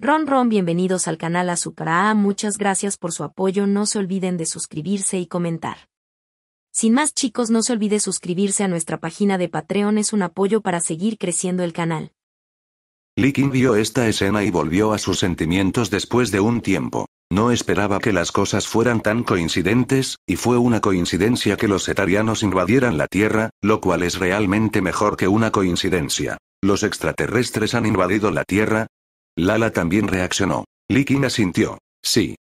Ron Ron bienvenidos al canal A, muchas gracias por su apoyo no se olviden de suscribirse y comentar. Sin más chicos no se olvide suscribirse a nuestra página de Patreon es un apoyo para seguir creciendo el canal. Likin vio esta escena y volvió a sus sentimientos después de un tiempo. No esperaba que las cosas fueran tan coincidentes, y fue una coincidencia que los etarianos invadieran la Tierra, lo cual es realmente mejor que una coincidencia. Los extraterrestres han invadido la Tierra, Lala también reaccionó. Likin asintió. Sí.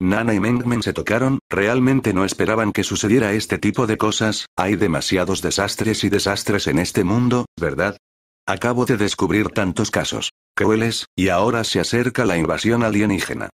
Nana y Mengmen se tocaron, realmente no esperaban que sucediera este tipo de cosas, hay demasiados desastres y desastres en este mundo, ¿verdad? Acabo de descubrir tantos casos. Crueles, y ahora se acerca la invasión alienígena.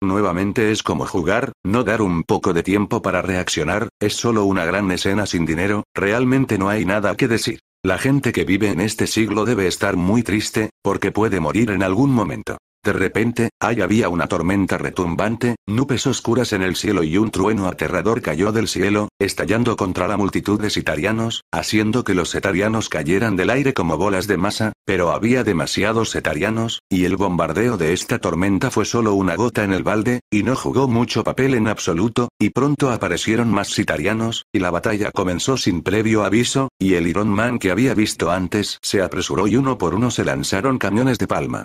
Nuevamente es como jugar, no dar un poco de tiempo para reaccionar, es solo una gran escena sin dinero, realmente no hay nada que decir. La gente que vive en este siglo debe estar muy triste, porque puede morir en algún momento. De repente, ahí había una tormenta retumbante, nubes oscuras en el cielo y un trueno aterrador cayó del cielo, estallando contra la multitud de sitarianos, haciendo que los sitarianos cayeran del aire como bolas de masa, pero había demasiados sitarianos, y el bombardeo de esta tormenta fue solo una gota en el balde, y no jugó mucho papel en absoluto, y pronto aparecieron más sitarianos, y la batalla comenzó sin previo aviso, y el Iron Man que había visto antes se apresuró y uno por uno se lanzaron camiones de palma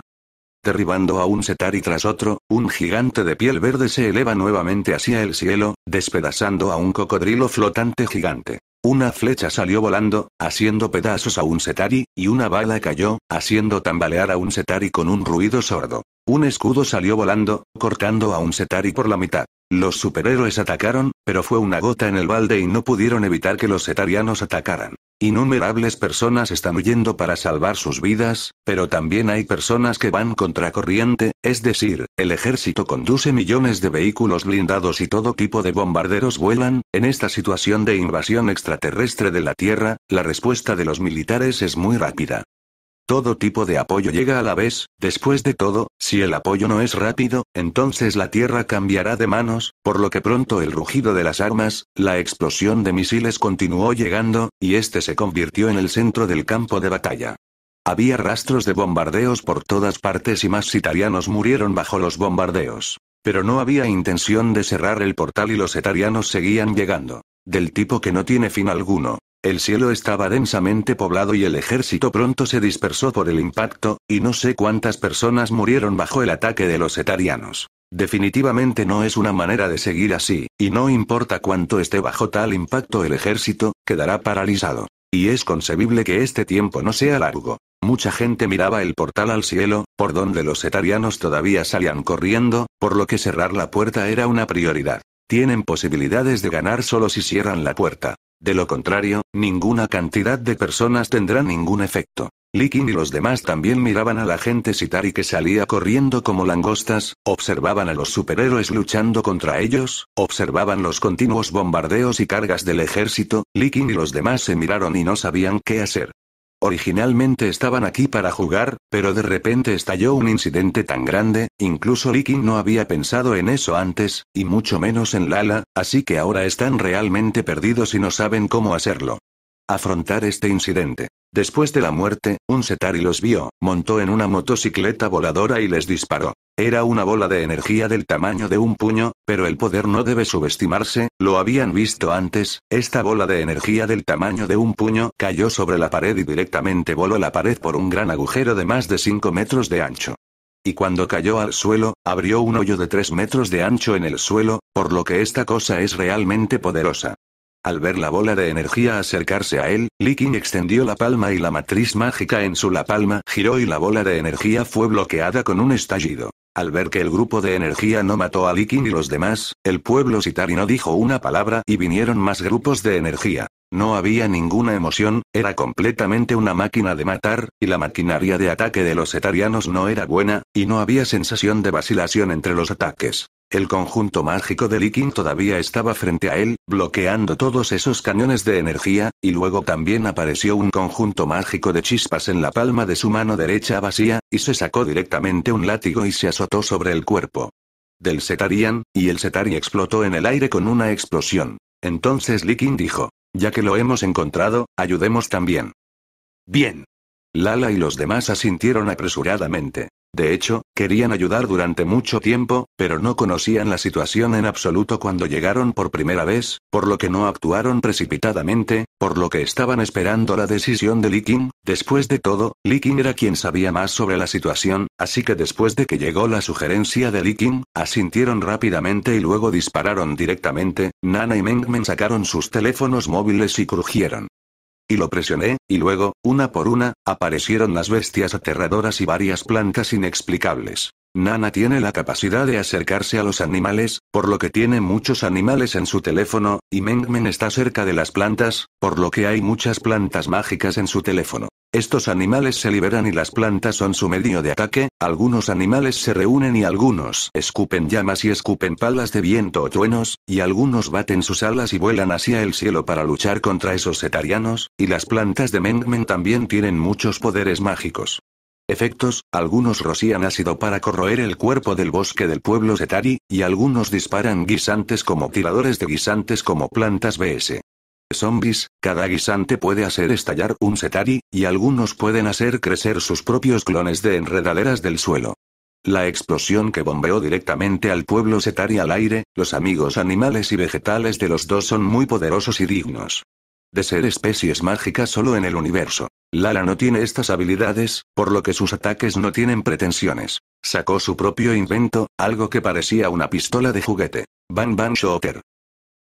derribando a un setari tras otro, un gigante de piel verde se eleva nuevamente hacia el cielo, despedazando a un cocodrilo flotante gigante. Una flecha salió volando, haciendo pedazos a un setari, y una bala cayó, haciendo tambalear a un setari con un ruido sordo. Un escudo salió volando, cortando a un Setari por la mitad. Los superhéroes atacaron, pero fue una gota en el balde y no pudieron evitar que los setarianos atacaran. Innumerables personas están huyendo para salvar sus vidas, pero también hay personas que van contracorriente, es decir, el ejército conduce millones de vehículos blindados y todo tipo de bombarderos vuelan, en esta situación de invasión extraterrestre de la Tierra, la respuesta de los militares es muy rápida. Todo tipo de apoyo llega a la vez, después de todo, si el apoyo no es rápido, entonces la tierra cambiará de manos, por lo que pronto el rugido de las armas, la explosión de misiles continuó llegando, y este se convirtió en el centro del campo de batalla. Había rastros de bombardeos por todas partes y más italianos murieron bajo los bombardeos. Pero no había intención de cerrar el portal y los italianos seguían llegando. Del tipo que no tiene fin alguno. El cielo estaba densamente poblado y el ejército pronto se dispersó por el impacto, y no sé cuántas personas murieron bajo el ataque de los etarianos. Definitivamente no es una manera de seguir así, y no importa cuánto esté bajo tal impacto el ejército, quedará paralizado. Y es concebible que este tiempo no sea largo. Mucha gente miraba el portal al cielo, por donde los etarianos todavía salían corriendo, por lo que cerrar la puerta era una prioridad. Tienen posibilidades de ganar solo si cierran la puerta. De lo contrario, ninguna cantidad de personas tendrá ningún efecto. Likin y los demás también miraban a la gente Sitari que salía corriendo como langostas, observaban a los superhéroes luchando contra ellos, observaban los continuos bombardeos y cargas del ejército, Likin y los demás se miraron y no sabían qué hacer. Originalmente estaban aquí para jugar, pero de repente estalló un incidente tan grande, incluso Likin no había pensado en eso antes, y mucho menos en Lala, así que ahora están realmente perdidos y no saben cómo hacerlo afrontar este incidente. Después de la muerte, un Setari los vio, montó en una motocicleta voladora y les disparó. Era una bola de energía del tamaño de un puño, pero el poder no debe subestimarse, lo habían visto antes, esta bola de energía del tamaño de un puño cayó sobre la pared y directamente voló la pared por un gran agujero de más de 5 metros de ancho. Y cuando cayó al suelo, abrió un hoyo de 3 metros de ancho en el suelo, por lo que esta cosa es realmente poderosa. Al ver la bola de energía acercarse a él, Li extendió la palma y la matriz mágica en su la palma giró y la bola de energía fue bloqueada con un estallido. Al ver que el grupo de energía no mató a Li y los demás, el pueblo Sitari no dijo una palabra y vinieron más grupos de energía. No había ninguna emoción, era completamente una máquina de matar, y la maquinaria de ataque de los Setarianos no era buena, y no había sensación de vacilación entre los ataques. El conjunto mágico de Likin todavía estaba frente a él, bloqueando todos esos cañones de energía, y luego también apareció un conjunto mágico de chispas en la palma de su mano derecha vacía, y se sacó directamente un látigo y se azotó sobre el cuerpo del Setarian, y el Setari explotó en el aire con una explosión. Entonces Likin dijo, ya que lo hemos encontrado, ayudemos también. Bien. Lala y los demás asintieron apresuradamente. De hecho, querían ayudar durante mucho tiempo, pero no conocían la situación en absoluto cuando llegaron por primera vez, por lo que no actuaron precipitadamente, por lo que estaban esperando la decisión de Li Después de todo, Li Qing era quien sabía más sobre la situación, así que después de que llegó la sugerencia de Li Qing, asintieron rápidamente y luego dispararon directamente. Nana y Mengmen sacaron sus teléfonos móviles y crujieron y lo presioné, y luego, una por una, aparecieron las bestias aterradoras y varias plantas inexplicables. Nana tiene la capacidad de acercarse a los animales, por lo que tiene muchos animales en su teléfono, y Mengmen está cerca de las plantas, por lo que hay muchas plantas mágicas en su teléfono. Estos animales se liberan y las plantas son su medio de ataque, algunos animales se reúnen y algunos escupen llamas y escupen palas de viento o truenos, y algunos baten sus alas y vuelan hacia el cielo para luchar contra esos etarianos, y las plantas de Mengmen también tienen muchos poderes mágicos. Efectos, algunos rocían ácido para corroer el cuerpo del bosque del pueblo Setari, y algunos disparan guisantes como tiradores de guisantes como plantas BS zombies, cada guisante puede hacer estallar un setari, y algunos pueden hacer crecer sus propios clones de enredaderas del suelo. La explosión que bombeó directamente al pueblo setari al aire, los amigos animales y vegetales de los dos son muy poderosos y dignos de ser especies mágicas solo en el universo. Lala no tiene estas habilidades, por lo que sus ataques no tienen pretensiones. Sacó su propio invento, algo que parecía una pistola de juguete. Ban Ban Shooter.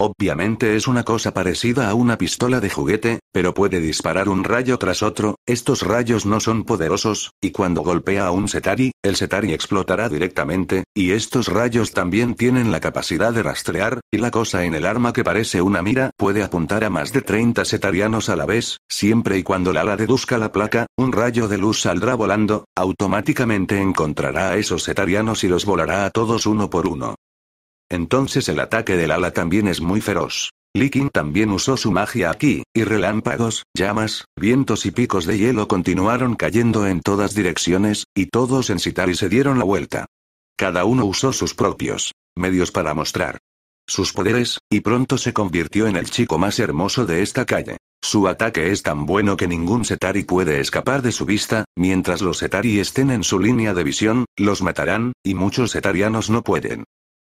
Obviamente es una cosa parecida a una pistola de juguete, pero puede disparar un rayo tras otro, estos rayos no son poderosos, y cuando golpea a un Setari, el Setari explotará directamente, y estos rayos también tienen la capacidad de rastrear, y la cosa en el arma que parece una mira puede apuntar a más de 30 Setarianos a la vez, siempre y cuando la deduzca la placa, un rayo de luz saldrá volando, automáticamente encontrará a esos Setarianos y los volará a todos uno por uno. Entonces el ataque del ala también es muy feroz. Likin también usó su magia aquí, y relámpagos, llamas, vientos y picos de hielo continuaron cayendo en todas direcciones, y todos en Setari se dieron la vuelta. Cada uno usó sus propios medios para mostrar sus poderes, y pronto se convirtió en el chico más hermoso de esta calle. Su ataque es tan bueno que ningún Setari puede escapar de su vista, mientras los Setari estén en su línea de visión, los matarán, y muchos Setarianos no pueden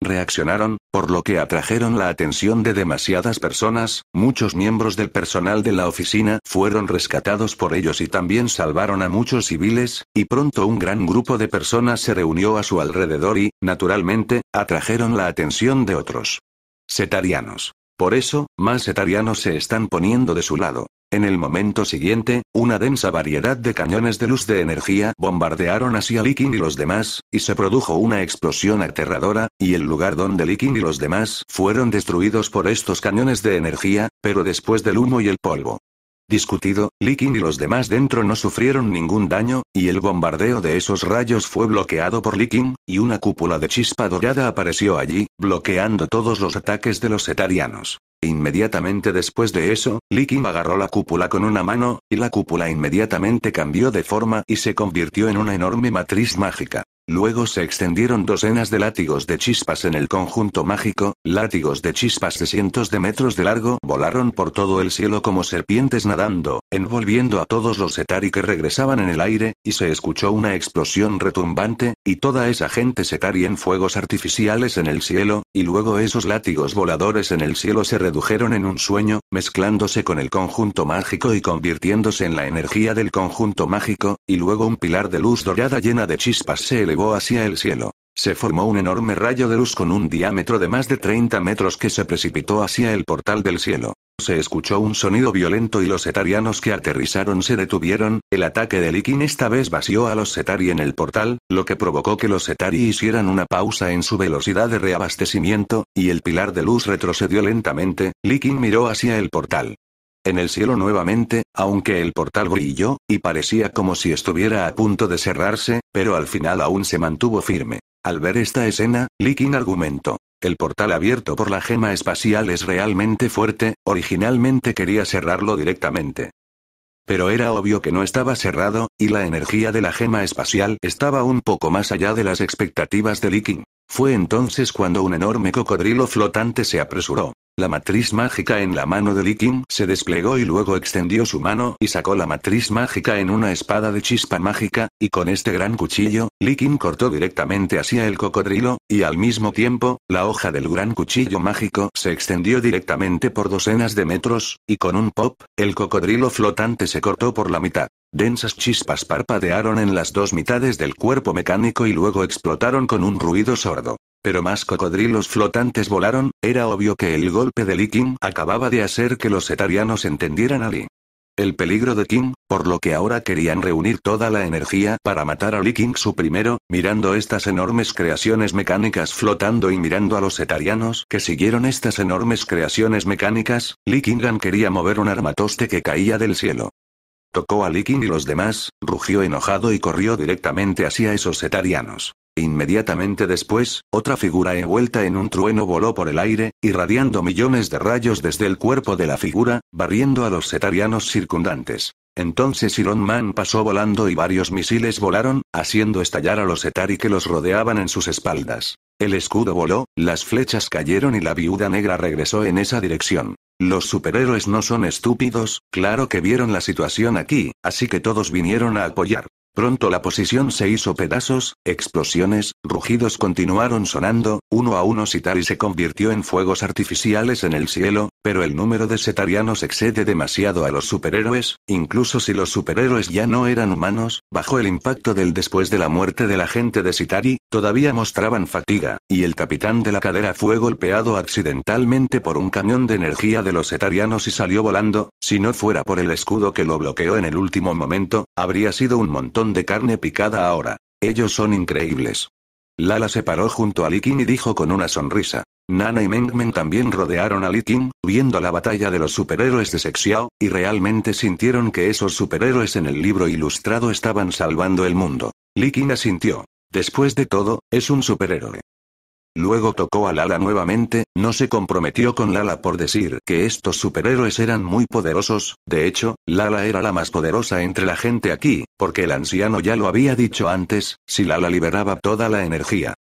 reaccionaron, por lo que atrajeron la atención de demasiadas personas, muchos miembros del personal de la oficina fueron rescatados por ellos y también salvaron a muchos civiles, y pronto un gran grupo de personas se reunió a su alrededor y, naturalmente, atrajeron la atención de otros. Setarianos. Por eso, más setarianos se están poniendo de su lado. En el momento siguiente, una densa variedad de cañones de luz de energía bombardearon hacia Liking y los demás, y se produjo una explosión aterradora, y el lugar donde Liking y los demás fueron destruidos por estos cañones de energía, pero después del humo y el polvo. Discutido, Licking y los demás dentro no sufrieron ningún daño, y el bombardeo de esos rayos fue bloqueado por Licking y una cúpula de chispa dorada apareció allí, bloqueando todos los ataques de los etarianos. Inmediatamente después de eso, Licking agarró la cúpula con una mano, y la cúpula inmediatamente cambió de forma y se convirtió en una enorme matriz mágica. Luego se extendieron docenas de látigos de chispas en el conjunto mágico, látigos de chispas de cientos de metros de largo volaron por todo el cielo como serpientes nadando, envolviendo a todos los Setari que regresaban en el aire, y se escuchó una explosión retumbante, y toda esa gente Setari en fuegos artificiales en el cielo, y luego esos látigos voladores en el cielo se redujeron en un sueño, mezclándose con el conjunto mágico y convirtiéndose en la energía del conjunto mágico, y luego un pilar de luz dorada llena de chispas se elevó hacia el cielo. Se formó un enorme rayo de luz con un diámetro de más de 30 metros que se precipitó hacia el portal del cielo. Se escuchó un sonido violento y los setarianos que aterrizaron se detuvieron, el ataque de Likin esta vez vació a los setari en el portal, lo que provocó que los setari hicieran una pausa en su velocidad de reabastecimiento, y el pilar de luz retrocedió lentamente, Likin miró hacia el portal en el cielo nuevamente, aunque el portal brilló, y parecía como si estuviera a punto de cerrarse, pero al final aún se mantuvo firme. Al ver esta escena, Liking argumentó. El portal abierto por la gema espacial es realmente fuerte, originalmente quería cerrarlo directamente. Pero era obvio que no estaba cerrado, y la energía de la gema espacial estaba un poco más allá de las expectativas de Liking. Fue entonces cuando un enorme cocodrilo flotante se apresuró. La matriz mágica en la mano de Likin se desplegó y luego extendió su mano y sacó la matriz mágica en una espada de chispa mágica, y con este gran cuchillo, Likin cortó directamente hacia el cocodrilo, y al mismo tiempo, la hoja del gran cuchillo mágico se extendió directamente por docenas de metros, y con un pop, el cocodrilo flotante se cortó por la mitad. Densas chispas parpadearon en las dos mitades del cuerpo mecánico y luego explotaron con un ruido sordo. Pero más cocodrilos flotantes volaron, era obvio que el golpe de Li King acababa de hacer que los etarianos entendieran a Li. El peligro de King, por lo que ahora querían reunir toda la energía para matar a Li King su primero, mirando estas enormes creaciones mecánicas flotando y mirando a los etarianos que siguieron estas enormes creaciones mecánicas, Li Kingan quería mover un armatoste que caía del cielo. Tocó a Li King y los demás, rugió enojado y corrió directamente hacia esos etarianos. Inmediatamente después, otra figura envuelta en un trueno voló por el aire, irradiando millones de rayos desde el cuerpo de la figura, barriendo a los etarianos circundantes. Entonces Iron Man pasó volando y varios misiles volaron, haciendo estallar a los Etari que los rodeaban en sus espaldas. El escudo voló, las flechas cayeron y la viuda negra regresó en esa dirección. Los superhéroes no son estúpidos, claro que vieron la situación aquí, así que todos vinieron a apoyar. Pronto la posición se hizo pedazos, explosiones, rugidos continuaron sonando, uno a uno y se convirtió en fuegos artificiales en el cielo, pero el número de setarianos excede demasiado a los superhéroes, incluso si los superhéroes ya no eran humanos, bajo el impacto del después de la muerte de la gente de Sitari, todavía mostraban fatiga, y el capitán de la cadera fue golpeado accidentalmente por un camión de energía de los setarianos y salió volando, si no fuera por el escudo que lo bloqueó en el último momento, habría sido un montón de carne picada ahora. Ellos son increíbles. Lala se paró junto a Likin y dijo con una sonrisa. Nana y Mengmen también rodearon a Likin viendo la batalla de los superhéroes de Sexiao, y realmente sintieron que esos superhéroes en el libro ilustrado estaban salvando el mundo. Likin asintió. Después de todo, es un superhéroe. Luego tocó a Lala nuevamente, no se comprometió con Lala por decir que estos superhéroes eran muy poderosos, de hecho, Lala era la más poderosa entre la gente aquí, porque el anciano ya lo había dicho antes, si Lala liberaba toda la energía,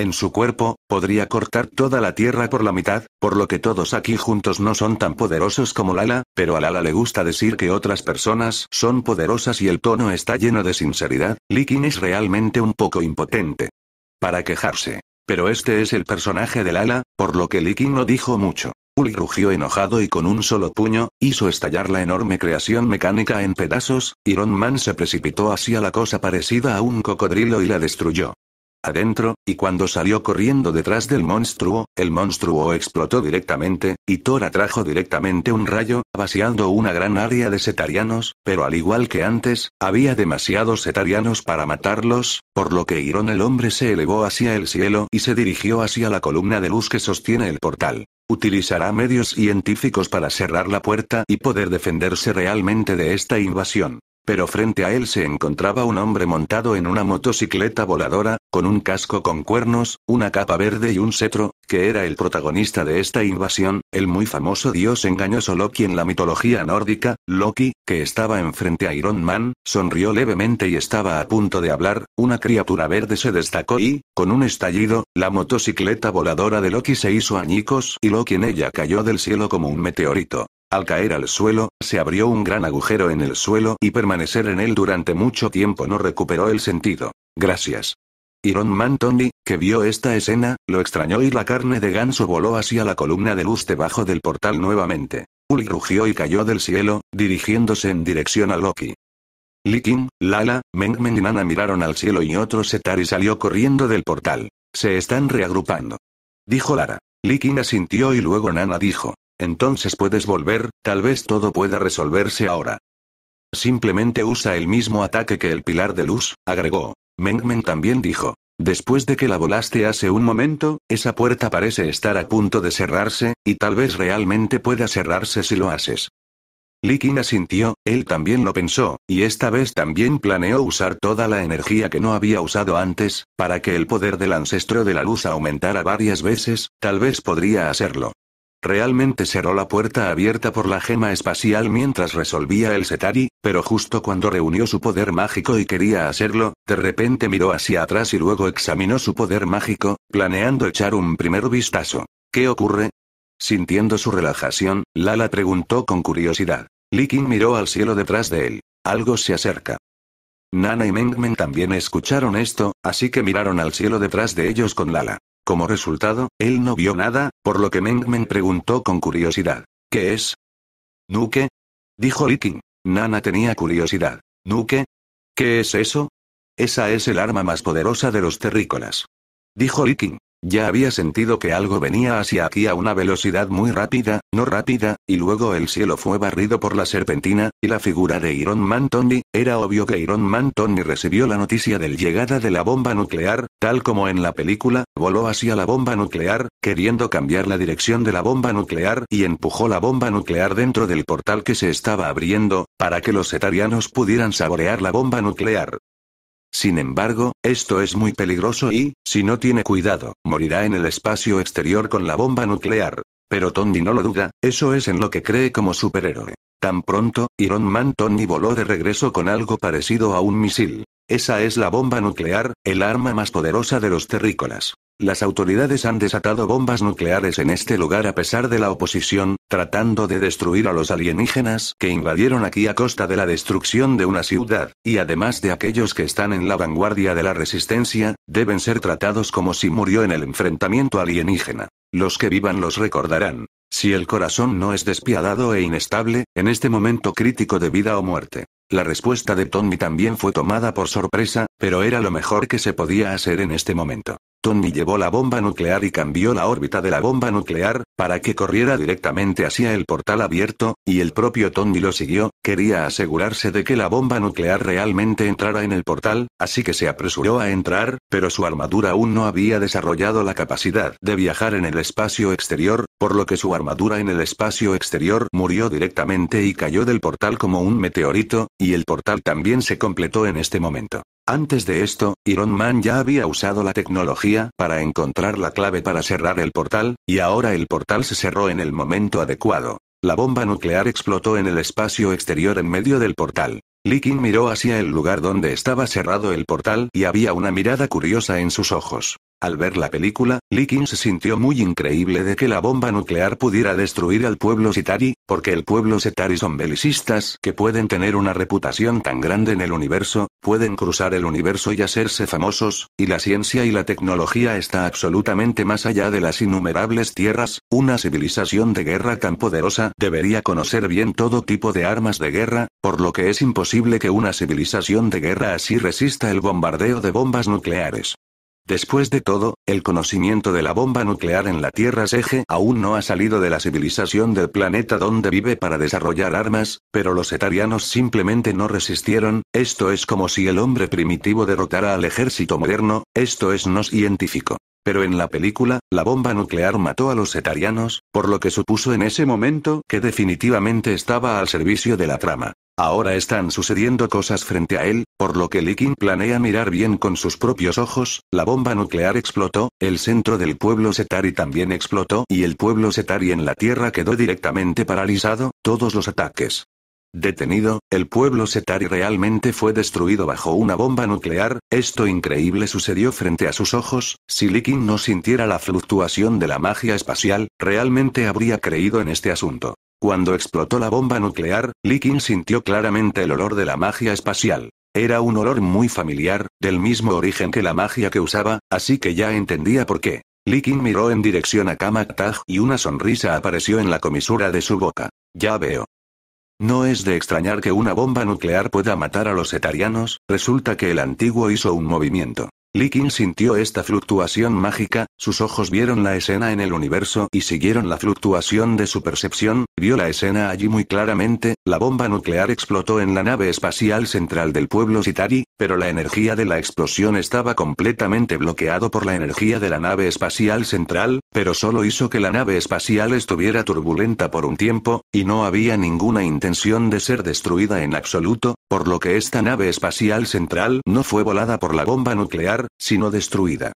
en su cuerpo, podría cortar toda la tierra por la mitad, por lo que todos aquí juntos no son tan poderosos como Lala, pero a Lala le gusta decir que otras personas son poderosas y el tono está lleno de sinceridad, Likin es realmente un poco impotente. Para quejarse. Pero este es el personaje de Lala, por lo que Likin no dijo mucho. Uli rugió enojado y con un solo puño, hizo estallar la enorme creación mecánica en pedazos, Iron Man se precipitó hacia la cosa parecida a un cocodrilo y la destruyó adentro, y cuando salió corriendo detrás del monstruo, el monstruo explotó directamente, y Thor atrajo directamente un rayo, vaciando una gran área de setarianos, pero al igual que antes, había demasiados setarianos para matarlos, por lo que Irón el hombre se elevó hacia el cielo y se dirigió hacia la columna de luz que sostiene el portal. Utilizará medios científicos para cerrar la puerta y poder defenderse realmente de esta invasión. Pero frente a él se encontraba un hombre montado en una motocicleta voladora, con un casco con cuernos, una capa verde y un cetro, que era el protagonista de esta invasión, el muy famoso dios engañoso Loki en la mitología nórdica, Loki, que estaba enfrente a Iron Man, sonrió levemente y estaba a punto de hablar, una criatura verde se destacó y, con un estallido, la motocicleta voladora de Loki se hizo añicos y Loki en ella cayó del cielo como un meteorito. Al caer al suelo, se abrió un gran agujero en el suelo y permanecer en él durante mucho tiempo no recuperó el sentido. Gracias. Iron Man Tony, que vio esta escena, lo extrañó y la carne de ganso voló hacia la columna de luz debajo del portal nuevamente. Uli rugió y cayó del cielo, dirigiéndose en dirección a Loki. Likin, Lala, Mengmen y Nana miraron al cielo y otro Setari salió corriendo del portal. Se están reagrupando. Dijo Lara. Likin asintió y luego Nana dijo. Entonces puedes volver, tal vez todo pueda resolverse ahora. Simplemente usa el mismo ataque que el pilar de luz, agregó. Mengmen también dijo. Después de que la volaste hace un momento, esa puerta parece estar a punto de cerrarse, y tal vez realmente pueda cerrarse si lo haces. Likin asintió, él también lo pensó, y esta vez también planeó usar toda la energía que no había usado antes, para que el poder del ancestro de la luz aumentara varias veces, tal vez podría hacerlo. Realmente cerró la puerta abierta por la gema espacial mientras resolvía el Setari, pero justo cuando reunió su poder mágico y quería hacerlo, de repente miró hacia atrás y luego examinó su poder mágico, planeando echar un primer vistazo. ¿Qué ocurre? Sintiendo su relajación, Lala preguntó con curiosidad. Likin miró al cielo detrás de él. Algo se acerca. Nana y Mengmen también escucharon esto, así que miraron al cielo detrás de ellos con Lala. Como resultado, él no vio nada, por lo que Mengmen preguntó con curiosidad. ¿Qué es? ¿Nuke? Dijo Liking. Nana tenía curiosidad. ¿Nuke? ¿Qué es eso? Esa es el arma más poderosa de los terrícolas. Dijo Liking. Ya había sentido que algo venía hacia aquí a una velocidad muy rápida, no rápida, y luego el cielo fue barrido por la serpentina, y la figura de Iron Man Tony, era obvio que Iron Man Tony recibió la noticia del llegada de la bomba nuclear, tal como en la película, voló hacia la bomba nuclear, queriendo cambiar la dirección de la bomba nuclear y empujó la bomba nuclear dentro del portal que se estaba abriendo, para que los etarianos pudieran saborear la bomba nuclear. Sin embargo, esto es muy peligroso y, si no tiene cuidado, morirá en el espacio exterior con la bomba nuclear. Pero Tony no lo duda, eso es en lo que cree como superhéroe. Tan pronto, Iron Man Tony voló de regreso con algo parecido a un misil. Esa es la bomba nuclear, el arma más poderosa de los terrícolas. Las autoridades han desatado bombas nucleares en este lugar a pesar de la oposición, tratando de destruir a los alienígenas que invadieron aquí a costa de la destrucción de una ciudad, y además de aquellos que están en la vanguardia de la resistencia, deben ser tratados como si murió en el enfrentamiento alienígena. Los que vivan los recordarán. Si el corazón no es despiadado e inestable, en este momento crítico de vida o muerte. La respuesta de Tommy también fue tomada por sorpresa, pero era lo mejor que se podía hacer en este momento. Tony llevó la bomba nuclear y cambió la órbita de la bomba nuclear, para que corriera directamente hacia el portal abierto, y el propio Tony lo siguió, quería asegurarse de que la bomba nuclear realmente entrara en el portal, así que se apresuró a entrar, pero su armadura aún no había desarrollado la capacidad de viajar en el espacio exterior, por lo que su armadura en el espacio exterior murió directamente y cayó del portal como un meteorito, y el portal también se completó en este momento. Antes de esto, Iron Man ya había usado la tecnología para encontrar la clave para cerrar el portal, y ahora el portal se cerró en el momento adecuado. La bomba nuclear explotó en el espacio exterior en medio del portal. Likin miró hacia el lugar donde estaba cerrado el portal y había una mirada curiosa en sus ojos. Al ver la película, Likins se sintió muy increíble de que la bomba nuclear pudiera destruir al pueblo Setari, porque el pueblo Setari son belicistas que pueden tener una reputación tan grande en el universo, pueden cruzar el universo y hacerse famosos, y la ciencia y la tecnología está absolutamente más allá de las innumerables tierras, una civilización de guerra tan poderosa debería conocer bien todo tipo de armas de guerra, por lo que es imposible que una civilización de guerra así resista el bombardeo de bombas nucleares. Después de todo, el conocimiento de la bomba nuclear en la Tierra Sege aún no ha salido de la civilización del planeta donde vive para desarrollar armas, pero los etarianos simplemente no resistieron, esto es como si el hombre primitivo derrotara al ejército moderno, esto es no científico. Pero en la película, la bomba nuclear mató a los etarianos, por lo que supuso en ese momento que definitivamente estaba al servicio de la trama. Ahora están sucediendo cosas frente a él, por lo que Likin planea mirar bien con sus propios ojos, la bomba nuclear explotó, el centro del pueblo Setari también explotó y el pueblo Setari en la Tierra quedó directamente paralizado, todos los ataques. Detenido, el pueblo Setari realmente fue destruido bajo una bomba nuclear, esto increíble sucedió frente a sus ojos, si Likin no sintiera la fluctuación de la magia espacial, realmente habría creído en este asunto. Cuando explotó la bomba nuclear, Likin sintió claramente el olor de la magia espacial. Era un olor muy familiar, del mismo origen que la magia que usaba, así que ya entendía por qué. Likin miró en dirección a Kamak y una sonrisa apareció en la comisura de su boca. Ya veo. No es de extrañar que una bomba nuclear pueda matar a los etarianos, resulta que el antiguo hizo un movimiento. Liking sintió esta fluctuación mágica, sus ojos vieron la escena en el universo y siguieron la fluctuación de su percepción, vio la escena allí muy claramente, la bomba nuclear explotó en la nave espacial central del pueblo Sitari, pero la energía de la explosión estaba completamente bloqueado por la energía de la nave espacial central, pero solo hizo que la nave espacial estuviera turbulenta por un tiempo, y no había ninguna intención de ser destruida en absoluto, por lo que esta nave espacial central no fue volada por la bomba nuclear sino destruida.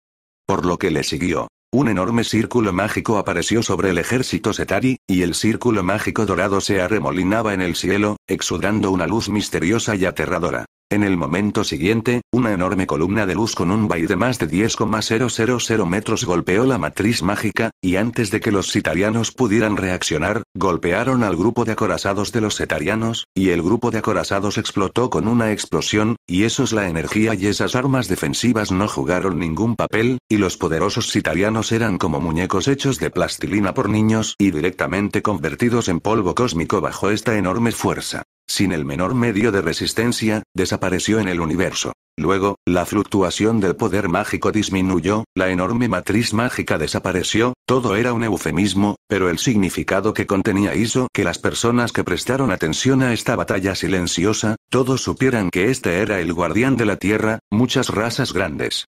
Por lo que le siguió. Un enorme círculo mágico apareció sobre el ejército Setari, y el círculo mágico dorado se arremolinaba en el cielo, exudando una luz misteriosa y aterradora. En el momento siguiente, una enorme columna de luz con un bay de más de 10,000 metros golpeó la matriz mágica, y antes de que los italianos pudieran reaccionar, golpearon al grupo de acorazados de los setarianos, y el grupo de acorazados explotó con una explosión, y eso es la energía y esas armas defensivas no jugaron ningún papel, y los poderosos italianos eran como muñecos hechos de plastilina por niños y directamente convertidos en polvo cósmico bajo esta enorme fuerza. Sin el menor medio de resistencia, desapareció en el universo. Luego, la fluctuación del poder mágico disminuyó, la enorme matriz mágica desapareció, todo era un eufemismo, pero el significado que contenía hizo que las personas que prestaron atención a esta batalla silenciosa, todos supieran que este era el guardián de la Tierra, muchas razas grandes,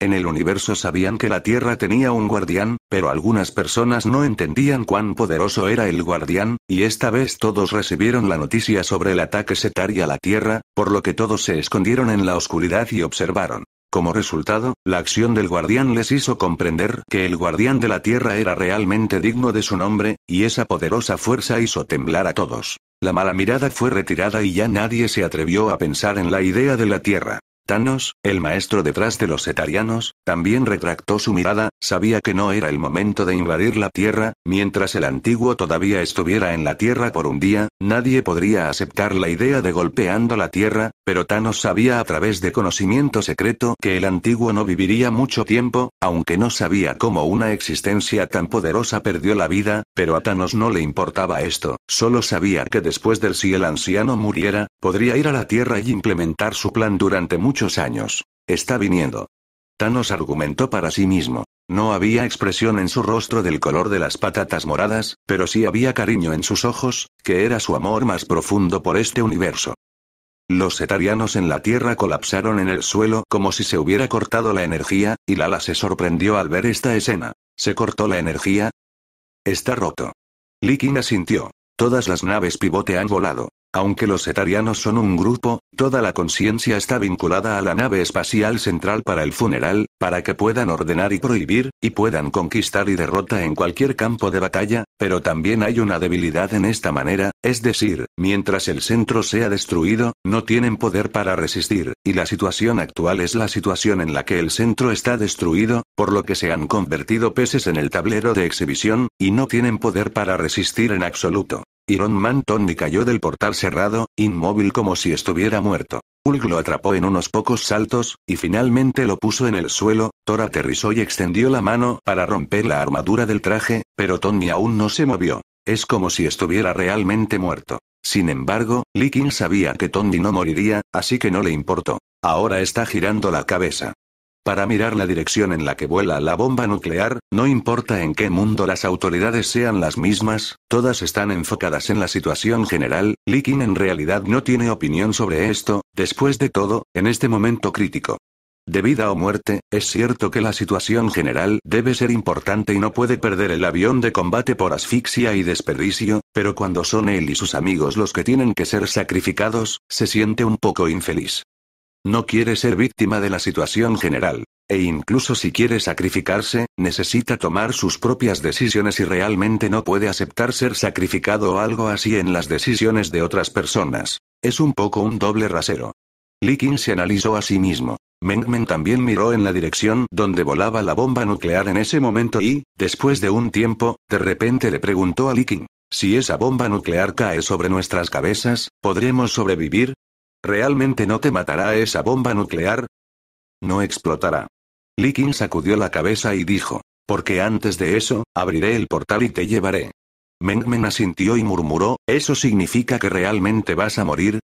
en el universo sabían que la Tierra tenía un guardián, pero algunas personas no entendían cuán poderoso era el guardián, y esta vez todos recibieron la noticia sobre el ataque setaria a la Tierra, por lo que todos se escondieron en la oscuridad y observaron. Como resultado, la acción del guardián les hizo comprender que el guardián de la Tierra era realmente digno de su nombre, y esa poderosa fuerza hizo temblar a todos. La mala mirada fue retirada y ya nadie se atrevió a pensar en la idea de la Tierra. Thanos, el maestro detrás de los etarianos, también retractó su mirada, sabía que no era el momento de invadir la Tierra, mientras el antiguo todavía estuviera en la Tierra por un día, nadie podría aceptar la idea de golpeando la Tierra, pero Thanos sabía a través de conocimiento secreto que el antiguo no viviría mucho tiempo, aunque no sabía cómo una existencia tan poderosa perdió la vida, pero a Thanos no le importaba esto, solo sabía que después del si el anciano muriera, podría ir a la Tierra y implementar su plan durante mucho años. Está viniendo. Thanos argumentó para sí mismo. No había expresión en su rostro del color de las patatas moradas, pero sí había cariño en sus ojos, que era su amor más profundo por este universo. Los etarianos en la Tierra colapsaron en el suelo como si se hubiera cortado la energía, y Lala se sorprendió al ver esta escena. ¿Se cortó la energía? Está roto. Likin asintió. Todas las naves pivote han volado. Aunque los etarianos son un grupo, toda la conciencia está vinculada a la nave espacial central para el funeral, para que puedan ordenar y prohibir, y puedan conquistar y derrota en cualquier campo de batalla, pero también hay una debilidad en esta manera, es decir, mientras el centro sea destruido, no tienen poder para resistir, y la situación actual es la situación en la que el centro está destruido, por lo que se han convertido peces en el tablero de exhibición, y no tienen poder para resistir en absoluto. Iron Man Tony cayó del portal cerrado, inmóvil como si estuviera muerto. Ulg lo atrapó en unos pocos saltos, y finalmente lo puso en el suelo, Thor aterrizó y extendió la mano para romper la armadura del traje, pero Tony aún no se movió. Es como si estuviera realmente muerto. Sin embargo, Likin sabía que Tony no moriría, así que no le importó. Ahora está girando la cabeza para mirar la dirección en la que vuela la bomba nuclear, no importa en qué mundo las autoridades sean las mismas, todas están enfocadas en la situación general, Likin en realidad no tiene opinión sobre esto, después de todo, en este momento crítico. De vida o muerte, es cierto que la situación general debe ser importante y no puede perder el avión de combate por asfixia y desperdicio, pero cuando son él y sus amigos los que tienen que ser sacrificados, se siente un poco infeliz. No quiere ser víctima de la situación general. E incluso si quiere sacrificarse, necesita tomar sus propias decisiones y realmente no puede aceptar ser sacrificado o algo así en las decisiones de otras personas. Es un poco un doble rasero. Likin se analizó a sí mismo. Mengmen también miró en la dirección donde volaba la bomba nuclear en ese momento y, después de un tiempo, de repente le preguntó a Likin, si esa bomba nuclear cae sobre nuestras cabezas, ¿podremos sobrevivir? ¿Realmente no te matará esa bomba nuclear? No explotará. Likin sacudió la cabeza y dijo, porque antes de eso, abriré el portal y te llevaré. Mengmen asintió y murmuró, ¿eso significa que realmente vas a morir?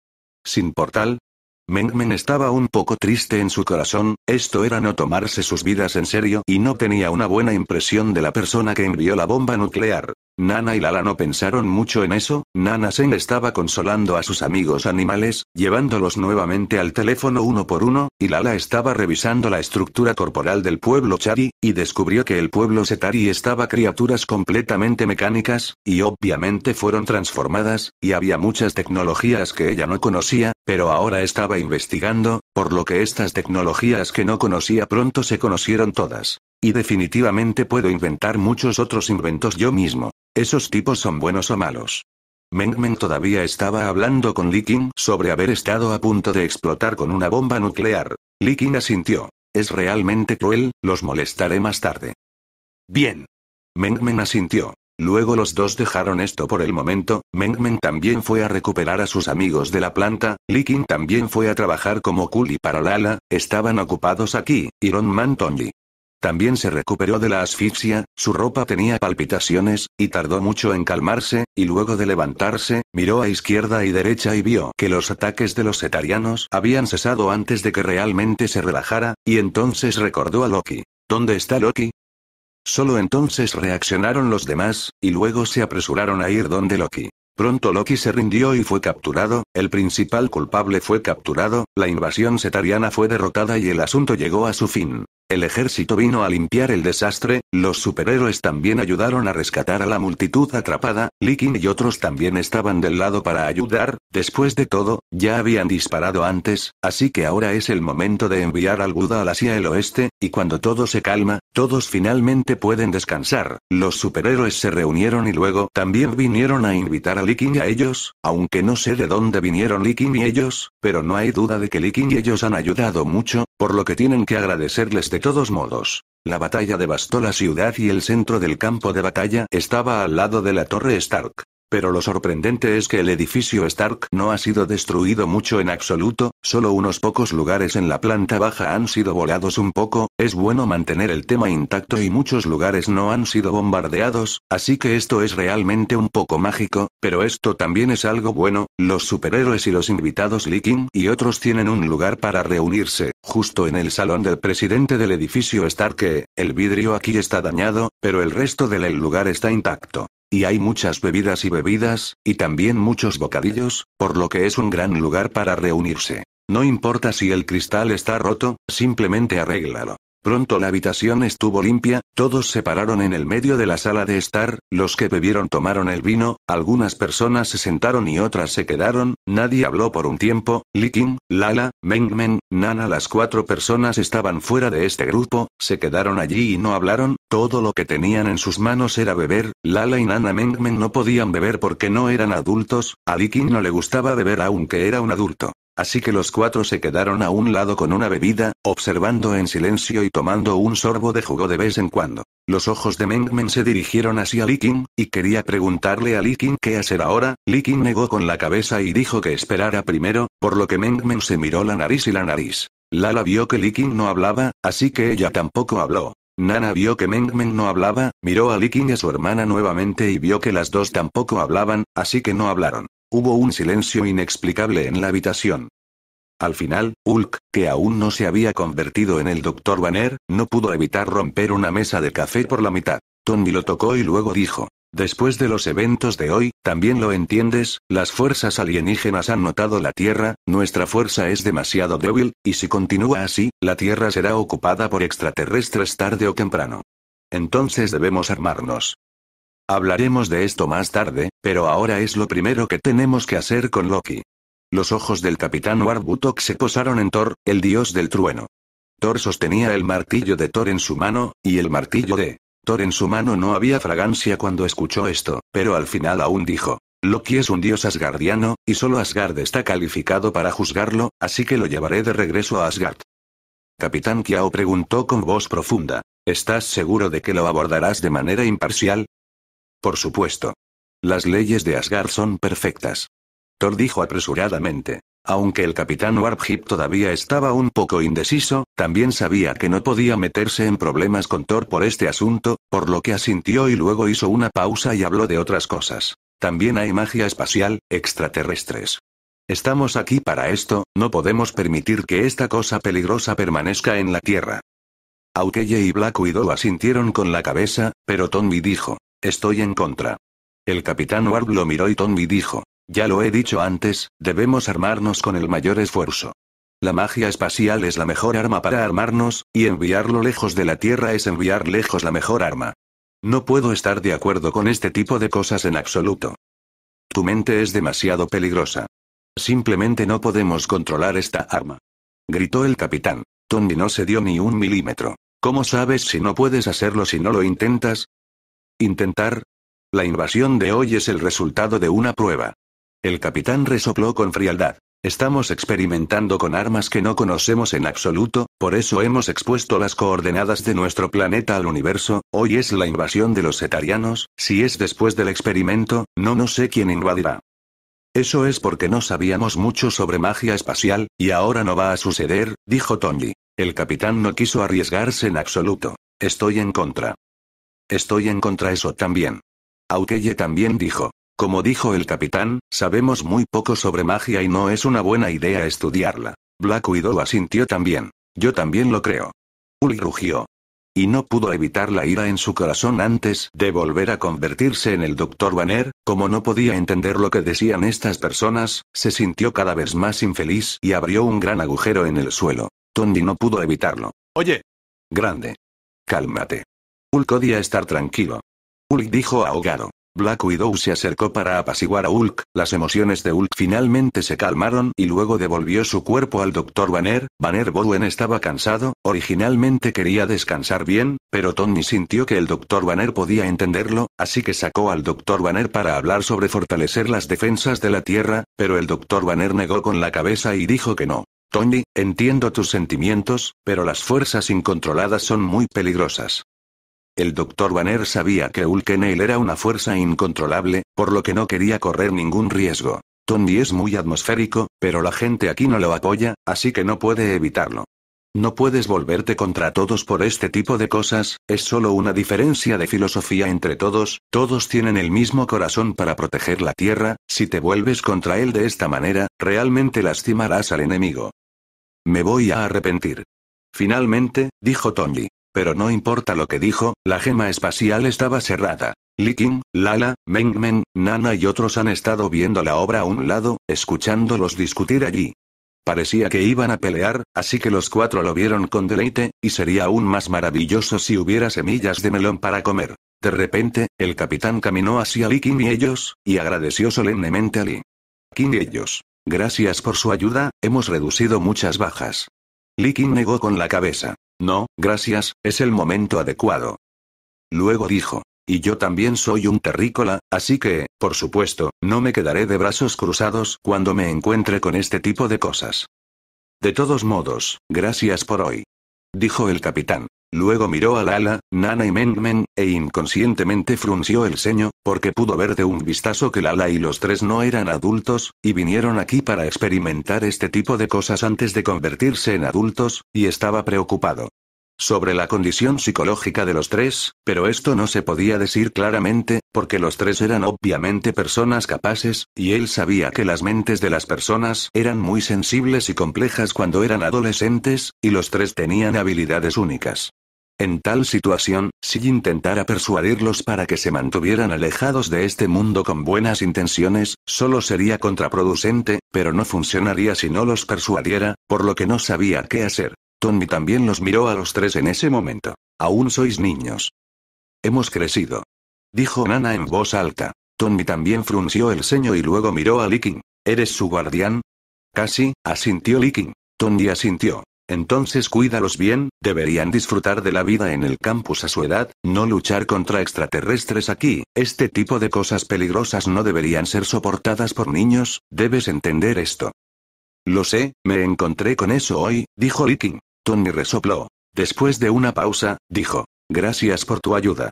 ¿Sin portal? Mengmen estaba un poco triste en su corazón, esto era no tomarse sus vidas en serio y no tenía una buena impresión de la persona que envió la bomba nuclear. Nana y Lala no pensaron mucho en eso, Nana Sen estaba consolando a sus amigos animales, llevándolos nuevamente al teléfono uno por uno, y Lala estaba revisando la estructura corporal del pueblo Chari, y descubrió que el pueblo Setari estaba criaturas completamente mecánicas, y obviamente fueron transformadas, y había muchas tecnologías que ella no conocía, pero ahora estaba investigando, por lo que estas tecnologías que no conocía pronto se conocieron todas. Y definitivamente puedo inventar muchos otros inventos yo mismo. Esos tipos son buenos o malos. Mengmen todavía estaba hablando con Li sobre haber estado a punto de explotar con una bomba nuclear. Li asintió. Es realmente cruel, los molestaré más tarde. Bien. Mengmen asintió. Luego los dos dejaron esto por el momento, Meng también fue a recuperar a sus amigos de la planta, Li también fue a trabajar como y para Lala, estaban ocupados aquí, Iron Man Tony. También se recuperó de la asfixia, su ropa tenía palpitaciones, y tardó mucho en calmarse, y luego de levantarse, miró a izquierda y derecha y vio que los ataques de los etarianos habían cesado antes de que realmente se relajara, y entonces recordó a Loki. ¿Dónde está Loki? Solo entonces reaccionaron los demás, y luego se apresuraron a ir donde Loki. Pronto Loki se rindió y fue capturado, el principal culpable fue capturado, la invasión setariana fue derrotada y el asunto llegó a su fin. El ejército vino a limpiar el desastre, los superhéroes también ayudaron a rescatar a la multitud atrapada, Likin y otros también estaban del lado para ayudar, después de todo, ya habían disparado antes, así que ahora es el momento de enviar al Buda hacia el oeste, y cuando todo se calma, todos finalmente pueden descansar, los superhéroes se reunieron y luego también vinieron a invitar a Likin a ellos, aunque no sé de dónde vinieron Likin y ellos, pero no hay duda de que Likin y ellos han ayudado mucho, por lo que tienen que agradecerles de todos modos. La batalla devastó la ciudad y el centro del campo de batalla estaba al lado de la torre Stark. Pero lo sorprendente es que el edificio Stark no ha sido destruido mucho en absoluto, solo unos pocos lugares en la planta baja han sido volados un poco, es bueno mantener el tema intacto y muchos lugares no han sido bombardeados, así que esto es realmente un poco mágico, pero esto también es algo bueno, los superhéroes y los invitados Licking y otros tienen un lugar para reunirse, justo en el salón del presidente del edificio Stark eh, el vidrio aquí está dañado, pero el resto del lugar está intacto. Y hay muchas bebidas y bebidas, y también muchos bocadillos, por lo que es un gran lugar para reunirse. No importa si el cristal está roto, simplemente arréglalo. Pronto la habitación estuvo limpia, todos se pararon en el medio de la sala de estar, los que bebieron tomaron el vino, algunas personas se sentaron y otras se quedaron, nadie habló por un tiempo, Likin, Lala, Mengmen, Nana las cuatro personas estaban fuera de este grupo, se quedaron allí y no hablaron, todo lo que tenían en sus manos era beber, Lala y Nana Mengmen no podían beber porque no eran adultos, a Likin no le gustaba beber aunque era un adulto. Así que los cuatro se quedaron a un lado con una bebida, observando en silencio y tomando un sorbo de jugo de vez en cuando. Los ojos de Mengmen se dirigieron hacia Li y quería preguntarle a Li qué hacer ahora, Li negó con la cabeza y dijo que esperara primero, por lo que Mengmen se miró la nariz y la nariz. Lala vio que Li no hablaba, así que ella tampoco habló. Nana vio que Mengmen no hablaba, miró a Li y a su hermana nuevamente y vio que las dos tampoco hablaban, así que no hablaron. Hubo un silencio inexplicable en la habitación. Al final, Hulk, que aún no se había convertido en el Dr. Banner, no pudo evitar romper una mesa de café por la mitad. Tony lo tocó y luego dijo, Después de los eventos de hoy, también lo entiendes, las fuerzas alienígenas han notado la Tierra, nuestra fuerza es demasiado débil, y si continúa así, la Tierra será ocupada por extraterrestres tarde o temprano. Entonces debemos armarnos. Hablaremos de esto más tarde, pero ahora es lo primero que tenemos que hacer con Loki. Los ojos del capitán Warbutok se posaron en Thor, el dios del trueno. Thor sostenía el martillo de Thor en su mano, y el martillo de Thor en su mano no había fragancia cuando escuchó esto, pero al final aún dijo, Loki es un dios asgardiano, y solo Asgard está calificado para juzgarlo, así que lo llevaré de regreso a Asgard. Capitán Kiao preguntó con voz profunda, ¿estás seguro de que lo abordarás de manera imparcial? Por supuesto. Las leyes de Asgard son perfectas. Thor dijo apresuradamente. Aunque el capitán Warphip todavía estaba un poco indeciso, también sabía que no podía meterse en problemas con Thor por este asunto, por lo que asintió y luego hizo una pausa y habló de otras cosas. También hay magia espacial, extraterrestres. Estamos aquí para esto, no podemos permitir que esta cosa peligrosa permanezca en la Tierra. Aukeye y Black Widow asintieron con la cabeza, pero Tommy dijo, Estoy en contra. El capitán Ward lo miró y Tommy dijo, ya lo he dicho antes, debemos armarnos con el mayor esfuerzo. La magia espacial es la mejor arma para armarnos, y enviarlo lejos de la Tierra es enviar lejos la mejor arma. No puedo estar de acuerdo con este tipo de cosas en absoluto. Tu mente es demasiado peligrosa. Simplemente no podemos controlar esta arma. Gritó el capitán. Tommy no se dio ni un milímetro. ¿Cómo sabes si no puedes hacerlo si no lo intentas? Intentar. La invasión de hoy es el resultado de una prueba. El capitán resopló con frialdad. Estamos experimentando con armas que no conocemos en absoluto, por eso hemos expuesto las coordenadas de nuestro planeta al universo, hoy es la invasión de los etarianos, si es después del experimento, no no sé quién invadirá. Eso es porque no sabíamos mucho sobre magia espacial, y ahora no va a suceder, dijo Tony. El capitán no quiso arriesgarse en absoluto. Estoy en contra. Estoy en contra eso también. Aukeye también dijo. Como dijo el capitán, sabemos muy poco sobre magia y no es una buena idea estudiarla. Black Widow asintió también. Yo también lo creo. Uli rugió. Y no pudo evitar la ira en su corazón antes de volver a convertirse en el doctor Banner, como no podía entender lo que decían estas personas, se sintió cada vez más infeliz y abrió un gran agujero en el suelo. Tondi no pudo evitarlo. Oye. Grande. Cálmate. Hulk odia estar tranquilo. Hulk dijo ahogado. Black Widow se acercó para apaciguar a Hulk, las emociones de Hulk finalmente se calmaron y luego devolvió su cuerpo al Dr. Banner, Banner Bowen estaba cansado, originalmente quería descansar bien, pero Tony sintió que el Dr. Banner podía entenderlo, así que sacó al Dr. Banner para hablar sobre fortalecer las defensas de la Tierra, pero el Dr. Banner negó con la cabeza y dijo que no. Tony, entiendo tus sentimientos, pero las fuerzas incontroladas son muy peligrosas. El Dr. Banner sabía que Ulkenel era una fuerza incontrolable, por lo que no quería correr ningún riesgo. Tony es muy atmosférico, pero la gente aquí no lo apoya, así que no puede evitarlo. No puedes volverte contra todos por este tipo de cosas, es solo una diferencia de filosofía entre todos, todos tienen el mismo corazón para proteger la Tierra, si te vuelves contra él de esta manera, realmente lastimarás al enemigo. Me voy a arrepentir. Finalmente, dijo Tony. Pero no importa lo que dijo, la gema espacial estaba cerrada. King, Lala, Mengmen, Nana y otros han estado viendo la obra a un lado, escuchándolos discutir allí. Parecía que iban a pelear, así que los cuatro lo vieron con deleite, y sería aún más maravilloso si hubiera semillas de melón para comer. De repente, el capitán caminó hacia Li y ellos, y agradeció solemnemente a Li Kim y ellos. Gracias por su ayuda, hemos reducido muchas bajas. Li King negó con la cabeza. No, gracias, es el momento adecuado. Luego dijo, y yo también soy un terrícola, así que, por supuesto, no me quedaré de brazos cruzados cuando me encuentre con este tipo de cosas. De todos modos, gracias por hoy dijo el capitán. Luego miró a Lala, Nana y Menmen, e inconscientemente frunció el ceño, porque pudo ver de un vistazo que Lala y los tres no eran adultos, y vinieron aquí para experimentar este tipo de cosas antes de convertirse en adultos, y estaba preocupado sobre la condición psicológica de los tres, pero esto no se podía decir claramente, porque los tres eran obviamente personas capaces, y él sabía que las mentes de las personas eran muy sensibles y complejas cuando eran adolescentes, y los tres tenían habilidades únicas. En tal situación, si intentara persuadirlos para que se mantuvieran alejados de este mundo con buenas intenciones, solo sería contraproducente, pero no funcionaría si no los persuadiera, por lo que no sabía qué hacer. Tommy también los miró a los tres en ese momento. Aún sois niños. Hemos crecido. Dijo Nana en voz alta. Tommy también frunció el ceño y luego miró a Liking. ¿Eres su guardián? Casi, asintió Liking. Tommy asintió. Entonces cuídalos bien, deberían disfrutar de la vida en el campus a su edad, no luchar contra extraterrestres aquí, este tipo de cosas peligrosas no deberían ser soportadas por niños, debes entender esto. Lo sé, me encontré con eso hoy, dijo Licking. Tony resopló. Después de una pausa, dijo, gracias por tu ayuda.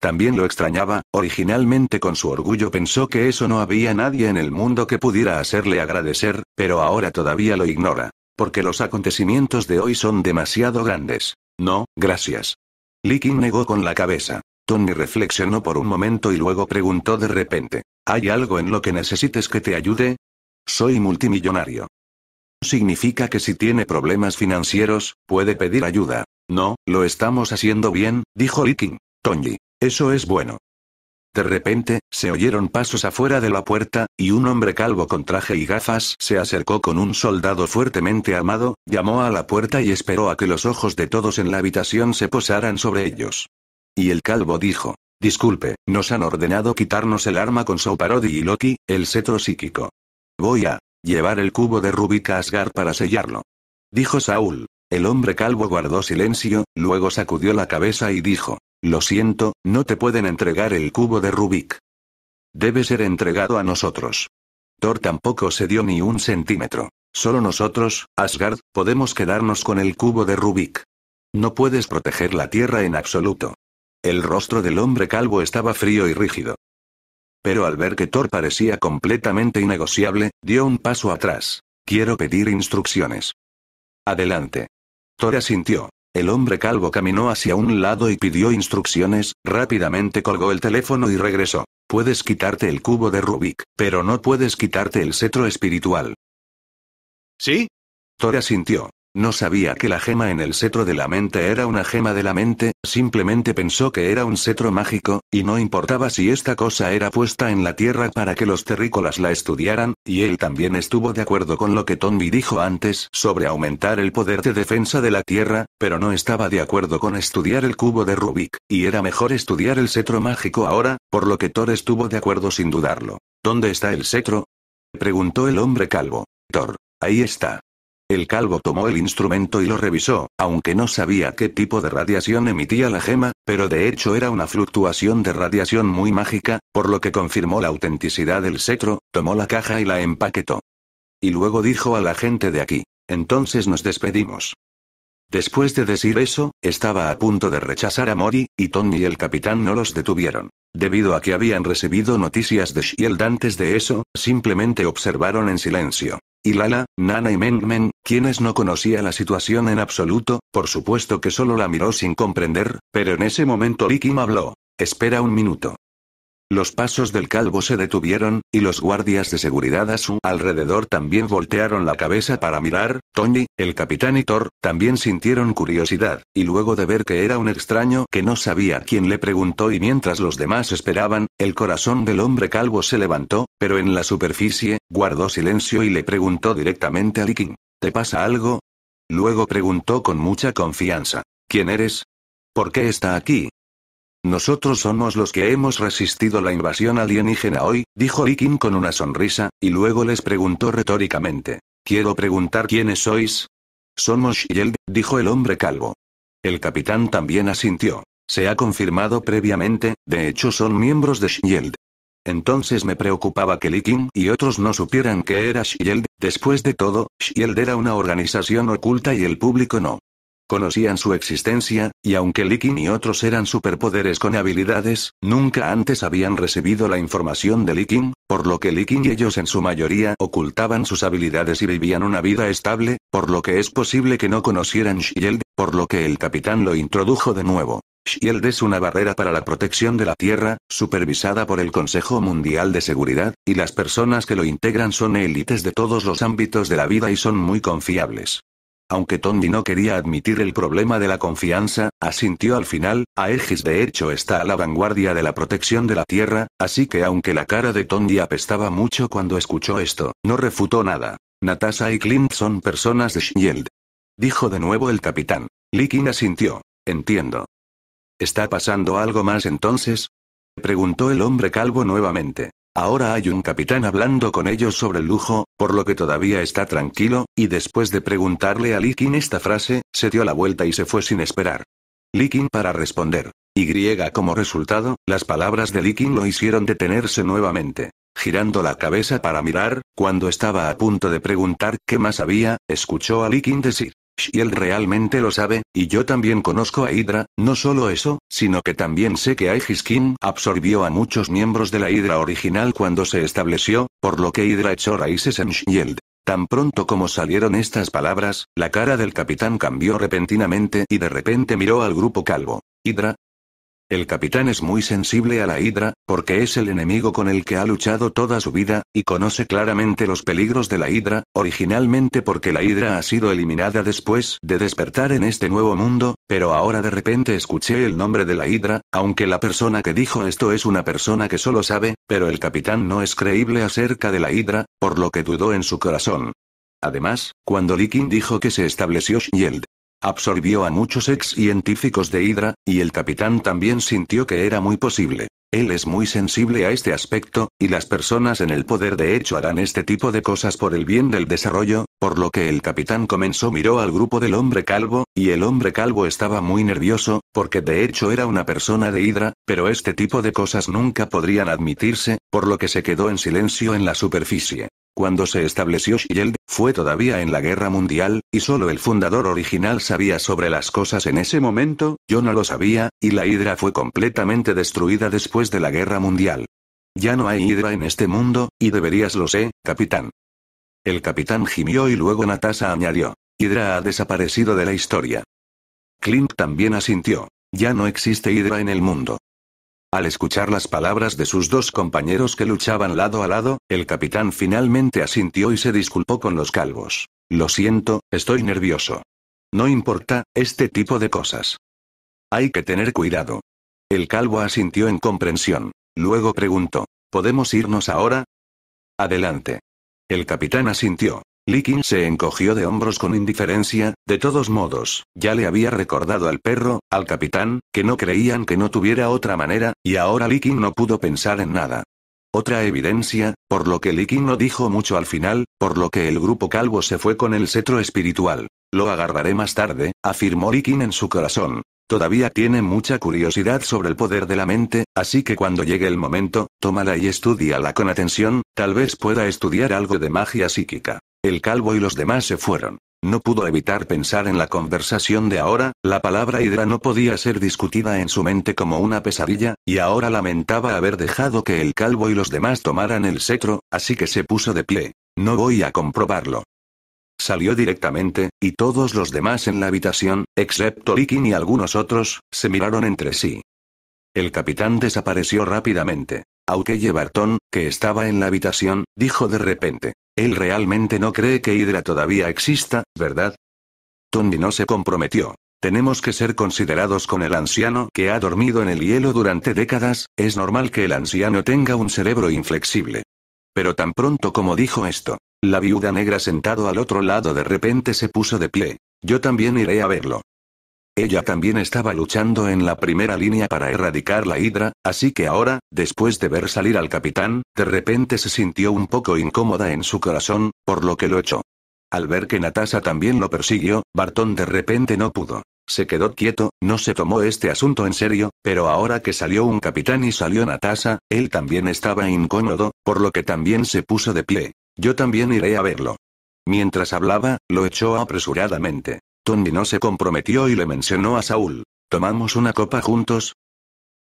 También lo extrañaba, originalmente con su orgullo pensó que eso no había nadie en el mundo que pudiera hacerle agradecer, pero ahora todavía lo ignora. Porque los acontecimientos de hoy son demasiado grandes. No, gracias. Licking negó con la cabeza. Tony reflexionó por un momento y luego preguntó de repente, ¿hay algo en lo que necesites que te ayude? Soy multimillonario significa que si tiene problemas financieros, puede pedir ayuda. No, lo estamos haciendo bien, dijo Liking. Tony, eso es bueno. De repente, se oyeron pasos afuera de la puerta, y un hombre calvo con traje y gafas se acercó con un soldado fuertemente armado, llamó a la puerta y esperó a que los ojos de todos en la habitación se posaran sobre ellos. Y el calvo dijo, Disculpe, nos han ordenado quitarnos el arma con Soparodi y Loki, el cetro psíquico. Voy a Llevar el cubo de Rubik a Asgard para sellarlo. Dijo Saúl. El hombre calvo guardó silencio, luego sacudió la cabeza y dijo, Lo siento, no te pueden entregar el cubo de Rubik. Debe ser entregado a nosotros. Thor tampoco se dio ni un centímetro. Solo nosotros, Asgard, podemos quedarnos con el cubo de Rubik. No puedes proteger la Tierra en absoluto. El rostro del hombre calvo estaba frío y rígido pero al ver que Thor parecía completamente innegociable, dio un paso atrás. Quiero pedir instrucciones. Adelante. Thor asintió. El hombre calvo caminó hacia un lado y pidió instrucciones, rápidamente colgó el teléfono y regresó. Puedes quitarte el cubo de Rubik, pero no puedes quitarte el cetro espiritual. ¿Sí? Thor asintió. No sabía que la gema en el cetro de la mente era una gema de la mente, simplemente pensó que era un cetro mágico, y no importaba si esta cosa era puesta en la tierra para que los terrícolas la estudiaran, y él también estuvo de acuerdo con lo que Tommy dijo antes sobre aumentar el poder de defensa de la tierra, pero no estaba de acuerdo con estudiar el cubo de Rubik, y era mejor estudiar el cetro mágico ahora, por lo que Thor estuvo de acuerdo sin dudarlo. ¿Dónde está el cetro? preguntó el hombre calvo. Thor. Ahí está. El calvo tomó el instrumento y lo revisó, aunque no sabía qué tipo de radiación emitía la gema, pero de hecho era una fluctuación de radiación muy mágica, por lo que confirmó la autenticidad del cetro, tomó la caja y la empaquetó. Y luego dijo a la gente de aquí. Entonces nos despedimos. Después de decir eso, estaba a punto de rechazar a Mori, y Tony y el capitán no los detuvieron. Debido a que habían recibido noticias de Shield antes de eso, simplemente observaron en silencio. Y Lala, Nana y Meng, quienes no conocía la situación en absoluto, por supuesto que solo la miró sin comprender, pero en ese momento Likim habló. Espera un minuto. Los pasos del calvo se detuvieron, y los guardias de seguridad a su alrededor también voltearon la cabeza para mirar, Tony, el capitán y Thor, también sintieron curiosidad, y luego de ver que era un extraño que no sabía quién le preguntó y mientras los demás esperaban, el corazón del hombre calvo se levantó, pero en la superficie, guardó silencio y le preguntó directamente a Likin. ¿Te pasa algo? Luego preguntó con mucha confianza. ¿Quién eres? ¿Por qué está aquí? Nosotros somos los que hemos resistido la invasión alienígena hoy, dijo Likin con una sonrisa, y luego les preguntó retóricamente. Quiero preguntar quiénes sois. Somos Shield, dijo el hombre calvo. El capitán también asintió. Se ha confirmado previamente, de hecho son miembros de Shield. Entonces me preocupaba que Likin y otros no supieran que era Shield, después de todo, Shield era una organización oculta y el público no. Conocían su existencia, y aunque Likin y otros eran superpoderes con habilidades, nunca antes habían recibido la información de Likin, por lo que Likin y ellos en su mayoría ocultaban sus habilidades y vivían una vida estable, por lo que es posible que no conocieran Shield, por lo que el capitán lo introdujo de nuevo. Shield es una barrera para la protección de la Tierra, supervisada por el Consejo Mundial de Seguridad, y las personas que lo integran son élites de todos los ámbitos de la vida y son muy confiables. Aunque Tondi no quería admitir el problema de la confianza, asintió al final, Aegis de hecho está a la vanguardia de la protección de la Tierra, así que aunque la cara de Tondi apestaba mucho cuando escuchó esto, no refutó nada. Natasha y Clint son personas de Shield. Dijo de nuevo el capitán. Likin asintió. Entiendo. ¿Está pasando algo más entonces? Preguntó el hombre calvo nuevamente. Ahora hay un capitán hablando con ellos sobre el lujo, por lo que todavía está tranquilo, y después de preguntarle a Likin esta frase, se dio la vuelta y se fue sin esperar. Likin para responder. Y como resultado, las palabras de Likin lo hicieron detenerse nuevamente. Girando la cabeza para mirar, cuando estaba a punto de preguntar qué más había, escuchó a Likin decir. Y él realmente lo sabe, y yo también conozco a Hydra, no solo eso, sino que también sé que Aegis King absorbió a muchos miembros de la Hydra original cuando se estableció, por lo que Hydra echó raíces en Shield. Tan pronto como salieron estas palabras, la cara del capitán cambió repentinamente y de repente miró al grupo calvo. Hydra, el capitán es muy sensible a la hidra, porque es el enemigo con el que ha luchado toda su vida, y conoce claramente los peligros de la hidra, originalmente porque la hidra ha sido eliminada después de despertar en este nuevo mundo, pero ahora de repente escuché el nombre de la hidra, aunque la persona que dijo esto es una persona que solo sabe, pero el capitán no es creíble acerca de la hidra, por lo que dudó en su corazón. Además, cuando Likin dijo que se estableció Shield, Absorbió a muchos ex científicos de Hydra, y el capitán también sintió que era muy posible. Él es muy sensible a este aspecto, y las personas en el poder de hecho harán este tipo de cosas por el bien del desarrollo, por lo que el capitán comenzó miró al grupo del hombre calvo, y el hombre calvo estaba muy nervioso, porque de hecho era una persona de Hydra, pero este tipo de cosas nunca podrían admitirse, por lo que se quedó en silencio en la superficie. Cuando se estableció Shield, fue todavía en la guerra mundial, y solo el fundador original sabía sobre las cosas en ese momento, yo no lo sabía, y la Hidra fue completamente destruida después de la guerra mundial. Ya no hay Hidra en este mundo, y deberías lo sé, capitán. El capitán gimió y luego Natasha añadió. Hydra ha desaparecido de la historia. Clint también asintió. Ya no existe Hydra en el mundo. Al escuchar las palabras de sus dos compañeros que luchaban lado a lado, el capitán finalmente asintió y se disculpó con los calvos. Lo siento, estoy nervioso. No importa, este tipo de cosas. Hay que tener cuidado. El calvo asintió en comprensión. Luego preguntó, ¿podemos irnos ahora? Adelante. El capitán asintió. Likin se encogió de hombros con indiferencia, de todos modos, ya le había recordado al perro, al capitán, que no creían que no tuviera otra manera, y ahora Likin no pudo pensar en nada. Otra evidencia, por lo que Likin no dijo mucho al final, por lo que el grupo calvo se fue con el cetro espiritual. Lo agarraré más tarde, afirmó Likin en su corazón. Todavía tiene mucha curiosidad sobre el poder de la mente, así que cuando llegue el momento, tómala y estudiala con atención, tal vez pueda estudiar algo de magia psíquica. El calvo y los demás se fueron. No pudo evitar pensar en la conversación de ahora, la palabra hidra no podía ser discutida en su mente como una pesadilla, y ahora lamentaba haber dejado que el calvo y los demás tomaran el cetro, así que se puso de pie. No voy a comprobarlo. Salió directamente, y todos los demás en la habitación, excepto Likin y algunos otros, se miraron entre sí. El capitán desapareció rápidamente llevar Ton, que estaba en la habitación, dijo de repente. Él realmente no cree que Hydra todavía exista, ¿verdad? Tony no se comprometió. Tenemos que ser considerados con el anciano que ha dormido en el hielo durante décadas, es normal que el anciano tenga un cerebro inflexible. Pero tan pronto como dijo esto, la viuda negra sentado al otro lado de repente se puso de pie. Yo también iré a verlo. Ella también estaba luchando en la primera línea para erradicar la hidra, así que ahora, después de ver salir al capitán, de repente se sintió un poco incómoda en su corazón, por lo que lo echó. Al ver que Natasha también lo persiguió, Bartón de repente no pudo. Se quedó quieto, no se tomó este asunto en serio, pero ahora que salió un capitán y salió Natasha, él también estaba incómodo, por lo que también se puso de pie. Yo también iré a verlo. Mientras hablaba, lo echó apresuradamente. Tommy no se comprometió y le mencionó a Saúl. ¿Tomamos una copa juntos?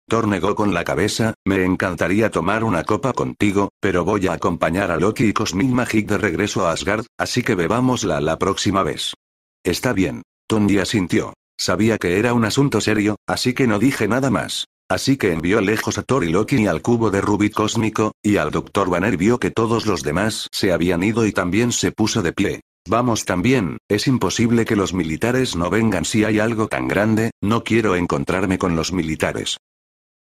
Thor negó con la cabeza, me encantaría tomar una copa contigo, pero voy a acompañar a Loki y Cosmic Magic de regreso a Asgard, así que bebámosla la próxima vez. Está bien. Tony asintió. Sabía que era un asunto serio, así que no dije nada más. Así que envió lejos a Thor y Loki y al cubo de Rubik cósmico, y al Dr. Banner vio que todos los demás se habían ido y también se puso de pie. Vamos también, es imposible que los militares no vengan si hay algo tan grande, no quiero encontrarme con los militares.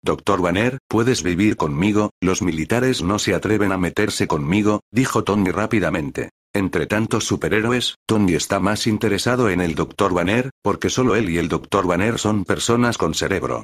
Doctor Banner, puedes vivir conmigo, los militares no se atreven a meterse conmigo, dijo Tony rápidamente. Entre tantos superhéroes, Tony está más interesado en el Doctor Banner, porque solo él y el Doctor Banner son personas con cerebro.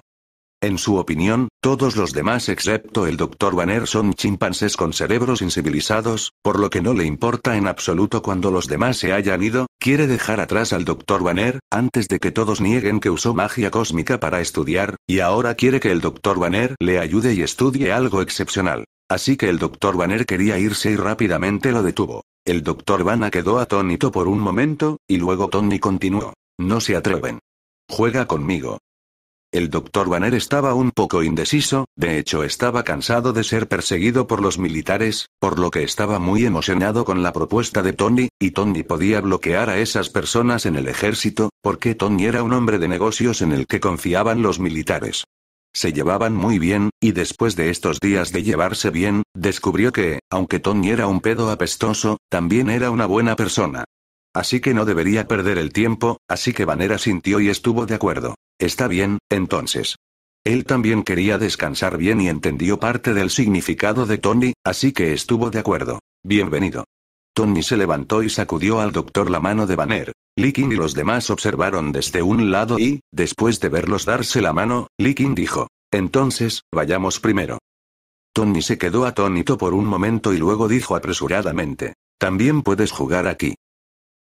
En su opinión, todos los demás excepto el Dr. Banner son chimpancés con cerebros incivilizados, por lo que no le importa en absoluto cuando los demás se hayan ido, quiere dejar atrás al Dr. Banner, antes de que todos nieguen que usó magia cósmica para estudiar, y ahora quiere que el Dr. Banner le ayude y estudie algo excepcional. Así que el Dr. Banner quería irse y rápidamente lo detuvo. El Dr. Banner quedó atónito por un momento, y luego Tony continuó. No se atreven. Juega conmigo. El doctor Banner estaba un poco indeciso, de hecho estaba cansado de ser perseguido por los militares, por lo que estaba muy emocionado con la propuesta de Tony, y Tony podía bloquear a esas personas en el ejército, porque Tony era un hombre de negocios en el que confiaban los militares. Se llevaban muy bien, y después de estos días de llevarse bien, descubrió que, aunque Tony era un pedo apestoso, también era una buena persona. Así que no debería perder el tiempo, así que Banner asintió y estuvo de acuerdo. Está bien, entonces. Él también quería descansar bien y entendió parte del significado de Tony, así que estuvo de acuerdo. Bienvenido. Tony se levantó y sacudió al doctor la mano de Banner. Licking y los demás observaron desde un lado y, después de verlos darse la mano, Licking dijo, entonces, vayamos primero. Tony se quedó atónito por un momento y luego dijo apresuradamente, también puedes jugar aquí.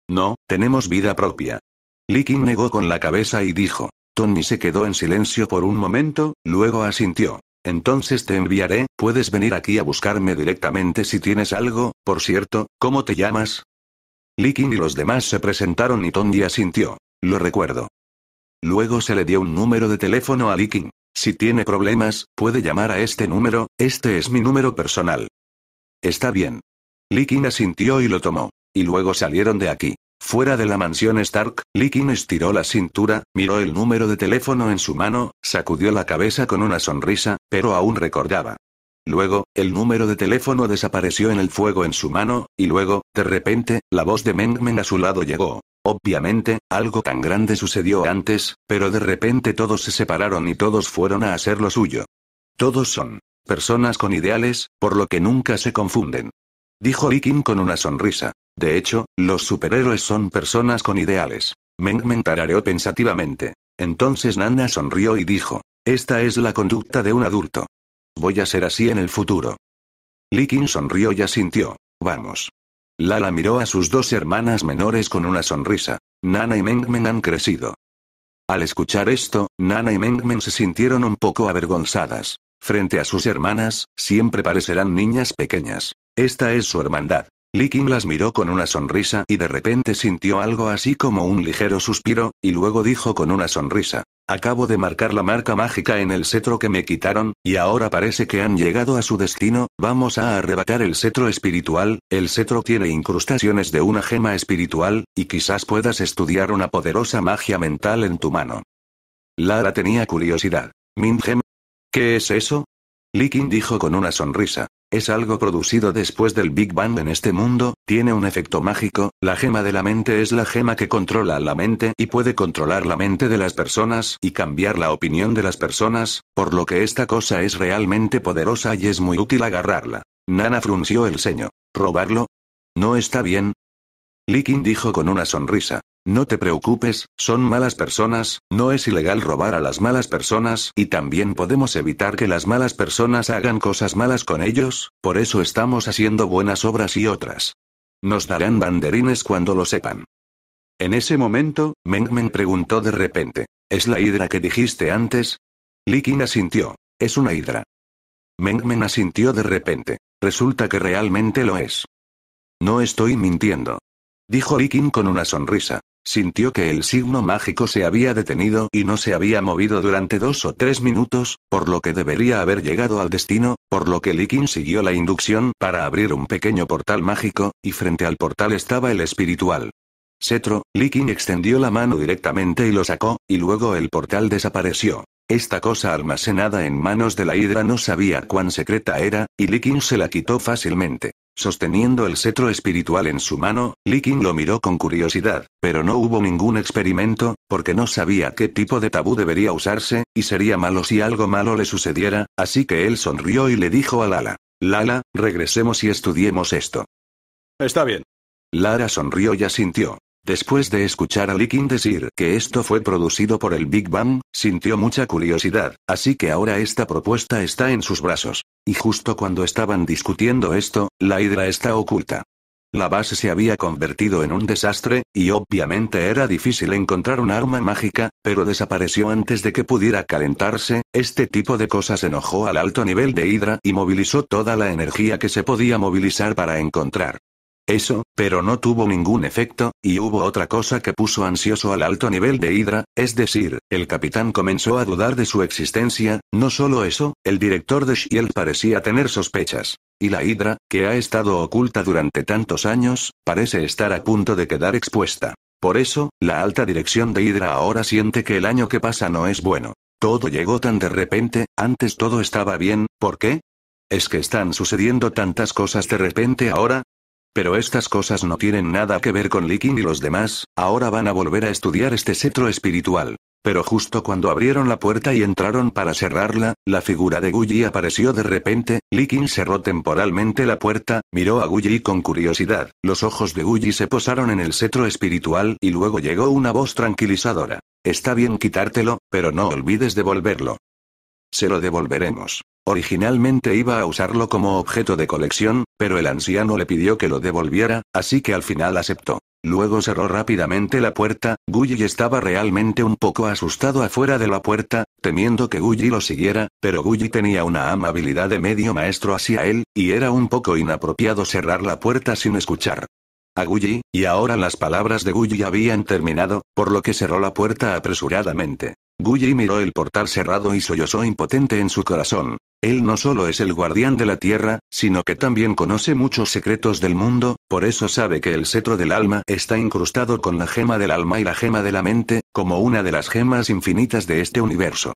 No, tenemos vida propia. Licking negó con la cabeza y dijo, Tony se quedó en silencio por un momento, luego asintió. Entonces te enviaré, puedes venir aquí a buscarme directamente si tienes algo, por cierto, ¿cómo te llamas? Likin y los demás se presentaron y Tony asintió. Lo recuerdo. Luego se le dio un número de teléfono a Likin. Si tiene problemas, puede llamar a este número, este es mi número personal. Está bien. Likin asintió y lo tomó. Y luego salieron de aquí. Fuera de la mansión Stark, Likin estiró la cintura, miró el número de teléfono en su mano, sacudió la cabeza con una sonrisa, pero aún recordaba. Luego, el número de teléfono desapareció en el fuego en su mano, y luego, de repente, la voz de Mengmen a su lado llegó. Obviamente, algo tan grande sucedió antes, pero de repente todos se separaron y todos fueron a hacer lo suyo. Todos son personas con ideales, por lo que nunca se confunden. Dijo Likin con una sonrisa. De hecho, los superhéroes son personas con ideales. Mengmen tarareó pensativamente. Entonces Nana sonrió y dijo, esta es la conducta de un adulto. Voy a ser así en el futuro. Likin sonrió y asintió. Vamos. Lala miró a sus dos hermanas menores con una sonrisa. Nana y Mengmen han crecido. Al escuchar esto, Nana y Mengmen se sintieron un poco avergonzadas. Frente a sus hermanas, siempre parecerán niñas pequeñas. Esta es su hermandad. Li las miró con una sonrisa y de repente sintió algo así como un ligero suspiro, y luego dijo con una sonrisa. Acabo de marcar la marca mágica en el cetro que me quitaron, y ahora parece que han llegado a su destino, vamos a arrebatar el cetro espiritual, el cetro tiene incrustaciones de una gema espiritual, y quizás puedas estudiar una poderosa magia mental en tu mano. Lara tenía curiosidad. ¿Min ¿Qué es eso? Likin dijo con una sonrisa. Es algo producido después del Big Bang en este mundo, tiene un efecto mágico, la gema de la mente es la gema que controla la mente y puede controlar la mente de las personas y cambiar la opinión de las personas, por lo que esta cosa es realmente poderosa y es muy útil agarrarla. Nana frunció el ceño. ¿Robarlo? No está bien. Likin dijo con una sonrisa. No te preocupes, son malas personas, no es ilegal robar a las malas personas y también podemos evitar que las malas personas hagan cosas malas con ellos, por eso estamos haciendo buenas obras y otras. Nos darán banderines cuando lo sepan. En ese momento, Mengmen preguntó de repente, ¿es la hidra que dijiste antes? Likin asintió, es una hidra. Mengmen asintió de repente, resulta que realmente lo es. No estoy mintiendo. Dijo Likin con una sonrisa. Sintió que el signo mágico se había detenido y no se había movido durante dos o tres minutos, por lo que debería haber llegado al destino, por lo que Likin siguió la inducción para abrir un pequeño portal mágico, y frente al portal estaba el espiritual. Cetro, Likin extendió la mano directamente y lo sacó, y luego el portal desapareció. Esta cosa almacenada en manos de la hidra no sabía cuán secreta era, y Likin se la quitó fácilmente. Sosteniendo el cetro espiritual en su mano, Likin lo miró con curiosidad, pero no hubo ningún experimento, porque no sabía qué tipo de tabú debería usarse, y sería malo si algo malo le sucediera, así que él sonrió y le dijo a Lala, Lala, regresemos y estudiemos esto. Está bien. Lara sonrió y asintió. Después de escuchar a Likin decir que esto fue producido por el Big Bang, sintió mucha curiosidad, así que ahora esta propuesta está en sus brazos. Y justo cuando estaban discutiendo esto, la hidra está oculta. La base se había convertido en un desastre, y obviamente era difícil encontrar un arma mágica, pero desapareció antes de que pudiera calentarse, este tipo de cosas enojó al alto nivel de Hydra y movilizó toda la energía que se podía movilizar para encontrar eso, pero no tuvo ningún efecto, y hubo otra cosa que puso ansioso al alto nivel de Hydra, es decir, el capitán comenzó a dudar de su existencia, no solo eso, el director de Shield parecía tener sospechas. Y la Hydra, que ha estado oculta durante tantos años, parece estar a punto de quedar expuesta. Por eso, la alta dirección de Hydra ahora siente que el año que pasa no es bueno. Todo llegó tan de repente, antes todo estaba bien, ¿por qué? ¿Es que están sucediendo tantas cosas de repente ahora? Pero estas cosas no tienen nada que ver con Likin y los demás, ahora van a volver a estudiar este cetro espiritual. Pero justo cuando abrieron la puerta y entraron para cerrarla, la figura de Guyi apareció de repente, Likin cerró temporalmente la puerta, miró a Guyi con curiosidad, los ojos de Guyi se posaron en el cetro espiritual y luego llegó una voz tranquilizadora. Está bien quitártelo, pero no olvides devolverlo. Se lo devolveremos. Originalmente iba a usarlo como objeto de colección, pero el anciano le pidió que lo devolviera, así que al final aceptó. Luego cerró rápidamente la puerta, Gully estaba realmente un poco asustado afuera de la puerta, temiendo que Gully lo siguiera, pero Gully tenía una amabilidad de medio maestro hacia él, y era un poco inapropiado cerrar la puerta sin escuchar. A Gully, y ahora las palabras de Gully habían terminado, por lo que cerró la puerta apresuradamente. Guy miró el portal cerrado y sollozó impotente en su corazón. Él no solo es el guardián de la tierra, sino que también conoce muchos secretos del mundo, por eso sabe que el cetro del alma está incrustado con la gema del alma y la gema de la mente, como una de las gemas infinitas de este universo.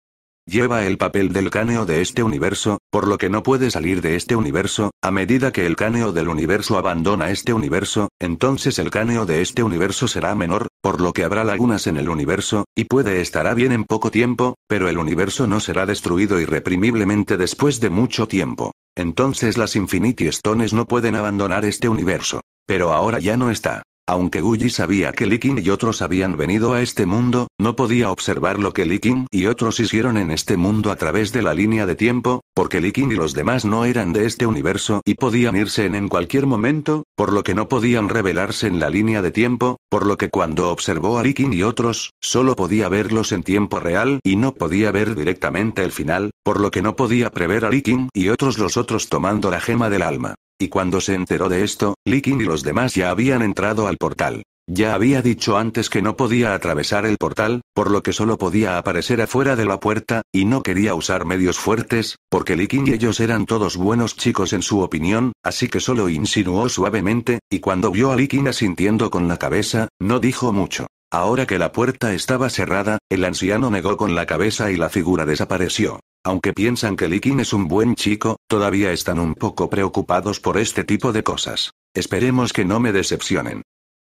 Lleva el papel del caneo de este universo, por lo que no puede salir de este universo, a medida que el caneo del universo abandona este universo, entonces el cáneo de este universo será menor, por lo que habrá lagunas en el universo, y puede estará bien en poco tiempo, pero el universo no será destruido irreprimiblemente después de mucho tiempo. Entonces las Infinity Stones no pueden abandonar este universo. Pero ahora ya no está. Aunque Guji sabía que Likin y otros habían venido a este mundo, no podía observar lo que Likin y otros hicieron en este mundo a través de la línea de tiempo, porque Likin y los demás no eran de este universo y podían irse en, en cualquier momento, por lo que no podían revelarse en la línea de tiempo, por lo que cuando observó a Likin y otros, solo podía verlos en tiempo real y no podía ver directamente el final, por lo que no podía prever a Likin y otros los otros tomando la gema del alma. Y cuando se enteró de esto, Likin y los demás ya habían entrado al portal. Ya había dicho antes que no podía atravesar el portal, por lo que solo podía aparecer afuera de la puerta, y no quería usar medios fuertes, porque Likin y ellos eran todos buenos chicos en su opinión, así que solo insinuó suavemente, y cuando vio a Likin asintiendo con la cabeza, no dijo mucho. Ahora que la puerta estaba cerrada, el anciano negó con la cabeza y la figura desapareció. Aunque piensan que Likin es un buen chico, todavía están un poco preocupados por este tipo de cosas. Esperemos que no me decepcionen.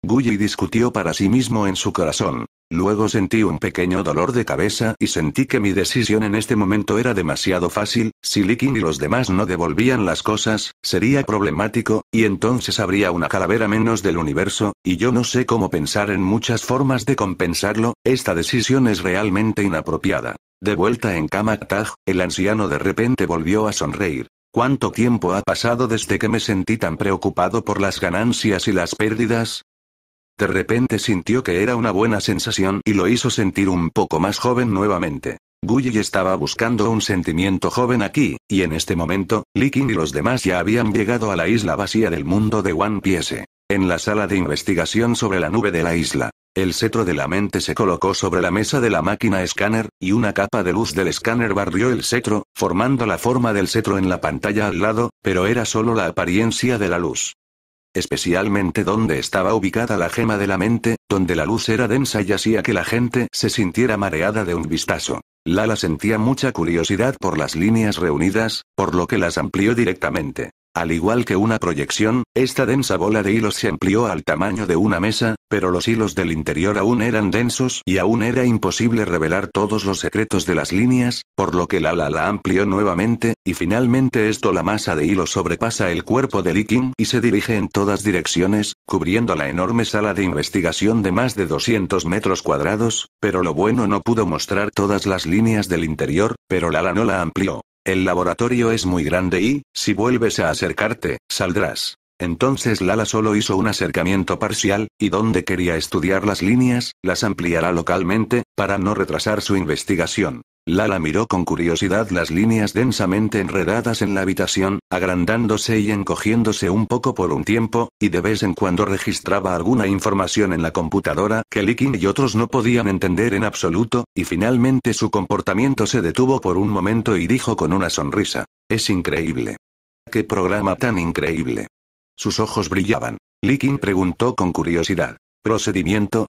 Guy discutió para sí mismo en su corazón. Luego sentí un pequeño dolor de cabeza y sentí que mi decisión en este momento era demasiado fácil, si Likin y los demás no devolvían las cosas, sería problemático, y entonces habría una calavera menos del universo, y yo no sé cómo pensar en muchas formas de compensarlo, esta decisión es realmente inapropiada. De vuelta en kamak el anciano de repente volvió a sonreír. ¿Cuánto tiempo ha pasado desde que me sentí tan preocupado por las ganancias y las pérdidas? De repente sintió que era una buena sensación y lo hizo sentir un poco más joven nuevamente. Guyi estaba buscando un sentimiento joven aquí, y en este momento, Liking y los demás ya habían llegado a la isla vacía del mundo de One Piece. En la sala de investigación sobre la nube de la isla. El cetro de la mente se colocó sobre la mesa de la máquina escáner, y una capa de luz del escáner barrió el cetro, formando la forma del cetro en la pantalla al lado, pero era solo la apariencia de la luz. Especialmente donde estaba ubicada la gema de la mente, donde la luz era densa y hacía que la gente se sintiera mareada de un vistazo. Lala sentía mucha curiosidad por las líneas reunidas, por lo que las amplió directamente. Al igual que una proyección, esta densa bola de hilos se amplió al tamaño de una mesa, pero los hilos del interior aún eran densos y aún era imposible revelar todos los secretos de las líneas, por lo que Lala la amplió nuevamente, y finalmente esto la masa de hilos sobrepasa el cuerpo de Likin y se dirige en todas direcciones, cubriendo la enorme sala de investigación de más de 200 metros cuadrados, pero lo bueno no pudo mostrar todas las líneas del interior, pero Lala no la amplió. El laboratorio es muy grande y, si vuelves a acercarte, saldrás. Entonces Lala solo hizo un acercamiento parcial, y donde quería estudiar las líneas, las ampliará localmente, para no retrasar su investigación. Lala miró con curiosidad las líneas densamente enredadas en la habitación, agrandándose y encogiéndose un poco por un tiempo, y de vez en cuando registraba alguna información en la computadora que Likin y otros no podían entender en absoluto, y finalmente su comportamiento se detuvo por un momento y dijo con una sonrisa, Es increíble. ¿Qué programa tan increíble? Sus ojos brillaban. Likin preguntó con curiosidad, ¿procedimiento?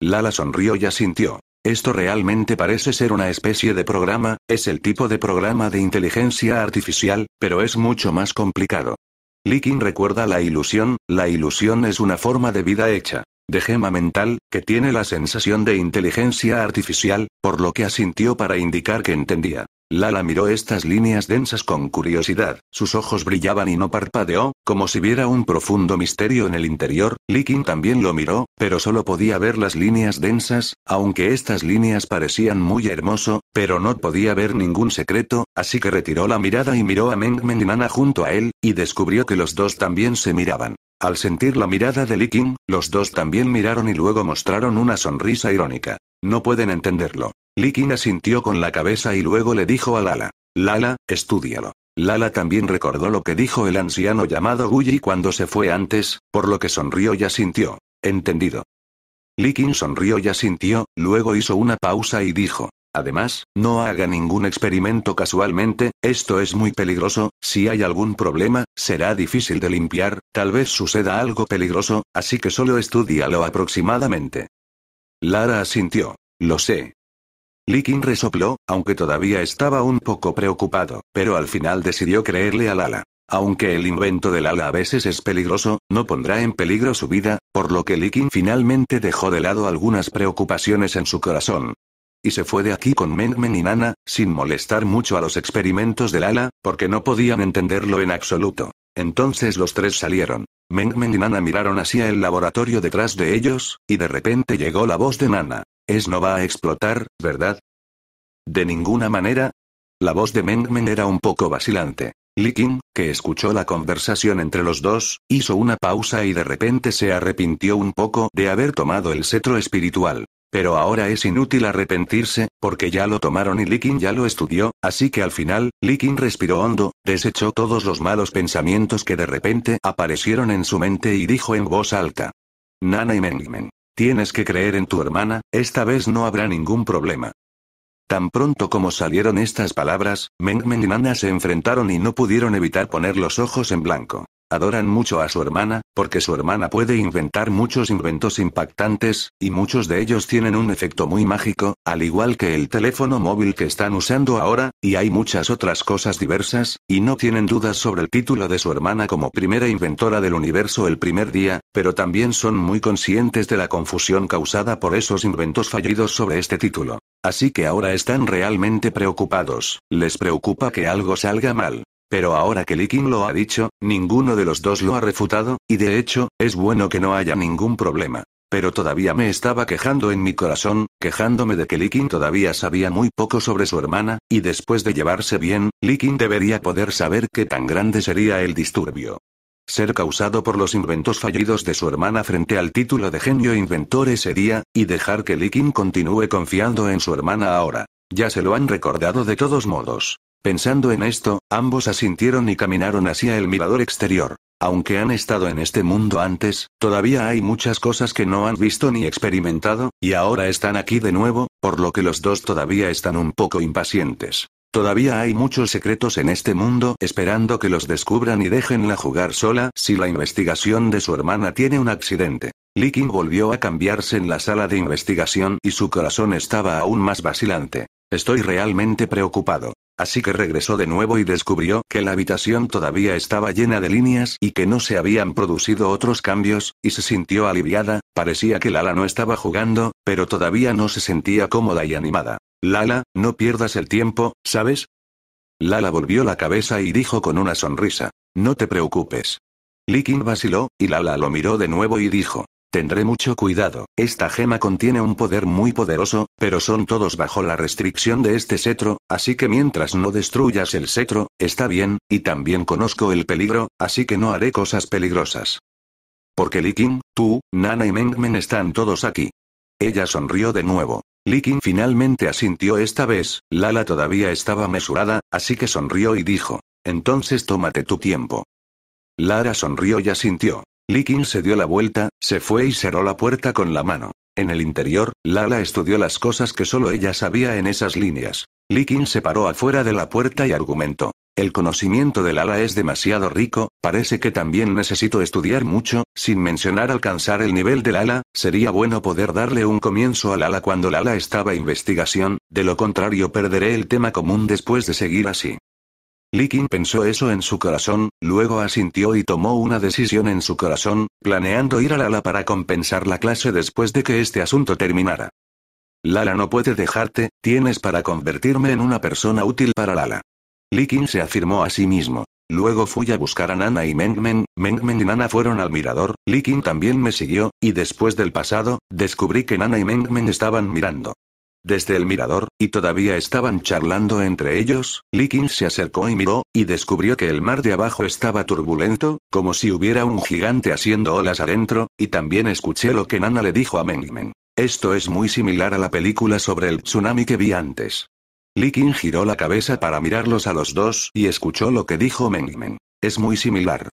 Lala sonrió y asintió. Esto realmente parece ser una especie de programa, es el tipo de programa de inteligencia artificial, pero es mucho más complicado. Likin recuerda la ilusión, la ilusión es una forma de vida hecha, de gema mental, que tiene la sensación de inteligencia artificial, por lo que asintió para indicar que entendía. Lala miró estas líneas densas con curiosidad, sus ojos brillaban y no parpadeó, como si viera un profundo misterio en el interior, Likin también lo miró, pero solo podía ver las líneas densas, aunque estas líneas parecían muy hermoso, pero no podía ver ningún secreto, así que retiró la mirada y miró a Mengmen y Nana junto a él, y descubrió que los dos también se miraban. Al sentir la mirada de Li los dos también miraron y luego mostraron una sonrisa irónica. No pueden entenderlo. Li asintió con la cabeza y luego le dijo a Lala. Lala, estúdialo. Lala también recordó lo que dijo el anciano llamado Guyi cuando se fue antes, por lo que sonrió y asintió. Entendido. Li sonrió y asintió, luego hizo una pausa y dijo. Además, no haga ningún experimento casualmente, esto es muy peligroso, si hay algún problema, será difícil de limpiar, tal vez suceda algo peligroso, así que solo estudialo aproximadamente. Lara asintió. Lo sé. Likin resopló, aunque todavía estaba un poco preocupado, pero al final decidió creerle a Lala. Aunque el invento de Lala a veces es peligroso, no pondrá en peligro su vida, por lo que Likin finalmente dejó de lado algunas preocupaciones en su corazón. Y se fue de aquí con Mengmen y Nana, sin molestar mucho a los experimentos del ala, porque no podían entenderlo en absoluto. Entonces los tres salieron. Mengmen y Nana miraron hacia el laboratorio detrás de ellos, y de repente llegó la voz de Nana. Es no va a explotar, ¿verdad? De ninguna manera. La voz de Mengmen era un poco vacilante. Likin, que escuchó la conversación entre los dos, hizo una pausa y de repente se arrepintió un poco de haber tomado el cetro espiritual. Pero ahora es inútil arrepentirse, porque ya lo tomaron y Likin ya lo estudió, así que al final, Likin respiró hondo, desechó todos los malos pensamientos que de repente aparecieron en su mente y dijo en voz alta. Nana y Mengmen. Tienes que creer en tu hermana, esta vez no habrá ningún problema. Tan pronto como salieron estas palabras, Mengmen y Nana se enfrentaron y no pudieron evitar poner los ojos en blanco. Adoran mucho a su hermana, porque su hermana puede inventar muchos inventos impactantes, y muchos de ellos tienen un efecto muy mágico, al igual que el teléfono móvil que están usando ahora, y hay muchas otras cosas diversas, y no tienen dudas sobre el título de su hermana como primera inventora del universo el primer día, pero también son muy conscientes de la confusión causada por esos inventos fallidos sobre este título. Así que ahora están realmente preocupados, les preocupa que algo salga mal. Pero ahora que Likin lo ha dicho, ninguno de los dos lo ha refutado, y de hecho, es bueno que no haya ningún problema. Pero todavía me estaba quejando en mi corazón, quejándome de que Likin todavía sabía muy poco sobre su hermana, y después de llevarse bien, Likin debería poder saber qué tan grande sería el disturbio. Ser causado por los inventos fallidos de su hermana frente al título de genio inventor ese día, y dejar que Likin continúe confiando en su hermana ahora. Ya se lo han recordado de todos modos. Pensando en esto, ambos asintieron y caminaron hacia el mirador exterior. Aunque han estado en este mundo antes, todavía hay muchas cosas que no han visto ni experimentado, y ahora están aquí de nuevo, por lo que los dos todavía están un poco impacientes. Todavía hay muchos secretos en este mundo esperando que los descubran y déjenla jugar sola si la investigación de su hermana tiene un accidente. Liking volvió a cambiarse en la sala de investigación y su corazón estaba aún más vacilante. Estoy realmente preocupado. Así que regresó de nuevo y descubrió que la habitación todavía estaba llena de líneas y que no se habían producido otros cambios, y se sintió aliviada, parecía que Lala no estaba jugando, pero todavía no se sentía cómoda y animada. Lala, no pierdas el tiempo, ¿sabes? Lala volvió la cabeza y dijo con una sonrisa. No te preocupes. Likin vaciló, y Lala lo miró de nuevo y dijo. Tendré mucho cuidado, esta gema contiene un poder muy poderoso, pero son todos bajo la restricción de este cetro, así que mientras no destruyas el cetro, está bien, y también conozco el peligro, así que no haré cosas peligrosas. Porque Likin, tú, Nana y Mengmen están todos aquí. Ella sonrió de nuevo. Likin finalmente asintió esta vez, Lala todavía estaba mesurada, así que sonrió y dijo, entonces tómate tu tiempo. Lara sonrió y asintió. Likin se dio la vuelta, se fue y cerró la puerta con la mano. En el interior, Lala estudió las cosas que solo ella sabía en esas líneas. Likin se paró afuera de la puerta y argumentó. El conocimiento de Lala es demasiado rico, parece que también necesito estudiar mucho, sin mencionar alcanzar el nivel de Lala, sería bueno poder darle un comienzo a Lala cuando Lala estaba investigación, de lo contrario perderé el tema común después de seguir así. Likin pensó eso en su corazón, luego asintió y tomó una decisión en su corazón, planeando ir a Lala para compensar la clase después de que este asunto terminara. Lala no puede dejarte, tienes para convertirme en una persona útil para Lala. Likin se afirmó a sí mismo. Luego fui a buscar a Nana y Mengmen, Mengmen y Nana fueron al mirador, Likin también me siguió, y después del pasado, descubrí que Nana y Mengmen estaban mirando desde el mirador, y todavía estaban charlando entre ellos, Likin se acercó y miró, y descubrió que el mar de abajo estaba turbulento, como si hubiera un gigante haciendo olas adentro, y también escuché lo que Nana le dijo a Mengmen. Esto es muy similar a la película sobre el tsunami que vi antes. Likin giró la cabeza para mirarlos a los dos y escuchó lo que dijo Mengmen. Es muy similar.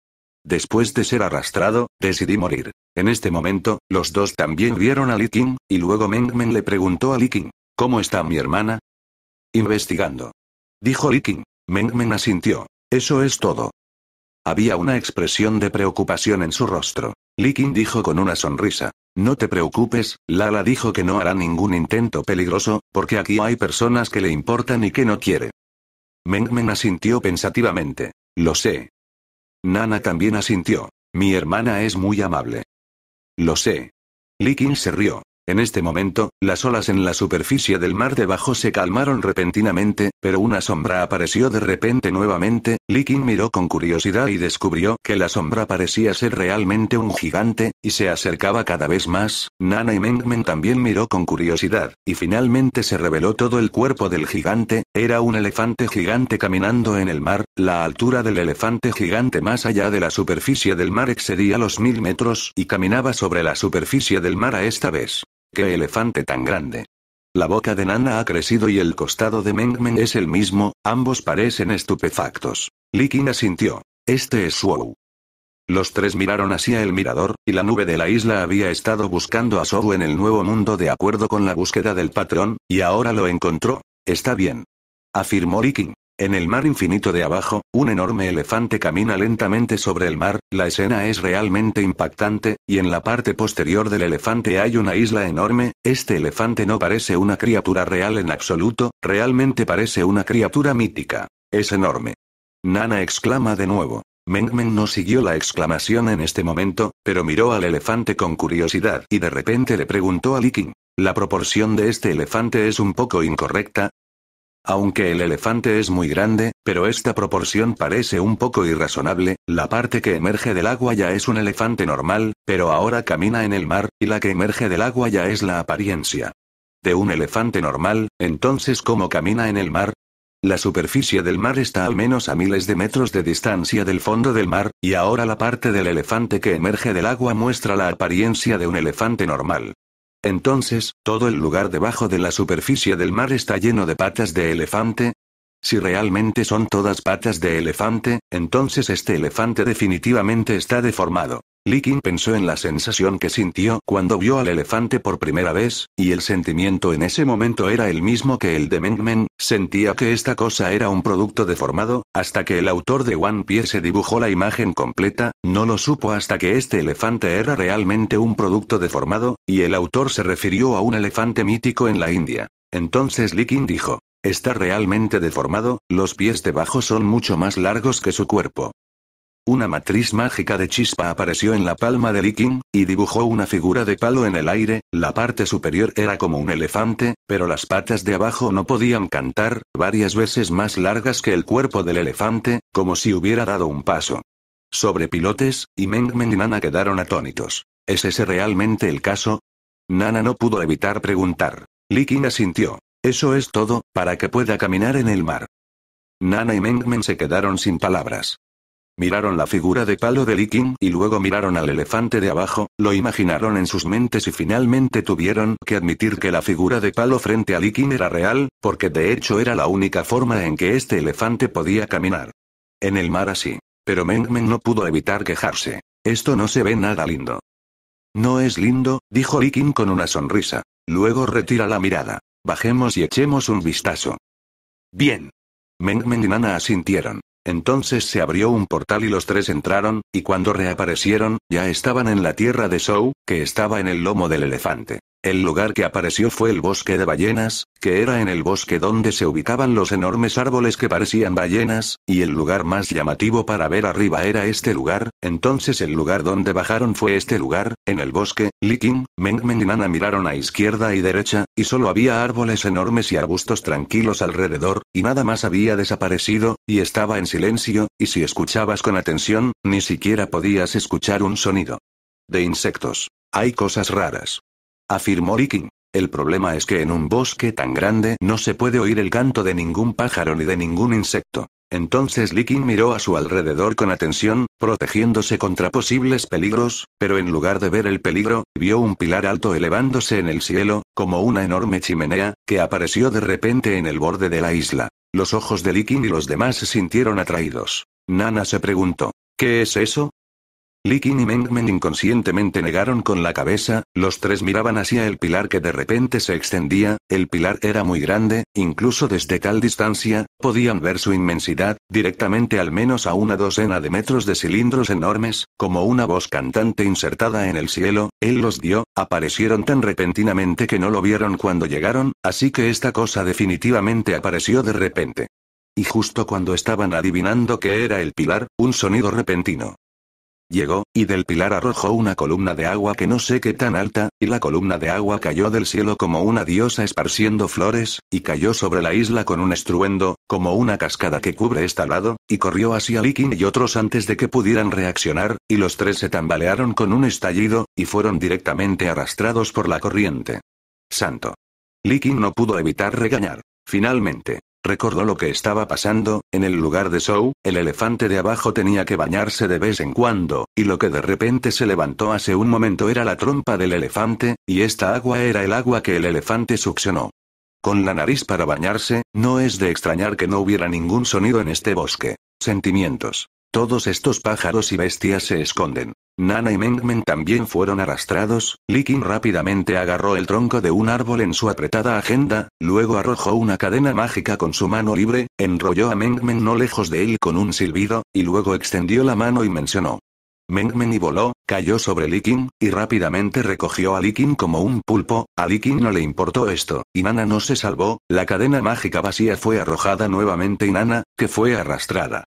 Después de ser arrastrado, decidí morir. En este momento, los dos también vieron a Likin, y luego Mengmen le preguntó a Likin, ¿Cómo está mi hermana? Investigando. Dijo Liking. Mengmen asintió. Eso es todo. Había una expresión de preocupación en su rostro. Liking dijo con una sonrisa. No te preocupes, Lala dijo que no hará ningún intento peligroso, porque aquí hay personas que le importan y que no quiere. Mengmen asintió pensativamente. Lo sé. Nana también asintió. Mi hermana es muy amable. Lo sé. Liking se rió. En este momento, las olas en la superficie del mar debajo se calmaron repentinamente, pero una sombra apareció de repente nuevamente, Likin miró con curiosidad y descubrió que la sombra parecía ser realmente un gigante, y se acercaba cada vez más, Nana y Mengmen también miró con curiosidad, y finalmente se reveló todo el cuerpo del gigante, era un elefante gigante caminando en el mar, la altura del elefante gigante más allá de la superficie del mar excedía los mil metros, y caminaba sobre la superficie del mar a esta vez. ¡Qué elefante tan grande! La boca de Nana ha crecido y el costado de Mengmen es el mismo, ambos parecen estupefactos. Likin asintió. Este es Suou. Los tres miraron hacia el mirador, y la nube de la isla había estado buscando a Suou en el nuevo mundo de acuerdo con la búsqueda del patrón, y ahora lo encontró. Está bien. Afirmó Likin. En el mar infinito de abajo, un enorme elefante camina lentamente sobre el mar, la escena es realmente impactante, y en la parte posterior del elefante hay una isla enorme, este elefante no parece una criatura real en absoluto, realmente parece una criatura mítica. Es enorme. Nana exclama de nuevo. Meng no siguió la exclamación en este momento, pero miró al elefante con curiosidad y de repente le preguntó a Liking. La proporción de este elefante es un poco incorrecta, aunque el elefante es muy grande, pero esta proporción parece un poco irrazonable, la parte que emerge del agua ya es un elefante normal, pero ahora camina en el mar, y la que emerge del agua ya es la apariencia. De un elefante normal, entonces ¿cómo camina en el mar? La superficie del mar está al menos a miles de metros de distancia del fondo del mar, y ahora la parte del elefante que emerge del agua muestra la apariencia de un elefante normal. Entonces, todo el lugar debajo de la superficie del mar está lleno de patas de elefante. Si realmente son todas patas de elefante, entonces este elefante definitivamente está deformado. Liking pensó en la sensación que sintió cuando vio al elefante por primera vez, y el sentimiento en ese momento era el mismo que el de Mengmen, sentía que esta cosa era un producto deformado, hasta que el autor de One Piece dibujó la imagen completa, no lo supo hasta que este elefante era realmente un producto deformado, y el autor se refirió a un elefante mítico en la India. Entonces Liking dijo, está realmente deformado, los pies debajo son mucho más largos que su cuerpo. Una matriz mágica de chispa apareció en la palma de Likin, y dibujó una figura de palo en el aire, la parte superior era como un elefante, pero las patas de abajo no podían cantar, varias veces más largas que el cuerpo del elefante, como si hubiera dado un paso. Sobre pilotes, y Mengmen y Nana quedaron atónitos. ¿Es ese realmente el caso? Nana no pudo evitar preguntar. Likin asintió. Eso es todo, para que pueda caminar en el mar. Nana y Mengmen se quedaron sin palabras. Miraron la figura de palo de Likin y luego miraron al elefante de abajo, lo imaginaron en sus mentes y finalmente tuvieron que admitir que la figura de palo frente a Likin era real, porque de hecho era la única forma en que este elefante podía caminar. En el mar así. Pero Mengmen no pudo evitar quejarse. Esto no se ve nada lindo. No es lindo, dijo Likin con una sonrisa. Luego retira la mirada. Bajemos y echemos un vistazo. Bien. Mengmen y Nana asintieron. Entonces se abrió un portal y los tres entraron, y cuando reaparecieron, ya estaban en la tierra de Sou, que estaba en el lomo del elefante. El lugar que apareció fue el bosque de ballenas, que era en el bosque donde se ubicaban los enormes árboles que parecían ballenas, y el lugar más llamativo para ver arriba era este lugar, entonces el lugar donde bajaron fue este lugar, en el bosque, Likin, Mengmen y Nana miraron a izquierda y derecha, y solo había árboles enormes y arbustos tranquilos alrededor, y nada más había desaparecido, y estaba en silencio, y si escuchabas con atención, ni siquiera podías escuchar un sonido. De insectos. Hay cosas raras afirmó Liking. El problema es que en un bosque tan grande no se puede oír el canto de ningún pájaro ni de ningún insecto. Entonces Likin miró a su alrededor con atención, protegiéndose contra posibles peligros, pero en lugar de ver el peligro, vio un pilar alto elevándose en el cielo, como una enorme chimenea, que apareció de repente en el borde de la isla. Los ojos de Likin y los demás se sintieron atraídos. Nana se preguntó, ¿qué es eso? Likin y Meng inconscientemente negaron con la cabeza, los tres miraban hacia el pilar que de repente se extendía, el pilar era muy grande, incluso desde tal distancia, podían ver su inmensidad, directamente al menos a una docena de metros de cilindros enormes, como una voz cantante insertada en el cielo, él los dio, aparecieron tan repentinamente que no lo vieron cuando llegaron, así que esta cosa definitivamente apareció de repente. Y justo cuando estaban adivinando que era el pilar, un sonido repentino Llegó, y del pilar arrojó una columna de agua que no sé qué tan alta, y la columna de agua cayó del cielo como una diosa esparciendo flores, y cayó sobre la isla con un estruendo, como una cascada que cubre este lado, y corrió hacia Likin y otros antes de que pudieran reaccionar, y los tres se tambalearon con un estallido, y fueron directamente arrastrados por la corriente. Santo. Likin no pudo evitar regañar. Finalmente, Recordó lo que estaba pasando, en el lugar de Sou, el elefante de abajo tenía que bañarse de vez en cuando, y lo que de repente se levantó hace un momento era la trompa del elefante, y esta agua era el agua que el elefante succionó. Con la nariz para bañarse, no es de extrañar que no hubiera ningún sonido en este bosque. Sentimientos. Todos estos pájaros y bestias se esconden. Nana y Mengmen también fueron arrastrados, Likin rápidamente agarró el tronco de un árbol en su apretada agenda, luego arrojó una cadena mágica con su mano libre, enrolló a Mengmen no lejos de él con un silbido, y luego extendió la mano y mencionó. Mengmen y voló, cayó sobre Likin, y rápidamente recogió a Likin como un pulpo, a Likin no le importó esto, y Nana no se salvó, la cadena mágica vacía fue arrojada nuevamente y Nana, que fue arrastrada.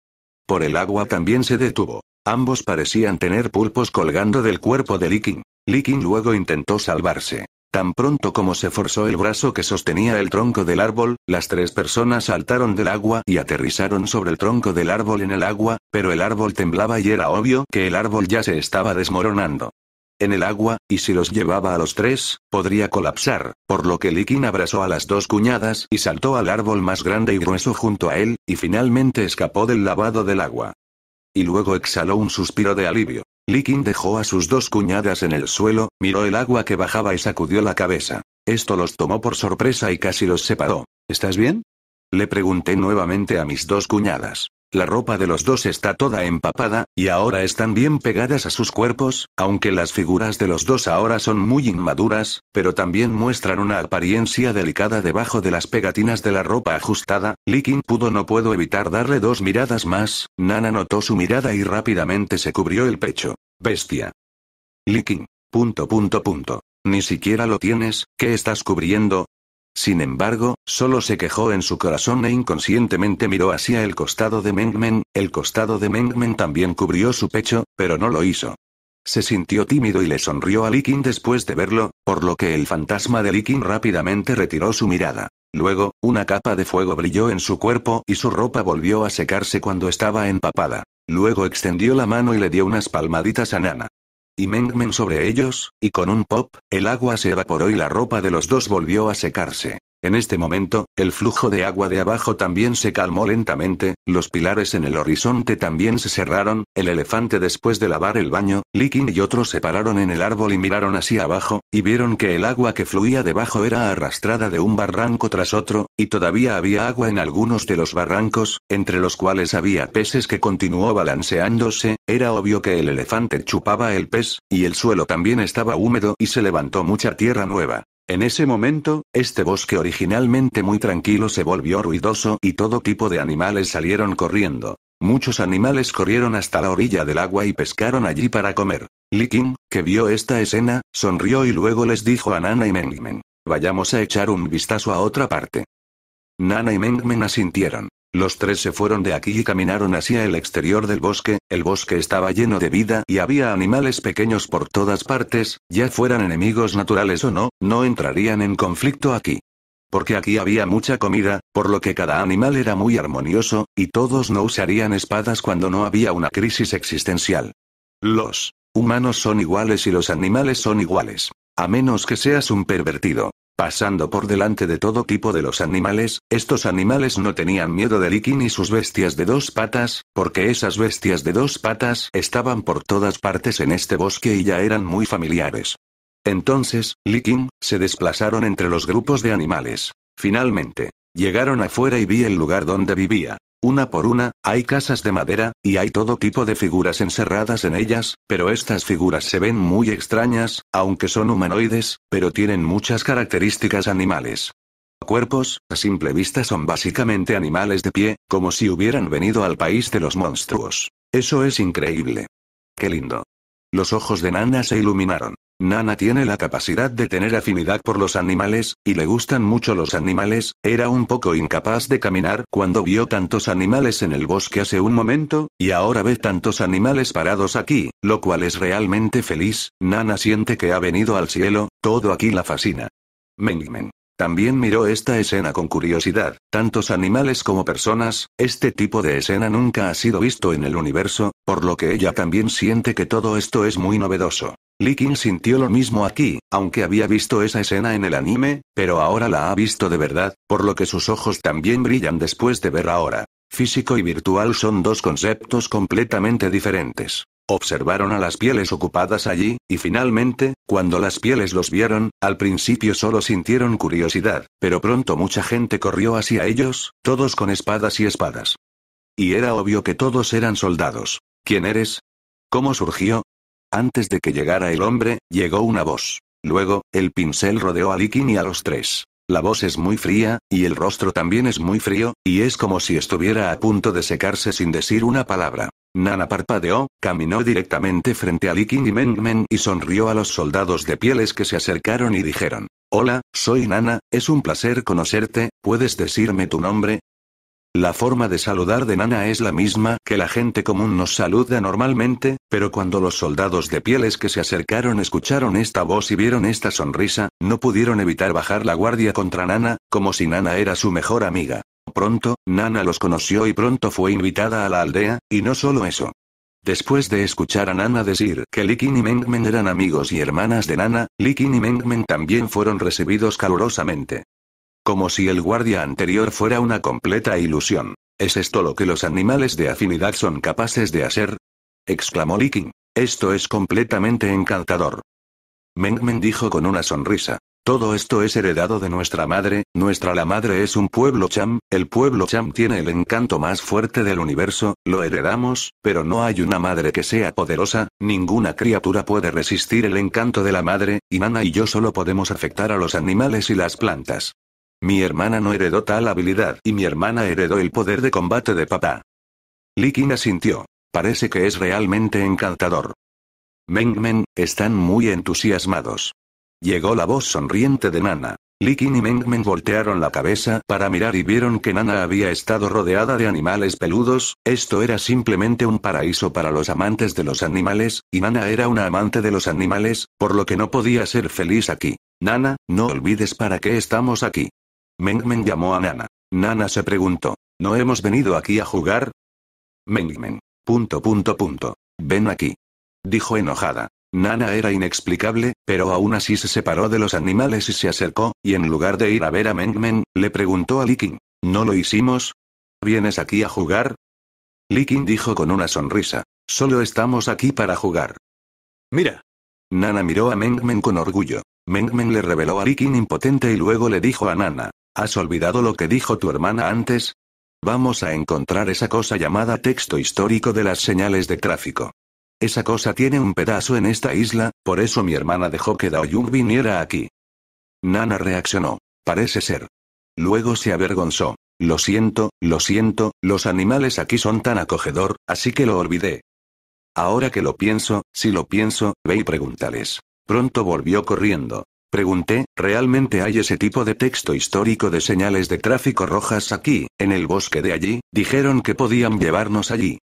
Por el agua también se detuvo. Ambos parecían tener pulpos colgando del cuerpo de Likin. Likin luego intentó salvarse. Tan pronto como se forzó el brazo que sostenía el tronco del árbol, las tres personas saltaron del agua y aterrizaron sobre el tronco del árbol en el agua, pero el árbol temblaba y era obvio que el árbol ya se estaba desmoronando en el agua, y si los llevaba a los tres, podría colapsar, por lo que Likin abrazó a las dos cuñadas y saltó al árbol más grande y grueso junto a él, y finalmente escapó del lavado del agua. Y luego exhaló un suspiro de alivio. Likin dejó a sus dos cuñadas en el suelo, miró el agua que bajaba y sacudió la cabeza. Esto los tomó por sorpresa y casi los separó. ¿Estás bien? Le pregunté nuevamente a mis dos cuñadas. La ropa de los dos está toda empapada, y ahora están bien pegadas a sus cuerpos, aunque las figuras de los dos ahora son muy inmaduras, pero también muestran una apariencia delicada debajo de las pegatinas de la ropa ajustada. Licking pudo no puedo evitar darle dos miradas más, Nana notó su mirada y rápidamente se cubrió el pecho. Bestia. Licking. Punto punto punto. Ni siquiera lo tienes, ¿qué estás cubriendo? Sin embargo, solo se quejó en su corazón e inconscientemente miró hacia el costado de Mengmen, el costado de Mengmen también cubrió su pecho, pero no lo hizo. Se sintió tímido y le sonrió a Likin después de verlo, por lo que el fantasma de Likin rápidamente retiró su mirada. Luego, una capa de fuego brilló en su cuerpo y su ropa volvió a secarse cuando estaba empapada. Luego extendió la mano y le dio unas palmaditas a Nana y Mengmen sobre ellos, y con un pop, el agua se evaporó y la ropa de los dos volvió a secarse. En este momento, el flujo de agua de abajo también se calmó lentamente, los pilares en el horizonte también se cerraron, el elefante después de lavar el baño, Likin y otros se pararon en el árbol y miraron hacia abajo, y vieron que el agua que fluía debajo era arrastrada de un barranco tras otro, y todavía había agua en algunos de los barrancos, entre los cuales había peces que continuó balanceándose, era obvio que el elefante chupaba el pez, y el suelo también estaba húmedo y se levantó mucha tierra nueva. En ese momento, este bosque originalmente muy tranquilo se volvió ruidoso y todo tipo de animales salieron corriendo. Muchos animales corrieron hasta la orilla del agua y pescaron allí para comer. Qing, que vio esta escena, sonrió y luego les dijo a Nana y Mengmen. Vayamos a echar un vistazo a otra parte. Nana y Mengmen asintieron. Los tres se fueron de aquí y caminaron hacia el exterior del bosque, el bosque estaba lleno de vida y había animales pequeños por todas partes, ya fueran enemigos naturales o no, no entrarían en conflicto aquí porque aquí había mucha comida, por lo que cada animal era muy armonioso, y todos no usarían espadas cuando no había una crisis existencial. Los humanos son iguales y los animales son iguales. A menos que seas un pervertido. Pasando por delante de todo tipo de los animales, estos animales no tenían miedo de Likin y sus bestias de dos patas, porque esas bestias de dos patas estaban por todas partes en este bosque y ya eran muy familiares. Entonces, Likin, se desplazaron entre los grupos de animales. Finalmente, llegaron afuera y vi el lugar donde vivía. Una por una, hay casas de madera, y hay todo tipo de figuras encerradas en ellas, pero estas figuras se ven muy extrañas, aunque son humanoides, pero tienen muchas características animales. Cuerpos, a simple vista son básicamente animales de pie, como si hubieran venido al país de los monstruos. Eso es increíble. Qué lindo. Los ojos de Nana se iluminaron. Nana tiene la capacidad de tener afinidad por los animales, y le gustan mucho los animales, era un poco incapaz de caminar cuando vio tantos animales en el bosque hace un momento, y ahora ve tantos animales parados aquí, lo cual es realmente feliz, Nana siente que ha venido al cielo, todo aquí la fascina. Mengmen. También miró esta escena con curiosidad, tantos animales como personas, este tipo de escena nunca ha sido visto en el universo, por lo que ella también siente que todo esto es muy novedoso. Lee sintió lo mismo aquí, aunque había visto esa escena en el anime, pero ahora la ha visto de verdad, por lo que sus ojos también brillan después de ver ahora. Físico y virtual son dos conceptos completamente diferentes. Observaron a las pieles ocupadas allí, y finalmente, cuando las pieles los vieron, al principio solo sintieron curiosidad, pero pronto mucha gente corrió hacia ellos, todos con espadas y espadas. Y era obvio que todos eran soldados. ¿Quién eres? ¿Cómo surgió? Antes de que llegara el hombre, llegó una voz. Luego, el pincel rodeó a Likin y a los tres. La voz es muy fría, y el rostro también es muy frío, y es como si estuviera a punto de secarse sin decir una palabra. Nana parpadeó, caminó directamente frente a Likin y Meng y sonrió a los soldados de pieles que se acercaron y dijeron, Hola, soy Nana, es un placer conocerte, ¿puedes decirme tu nombre? La forma de saludar de Nana es la misma que la gente común nos saluda normalmente, pero cuando los soldados de pieles que se acercaron escucharon esta voz y vieron esta sonrisa, no pudieron evitar bajar la guardia contra Nana, como si Nana era su mejor amiga. Pronto, Nana los conoció y pronto fue invitada a la aldea, y no solo eso. Después de escuchar a Nana decir que Likin y Mengmen eran amigos y hermanas de Nana, Likin y Mengmen también fueron recibidos calurosamente. Como si el guardia anterior fuera una completa ilusión. ¿Es esto lo que los animales de afinidad son capaces de hacer? exclamó Liking. Esto es completamente encantador. Mengmen dijo con una sonrisa. Todo esto es heredado de nuestra madre, nuestra la madre es un pueblo cham, el pueblo cham tiene el encanto más fuerte del universo, lo heredamos, pero no hay una madre que sea poderosa, ninguna criatura puede resistir el encanto de la madre, y Nana y yo solo podemos afectar a los animales y las plantas. Mi hermana no heredó tal habilidad y mi hermana heredó el poder de combate de papá. Likin asintió. Parece que es realmente encantador. Mengmen, están muy entusiasmados. Llegó la voz sonriente de Nana. Likin y Mengmen voltearon la cabeza para mirar y vieron que Nana había estado rodeada de animales peludos, esto era simplemente un paraíso para los amantes de los animales, y Nana era una amante de los animales, por lo que no podía ser feliz aquí. Nana, no olvides para qué estamos aquí. Mengmen llamó a Nana. Nana se preguntó, ¿no hemos venido aquí a jugar? Mengmen. Punto punto punto. Ven aquí. Dijo enojada. Nana era inexplicable, pero aún así se separó de los animales y se acercó, y en lugar de ir a ver a Mengmen, le preguntó a Likin. ¿No lo hicimos? ¿Vienes aquí a jugar? Likin dijo con una sonrisa. Solo estamos aquí para jugar. Mira. Nana miró a Mengmen con orgullo. Mengmen le reveló a Likin impotente y luego le dijo a Nana. ¿Has olvidado lo que dijo tu hermana antes? Vamos a encontrar esa cosa llamada texto histórico de las señales de tráfico. Esa cosa tiene un pedazo en esta isla, por eso mi hermana dejó que Daoyung viniera aquí. Nana reaccionó. Parece ser. Luego se avergonzó. Lo siento, lo siento, los animales aquí son tan acogedor, así que lo olvidé. Ahora que lo pienso, si lo pienso, ve y pregúntales. Pronto volvió corriendo. Pregunté, ¿realmente hay ese tipo de texto histórico de señales de tráfico rojas aquí, en el bosque de allí? Dijeron que podían llevarnos allí.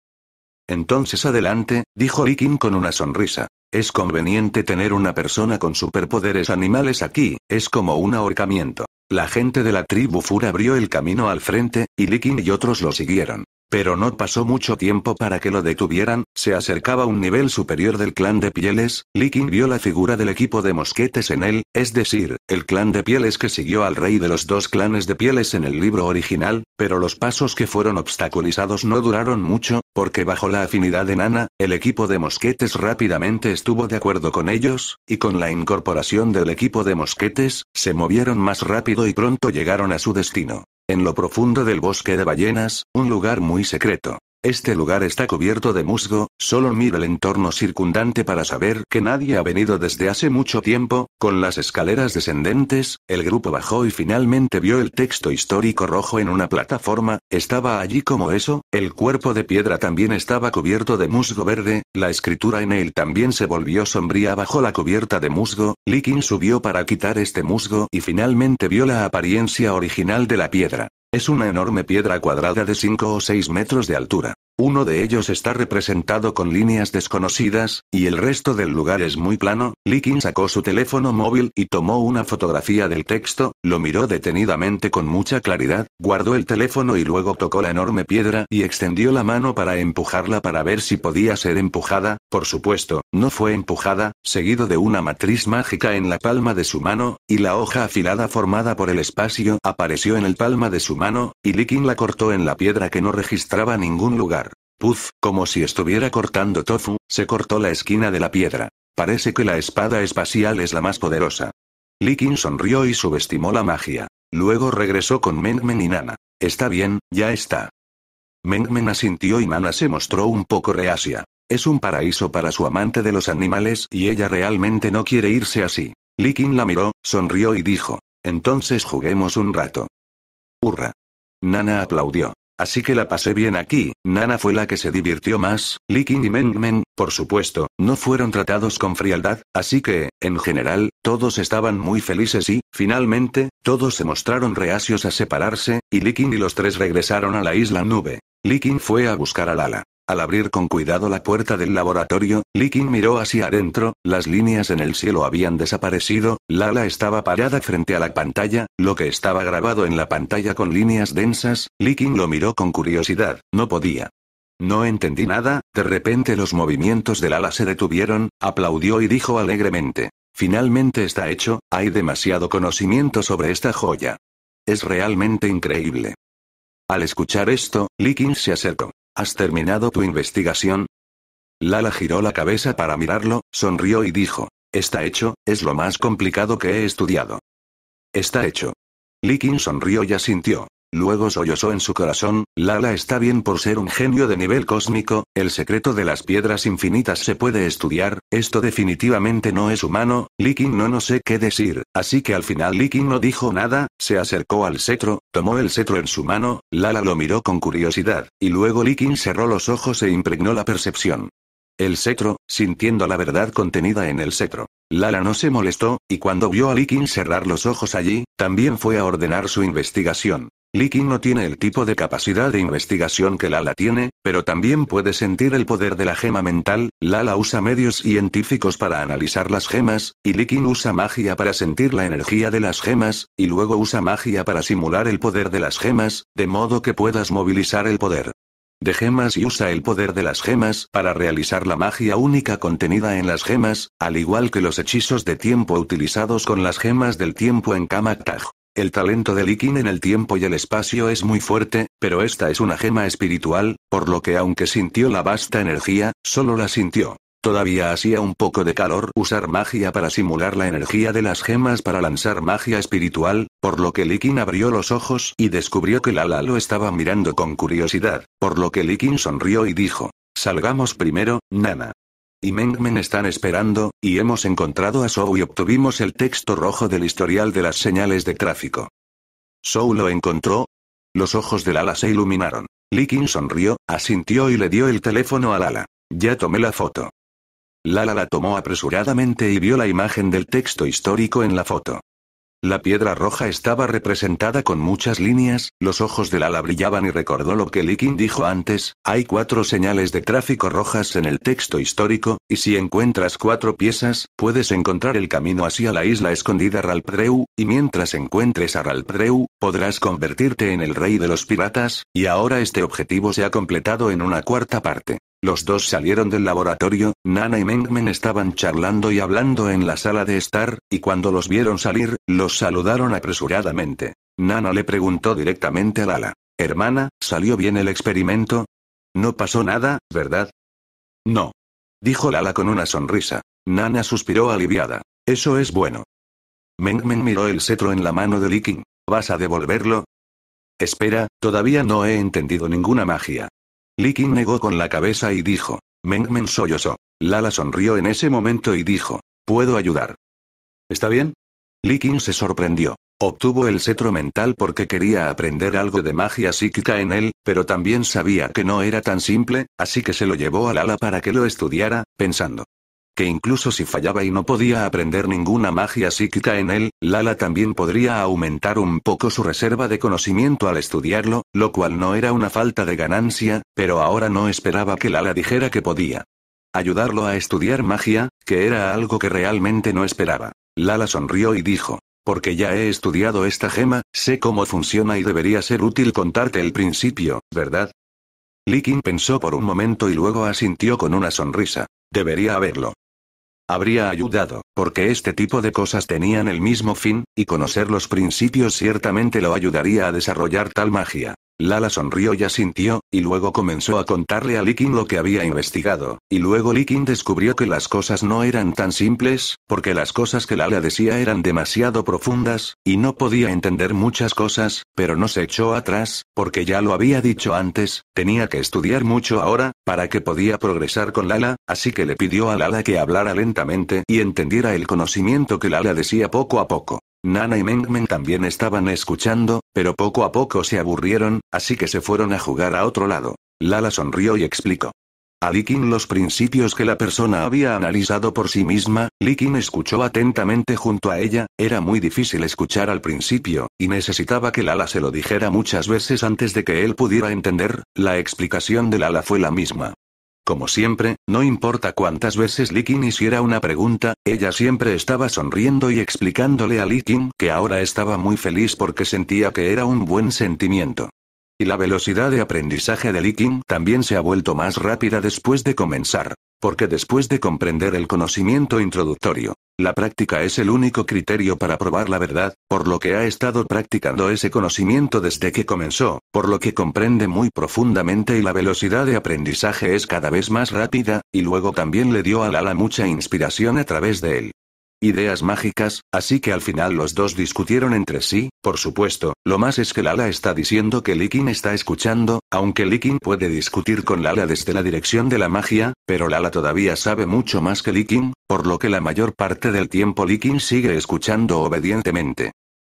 Entonces adelante, dijo Ikin con una sonrisa. Es conveniente tener una persona con superpoderes animales aquí, es como un ahorcamiento. La gente de la tribu Fur abrió el camino al frente, y Likin y otros lo siguieron. Pero no pasó mucho tiempo para que lo detuvieran, se acercaba un nivel superior del clan de pieles, Likin vio la figura del equipo de mosquetes en él, es decir, el clan de pieles que siguió al rey de los dos clanes de pieles en el libro original, pero los pasos que fueron obstaculizados no duraron mucho, porque bajo la afinidad de Nana, el equipo de mosquetes rápidamente estuvo de acuerdo con ellos, y con la incorporación del equipo de mosquetes, se movieron más rápido y pronto llegaron a su destino. En lo profundo del bosque de ballenas, un lugar muy secreto. Este lugar está cubierto de musgo, solo mira el entorno circundante para saber que nadie ha venido desde hace mucho tiempo, con las escaleras descendentes, el grupo bajó y finalmente vio el texto histórico rojo en una plataforma, estaba allí como eso, el cuerpo de piedra también estaba cubierto de musgo verde, la escritura en él también se volvió sombría bajo la cubierta de musgo, Likin subió para quitar este musgo y finalmente vio la apariencia original de la piedra. Es una enorme piedra cuadrada de 5 o 6 metros de altura. Uno de ellos está representado con líneas desconocidas, y el resto del lugar es muy plano. Likin sacó su teléfono móvil y tomó una fotografía del texto, lo miró detenidamente con mucha claridad, guardó el teléfono y luego tocó la enorme piedra y extendió la mano para empujarla para ver si podía ser empujada. Por supuesto, no fue empujada, seguido de una matriz mágica en la palma de su mano, y la hoja afilada formada por el espacio apareció en el palma de su mano, y Likin la cortó en la piedra que no registraba ningún lugar. Puf, como si estuviera cortando tofu, se cortó la esquina de la piedra. Parece que la espada espacial es la más poderosa. Likin sonrió y subestimó la magia. Luego regresó con Mengmen y Nana. Está bien, ya está. Mengmen asintió y Nana se mostró un poco reacia. Es un paraíso para su amante de los animales y ella realmente no quiere irse así. Likin la miró, sonrió y dijo. Entonces juguemos un rato. Hurra. Nana aplaudió. Así que la pasé bien aquí, Nana fue la que se divirtió más, Licking y Meng por supuesto, no fueron tratados con frialdad, así que, en general, todos estaban muy felices y, finalmente, todos se mostraron reacios a separarse, y Licking y los tres regresaron a la isla nube. Licking fue a buscar a Lala. Al abrir con cuidado la puerta del laboratorio, Likin miró hacia adentro, las líneas en el cielo habían desaparecido, Lala estaba parada frente a la pantalla, lo que estaba grabado en la pantalla con líneas densas, Likin lo miró con curiosidad, no podía. No entendí nada, de repente los movimientos del ala se detuvieron, aplaudió y dijo alegremente. Finalmente está hecho, hay demasiado conocimiento sobre esta joya. Es realmente increíble. Al escuchar esto, Likin se acercó. ¿Has terminado tu investigación? Lala giró la cabeza para mirarlo, sonrió y dijo, Está hecho, es lo más complicado que he estudiado. Está hecho. Likin sonrió y asintió. Luego sollozó en su corazón, Lala está bien por ser un genio de nivel cósmico, el secreto de las piedras infinitas se puede estudiar, esto definitivamente no es humano, Likin no no sé qué decir, así que al final Likin no dijo nada, se acercó al cetro, tomó el cetro en su mano, Lala lo miró con curiosidad, y luego Likin cerró los ojos e impregnó la percepción. El cetro, sintiendo la verdad contenida en el cetro. Lala no se molestó, y cuando vio a Likin cerrar los ojos allí, también fue a ordenar su investigación. Liking no tiene el tipo de capacidad de investigación que Lala tiene, pero también puede sentir el poder de la gema mental, Lala usa medios científicos para analizar las gemas, y Likin usa magia para sentir la energía de las gemas, y luego usa magia para simular el poder de las gemas, de modo que puedas movilizar el poder de gemas y usa el poder de las gemas para realizar la magia única contenida en las gemas, al igual que los hechizos de tiempo utilizados con las gemas del tiempo en Kamaktaj. El talento de Likin en el tiempo y el espacio es muy fuerte, pero esta es una gema espiritual, por lo que aunque sintió la vasta energía, solo la sintió. Todavía hacía un poco de calor usar magia para simular la energía de las gemas para lanzar magia espiritual, por lo que Likin abrió los ojos y descubrió que Lala lo estaba mirando con curiosidad, por lo que Likin sonrió y dijo, Salgamos primero, Nana y Mengmen están esperando, y hemos encontrado a Sou y obtuvimos el texto rojo del historial de las señales de tráfico. Sou lo encontró. Los ojos de Lala se iluminaron. Likin sonrió, asintió y le dio el teléfono a Lala. Ya tomé la foto. Lala la tomó apresuradamente y vio la imagen del texto histórico en la foto. La piedra roja estaba representada con muchas líneas, los ojos del ala brillaban y recordó lo que Likin dijo antes, hay cuatro señales de tráfico rojas en el texto histórico, y si encuentras cuatro piezas, puedes encontrar el camino hacia la isla escondida Ralpreu, y mientras encuentres a Ralpreu, podrás convertirte en el rey de los piratas, y ahora este objetivo se ha completado en una cuarta parte. Los dos salieron del laboratorio, Nana y Mengmen estaban charlando y hablando en la sala de estar, y cuando los vieron salir, los saludaron apresuradamente. Nana le preguntó directamente a Lala. Hermana, ¿salió bien el experimento? No pasó nada, ¿verdad? No. Dijo Lala con una sonrisa. Nana suspiró aliviada. Eso es bueno. Mengmen miró el cetro en la mano de Liking. ¿Vas a devolverlo? Espera, todavía no he entendido ninguna magia. Li negó con la cabeza y dijo. Meng Men Lala sonrió en ese momento y dijo. Puedo ayudar. ¿Está bien? Li se sorprendió. Obtuvo el cetro mental porque quería aprender algo de magia psíquica en él, pero también sabía que no era tan simple, así que se lo llevó a Lala para que lo estudiara, pensando, que incluso si fallaba y no podía aprender ninguna magia psíquica en él, Lala también podría aumentar un poco su reserva de conocimiento al estudiarlo, lo cual no era una falta de ganancia, pero ahora no esperaba que Lala dijera que podía. Ayudarlo a estudiar magia, que era algo que realmente no esperaba. Lala sonrió y dijo, porque ya he estudiado esta gema, sé cómo funciona y debería ser útil contarte el principio, ¿verdad? Likin pensó por un momento y luego asintió con una sonrisa. Debería haberlo habría ayudado, porque este tipo de cosas tenían el mismo fin, y conocer los principios ciertamente lo ayudaría a desarrollar tal magia. Lala sonrió y asintió, y luego comenzó a contarle a Likin lo que había investigado, y luego Likin descubrió que las cosas no eran tan simples, porque las cosas que Lala decía eran demasiado profundas, y no podía entender muchas cosas, pero no se echó atrás, porque ya lo había dicho antes, tenía que estudiar mucho ahora, para que podía progresar con Lala, así que le pidió a Lala que hablara lentamente y entendiera el conocimiento que Lala decía poco a poco. Nana y Mengmen también estaban escuchando, pero poco a poco se aburrieron, así que se fueron a jugar a otro lado. Lala sonrió y explicó. A Likin los principios que la persona había analizado por sí misma, Likin escuchó atentamente junto a ella, era muy difícil escuchar al principio, y necesitaba que Lala se lo dijera muchas veces antes de que él pudiera entender, la explicación de Lala fue la misma. Como siempre, no importa cuántas veces Lee hiciera una pregunta, ella siempre estaba sonriendo y explicándole a Lee que ahora estaba muy feliz porque sentía que era un buen sentimiento. Y la velocidad de aprendizaje de Lee también se ha vuelto más rápida después de comenzar. Porque después de comprender el conocimiento introductorio, la práctica es el único criterio para probar la verdad, por lo que ha estado practicando ese conocimiento desde que comenzó, por lo que comprende muy profundamente y la velocidad de aprendizaje es cada vez más rápida, y luego también le dio al ala mucha inspiración a través de él ideas mágicas, así que al final los dos discutieron entre sí, por supuesto, lo más es que Lala está diciendo que Likin está escuchando, aunque Likin puede discutir con Lala desde la dirección de la magia, pero Lala todavía sabe mucho más que Likin, por lo que la mayor parte del tiempo Likin sigue escuchando obedientemente.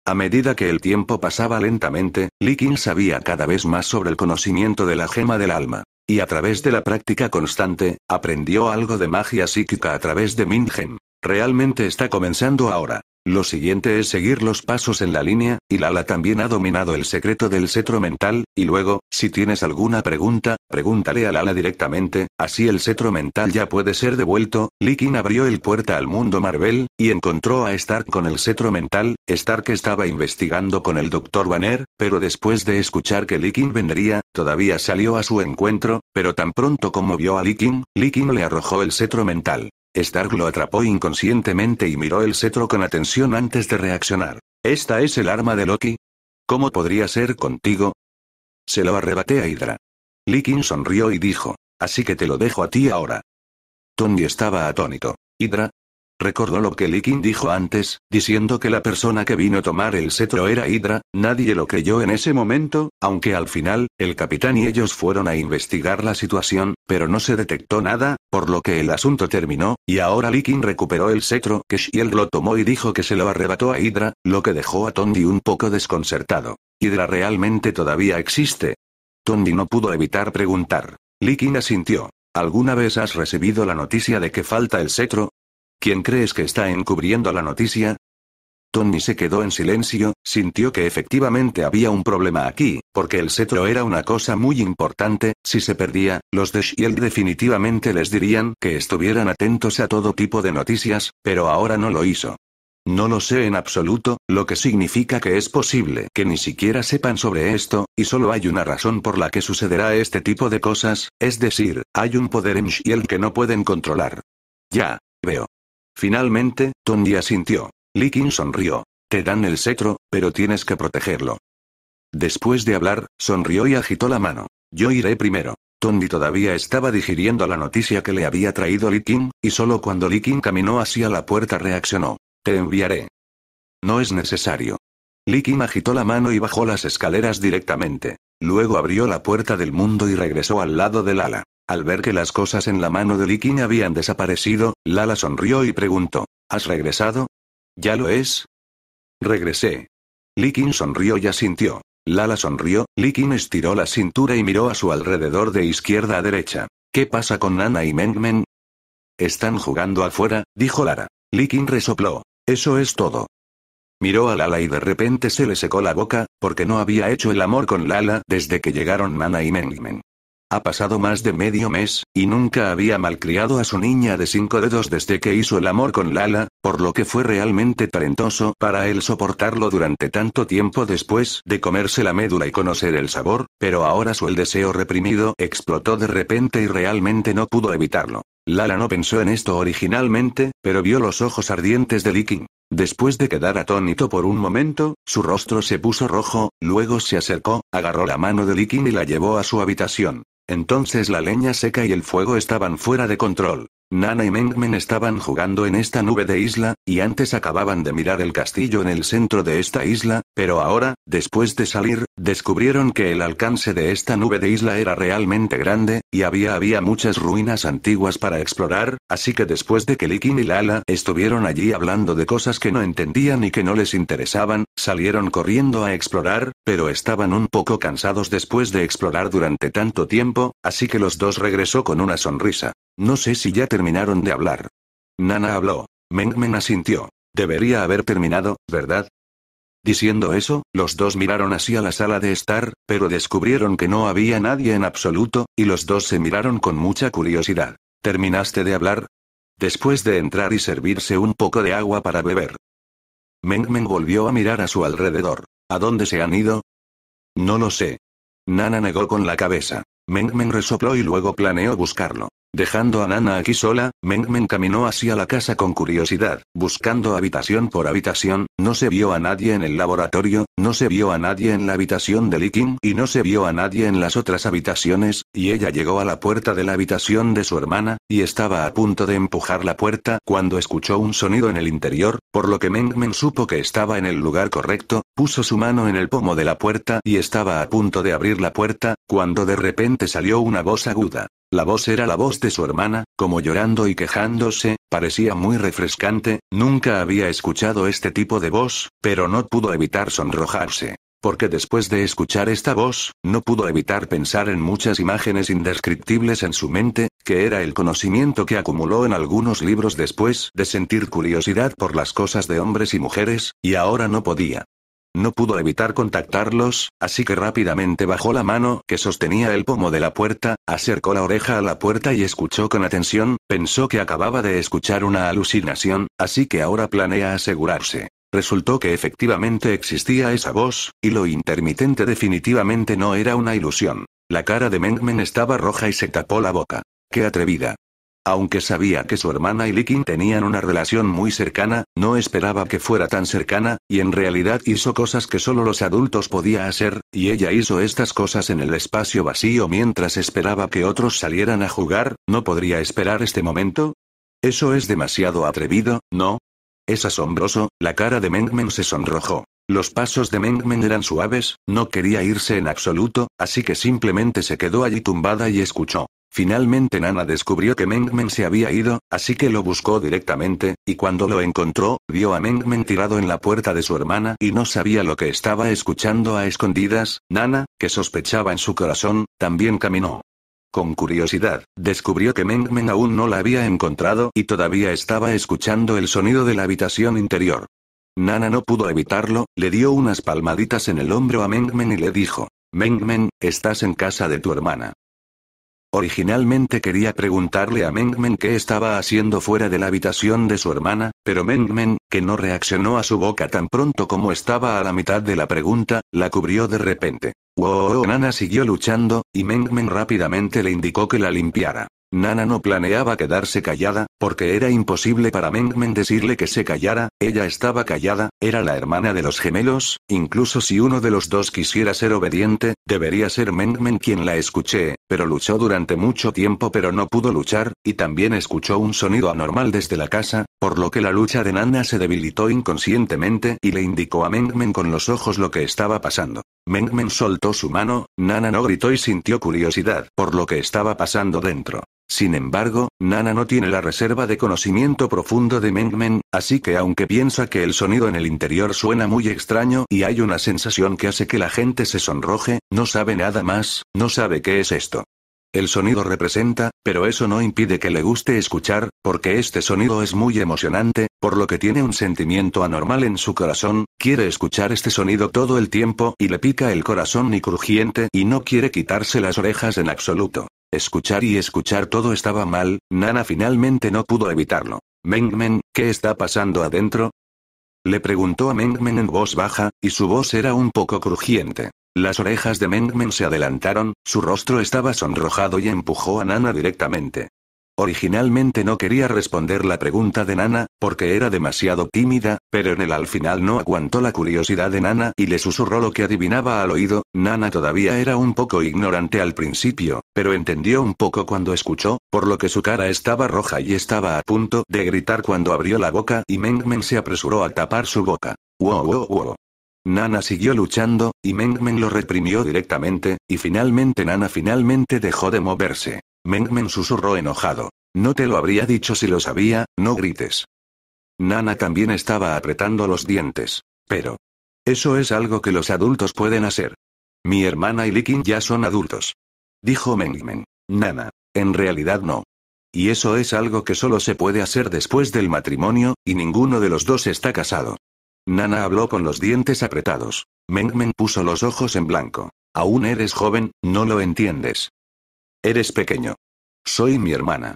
A medida que el tiempo pasaba lentamente, Likin sabía cada vez más sobre el conocimiento de la gema del alma. Y a través de la práctica constante, aprendió algo de magia psíquica a través de Minjem. Realmente está comenzando ahora. Lo siguiente es seguir los pasos en la línea, y Lala también ha dominado el secreto del cetro mental, y luego, si tienes alguna pregunta, pregúntale a Lala directamente, así el cetro mental ya puede ser devuelto. Likin abrió el puerta al mundo Marvel, y encontró a Stark con el cetro mental, Stark estaba investigando con el Dr. Banner, pero después de escuchar que Likin vendría, todavía salió a su encuentro, pero tan pronto como vio a Likin, Likin le arrojó el cetro mental. Stark lo atrapó inconscientemente y miró el cetro con atención antes de reaccionar. ¿Esta es el arma de Loki? ¿Cómo podría ser contigo? Se lo arrebaté a Hydra. Likin sonrió y dijo, así que te lo dejo a ti ahora. Tony estaba atónito. Hydra, Recordó lo que Likin dijo antes, diciendo que la persona que vino a tomar el cetro era Hydra, nadie lo creyó en ese momento, aunque al final, el capitán y ellos fueron a investigar la situación, pero no se detectó nada, por lo que el asunto terminó, y ahora Likin recuperó el cetro que Shield lo tomó y dijo que se lo arrebató a Hydra, lo que dejó a Tondi un poco desconcertado. ¿Hydra realmente todavía existe? Tondi no pudo evitar preguntar. Likin asintió. ¿Alguna vez has recibido la noticia de que falta el cetro? ¿Quién crees que está encubriendo la noticia? Tony se quedó en silencio, sintió que efectivamente había un problema aquí, porque el cetro era una cosa muy importante, si se perdía, los de Shield definitivamente les dirían que estuvieran atentos a todo tipo de noticias, pero ahora no lo hizo. No lo sé en absoluto, lo que significa que es posible que ni siquiera sepan sobre esto, y solo hay una razón por la que sucederá este tipo de cosas, es decir, hay un poder en Shield que no pueden controlar. Ya, veo. Finalmente, Tondi asintió. Likin sonrió. Te dan el cetro, pero tienes que protegerlo. Después de hablar, sonrió y agitó la mano. Yo iré primero. Tondi todavía estaba digiriendo la noticia que le había traído Likin, y solo cuando Likin caminó hacia la puerta reaccionó. Te enviaré. No es necesario. Likin agitó la mano y bajó las escaleras directamente. Luego abrió la puerta del mundo y regresó al lado del ala. Al ver que las cosas en la mano de Likin habían desaparecido, Lala sonrió y preguntó, ¿Has regresado? ¿Ya lo es? Regresé. Likin sonrió y asintió. Lala sonrió, Likin estiró la cintura y miró a su alrededor de izquierda a derecha. ¿Qué pasa con Nana y Mengmen? Están jugando afuera, dijo Lara. Likin resopló. Eso es todo. Miró a Lala y de repente se le secó la boca, porque no había hecho el amor con Lala desde que llegaron Nana y Mengmen. Ha pasado más de medio mes, y nunca había malcriado a su niña de cinco dedos desde que hizo el amor con Lala, por lo que fue realmente talentoso para él soportarlo durante tanto tiempo después de comerse la médula y conocer el sabor, pero ahora su el deseo reprimido explotó de repente y realmente no pudo evitarlo. Lala no pensó en esto originalmente, pero vio los ojos ardientes de Likin. Después de quedar atónito por un momento, su rostro se puso rojo, luego se acercó, agarró la mano de Likin y la llevó a su habitación. Entonces la leña seca y el fuego estaban fuera de control. Nana y Mengmen estaban jugando en esta nube de isla, y antes acababan de mirar el castillo en el centro de esta isla, pero ahora, después de salir, descubrieron que el alcance de esta nube de isla era realmente grande, y había había muchas ruinas antiguas para explorar, así que después de que Likin y Lala estuvieron allí hablando de cosas que no entendían y que no les interesaban, salieron corriendo a explorar, pero estaban un poco cansados después de explorar durante tanto tiempo, así que los dos regresó con una sonrisa. No sé si ya terminaron de hablar. Nana habló. Mengmen asintió. Debería haber terminado, ¿verdad? Diciendo eso, los dos miraron hacia la sala de estar, pero descubrieron que no había nadie en absoluto, y los dos se miraron con mucha curiosidad. ¿Terminaste de hablar? Después de entrar y servirse un poco de agua para beber. Mengmen volvió a mirar a su alrededor. ¿A dónde se han ido? No lo sé. Nana negó con la cabeza. Mengmen resopló y luego planeó buscarlo. Dejando a Nana aquí sola, Mengmen caminó hacia la casa con curiosidad, buscando habitación por habitación, no se vio a nadie en el laboratorio, no se vio a nadie en la habitación de Li y no se vio a nadie en las otras habitaciones, y ella llegó a la puerta de la habitación de su hermana, y estaba a punto de empujar la puerta cuando escuchó un sonido en el interior, por lo que Mengmen supo que estaba en el lugar correcto, puso su mano en el pomo de la puerta y estaba a punto de abrir la puerta, cuando de repente salió una voz aguda. La voz era la voz de su hermana, como llorando y quejándose, parecía muy refrescante, nunca había escuchado este tipo de voz, pero no pudo evitar sonrojarse. Porque después de escuchar esta voz, no pudo evitar pensar en muchas imágenes indescriptibles en su mente, que era el conocimiento que acumuló en algunos libros después de sentir curiosidad por las cosas de hombres y mujeres, y ahora no podía. No pudo evitar contactarlos, así que rápidamente bajó la mano que sostenía el pomo de la puerta, acercó la oreja a la puerta y escuchó con atención, pensó que acababa de escuchar una alucinación, así que ahora planea asegurarse. Resultó que efectivamente existía esa voz, y lo intermitente definitivamente no era una ilusión. La cara de Mengmen estaba roja y se tapó la boca. ¡Qué atrevida! Aunque sabía que su hermana y Likin tenían una relación muy cercana, no esperaba que fuera tan cercana, y en realidad hizo cosas que solo los adultos podía hacer, y ella hizo estas cosas en el espacio vacío mientras esperaba que otros salieran a jugar, ¿no podría esperar este momento? Eso es demasiado atrevido, ¿no? Es asombroso, la cara de Mengmen se sonrojó. Los pasos de Mengmen eran suaves, no quería irse en absoluto, así que simplemente se quedó allí tumbada y escuchó. Finalmente Nana descubrió que Mengmen se había ido, así que lo buscó directamente, y cuando lo encontró, vio a Mengmen tirado en la puerta de su hermana y no sabía lo que estaba escuchando a escondidas, Nana, que sospechaba en su corazón, también caminó. Con curiosidad, descubrió que Mengmen aún no la había encontrado y todavía estaba escuchando el sonido de la habitación interior. Nana no pudo evitarlo, le dio unas palmaditas en el hombro a Mengmen y le dijo, Mengmen, estás en casa de tu hermana. Originalmente quería preguntarle a Meng qué estaba haciendo fuera de la habitación de su hermana, pero Meng Meng, que no reaccionó a su boca tan pronto como estaba a la mitad de la pregunta, la cubrió de repente. Nana siguió luchando, y Meng rápidamente le indicó que la limpiara. Nana no planeaba quedarse callada, porque era imposible para Mengmen decirle que se callara, ella estaba callada, era la hermana de los gemelos, incluso si uno de los dos quisiera ser obediente, debería ser Mengmen quien la escuché. pero luchó durante mucho tiempo pero no pudo luchar, y también escuchó un sonido anormal desde la casa, por lo que la lucha de Nana se debilitó inconscientemente y le indicó a Mengmen con los ojos lo que estaba pasando. Mengmen soltó su mano, Nana no gritó y sintió curiosidad por lo que estaba pasando dentro. Sin embargo, Nana no tiene la reserva de conocimiento profundo de Mengmen, así que aunque piensa que el sonido en el interior suena muy extraño y hay una sensación que hace que la gente se sonroje, no sabe nada más, no sabe qué es esto. El sonido representa, pero eso no impide que le guste escuchar, porque este sonido es muy emocionante, por lo que tiene un sentimiento anormal en su corazón, quiere escuchar este sonido todo el tiempo y le pica el corazón y crujiente y no quiere quitarse las orejas en absoluto. Escuchar y escuchar todo estaba mal, Nana finalmente no pudo evitarlo. Mengmen, ¿qué está pasando adentro? Le preguntó a Mengmen en voz baja, y su voz era un poco crujiente. Las orejas de Mengmen se adelantaron, su rostro estaba sonrojado y empujó a Nana directamente. Originalmente no quería responder la pregunta de Nana, porque era demasiado tímida, pero en el al final no aguantó la curiosidad de Nana y le susurró lo que adivinaba al oído. Nana todavía era un poco ignorante al principio, pero entendió un poco cuando escuchó, por lo que su cara estaba roja y estaba a punto de gritar cuando abrió la boca y Mengmen se apresuró a tapar su boca. Wow, wow, wow. Nana siguió luchando, y Mengmen lo reprimió directamente, y finalmente Nana finalmente dejó de moverse. Mengmen susurró enojado. No te lo habría dicho si lo sabía, no grites. Nana también estaba apretando los dientes. Pero. Eso es algo que los adultos pueden hacer. Mi hermana y Likin ya son adultos. Dijo Mengmen. Nana. En realidad no. Y eso es algo que solo se puede hacer después del matrimonio, y ninguno de los dos está casado. Nana habló con los dientes apretados. Mengmen puso los ojos en blanco. Aún eres joven, no lo entiendes. Eres pequeño. Soy mi hermana.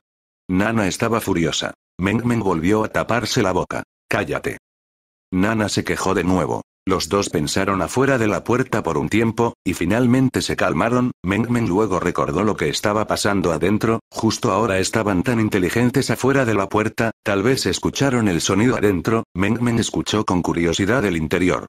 Nana estaba furiosa. Mengmen volvió a taparse la boca. Cállate. Nana se quejó de nuevo. Los dos pensaron afuera de la puerta por un tiempo, y finalmente se calmaron, Mengmen luego recordó lo que estaba pasando adentro, justo ahora estaban tan inteligentes afuera de la puerta, tal vez escucharon el sonido adentro, Mengmen escuchó con curiosidad el interior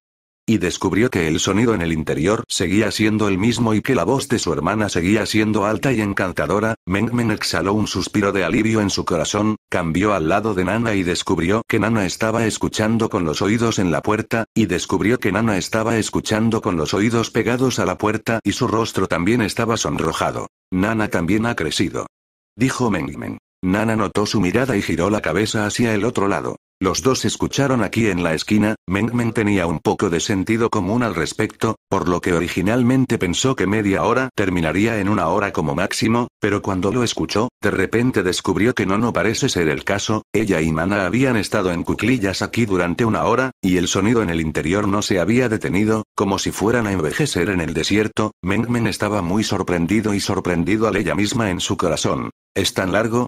y descubrió que el sonido en el interior seguía siendo el mismo y que la voz de su hermana seguía siendo alta y encantadora, Mengmen exhaló un suspiro de alivio en su corazón, cambió al lado de Nana y descubrió que Nana estaba escuchando con los oídos en la puerta, y descubrió que Nana estaba escuchando con los oídos pegados a la puerta y su rostro también estaba sonrojado. Nana también ha crecido. Dijo Mengmen. Nana notó su mirada y giró la cabeza hacia el otro lado. Los dos escucharon aquí en la esquina, Mengmen tenía un poco de sentido común al respecto, por lo que originalmente pensó que media hora terminaría en una hora como máximo, pero cuando lo escuchó, de repente descubrió que no no parece ser el caso, ella y Mana habían estado en cuclillas aquí durante una hora, y el sonido en el interior no se había detenido, como si fueran a envejecer en el desierto, Mengmen estaba muy sorprendido y sorprendido a ella misma en su corazón. Es tan largo,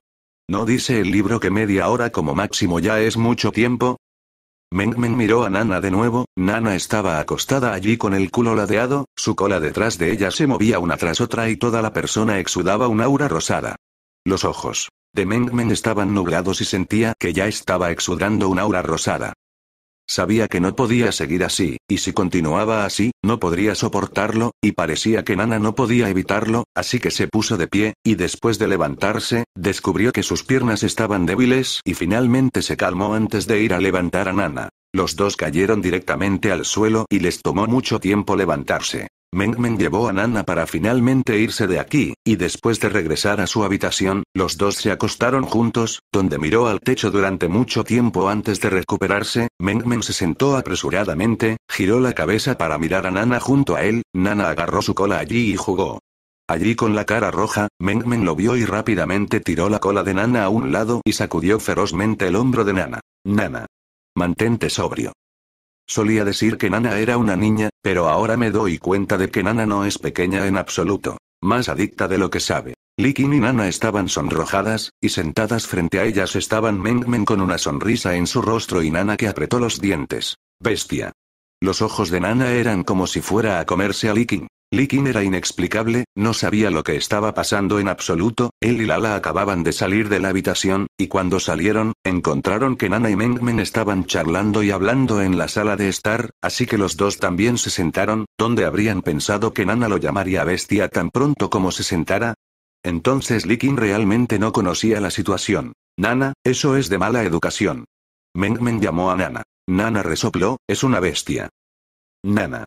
¿No dice el libro que media hora como máximo ya es mucho tiempo? Mengmen miró a Nana de nuevo, Nana estaba acostada allí con el culo ladeado, su cola detrás de ella se movía una tras otra y toda la persona exudaba un aura rosada. Los ojos de Mengmen estaban nublados y sentía que ya estaba exudando un aura rosada. Sabía que no podía seguir así, y si continuaba así, no podría soportarlo, y parecía que Nana no podía evitarlo, así que se puso de pie, y después de levantarse, descubrió que sus piernas estaban débiles y finalmente se calmó antes de ir a levantar a Nana. Los dos cayeron directamente al suelo y les tomó mucho tiempo levantarse. Mengmen llevó a Nana para finalmente irse de aquí, y después de regresar a su habitación, los dos se acostaron juntos, donde miró al techo durante mucho tiempo antes de recuperarse, Mengmen se sentó apresuradamente, giró la cabeza para mirar a Nana junto a él, Nana agarró su cola allí y jugó. Allí con la cara roja, Mengmen lo vio y rápidamente tiró la cola de Nana a un lado y sacudió ferozmente el hombro de Nana. Nana, Mantente sobrio. Solía decir que Nana era una niña, pero ahora me doy cuenta de que Nana no es pequeña en absoluto. Más adicta de lo que sabe. Likin y Nana estaban sonrojadas, y sentadas frente a ellas estaban Mengmen con una sonrisa en su rostro y Nana que apretó los dientes. Bestia. Los ojos de Nana eran como si fuera a comerse a Likin. Liking era inexplicable, no sabía lo que estaba pasando en absoluto, él y Lala acababan de salir de la habitación, y cuando salieron, encontraron que Nana y Mengmen estaban charlando y hablando en la sala de estar, así que los dos también se sentaron, donde habrían pensado que Nana lo llamaría bestia tan pronto como se sentara? Entonces Likin realmente no conocía la situación. Nana, eso es de mala educación. Mengmen llamó a Nana. Nana resopló, es una bestia. Nana.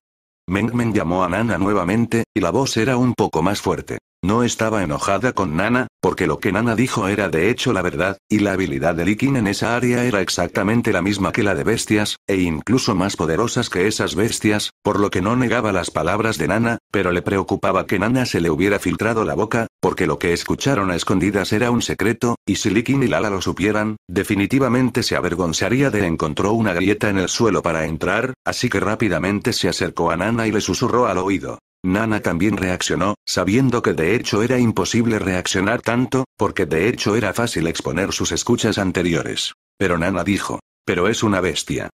Meng llamó a Nana nuevamente, y la voz era un poco más fuerte. No estaba enojada con Nana, porque lo que Nana dijo era de hecho la verdad, y la habilidad de Likin en esa área era exactamente la misma que la de bestias, e incluso más poderosas que esas bestias, por lo que no negaba las palabras de Nana, pero le preocupaba que Nana se le hubiera filtrado la boca, porque lo que escucharon a escondidas era un secreto, y si Likin y Lala lo supieran, definitivamente se avergonzaría de encontró una grieta en el suelo para entrar, así que rápidamente se acercó a Nana y le susurró al oído. Nana también reaccionó, sabiendo que de hecho era imposible reaccionar tanto, porque de hecho era fácil exponer sus escuchas anteriores. Pero Nana dijo, pero es una bestia.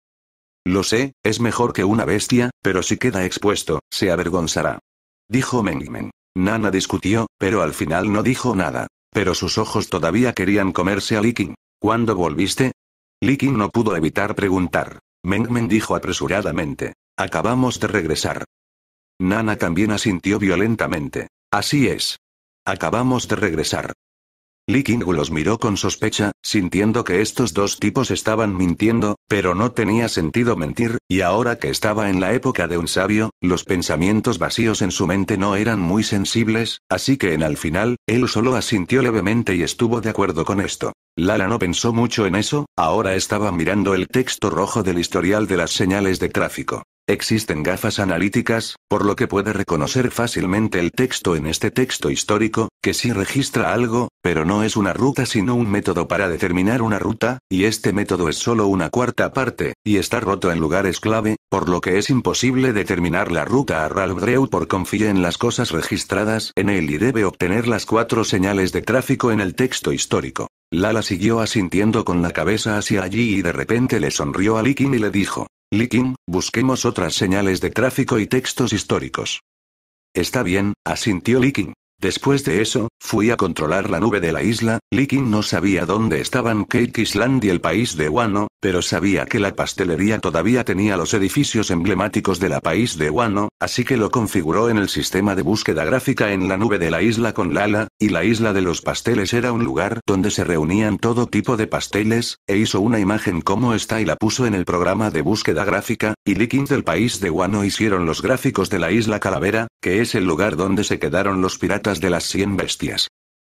Lo sé, es mejor que una bestia, pero si queda expuesto, se avergonzará. Dijo Mengmen. Nana discutió, pero al final no dijo nada. Pero sus ojos todavía querían comerse a Liking. ¿Cuándo volviste? Liking no pudo evitar preguntar. Mengmen dijo apresuradamente. Acabamos de regresar. Nana también asintió violentamente. Así es. Acabamos de regresar. Li los miró con sospecha, sintiendo que estos dos tipos estaban mintiendo, pero no tenía sentido mentir, y ahora que estaba en la época de un sabio, los pensamientos vacíos en su mente no eran muy sensibles, así que en al final, él solo asintió levemente y estuvo de acuerdo con esto. Lala no pensó mucho en eso, ahora estaba mirando el texto rojo del historial de las señales de tráfico. Existen gafas analíticas, por lo que puede reconocer fácilmente el texto en este texto histórico, que sí registra algo, pero no es una ruta sino un método para determinar una ruta, y este método es solo una cuarta parte, y está roto en lugares clave, por lo que es imposible determinar la ruta a Ralbreu por confía en las cosas registradas en él y debe obtener las cuatro señales de tráfico en el texto histórico. Lala siguió asintiendo con la cabeza hacia allí y de repente le sonrió a Likin y le dijo, Licking, busquemos otras señales de tráfico y textos históricos. Está bien, asintió Licking. Después de eso, fui a controlar la nube de la isla, Likin no sabía dónde estaban Cake Island y el país de Wano, pero sabía que la pastelería todavía tenía los edificios emblemáticos de la país de Wano, así que lo configuró en el sistema de búsqueda gráfica en la nube de la isla con Lala, y la isla de los pasteles era un lugar donde se reunían todo tipo de pasteles, e hizo una imagen como está y la puso en el programa de búsqueda gráfica, y Likin del país de Wano hicieron los gráficos de la isla Calavera, que es el lugar donde se quedaron los piratas de las 100 Bestias.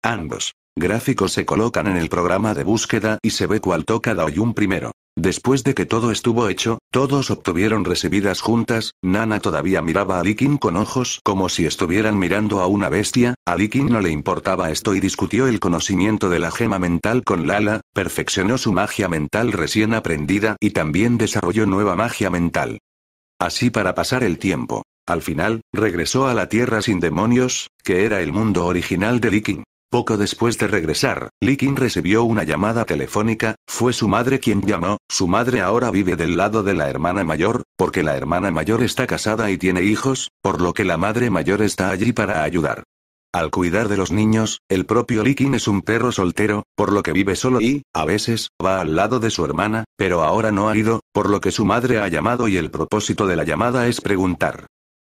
Ambos gráficos se colocan en el programa de búsqueda y se ve cuál toca Daoyun primero. Después de que todo estuvo hecho, todos obtuvieron recibidas juntas, Nana todavía miraba a Likin con ojos como si estuvieran mirando a una bestia, a Likin no le importaba esto y discutió el conocimiento de la gema mental con Lala, perfeccionó su magia mental recién aprendida y también desarrolló nueva magia mental. Así para pasar el tiempo. Al final, regresó a la Tierra sin demonios, que era el mundo original de Likin. Poco después de regresar, Likin recibió una llamada telefónica, fue su madre quien llamó, su madre ahora vive del lado de la hermana mayor, porque la hermana mayor está casada y tiene hijos, por lo que la madre mayor está allí para ayudar. Al cuidar de los niños, el propio Likin es un perro soltero, por lo que vive solo y, a veces, va al lado de su hermana, pero ahora no ha ido, por lo que su madre ha llamado y el propósito de la llamada es preguntar,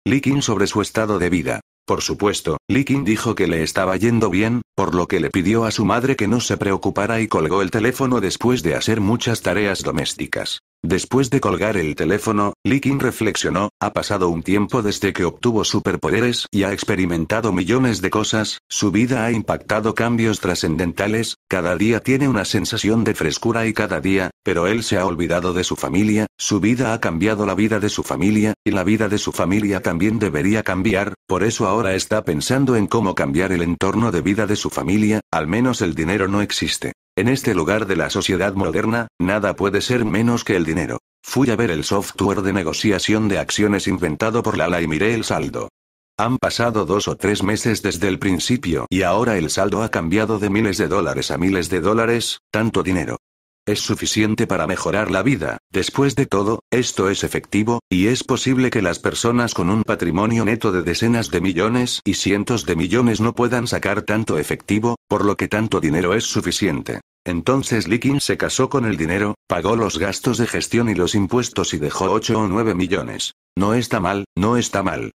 Likin sobre su estado de vida. Por supuesto, Likin dijo que le estaba yendo bien, por lo que le pidió a su madre que no se preocupara y colgó el teléfono después de hacer muchas tareas domésticas. Después de colgar el teléfono, Likin reflexionó, ha pasado un tiempo desde que obtuvo superpoderes y ha experimentado millones de cosas, su vida ha impactado cambios trascendentales, cada día tiene una sensación de frescura y cada día, pero él se ha olvidado de su familia, su vida ha cambiado la vida de su familia, y la vida de su familia también debería cambiar, por eso ahora está pensando en cómo cambiar el entorno de vida de su familia, al menos el dinero no existe. En este lugar de la sociedad moderna, nada puede ser menos que el dinero. Fui a ver el software de negociación de acciones inventado por Lala y miré el saldo. Han pasado dos o tres meses desde el principio y ahora el saldo ha cambiado de miles de dólares a miles de dólares, tanto dinero. Es suficiente para mejorar la vida, después de todo, esto es efectivo, y es posible que las personas con un patrimonio neto de decenas de millones y cientos de millones no puedan sacar tanto efectivo, por lo que tanto dinero es suficiente. Entonces Likin se casó con el dinero, pagó los gastos de gestión y los impuestos y dejó 8 o 9 millones. No está mal, no está mal.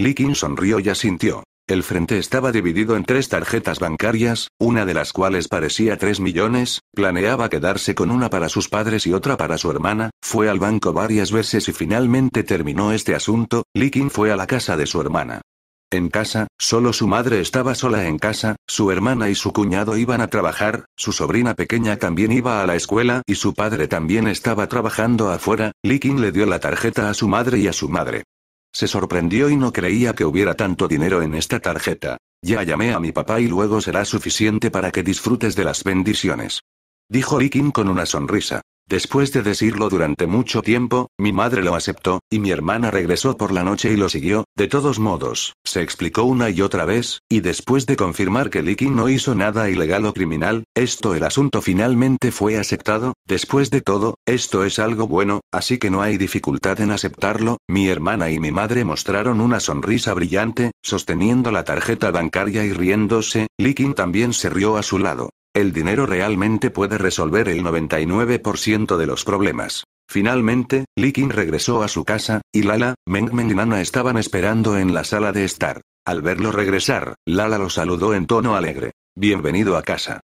Likin sonrió y asintió. El frente estaba dividido en tres tarjetas bancarias, una de las cuales parecía 3 millones, planeaba quedarse con una para sus padres y otra para su hermana, fue al banco varias veces y finalmente terminó este asunto, Likin fue a la casa de su hermana. En casa, solo su madre estaba sola en casa, su hermana y su cuñado iban a trabajar, su sobrina pequeña también iba a la escuela y su padre también estaba trabajando afuera, Likin le dio la tarjeta a su madre y a su madre. Se sorprendió y no creía que hubiera tanto dinero en esta tarjeta. Ya llamé a mi papá y luego será suficiente para que disfrutes de las bendiciones. Dijo Likin con una sonrisa. Después de decirlo durante mucho tiempo, mi madre lo aceptó, y mi hermana regresó por la noche y lo siguió, de todos modos, se explicó una y otra vez, y después de confirmar que Likin no hizo nada ilegal o criminal, esto el asunto finalmente fue aceptado, después de todo, esto es algo bueno, así que no hay dificultad en aceptarlo, mi hermana y mi madre mostraron una sonrisa brillante, sosteniendo la tarjeta bancaria y riéndose, Likin también se rió a su lado. El dinero realmente puede resolver el 99% de los problemas. Finalmente, Likin regresó a su casa, y Lala, Mengmen y Nana estaban esperando en la sala de estar. Al verlo regresar, Lala lo saludó en tono alegre. Bienvenido a casa.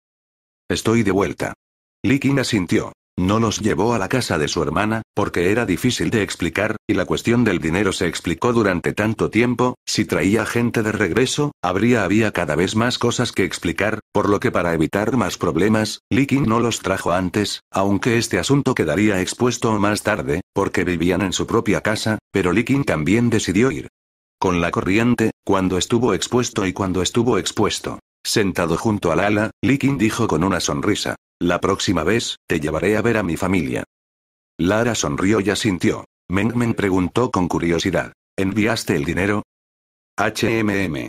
Estoy de vuelta. Likin asintió. No los llevó a la casa de su hermana, porque era difícil de explicar, y la cuestión del dinero se explicó durante tanto tiempo, si traía gente de regreso, habría había cada vez más cosas que explicar, por lo que para evitar más problemas, Likin no los trajo antes, aunque este asunto quedaría expuesto más tarde, porque vivían en su propia casa, pero Likin también decidió ir. Con la corriente, cuando estuvo expuesto y cuando estuvo expuesto. Sentado junto al ala, Likin dijo con una sonrisa. La próxima vez, te llevaré a ver a mi familia. Lara sonrió y asintió. Mengmen preguntó con curiosidad. ¿Enviaste el dinero? HMM.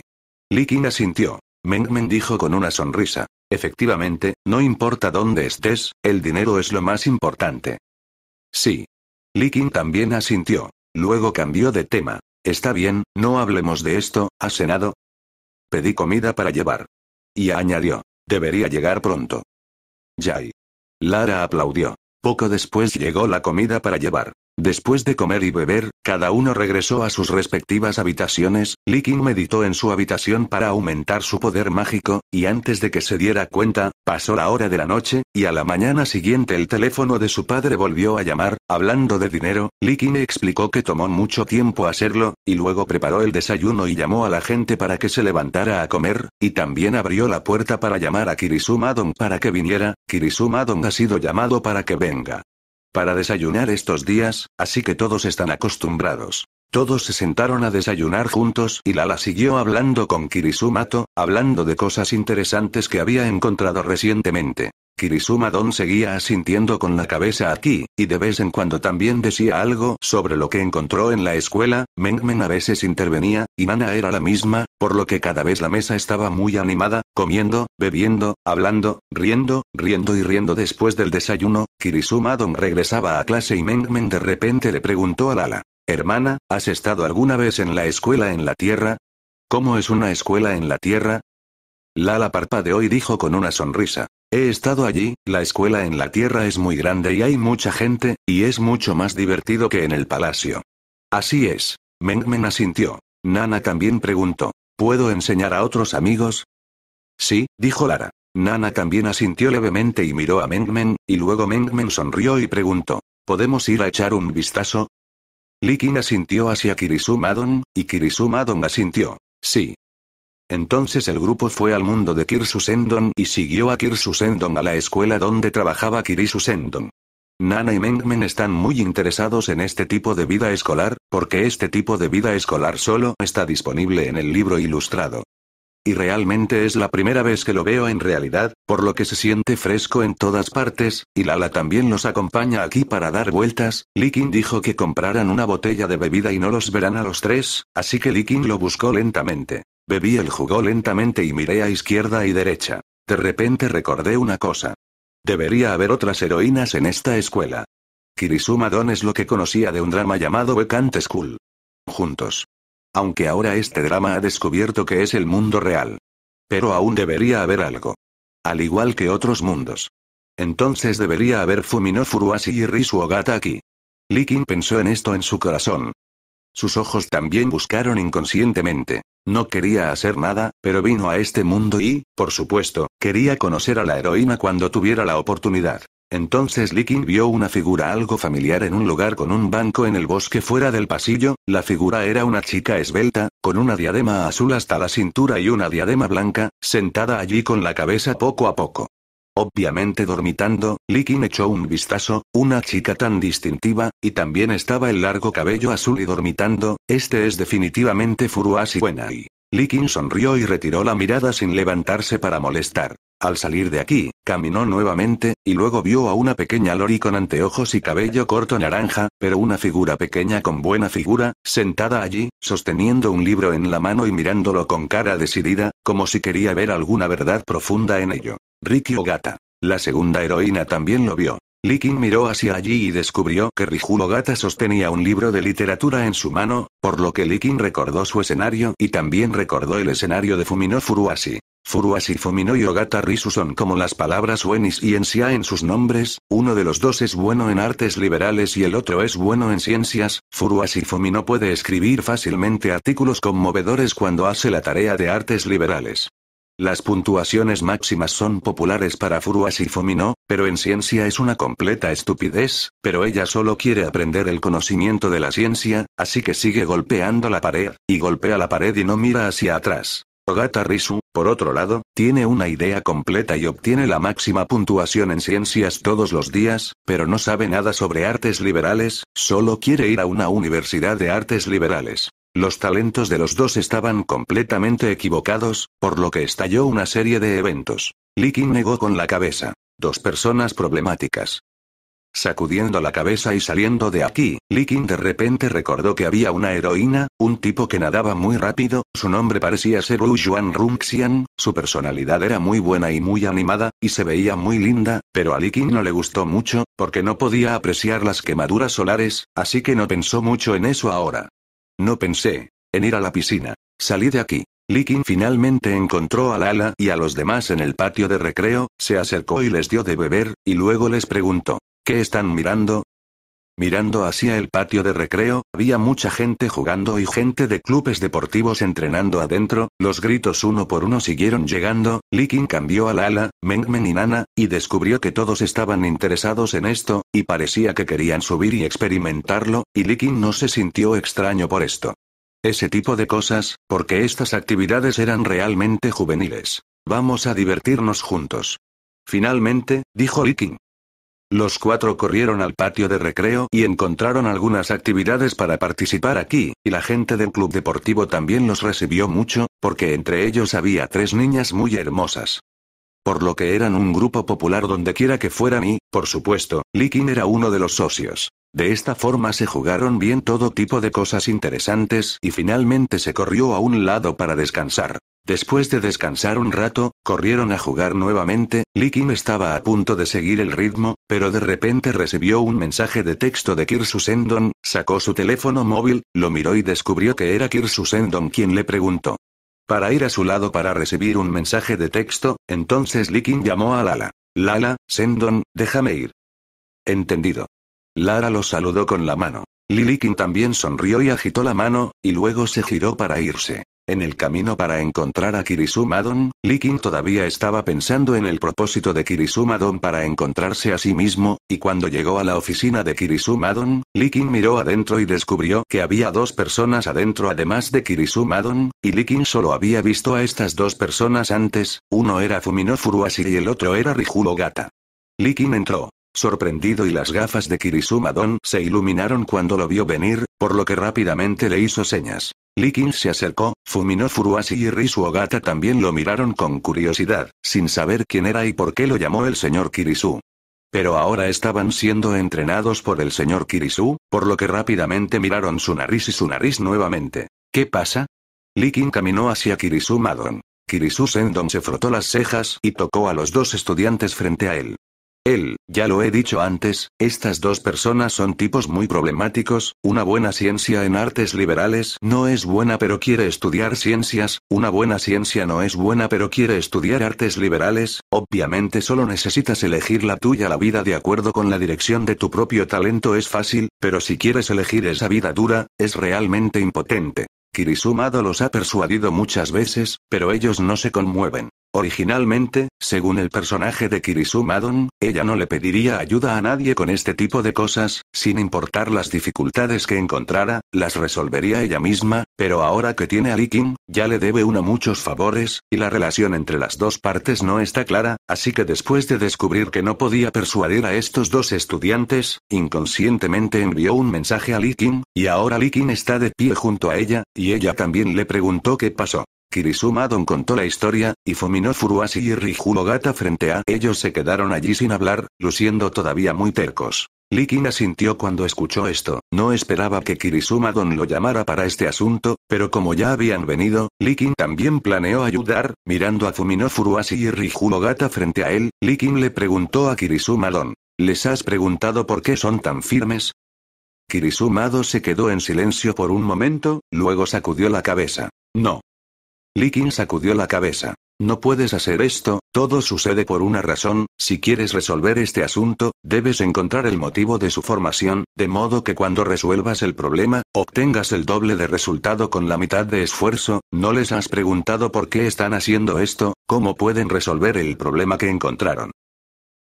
Likin asintió. Mengmen dijo con una sonrisa. Efectivamente, no importa dónde estés, el dinero es lo más importante. Sí. Likin también asintió. Luego cambió de tema. Está bien, no hablemos de esto, ¿has cenado? Pedí comida para llevar. Y añadió, debería llegar pronto. Yay. Lara aplaudió. Poco después llegó la comida para llevar. Después de comer y beber, cada uno regresó a sus respectivas habitaciones, Likin meditó en su habitación para aumentar su poder mágico, y antes de que se diera cuenta, pasó la hora de la noche, y a la mañana siguiente el teléfono de su padre volvió a llamar, hablando de dinero, Likin explicó que tomó mucho tiempo hacerlo, y luego preparó el desayuno y llamó a la gente para que se levantara a comer, y también abrió la puerta para llamar a Kirisumadon para que viniera, Kirisumadon ha sido llamado para que venga para desayunar estos días, así que todos están acostumbrados. Todos se sentaron a desayunar juntos y Lala siguió hablando con Kirisumato, hablando de cosas interesantes que había encontrado recientemente. Kirisuma Don seguía asintiendo con la cabeza aquí, y de vez en cuando también decía algo sobre lo que encontró en la escuela, Mengmen a veces intervenía, y Nana era la misma, por lo que cada vez la mesa estaba muy animada, comiendo, bebiendo, hablando, riendo, riendo y riendo después del desayuno, Kirisuma Don regresaba a clase y Mengmen de repente le preguntó a Lala. Hermana, ¿has estado alguna vez en la escuela en la Tierra? ¿Cómo es una escuela en la Tierra? Lala de hoy dijo con una sonrisa. He estado allí, la escuela en la Tierra es muy grande y hay mucha gente, y es mucho más divertido que en el palacio. Así es. Mengmen asintió. Nana también preguntó. ¿Puedo enseñar a otros amigos? Sí, dijo Lara. Nana también asintió levemente y miró a Mengmen, y luego Mengmen sonrió y preguntó. ¿Podemos ir a echar un vistazo? Likin asintió hacia Kirisumadon, y Kirisumadon asintió. Sí, entonces el grupo fue al mundo de Kirsu Sendon y siguió a Kirsu Sendon a la escuela donde trabajaba Kirisu Sendon. Nana y Mengmen están muy interesados en este tipo de vida escolar, porque este tipo de vida escolar solo está disponible en el libro ilustrado. Y realmente es la primera vez que lo veo en realidad, por lo que se siente fresco en todas partes, y Lala también los acompaña aquí para dar vueltas, Likin dijo que compraran una botella de bebida y no los verán a los tres, así que Likin lo buscó lentamente. Bebí el jugo lentamente y miré a izquierda y derecha. De repente recordé una cosa. Debería haber otras heroínas en esta escuela. Kirisuma Don es lo que conocía de un drama llamado Vacant School. Juntos. Aunque ahora este drama ha descubierto que es el mundo real. Pero aún debería haber algo. Al igual que otros mundos. Entonces debería haber Fumino Furuasi y Risu aquí. Likin pensó en esto en su corazón. Sus ojos también buscaron inconscientemente. No quería hacer nada, pero vino a este mundo y, por supuesto, quería conocer a la heroína cuando tuviera la oportunidad. Entonces Likin vio una figura algo familiar en un lugar con un banco en el bosque fuera del pasillo, la figura era una chica esbelta, con una diadema azul hasta la cintura y una diadema blanca, sentada allí con la cabeza poco a poco. Obviamente dormitando, Likin echó un vistazo, una chica tan distintiva, y también estaba el largo cabello azul y dormitando, este es definitivamente Furuashi Y Likin sonrió y retiró la mirada sin levantarse para molestar. Al salir de aquí, caminó nuevamente, y luego vio a una pequeña Lori con anteojos y cabello corto naranja, pero una figura pequeña con buena figura, sentada allí, sosteniendo un libro en la mano y mirándolo con cara decidida, como si quería ver alguna verdad profunda en ello. Ricky Ogata. La segunda heroína también lo vio. Likin miró hacia allí y descubrió que Riju Ogata sostenía un libro de literatura en su mano, por lo que Likin recordó su escenario y también recordó el escenario de Fumino Furuasi y Fumino y Ogata Risu son como las palabras Wenis y Ensia en sus nombres, uno de los dos es bueno en artes liberales y el otro es bueno en ciencias, Furuasi Fumino puede escribir fácilmente artículos conmovedores cuando hace la tarea de artes liberales. Las puntuaciones máximas son populares para Furuasi Fumino, pero en ciencia es una completa estupidez, pero ella solo quiere aprender el conocimiento de la ciencia, así que sigue golpeando la pared, y golpea la pared y no mira hacia atrás. Ogata Risu, por otro lado, tiene una idea completa y obtiene la máxima puntuación en ciencias todos los días, pero no sabe nada sobre artes liberales, solo quiere ir a una universidad de artes liberales. Los talentos de los dos estaban completamente equivocados, por lo que estalló una serie de eventos. Likin negó con la cabeza. Dos personas problemáticas. Sacudiendo la cabeza y saliendo de aquí, Likin de repente recordó que había una heroína, un tipo que nadaba muy rápido, su nombre parecía ser Wu Yuan Runxian, su personalidad era muy buena y muy animada, y se veía muy linda, pero a Likin no le gustó mucho, porque no podía apreciar las quemaduras solares, así que no pensó mucho en eso ahora. No pensé, en ir a la piscina. Salí de aquí. Likin finalmente encontró a Lala y a los demás en el patio de recreo, se acercó y les dio de beber, y luego les preguntó, ¿Qué están mirando? Mirando hacia el patio de recreo, había mucha gente jugando y gente de clubes deportivos entrenando adentro, los gritos uno por uno siguieron llegando, Likin cambió al ala, Mengmen y Nana, y descubrió que todos estaban interesados en esto, y parecía que querían subir y experimentarlo, y Likin no se sintió extraño por esto. Ese tipo de cosas, porque estas actividades eran realmente juveniles. Vamos a divertirnos juntos. Finalmente, dijo Likin. Los cuatro corrieron al patio de recreo y encontraron algunas actividades para participar aquí, y la gente del club deportivo también los recibió mucho, porque entre ellos había tres niñas muy hermosas. Por lo que eran un grupo popular donde quiera que fueran y, por supuesto, Likin era uno de los socios. De esta forma se jugaron bien todo tipo de cosas interesantes y finalmente se corrió a un lado para descansar. Después de descansar un rato, corrieron a jugar nuevamente, Lee estaba a punto de seguir el ritmo, pero de repente recibió un mensaje de texto de Kirsu Sendon, sacó su teléfono móvil, lo miró y descubrió que era Kirsu Sendon quien le preguntó. Para ir a su lado para recibir un mensaje de texto, entonces Lee llamó a Lala. Lala, Sendon, déjame ir. Entendido. Lara lo saludó con la mano. Lilikin también sonrió y agitó la mano, y luego se giró para irse. En el camino para encontrar a Kirisumadon, Likin todavía estaba pensando en el propósito de Kirisumadon para encontrarse a sí mismo, y cuando llegó a la oficina de Kirisumadon, Likin miró adentro y descubrió que había dos personas adentro además de Kirisumadon, y Likin solo había visto a estas dos personas antes, uno era Fumino Furuasi y el otro era Rijulo Gata. Likin entró. Sorprendido y las gafas de Kirisu don se iluminaron cuando lo vio venir, por lo que rápidamente le hizo señas. Likin se acercó, fuminó Furuashi y Ogata también lo miraron con curiosidad, sin saber quién era y por qué lo llamó el señor Kirisu. Pero ahora estaban siendo entrenados por el señor Kirisu, por lo que rápidamente miraron su nariz y su nariz nuevamente. ¿Qué pasa? Likin caminó hacia Kirisu Madon. Kirisu Sendon se frotó las cejas y tocó a los dos estudiantes frente a él. Él, ya lo he dicho antes, estas dos personas son tipos muy problemáticos, una buena ciencia en artes liberales no es buena pero quiere estudiar ciencias, una buena ciencia no es buena pero quiere estudiar artes liberales, obviamente solo necesitas elegir la tuya la vida de acuerdo con la dirección de tu propio talento es fácil, pero si quieres elegir esa vida dura, es realmente impotente. Kirisumado los ha persuadido muchas veces, pero ellos no se conmueven. Originalmente, según el personaje de Kirisu Madon, ella no le pediría ayuda a nadie con este tipo de cosas, sin importar las dificultades que encontrara, las resolvería ella misma, pero ahora que tiene a Likin, ya le debe uno muchos favores, y la relación entre las dos partes no está clara, así que después de descubrir que no podía persuadir a estos dos estudiantes, inconscientemente envió un mensaje a Likin, y ahora Likin está de pie junto a ella, y ella también le preguntó qué pasó. Kirisumadon contó la historia, y Fumino Furuasi y Rijulo frente a ellos se quedaron allí sin hablar, luciendo todavía muy tercos. Likin asintió cuando escuchó esto, no esperaba que Kirisumadon lo llamara para este asunto, pero como ya habían venido, Likin también planeó ayudar, mirando a Fumino Furuasi y Rijulo frente a él, Likin le preguntó a Kirisumadon. ¿les has preguntado por qué son tan firmes? Kirisumado se quedó en silencio por un momento, luego sacudió la cabeza. No. Likin sacudió la cabeza. No puedes hacer esto, todo sucede por una razón, si quieres resolver este asunto, debes encontrar el motivo de su formación, de modo que cuando resuelvas el problema, obtengas el doble de resultado con la mitad de esfuerzo, no les has preguntado por qué están haciendo esto, cómo pueden resolver el problema que encontraron.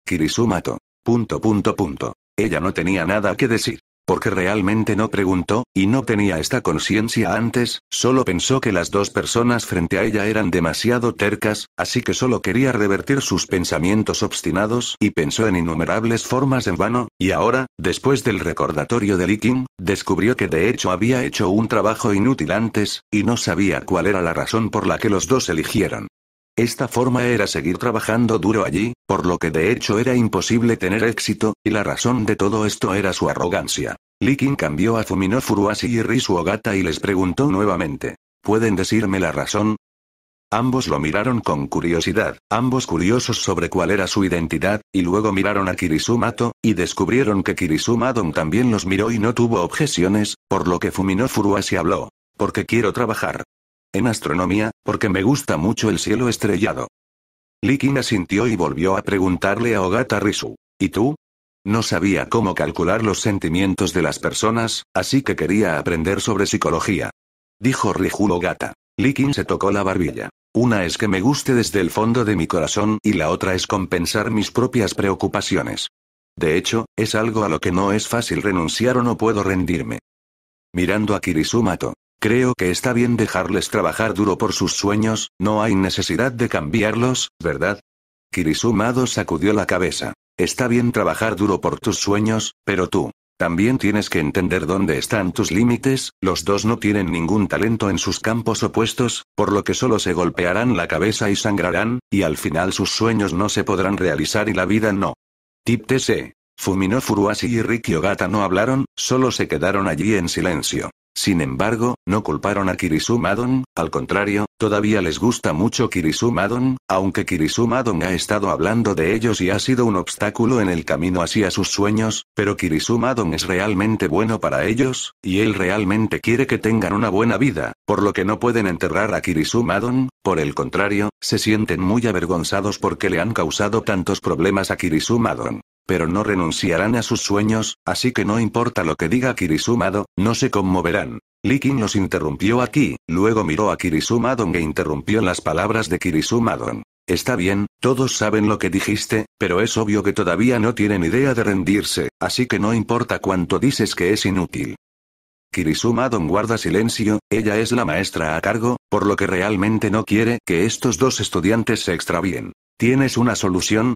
Kirisumato. Punto punto punto. Ella no tenía nada que decir. Porque realmente no preguntó, y no tenía esta conciencia antes, solo pensó que las dos personas frente a ella eran demasiado tercas, así que solo quería revertir sus pensamientos obstinados, y pensó en innumerables formas en vano, y ahora, después del recordatorio de Likin, descubrió que de hecho había hecho un trabajo inútil antes, y no sabía cuál era la razón por la que los dos eligieron. Esta forma era seguir trabajando duro allí, por lo que de hecho era imposible tener éxito, y la razón de todo esto era su arrogancia. Likin cambió a Fumino Furuasi y Risu Ogata y les preguntó nuevamente. ¿Pueden decirme la razón? Ambos lo miraron con curiosidad, ambos curiosos sobre cuál era su identidad, y luego miraron a Kirisumato, y descubrieron que Kirisumadon también los miró y no tuvo objeciones, por lo que Fumino Furuasi habló. Porque quiero trabajar. En astronomía, porque me gusta mucho el cielo estrellado. Likin asintió y volvió a preguntarle a Ogata Risu. ¿Y tú? No sabía cómo calcular los sentimientos de las personas, así que quería aprender sobre psicología. Dijo Riju Ogata. Likin se tocó la barbilla. Una es que me guste desde el fondo de mi corazón y la otra es compensar mis propias preocupaciones. De hecho, es algo a lo que no es fácil renunciar o no puedo rendirme. Mirando a Kirisumato, Creo que está bien dejarles trabajar duro por sus sueños, no hay necesidad de cambiarlos, ¿verdad? Kirisumado sacudió la cabeza. Está bien trabajar duro por tus sueños, pero tú, también tienes que entender dónde están tus límites, los dos no tienen ningún talento en sus campos opuestos, por lo que solo se golpearán la cabeza y sangrarán, y al final sus sueños no se podrán realizar y la vida no. Tip TC. Fumino y Rikyogata no hablaron, solo se quedaron allí en silencio. Sin embargo, no culparon a Kirisumadon, al contrario, todavía les gusta mucho Kirisumadon, aunque Kirisumadon ha estado hablando de ellos y ha sido un obstáculo en el camino hacia sus sueños, pero Kirisumadon es realmente bueno para ellos, y él realmente quiere que tengan una buena vida, por lo que no pueden enterrar a Kirisumadon, por el contrario, se sienten muy avergonzados porque le han causado tantos problemas a Kirisumadon. Pero no renunciarán a sus sueños, así que no importa lo que diga Kirisumado, no se conmoverán. Likin los interrumpió aquí, luego miró a Kirisumadon e interrumpió las palabras de Kirisumadon. Está bien, todos saben lo que dijiste, pero es obvio que todavía no tienen idea de rendirse, así que no importa cuánto dices que es inútil. Kirisumadon guarda silencio, ella es la maestra a cargo, por lo que realmente no quiere que estos dos estudiantes se extravíen. ¿Tienes una solución?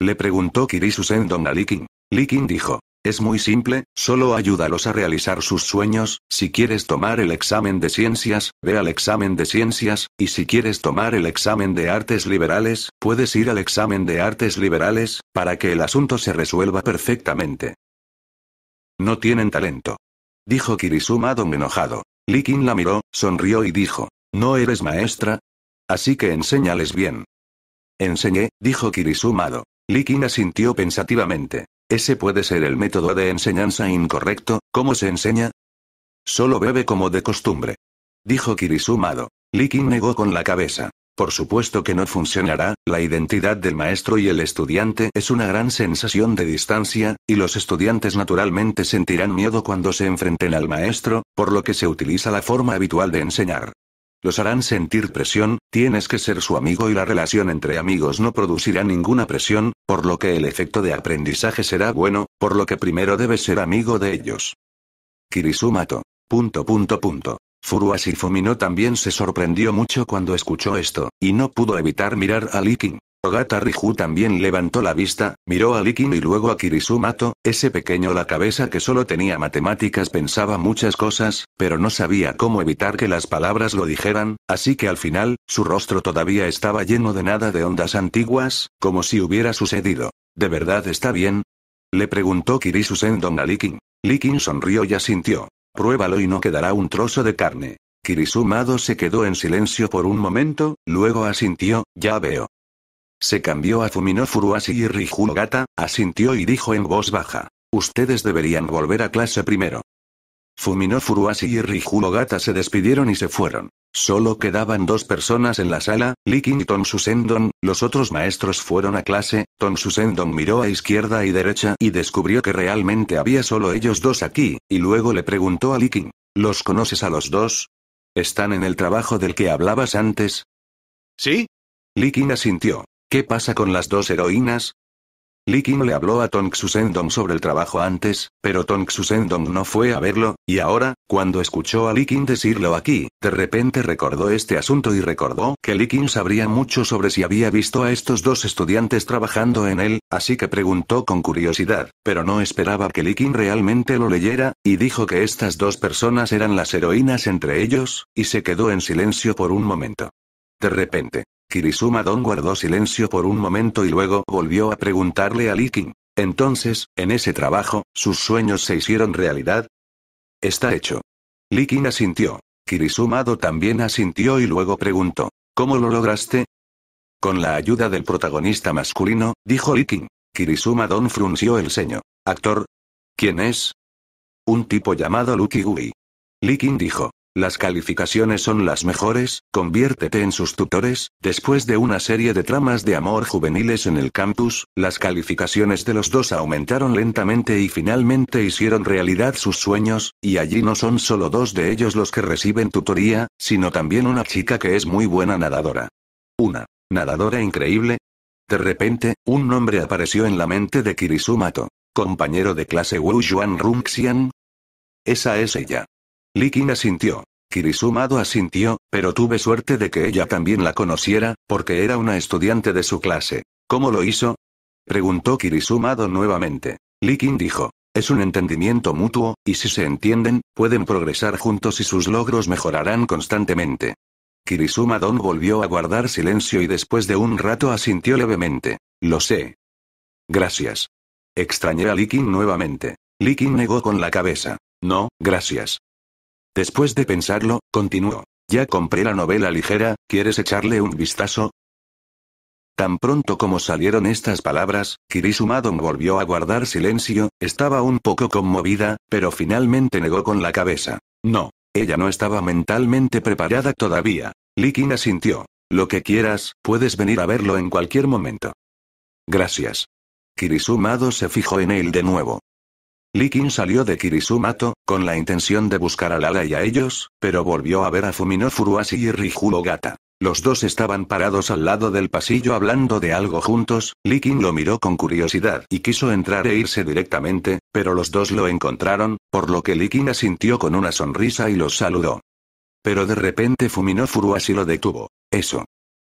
Le preguntó Kirisu Sendon a Likin. Likin dijo. Es muy simple, solo ayúdalos a realizar sus sueños, si quieres tomar el examen de ciencias, ve al examen de ciencias, y si quieres tomar el examen de artes liberales, puedes ir al examen de artes liberales, para que el asunto se resuelva perfectamente. No tienen talento. Dijo Kirisu Madon enojado. Likin la miró, sonrió y dijo, ¿no eres maestra? Así que enséñales bien. Enseñé, dijo Kirisumado. Likin asintió pensativamente. Ese puede ser el método de enseñanza incorrecto, ¿cómo se enseña? Solo bebe como de costumbre. Dijo Kirisumado. Likin negó con la cabeza. Por supuesto que no funcionará, la identidad del maestro y el estudiante es una gran sensación de distancia, y los estudiantes naturalmente sentirán miedo cuando se enfrenten al maestro, por lo que se utiliza la forma habitual de enseñar. Los harán sentir presión, tienes que ser su amigo y la relación entre amigos no producirá ninguna presión, por lo que el efecto de aprendizaje será bueno, por lo que primero debes ser amigo de ellos. Kirisumato. Furuasi Fumino también se sorprendió mucho cuando escuchó esto, y no pudo evitar mirar a Liking. Ogata Riju también levantó la vista, miró a Likin y luego a Kirisumato, ese pequeño la cabeza que solo tenía matemáticas pensaba muchas cosas, pero no sabía cómo evitar que las palabras lo dijeran, así que al final, su rostro todavía estaba lleno de nada de ondas antiguas, como si hubiera sucedido. ¿De verdad está bien? Le preguntó Kirisu a Likin. Likin sonrió y asintió. Pruébalo y no quedará un trozo de carne. Kirisumado se quedó en silencio por un momento, luego asintió, ya veo. Se cambió a Fumino Furuasi y Rihulogata, asintió y dijo en voz baja. Ustedes deberían volver a clase primero. Fumino Furuasi y Rihulogata se despidieron y se fueron. Solo quedaban dos personas en la sala, Likin y Tonsusendon, los otros maestros fueron a clase, Tonsusendon miró a izquierda y derecha y descubrió que realmente había solo ellos dos aquí, y luego le preguntó a Likin, ¿los conoces a los dos? ¿Están en el trabajo del que hablabas antes? Sí. Likin asintió. ¿Qué pasa con las dos heroínas? Lee le habló a Tong Susendong sobre el trabajo antes, pero Tong no fue a verlo, y ahora, cuando escuchó a Lee decirlo aquí, de repente recordó este asunto y recordó que Lee sabría mucho sobre si había visto a estos dos estudiantes trabajando en él, así que preguntó con curiosidad, pero no esperaba que Lee realmente lo leyera, y dijo que estas dos personas eran las heroínas entre ellos, y se quedó en silencio por un momento. De repente, Kirisuma Don guardó silencio por un momento y luego volvió a preguntarle a Likin. Entonces, en ese trabajo, ¿sus sueños se hicieron realidad? Está hecho. Likin asintió. Kirisumado también asintió y luego preguntó. ¿Cómo lo lograste? Con la ayuda del protagonista masculino, dijo Likin. Kirisuma Don frunció el ceño. ¿Actor? ¿Quién es? Un tipo llamado Lucky Gui. Likin dijo. Las calificaciones son las mejores, conviértete en sus tutores. Después de una serie de tramas de amor juveniles en el campus, las calificaciones de los dos aumentaron lentamente y finalmente hicieron realidad sus sueños, y allí no son solo dos de ellos los que reciben tutoría, sino también una chica que es muy buena nadadora. Una nadadora increíble. De repente, un nombre apareció en la mente de Kirisumato, compañero de clase Wu Yuan Runxian. Esa es ella. Likin asintió. Kirisumado asintió, pero tuve suerte de que ella también la conociera, porque era una estudiante de su clase. ¿Cómo lo hizo? Preguntó Kirisumado nuevamente. Likin dijo. Es un entendimiento mutuo, y si se entienden, pueden progresar juntos y sus logros mejorarán constantemente. Kirisumadon volvió a guardar silencio y después de un rato asintió levemente. Lo sé. Gracias. Extrañé a Likin nuevamente. Likin negó con la cabeza. No, gracias. Después de pensarlo, continuó. Ya compré la novela ligera, ¿quieres echarle un vistazo? Tan pronto como salieron estas palabras, Kirisumado volvió a guardar silencio, estaba un poco conmovida, pero finalmente negó con la cabeza. No, ella no estaba mentalmente preparada todavía. Likin asintió. Lo que quieras, puedes venir a verlo en cualquier momento. Gracias. Kirisumado se fijó en él de nuevo. Likin salió de Kirisumato, con la intención de buscar a Lala y a ellos, pero volvió a ver a Fumino Furuasi y Riju Los dos estaban parados al lado del pasillo hablando de algo juntos, Likin lo miró con curiosidad y quiso entrar e irse directamente, pero los dos lo encontraron, por lo que Likin asintió con una sonrisa y los saludó. Pero de repente Fumino Furuasi lo detuvo. Eso.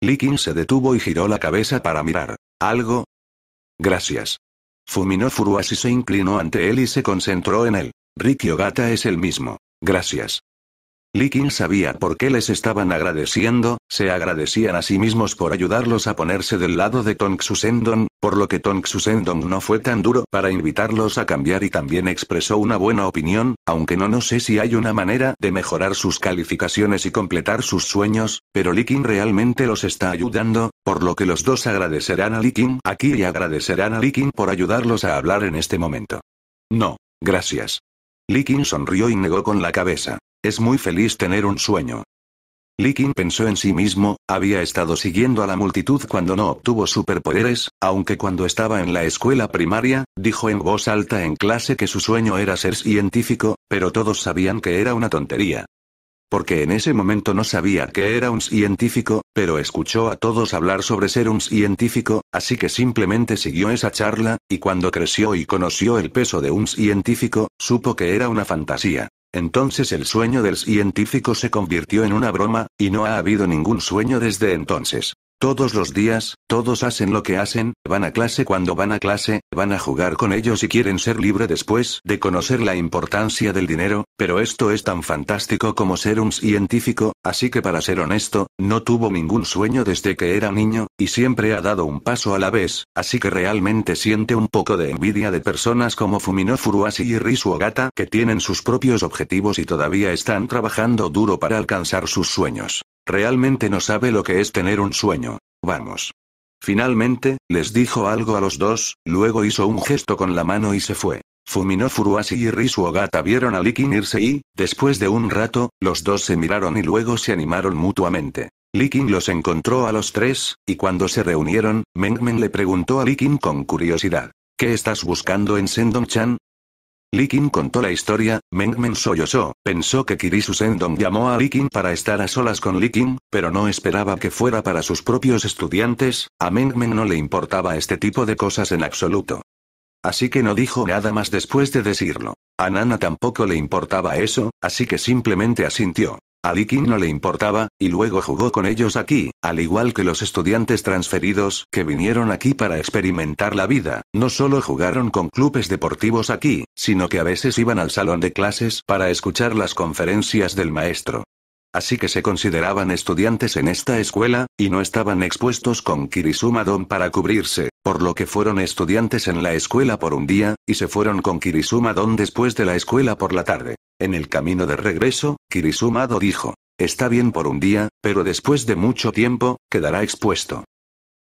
Likin se detuvo y giró la cabeza para mirar. ¿Algo? Gracias. Fuminó Furuashi se inclinó ante él y se concentró en él. Ricky Ogata es el mismo. Gracias. Likin sabía por qué les estaban agradeciendo, se agradecían a sí mismos por ayudarlos a ponerse del lado de Tong Susendon, por lo que Tong Susendon no fue tan duro para invitarlos a cambiar y también expresó una buena opinión, aunque no no sé si hay una manera de mejorar sus calificaciones y completar sus sueños, pero Likin realmente los está ayudando, por lo que los dos agradecerán a Likin aquí y agradecerán a Likin por ayudarlos a hablar en este momento. No. Gracias. Likin sonrió y negó con la cabeza. Es muy feliz tener un sueño. Likin pensó en sí mismo, había estado siguiendo a la multitud cuando no obtuvo superpoderes, aunque cuando estaba en la escuela primaria, dijo en voz alta en clase que su sueño era ser científico, pero todos sabían que era una tontería. Porque en ese momento no sabía que era un científico, pero escuchó a todos hablar sobre ser un científico, así que simplemente siguió esa charla, y cuando creció y conoció el peso de un científico, supo que era una fantasía. Entonces el sueño del científico se convirtió en una broma, y no ha habido ningún sueño desde entonces. Todos los días, todos hacen lo que hacen, van a clase cuando van a clase, van a jugar con ellos y quieren ser libre después de conocer la importancia del dinero, pero esto es tan fantástico como ser un científico, así que para ser honesto, no tuvo ningún sueño desde que era niño, y siempre ha dado un paso a la vez, así que realmente siente un poco de envidia de personas como Fumino Furuasi y Rizu que tienen sus propios objetivos y todavía están trabajando duro para alcanzar sus sueños. Realmente no sabe lo que es tener un sueño. Vamos. Finalmente, les dijo algo a los dos, luego hizo un gesto con la mano y se fue. Fumino Furuasi y Risu Ogata vieron a Likin irse y, después de un rato, los dos se miraron y luego se animaron mutuamente. Likin los encontró a los tres, y cuando se reunieron, Mengmen le preguntó a Likin con curiosidad. ¿Qué estás buscando en Sendong-chan? Likin contó la historia, Mengmen sollozó, pensó que Kirisu Sendong llamó a Likin para estar a solas con Likin, pero no esperaba que fuera para sus propios estudiantes, a Mengmen no le importaba este tipo de cosas en absoluto. Así que no dijo nada más después de decirlo. A Nana tampoco le importaba eso, así que simplemente asintió. A no le importaba, y luego jugó con ellos aquí, al igual que los estudiantes transferidos que vinieron aquí para experimentar la vida, no solo jugaron con clubes deportivos aquí, sino que a veces iban al salón de clases para escuchar las conferencias del maestro. Así que se consideraban estudiantes en esta escuela, y no estaban expuestos con Kirisuma don para cubrirse, por lo que fueron estudiantes en la escuela por un día, y se fueron con Kirisuma don después de la escuela por la tarde. En el camino de regreso, Kirisumado Don dijo, está bien por un día, pero después de mucho tiempo, quedará expuesto.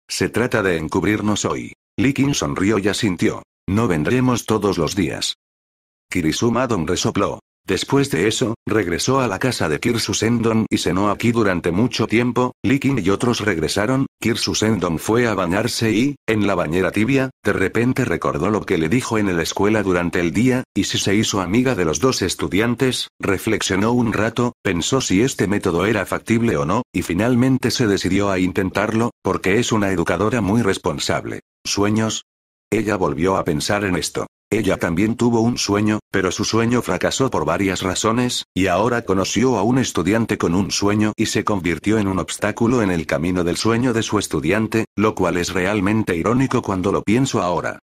Se trata de encubrirnos hoy. Likin sonrió y asintió. No vendremos todos los días. Kirisumadon don resopló. Después de eso, regresó a la casa de Endon y cenó aquí durante mucho tiempo, Likin y otros regresaron, Endon fue a bañarse y, en la bañera tibia, de repente recordó lo que le dijo en la escuela durante el día, y si se hizo amiga de los dos estudiantes, reflexionó un rato, pensó si este método era factible o no, y finalmente se decidió a intentarlo, porque es una educadora muy responsable. ¿Sueños? Ella volvió a pensar en esto. Ella también tuvo un sueño, pero su sueño fracasó por varias razones, y ahora conoció a un estudiante con un sueño y se convirtió en un obstáculo en el camino del sueño de su estudiante, lo cual es realmente irónico cuando lo pienso ahora.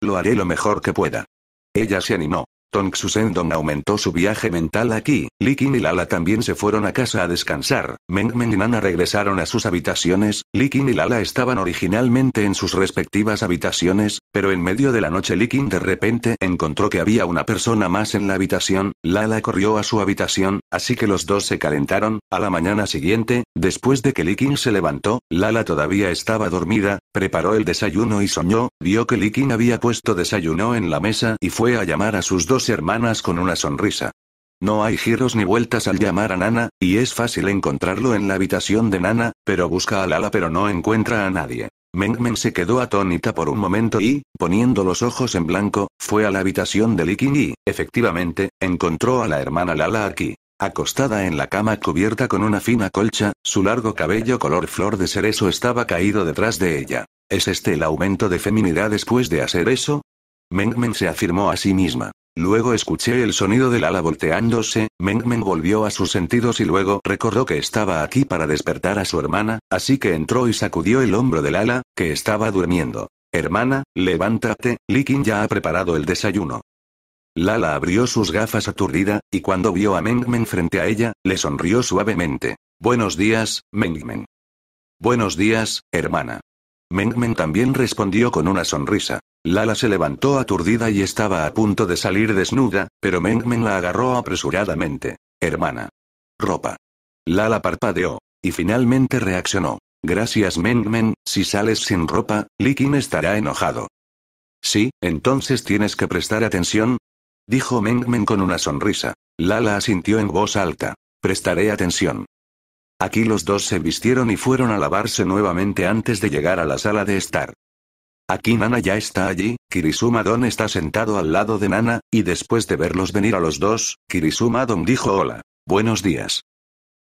Lo haré lo mejor que pueda. Ella se animó. Tongsusendong aumentó su viaje mental aquí, Likin y Lala también se fueron a casa a descansar, Meng Meng y Nana regresaron a sus habitaciones, Likin y Lala estaban originalmente en sus respectivas habitaciones, pero en medio de la noche Likin de repente encontró que había una persona más en la habitación, Lala corrió a su habitación, así que los dos se calentaron, a la mañana siguiente, después de que Likin se levantó, Lala todavía estaba dormida, preparó el desayuno y soñó, vio que Likin había puesto desayuno en la mesa y fue a llamar a sus dos hermanas con una sonrisa. No hay giros ni vueltas al llamar a Nana, y es fácil encontrarlo en la habitación de Nana, pero busca a Lala pero no encuentra a nadie. Mengmen se quedó atónita por un momento y, poniendo los ojos en blanco, fue a la habitación de Liking y, efectivamente, encontró a la hermana Lala aquí. Acostada en la cama cubierta con una fina colcha, su largo cabello color flor de cerezo estaba caído detrás de ella. ¿Es este el aumento de feminidad después de hacer eso? Mengmen se afirmó a sí misma. Luego escuché el sonido del ala volteándose, Mengmen volvió a sus sentidos y luego recordó que estaba aquí para despertar a su hermana, así que entró y sacudió el hombro del ala, que estaba durmiendo. Hermana, levántate, Likin ya ha preparado el desayuno. Lala abrió sus gafas aturdida, y cuando vio a Mengmen frente a ella, le sonrió suavemente. Buenos días, Mengmen. Buenos días, hermana. Mengmen también respondió con una sonrisa. Lala se levantó aturdida y estaba a punto de salir desnuda, pero Mengmen la agarró apresuradamente. Hermana. Ropa. Lala parpadeó. Y finalmente reaccionó. Gracias Mengmen, si sales sin ropa, Likin estará enojado. Sí, entonces tienes que prestar atención. Dijo Mengmen con una sonrisa. Lala asintió en voz alta. Prestaré atención. Aquí los dos se vistieron y fueron a lavarse nuevamente antes de llegar a la sala de estar. Aquí Nana ya está allí, Kirisuma Don está sentado al lado de Nana, y después de verlos venir a los dos, Kirisuma Don dijo hola. Buenos días.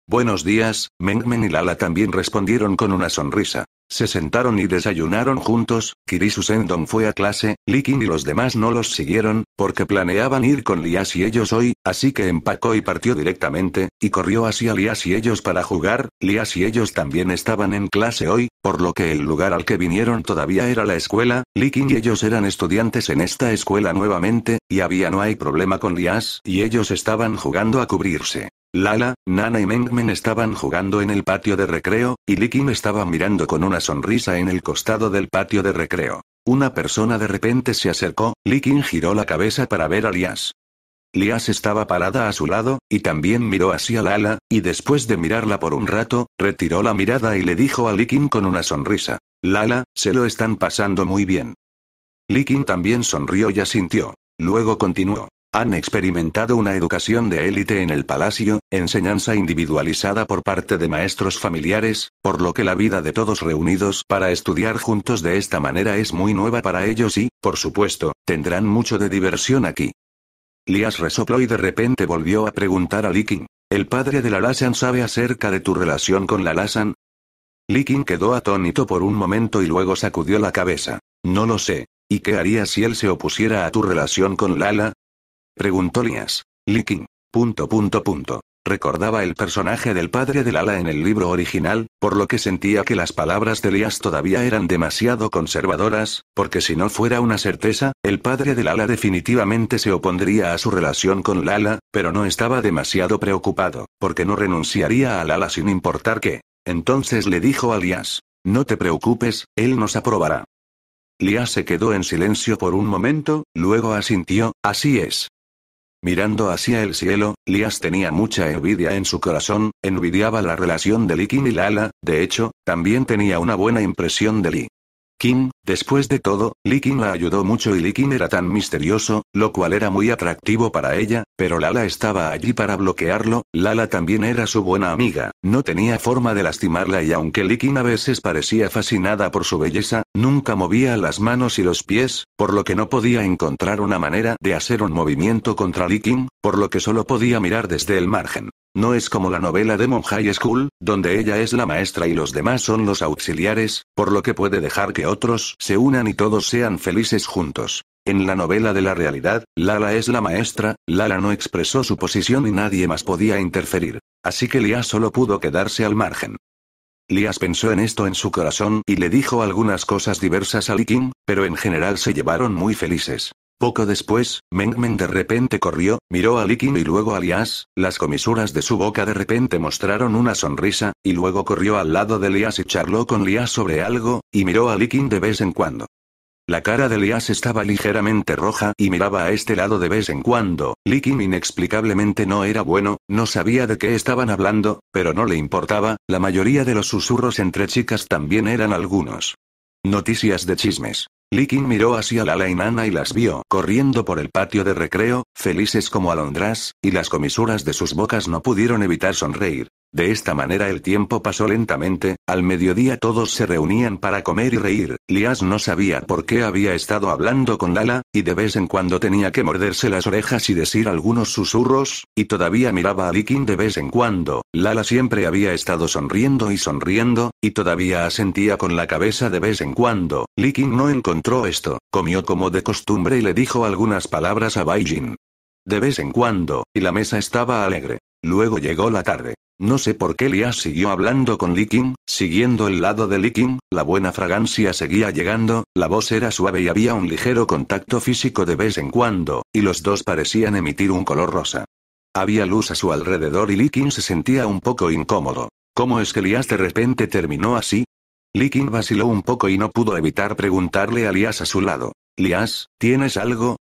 Buenos días, Mengmen y Lala también respondieron con una sonrisa. Se sentaron y desayunaron juntos, Kirisu Sendon fue a clase, Likin y los demás no los siguieron, porque planeaban ir con Lias y ellos hoy, así que empacó y partió directamente, y corrió hacia Lias y ellos para jugar, Lias y ellos también estaban en clase hoy, por lo que el lugar al que vinieron todavía era la escuela, Likin y ellos eran estudiantes en esta escuela nuevamente, y había no hay problema con Lias y ellos estaban jugando a cubrirse. Lala, Nana y Mengmen estaban jugando en el patio de recreo, y Likin estaba mirando con un una sonrisa en el costado del patio de recreo. Una persona de repente se acercó, Li giró la cabeza para ver a Lias. Lias estaba parada a su lado, y también miró hacia Lala, y después de mirarla por un rato, retiró la mirada y le dijo a Li con una sonrisa. Lala, se lo están pasando muy bien. Li también sonrió y asintió. Luego continuó. Han experimentado una educación de élite en el palacio, enseñanza individualizada por parte de maestros familiares, por lo que la vida de todos reunidos para estudiar juntos de esta manera es muy nueva para ellos y, por supuesto, tendrán mucho de diversión aquí. Lias resopló y de repente volvió a preguntar a Likin. ¿El padre de la sabe acerca de tu relación con la Lasan? Likin quedó atónito por un momento y luego sacudió la cabeza. No lo sé. ¿Y qué haría si él se opusiera a tu relación con Lala? Preguntó Lías. Liking. Punto punto punto. Recordaba el personaje del padre de Lala en el libro original, por lo que sentía que las palabras de Lias todavía eran demasiado conservadoras, porque si no fuera una certeza, el padre de Lala definitivamente se opondría a su relación con Lala, pero no estaba demasiado preocupado, porque no renunciaría a Lala sin importar qué. Entonces le dijo a Lías. no te preocupes, él nos aprobará. Lias se quedó en silencio por un momento, luego asintió, así es. Mirando hacia el cielo, Lias tenía mucha envidia en su corazón, envidiaba la relación de Li y Lala, de hecho, también tenía una buena impresión de Li. Kim, después de todo, Lee la ayudó mucho y Likin era tan misterioso, lo cual era muy atractivo para ella, pero Lala estaba allí para bloquearlo, Lala también era su buena amiga, no tenía forma de lastimarla y aunque Lee a veces parecía fascinada por su belleza, nunca movía las manos y los pies, por lo que no podía encontrar una manera de hacer un movimiento contra Lee por lo que solo podía mirar desde el margen. No es como la novela de Mon High School, donde ella es la maestra y los demás son los auxiliares, por lo que puede dejar que otros se unan y todos sean felices juntos. En la novela de la realidad, Lala es la maestra, Lala no expresó su posición y nadie más podía interferir. Así que Lia solo pudo quedarse al margen. Lias pensó en esto en su corazón y le dijo algunas cosas diversas a Likin, pero en general se llevaron muy felices. Poco después, Mengmen de repente corrió, miró a Likin y luego a Lias, las comisuras de su boca de repente mostraron una sonrisa, y luego corrió al lado de Lias y charló con Lias sobre algo, y miró a Likin de vez en cuando. La cara de Lias estaba ligeramente roja y miraba a este lado de vez en cuando. Likin inexplicablemente no era bueno, no sabía de qué estaban hablando, pero no le importaba, la mayoría de los susurros entre chicas también eran algunos. Noticias de chismes. Likin miró hacia Lala y Nana y las vio corriendo por el patio de recreo, felices como alondras, y las comisuras de sus bocas no pudieron evitar sonreír. De esta manera el tiempo pasó lentamente, al mediodía todos se reunían para comer y reír, Lias no sabía por qué había estado hablando con Lala, y de vez en cuando tenía que morderse las orejas y decir algunos susurros, y todavía miraba a Likin de vez en cuando, Lala siempre había estado sonriendo y sonriendo, y todavía asentía con la cabeza de vez en cuando, Likin no encontró esto, comió como de costumbre y le dijo algunas palabras a Baijin. De vez en cuando, y la mesa estaba alegre. Luego llegó la tarde. No sé por qué Lias siguió hablando con Likin, siguiendo el lado de Likin, la buena fragancia seguía llegando, la voz era suave y había un ligero contacto físico de vez en cuando, y los dos parecían emitir un color rosa. Había luz a su alrededor y Likin se sentía un poco incómodo. ¿Cómo es que Lias de repente terminó así? Likin vaciló un poco y no pudo evitar preguntarle a Lias a su lado. Lias, ¿tienes algo?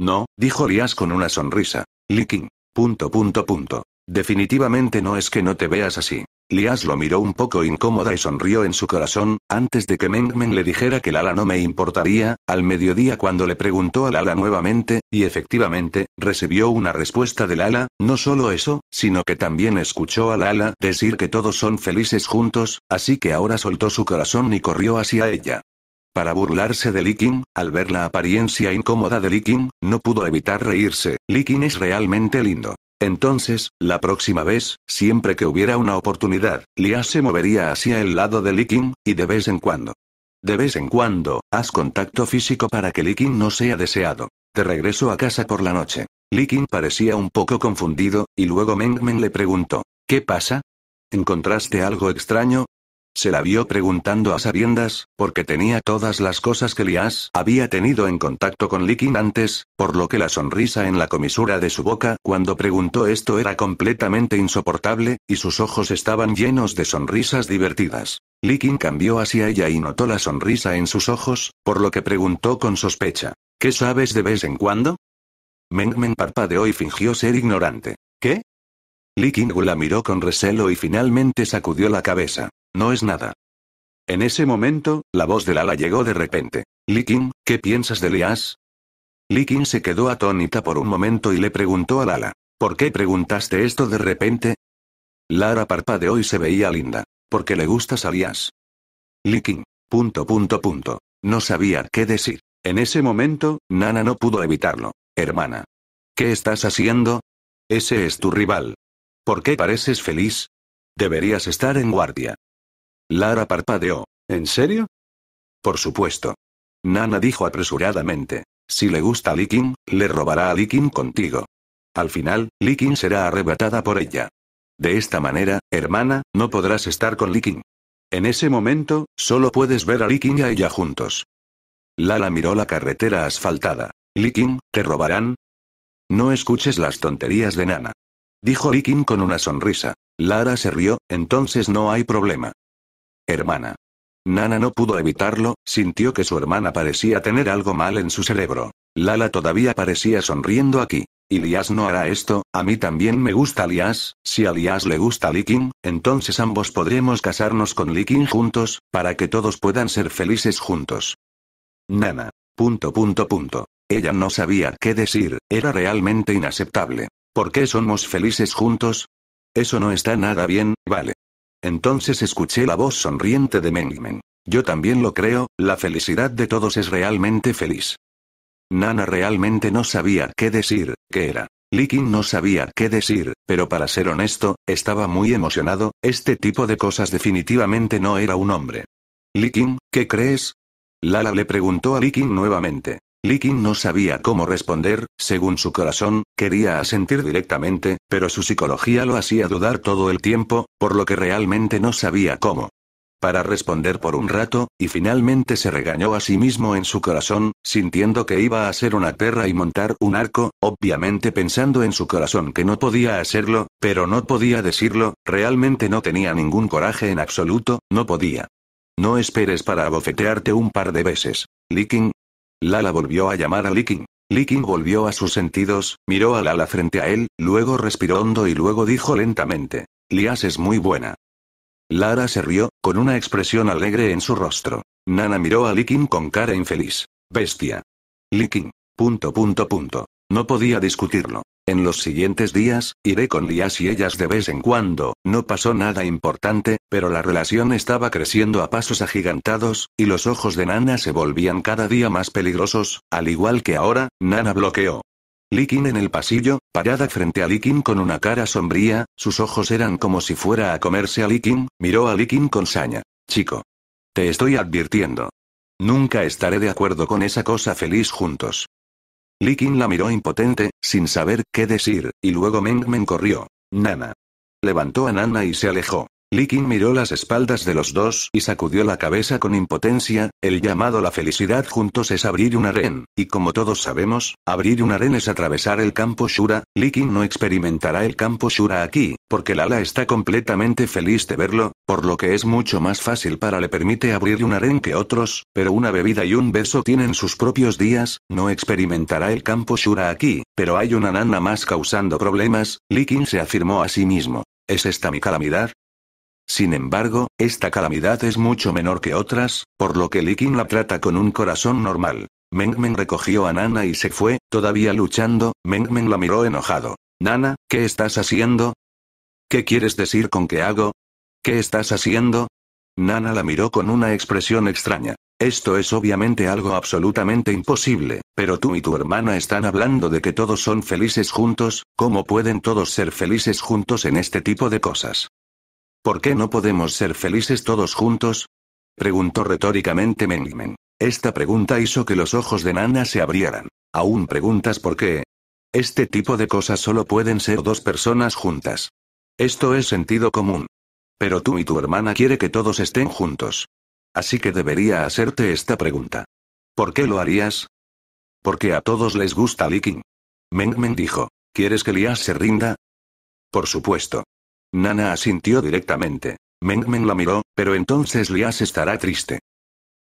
No, dijo Lias con una sonrisa. Likin. Punto punto punto. Definitivamente no es que no te veas así. Lias lo miró un poco incómoda y sonrió en su corazón, antes de que Meng le dijera que Lala no me importaría, al mediodía cuando le preguntó a Lala nuevamente, y efectivamente, recibió una respuesta de Lala, no solo eso, sino que también escuchó a Lala decir que todos son felices juntos, así que ahora soltó su corazón y corrió hacia ella. Para burlarse de Liking, al ver la apariencia incómoda de Liking no pudo evitar reírse, Liking es realmente lindo. Entonces, la próxima vez, siempre que hubiera una oportunidad, Lia se movería hacia el lado de Qing, y de vez en cuando. De vez en cuando, haz contacto físico para que Qing no sea deseado. Te regreso a casa por la noche. Qing parecía un poco confundido, y luego Mengmen le preguntó, ¿qué pasa? ¿Encontraste algo extraño? Se la vio preguntando a sabiendas, porque tenía todas las cosas que Lias había tenido en contacto con Likin antes, por lo que la sonrisa en la comisura de su boca cuando preguntó esto era completamente insoportable, y sus ojos estaban llenos de sonrisas divertidas. Likin cambió hacia ella y notó la sonrisa en sus ojos, por lo que preguntó con sospecha. ¿Qué sabes de vez en cuando? Mengmen parpadeó y fingió ser ignorante. ¿Qué? Likin la miró con recelo y finalmente sacudió la cabeza. No es nada. En ese momento, la voz de Lala llegó de repente. Likin, ¿qué piensas de Lias? Likin se quedó atónita por un momento y le preguntó a Lala. ¿Por qué preguntaste esto de repente? Lara parpadeó y se veía linda. ¿Por qué le gustas a Lias. Punto punto punto. No sabía qué decir. En ese momento, Nana no pudo evitarlo. Hermana. ¿Qué estás haciendo? Ese es tu rival. ¿Por qué pareces feliz? Deberías estar en guardia. Lara parpadeó. ¿En serio? Por supuesto. Nana dijo apresuradamente. Si le gusta Likin, le robará a Likin contigo. Al final, Likin será arrebatada por ella. De esta manera, hermana, no podrás estar con Likin. En ese momento, solo puedes ver a Likin y a ella juntos. Lala miró la carretera asfaltada. Likin, ¿te robarán? No escuches las tonterías de Nana. Dijo Likin con una sonrisa. Lara se rió, entonces no hay problema. Hermana. Nana no pudo evitarlo, sintió que su hermana parecía tener algo mal en su cerebro. Lala todavía parecía sonriendo aquí. Y no hará esto, a mí también me gusta Lias, si a Lias le gusta Likin, entonces ambos podremos casarnos con Likin juntos, para que todos puedan ser felices juntos. Nana. Punto punto punto. Ella no sabía qué decir, era realmente inaceptable. ¿Por qué somos felices juntos? Eso no está nada bien, vale. Entonces escuché la voz sonriente de Mengmen. Yo también lo creo, la felicidad de todos es realmente feliz. Nana realmente no sabía qué decir, qué era. Likin no sabía qué decir, pero para ser honesto, estaba muy emocionado, este tipo de cosas definitivamente no era un hombre. Likin, ¿qué crees? Lala le preguntó a Likin nuevamente. Likin no sabía cómo responder, según su corazón, quería asentir directamente, pero su psicología lo hacía dudar todo el tiempo, por lo que realmente no sabía cómo. Para responder por un rato, y finalmente se regañó a sí mismo en su corazón, sintiendo que iba a ser una perra y montar un arco, obviamente pensando en su corazón que no podía hacerlo, pero no podía decirlo, realmente no tenía ningún coraje en absoluto, no podía. No esperes para abofetearte un par de veces. Liking. Lala volvió a llamar a Liking. Liking volvió a sus sentidos, miró a Lala frente a él, luego respiró hondo y luego dijo lentamente. Lias es muy buena. Lara se rió, con una expresión alegre en su rostro. Nana miró a Liking con cara infeliz. Bestia. Liking. Punto punto punto. No podía discutirlo. En los siguientes días, iré con Lias y ellas de vez en cuando, no pasó nada importante, pero la relación estaba creciendo a pasos agigantados, y los ojos de Nana se volvían cada día más peligrosos, al igual que ahora, Nana bloqueó. Likin en el pasillo, parada frente a Likin con una cara sombría, sus ojos eran como si fuera a comerse a Likin, miró a Likin con saña. Chico. Te estoy advirtiendo. Nunca estaré de acuerdo con esa cosa feliz juntos. Li la miró impotente, sin saber qué decir, y luego Meng Meng corrió. Nana. Levantó a Nana y se alejó. Li miró las espaldas de los dos y sacudió la cabeza con impotencia, el llamado la felicidad juntos es abrir un ren y como todos sabemos, abrir un ren es atravesar el campo Shura, Li no experimentará el campo Shura aquí, porque Lala está completamente feliz de verlo, por lo que es mucho más fácil para le permite abrir un ren que otros, pero una bebida y un beso tienen sus propios días, no experimentará el campo Shura aquí, pero hay una nana más causando problemas, Li se afirmó a sí mismo. ¿Es esta mi calamidad? Sin embargo, esta calamidad es mucho menor que otras, por lo que Li la trata con un corazón normal. Meng Meng recogió a Nana y se fue, todavía luchando, Meng Meng la miró enojado. Nana, ¿qué estás haciendo? ¿Qué quieres decir con qué hago? ¿Qué estás haciendo? Nana la miró con una expresión extraña. Esto es obviamente algo absolutamente imposible, pero tú y tu hermana están hablando de que todos son felices juntos, ¿cómo pueden todos ser felices juntos en este tipo de cosas? ¿Por qué no podemos ser felices todos juntos? preguntó retóricamente Mengmen. Esta pregunta hizo que los ojos de Nana se abrieran. ¿Aún preguntas por qué? Este tipo de cosas solo pueden ser dos personas juntas. Esto es sentido común. Pero tú y tu hermana quiere que todos estén juntos. Así que debería hacerte esta pregunta. ¿Por qué lo harías? Porque a todos les gusta Liking. Mengmen dijo. ¿Quieres que Lias se rinda? Por supuesto. Nana asintió directamente. Mengmen la miró, pero entonces Lias estará triste.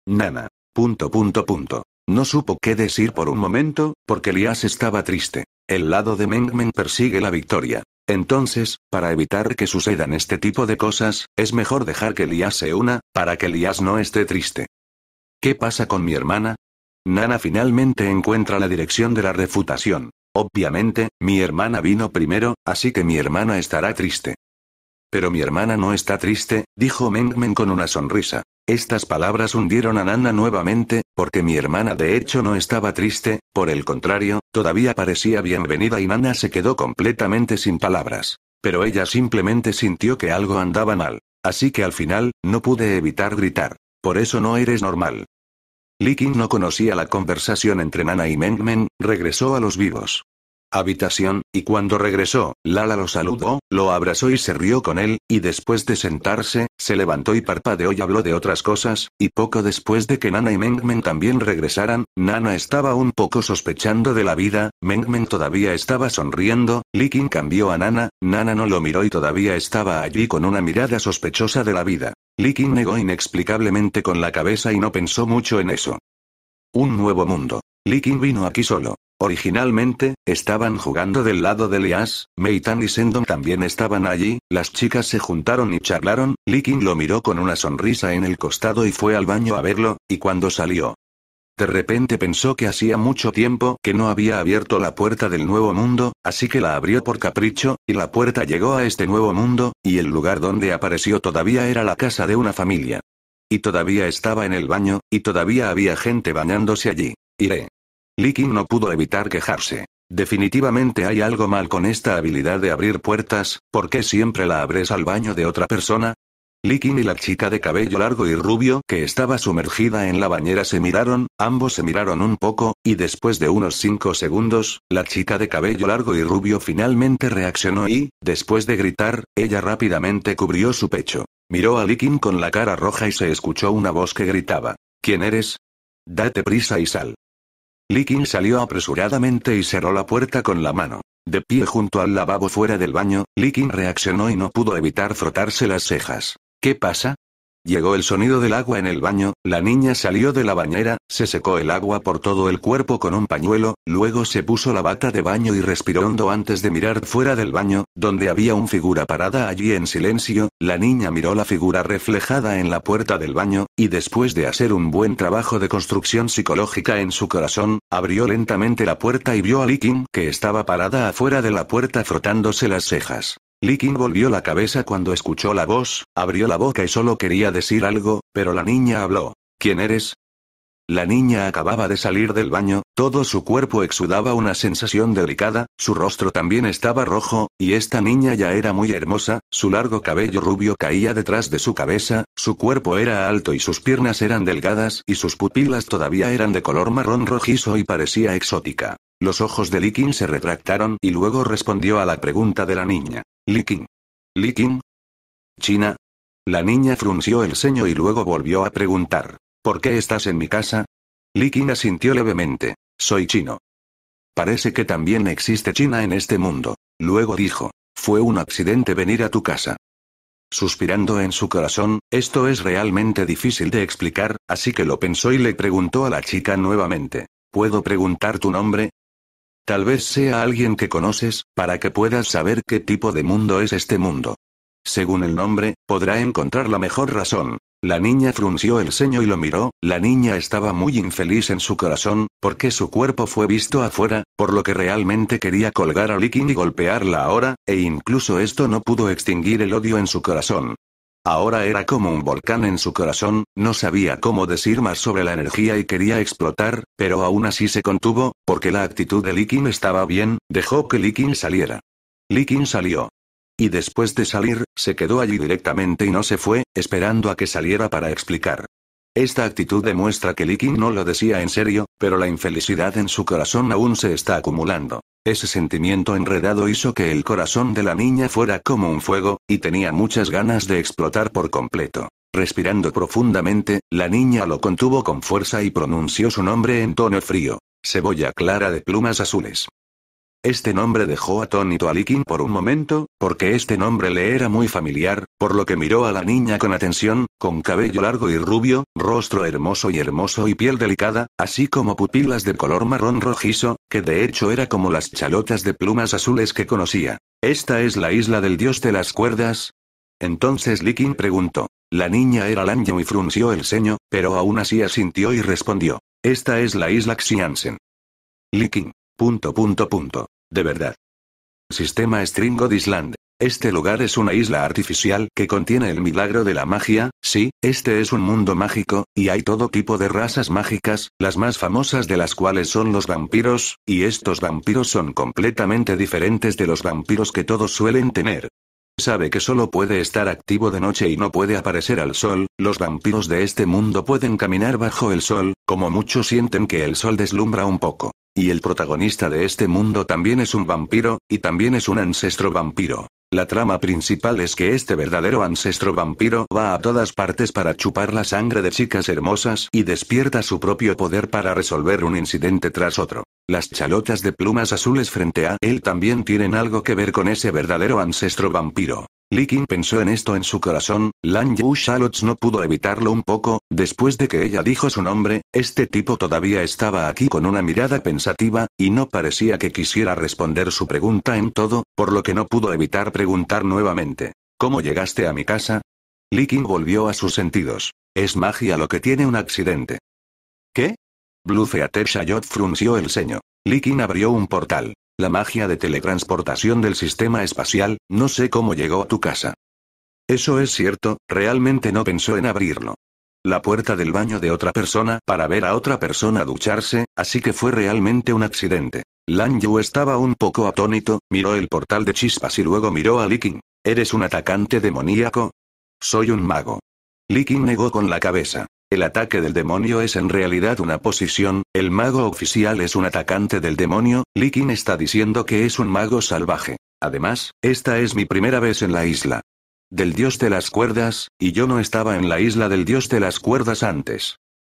Nana. Punto punto punto. No supo qué decir por un momento, porque Lias estaba triste. El lado de Mengmen persigue la victoria. Entonces, para evitar que sucedan este tipo de cosas, es mejor dejar que Lias se una, para que Lias no esté triste. ¿Qué pasa con mi hermana? Nana finalmente encuentra la dirección de la refutación. Obviamente, mi hermana vino primero, así que mi hermana estará triste. Pero mi hermana no está triste, dijo Mengmen con una sonrisa. Estas palabras hundieron a Nana nuevamente, porque mi hermana de hecho no estaba triste, por el contrario, todavía parecía bienvenida y Nana se quedó completamente sin palabras. Pero ella simplemente sintió que algo andaba mal. Así que al final, no pude evitar gritar. Por eso no eres normal. Qing no conocía la conversación entre Nana y Mengmen, regresó a los vivos habitación, y cuando regresó, Lala lo saludó, lo abrazó y se rió con él, y después de sentarse, se levantó y parpadeó y habló de otras cosas, y poco después de que Nana y Mengmen también regresaran, Nana estaba un poco sospechando de la vida, Mengmen todavía estaba sonriendo, Likin cambió a Nana, Nana no lo miró y todavía estaba allí con una mirada sospechosa de la vida. Likin negó inexplicablemente con la cabeza y no pensó mucho en eso. Un nuevo mundo. Likin vino aquí solo. Originalmente, estaban jugando del lado de Leas, Meitan y Sendon también estaban allí, las chicas se juntaron y charlaron, Likin lo miró con una sonrisa en el costado y fue al baño a verlo, y cuando salió. De repente pensó que hacía mucho tiempo que no había abierto la puerta del nuevo mundo, así que la abrió por capricho, y la puerta llegó a este nuevo mundo, y el lugar donde apareció todavía era la casa de una familia. Y todavía estaba en el baño, y todavía había gente bañándose allí. Iré. Li no pudo evitar quejarse. Definitivamente hay algo mal con esta habilidad de abrir puertas, ¿por qué siempre la abres al baño de otra persona? Li y la chica de cabello largo y rubio que estaba sumergida en la bañera se miraron, ambos se miraron un poco, y después de unos 5 segundos, la chica de cabello largo y rubio finalmente reaccionó y, después de gritar, ella rápidamente cubrió su pecho. Miró a Li con la cara roja y se escuchó una voz que gritaba. ¿Quién eres? Date prisa y sal. Liking salió apresuradamente y cerró la puerta con la mano. De pie junto al lavabo fuera del baño, Liking reaccionó y no pudo evitar frotarse las cejas. ¿Qué pasa? Llegó el sonido del agua en el baño, la niña salió de la bañera, se secó el agua por todo el cuerpo con un pañuelo, luego se puso la bata de baño y respiró hondo antes de mirar fuera del baño, donde había un figura parada allí en silencio, la niña miró la figura reflejada en la puerta del baño, y después de hacer un buen trabajo de construcción psicológica en su corazón, abrió lentamente la puerta y vio a Likin que estaba parada afuera de la puerta frotándose las cejas. Li volvió la cabeza cuando escuchó la voz, abrió la boca y solo quería decir algo, pero la niña habló. ¿Quién eres? La niña acababa de salir del baño, todo su cuerpo exudaba una sensación delicada, su rostro también estaba rojo, y esta niña ya era muy hermosa, su largo cabello rubio caía detrás de su cabeza, su cuerpo era alto y sus piernas eran delgadas y sus pupilas todavía eran de color marrón rojizo y parecía exótica. Los ojos de Likin se retractaron y luego respondió a la pregunta de la niña. ¿Li King? China. La niña frunció el ceño y luego volvió a preguntar. ¿Por qué estás en mi casa? Li sintió asintió levemente. Soy chino. Parece que también existe China en este mundo. Luego dijo. Fue un accidente venir a tu casa. Suspirando en su corazón, esto es realmente difícil de explicar, así que lo pensó y le preguntó a la chica nuevamente. ¿Puedo preguntar tu nombre? Tal vez sea alguien que conoces, para que puedas saber qué tipo de mundo es este mundo. Según el nombre, podrá encontrar la mejor razón. La niña frunció el ceño y lo miró, la niña estaba muy infeliz en su corazón, porque su cuerpo fue visto afuera, por lo que realmente quería colgar a Likin y golpearla ahora, e incluso esto no pudo extinguir el odio en su corazón. Ahora era como un volcán en su corazón, no sabía cómo decir más sobre la energía y quería explotar, pero aún así se contuvo, porque la actitud de Likin estaba bien, dejó que Likin saliera. Likin salió. Y después de salir, se quedó allí directamente y no se fue, esperando a que saliera para explicar. Esta actitud demuestra que Likin no lo decía en serio, pero la infelicidad en su corazón aún se está acumulando. Ese sentimiento enredado hizo que el corazón de la niña fuera como un fuego, y tenía muchas ganas de explotar por completo. Respirando profundamente, la niña lo contuvo con fuerza y pronunció su nombre en tono frío. Cebolla clara de plumas azules. Este nombre dejó atónito a Likin por un momento, porque este nombre le era muy familiar, por lo que miró a la niña con atención, con cabello largo y rubio, rostro hermoso y hermoso y piel delicada, así como pupilas de color marrón rojizo, que de hecho era como las chalotas de plumas azules que conocía. ¿Esta es la isla del dios de las cuerdas? Entonces Likin preguntó. La niña era Lanyo y frunció el ceño, pero aún así asintió y respondió. Esta es la isla Xiansen. Likin. Punto punto punto. De verdad. Sistema Stringod Island. Este lugar es una isla artificial que contiene el milagro de la magia, sí, este es un mundo mágico, y hay todo tipo de razas mágicas, las más famosas de las cuales son los vampiros, y estos vampiros son completamente diferentes de los vampiros que todos suelen tener. Sabe que solo puede estar activo de noche y no puede aparecer al sol, los vampiros de este mundo pueden caminar bajo el sol, como muchos sienten que el sol deslumbra un poco. Y el protagonista de este mundo también es un vampiro, y también es un ancestro vampiro. La trama principal es que este verdadero ancestro vampiro va a todas partes para chupar la sangre de chicas hermosas y despierta su propio poder para resolver un incidente tras otro. Las chalotas de plumas azules frente a él también tienen algo que ver con ese verdadero ancestro vampiro. Li pensó en esto en su corazón, Lan Yu Shalots no pudo evitarlo un poco, después de que ella dijo su nombre, este tipo todavía estaba aquí con una mirada pensativa, y no parecía que quisiera responder su pregunta en todo, por lo que no pudo evitar preguntar nuevamente. ¿Cómo llegaste a mi casa? Li volvió a sus sentidos. Es magia lo que tiene un accidente. ¿Qué? Blue Feather Shayot frunció el ceño. Li abrió un portal. La magia de teletransportación del sistema espacial, no sé cómo llegó a tu casa. Eso es cierto, realmente no pensó en abrirlo. La puerta del baño de otra persona para ver a otra persona ducharse, así que fue realmente un accidente. Lan Yu estaba un poco atónito, miró el portal de chispas y luego miró a Liking. ¿Eres un atacante demoníaco? Soy un mago. Liking negó con la cabeza. El ataque del demonio es en realidad una posición, el mago oficial es un atacante del demonio, Likin está diciendo que es un mago salvaje. Además, esta es mi primera vez en la isla. Del dios de las cuerdas, y yo no estaba en la isla del dios de las cuerdas antes.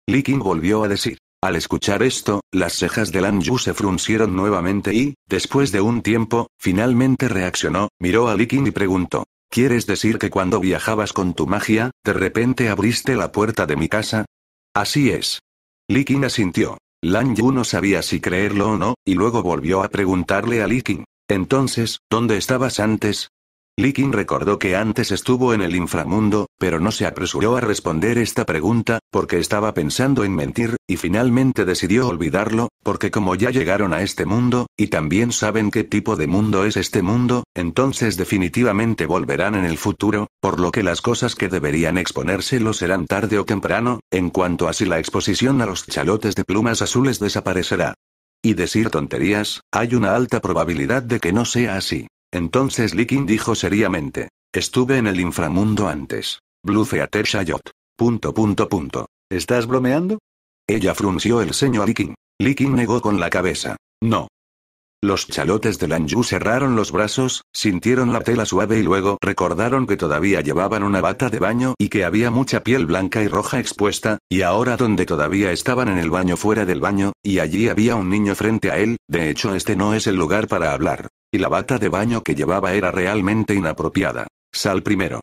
Likin volvió a decir. Al escuchar esto, las cejas de Lan se fruncieron nuevamente y, después de un tiempo, finalmente reaccionó, miró a Likin y preguntó. ¿Quieres decir que cuando viajabas con tu magia, de repente abriste la puerta de mi casa? Así es. Liking asintió. Lan Yu no sabía si creerlo o no, y luego volvió a preguntarle a Liking. Entonces, ¿dónde estabas antes? Li recordó que antes estuvo en el inframundo, pero no se apresuró a responder esta pregunta, porque estaba pensando en mentir, y finalmente decidió olvidarlo, porque como ya llegaron a este mundo, y también saben qué tipo de mundo es este mundo, entonces definitivamente volverán en el futuro, por lo que las cosas que deberían exponerse lo serán tarde o temprano, en cuanto a si la exposición a los chalotes de plumas azules desaparecerá. Y decir tonterías, hay una alta probabilidad de que no sea así. Entonces Likin dijo seriamente. Estuve en el inframundo antes. Theater Shayot. Punto punto punto. ¿Estás bromeando? Ella frunció el ceño a Likin. Likin negó con la cabeza. No. Los chalotes de Lanju cerraron los brazos, sintieron la tela suave y luego recordaron que todavía llevaban una bata de baño y que había mucha piel blanca y roja expuesta, y ahora donde todavía estaban en el baño fuera del baño, y allí había un niño frente a él, de hecho este no es el lugar para hablar. Y la bata de baño que llevaba era realmente inapropiada. Sal primero.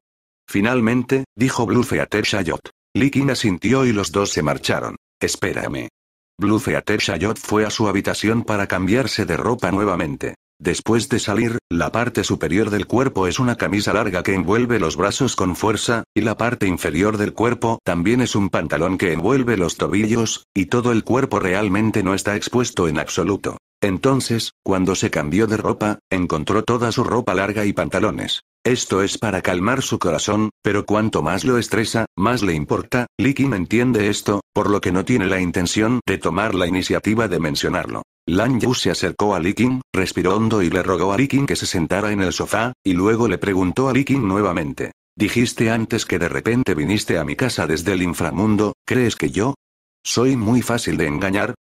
Finalmente, dijo Bluffy a Shayot. Likin asintió y los dos se marcharon. Espérame. Blue Feather Shayot fue a su habitación para cambiarse de ropa nuevamente. Después de salir, la parte superior del cuerpo es una camisa larga que envuelve los brazos con fuerza, y la parte inferior del cuerpo también es un pantalón que envuelve los tobillos, y todo el cuerpo realmente no está expuesto en absoluto. Entonces, cuando se cambió de ropa, encontró toda su ropa larga y pantalones. Esto es para calmar su corazón, pero cuanto más lo estresa, más le importa, Likin entiende esto, por lo que no tiene la intención de tomar la iniciativa de mencionarlo. Lan Yu se acercó a Likin, respiró hondo y le rogó a Likin que se sentara en el sofá, y luego le preguntó a Likin nuevamente. Dijiste antes que de repente viniste a mi casa desde el inframundo, ¿crees que yo? Soy muy fácil de engañar,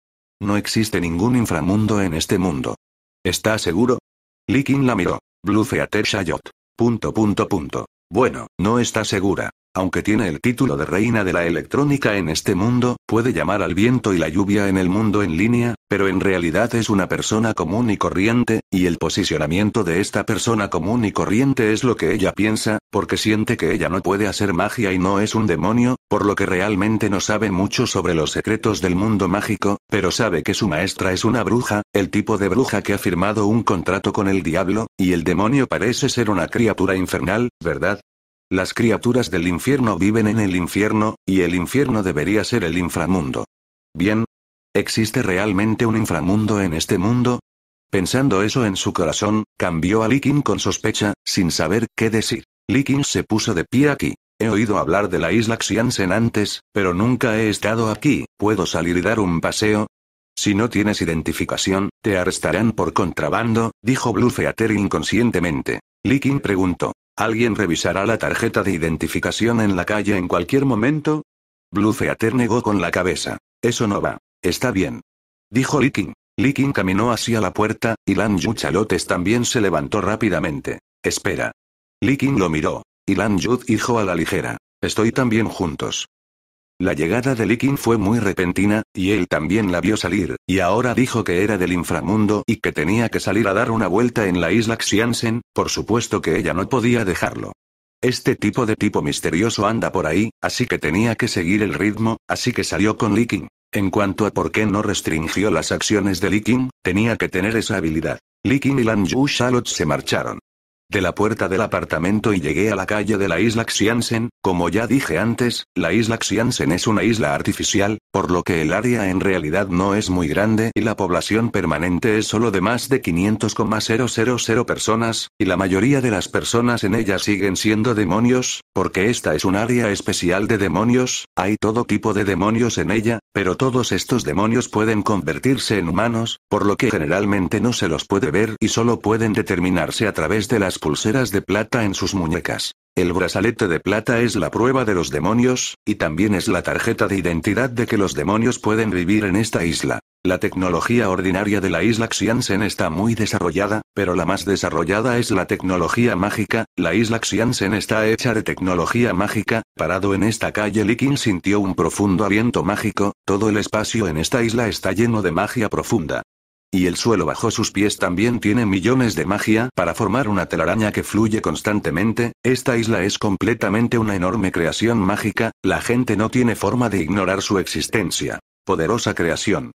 no existe ningún inframundo en este mundo. ¿Estás seguro? Likin la miró. Blue Shayot. Punto punto punto. Bueno, no está segura. Aunque tiene el título de reina de la electrónica en este mundo, puede llamar al viento y la lluvia en el mundo en línea, pero en realidad es una persona común y corriente, y el posicionamiento de esta persona común y corriente es lo que ella piensa, porque siente que ella no puede hacer magia y no es un demonio, por lo que realmente no sabe mucho sobre los secretos del mundo mágico, pero sabe que su maestra es una bruja, el tipo de bruja que ha firmado un contrato con el diablo, y el demonio parece ser una criatura infernal, ¿verdad? Las criaturas del infierno viven en el infierno, y el infierno debería ser el inframundo. Bien. ¿Existe realmente un inframundo en este mundo? Pensando eso en su corazón, cambió a Likin con sospecha, sin saber qué decir. Likin se puso de pie aquí. He oído hablar de la isla Xiansen antes, pero nunca he estado aquí. ¿Puedo salir y dar un paseo? Si no tienes identificación, te arrestarán por contrabando, dijo Feater inconscientemente. Likin preguntó. ¿Alguien revisará la tarjeta de identificación en la calle en cualquier momento? Blue Feather negó con la cabeza. Eso no va. Está bien. Dijo Liking. Liking caminó hacia la puerta, y Lan Yu Chalotes también se levantó rápidamente. Espera. Liking lo miró. Y Lan Yu dijo a la ligera. Estoy también juntos. La llegada de Likin fue muy repentina, y él también la vio salir, y ahora dijo que era del inframundo y que tenía que salir a dar una vuelta en la isla Xiansen, por supuesto que ella no podía dejarlo. Este tipo de tipo misterioso anda por ahí, así que tenía que seguir el ritmo, así que salió con Likin. En cuanto a por qué no restringió las acciones de Likin, tenía que tener esa habilidad. Likin y Lan Yu Shalot se marcharon de la puerta del apartamento y llegué a la calle de la isla Xiansen, como ya dije antes, la isla Xiansen es una isla artificial, por lo que el área en realidad no es muy grande y la población permanente es solo de más de 500,000 personas, y la mayoría de las personas en ella siguen siendo demonios, porque esta es un área especial de demonios, hay todo tipo de demonios en ella, pero todos estos demonios pueden convertirse en humanos, por lo que generalmente no se los puede ver y solo pueden determinarse a través de las pulseras de plata en sus muñecas. El brazalete de plata es la prueba de los demonios, y también es la tarjeta de identidad de que los demonios pueden vivir en esta isla. La tecnología ordinaria de la isla Xiansen está muy desarrollada, pero la más desarrollada es la tecnología mágica. La isla Xiansen está hecha de tecnología mágica. Parado en esta calle, Likin sintió un profundo aliento mágico. Todo el espacio en esta isla está lleno de magia profunda. Y el suelo bajo sus pies también tiene millones de magia para formar una telaraña que fluye constantemente, esta isla es completamente una enorme creación mágica, la gente no tiene forma de ignorar su existencia. Poderosa creación.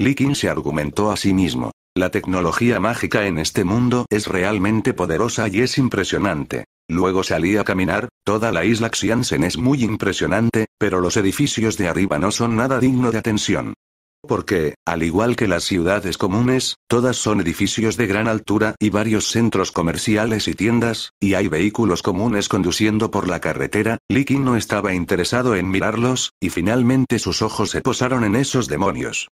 Likin se argumentó a sí mismo. La tecnología mágica en este mundo es realmente poderosa y es impresionante. Luego salí a caminar, toda la isla Xiansen es muy impresionante, pero los edificios de arriba no son nada digno de atención porque, al igual que las ciudades comunes, todas son edificios de gran altura y varios centros comerciales y tiendas, y hay vehículos comunes conduciendo por la carretera, Likin no estaba interesado en mirarlos, y finalmente sus ojos se posaron en esos demonios.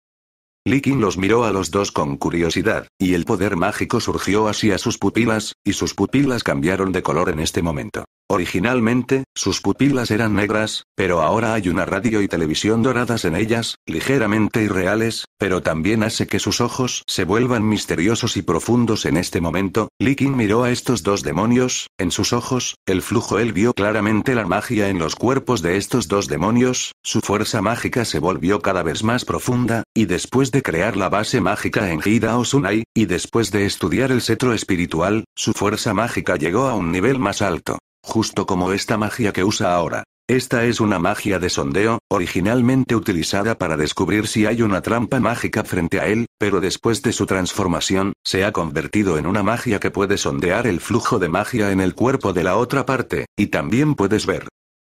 Likin los miró a los dos con curiosidad, y el poder mágico surgió hacia sus pupilas, y sus pupilas cambiaron de color en este momento. Originalmente, sus pupilas eran negras, pero ahora hay una radio y televisión doradas en ellas, ligeramente irreales, pero también hace que sus ojos se vuelvan misteriosos y profundos en este momento. Likin miró a estos dos demonios, en sus ojos, el flujo él vio claramente la magia en los cuerpos de estos dos demonios, su fuerza mágica se volvió cada vez más profunda, y después de crear la base mágica en Hida Sunai, y después de estudiar el cetro espiritual, su fuerza mágica llegó a un nivel más alto. Justo como esta magia que usa ahora. Esta es una magia de sondeo, originalmente utilizada para descubrir si hay una trampa mágica frente a él, pero después de su transformación, se ha convertido en una magia que puede sondear el flujo de magia en el cuerpo de la otra parte, y también puedes ver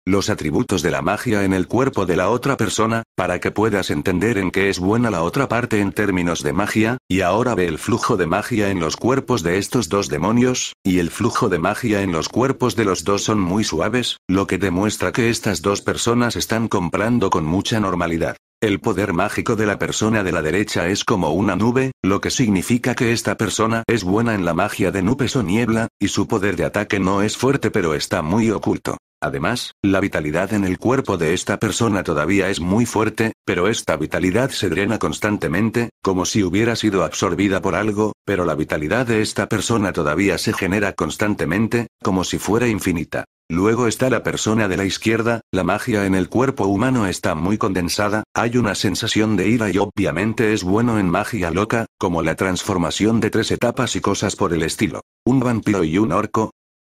los atributos de la magia en el cuerpo de la otra persona, para que puedas entender en qué es buena la otra parte en términos de magia, y ahora ve el flujo de magia en los cuerpos de estos dos demonios, y el flujo de magia en los cuerpos de los dos son muy suaves, lo que demuestra que estas dos personas están comprando con mucha normalidad. El poder mágico de la persona de la derecha es como una nube, lo que significa que esta persona es buena en la magia de nubes o niebla, y su poder de ataque no es fuerte pero está muy oculto. Además, la vitalidad en el cuerpo de esta persona todavía es muy fuerte, pero esta vitalidad se drena constantemente, como si hubiera sido absorbida por algo, pero la vitalidad de esta persona todavía se genera constantemente, como si fuera infinita. Luego está la persona de la izquierda, la magia en el cuerpo humano está muy condensada, hay una sensación de ira y obviamente es bueno en magia loca, como la transformación de tres etapas y cosas por el estilo. Un vampiro y un orco,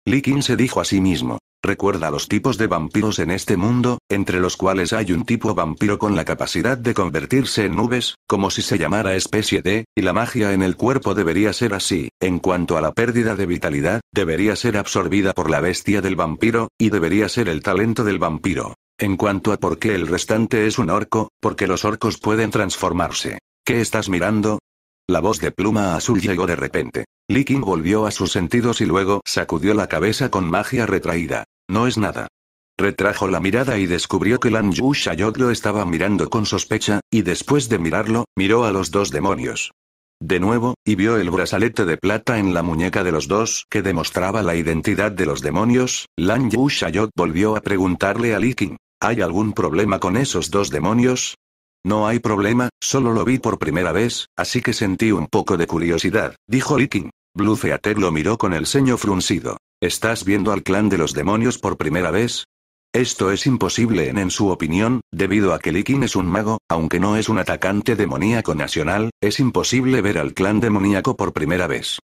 Li se dijo a sí mismo. Recuerda los tipos de vampiros en este mundo, entre los cuales hay un tipo vampiro con la capacidad de convertirse en nubes, como si se llamara especie D, y la magia en el cuerpo debería ser así. En cuanto a la pérdida de vitalidad, debería ser absorbida por la bestia del vampiro, y debería ser el talento del vampiro. En cuanto a por qué el restante es un orco, porque los orcos pueden transformarse. ¿Qué estás mirando? La voz de pluma azul llegó de repente. Liking volvió a sus sentidos y luego sacudió la cabeza con magia retraída. No es nada. Retrajo la mirada y descubrió que Lan Yu lo estaba mirando con sospecha, y después de mirarlo, miró a los dos demonios. De nuevo, y vio el brazalete de plata en la muñeca de los dos que demostraba la identidad de los demonios, Lan Yu volvió a preguntarle a Qing. ¿Hay algún problema con esos dos demonios? No hay problema, solo lo vi por primera vez, así que sentí un poco de curiosidad, dijo Likin. Blue lo miró con el ceño fruncido. ¿Estás viendo al clan de los demonios por primera vez? Esto es imposible en, en su opinión, debido a que Likin es un mago, aunque no es un atacante demoníaco nacional, es imposible ver al clan demoníaco por primera vez.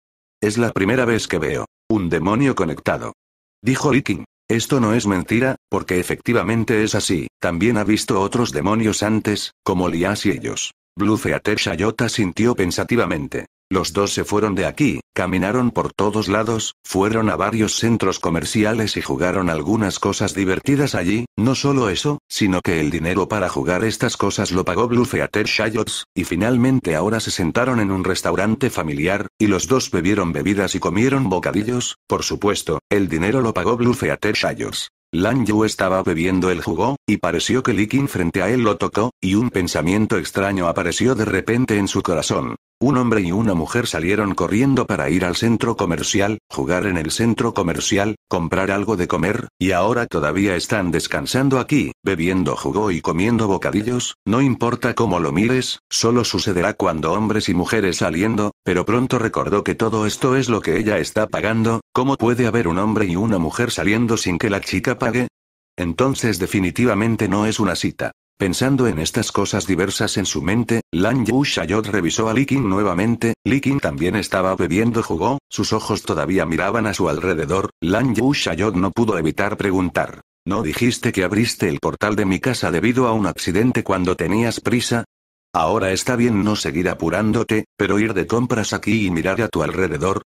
Es la primera vez que veo un demonio conectado. Dijo Likin. Esto no es mentira, porque efectivamente es así, también ha visto otros demonios antes, como Lias y ellos. Blue Shayota sintió pensativamente. Los dos se fueron de aquí, caminaron por todos lados, fueron a varios centros comerciales y jugaron algunas cosas divertidas allí, no solo eso, sino que el dinero para jugar estas cosas lo pagó ter Shayots, y finalmente ahora se sentaron en un restaurante familiar, y los dos bebieron bebidas y comieron bocadillos, por supuesto, el dinero lo pagó ter Shayots. Lan Yu estaba bebiendo el jugo, y pareció que Likin frente a él lo tocó, y un pensamiento extraño apareció de repente en su corazón. Un hombre y una mujer salieron corriendo para ir al centro comercial, jugar en el centro comercial, comprar algo de comer, y ahora todavía están descansando aquí, bebiendo jugo y comiendo bocadillos, no importa cómo lo mires, solo sucederá cuando hombres y mujeres saliendo, pero pronto recordó que todo esto es lo que ella está pagando, ¿cómo puede haber un hombre y una mujer saliendo sin que la chica pague? Entonces definitivamente no es una cita. Pensando en estas cosas diversas en su mente, Lan Yu Shayot revisó a Li nuevamente, Li también estaba bebiendo jugo, sus ojos todavía miraban a su alrededor, Lan Yu Shayot no pudo evitar preguntar. ¿No dijiste que abriste el portal de mi casa debido a un accidente cuando tenías prisa? Ahora está bien no seguir apurándote, pero ir de compras aquí y mirar a tu alrededor.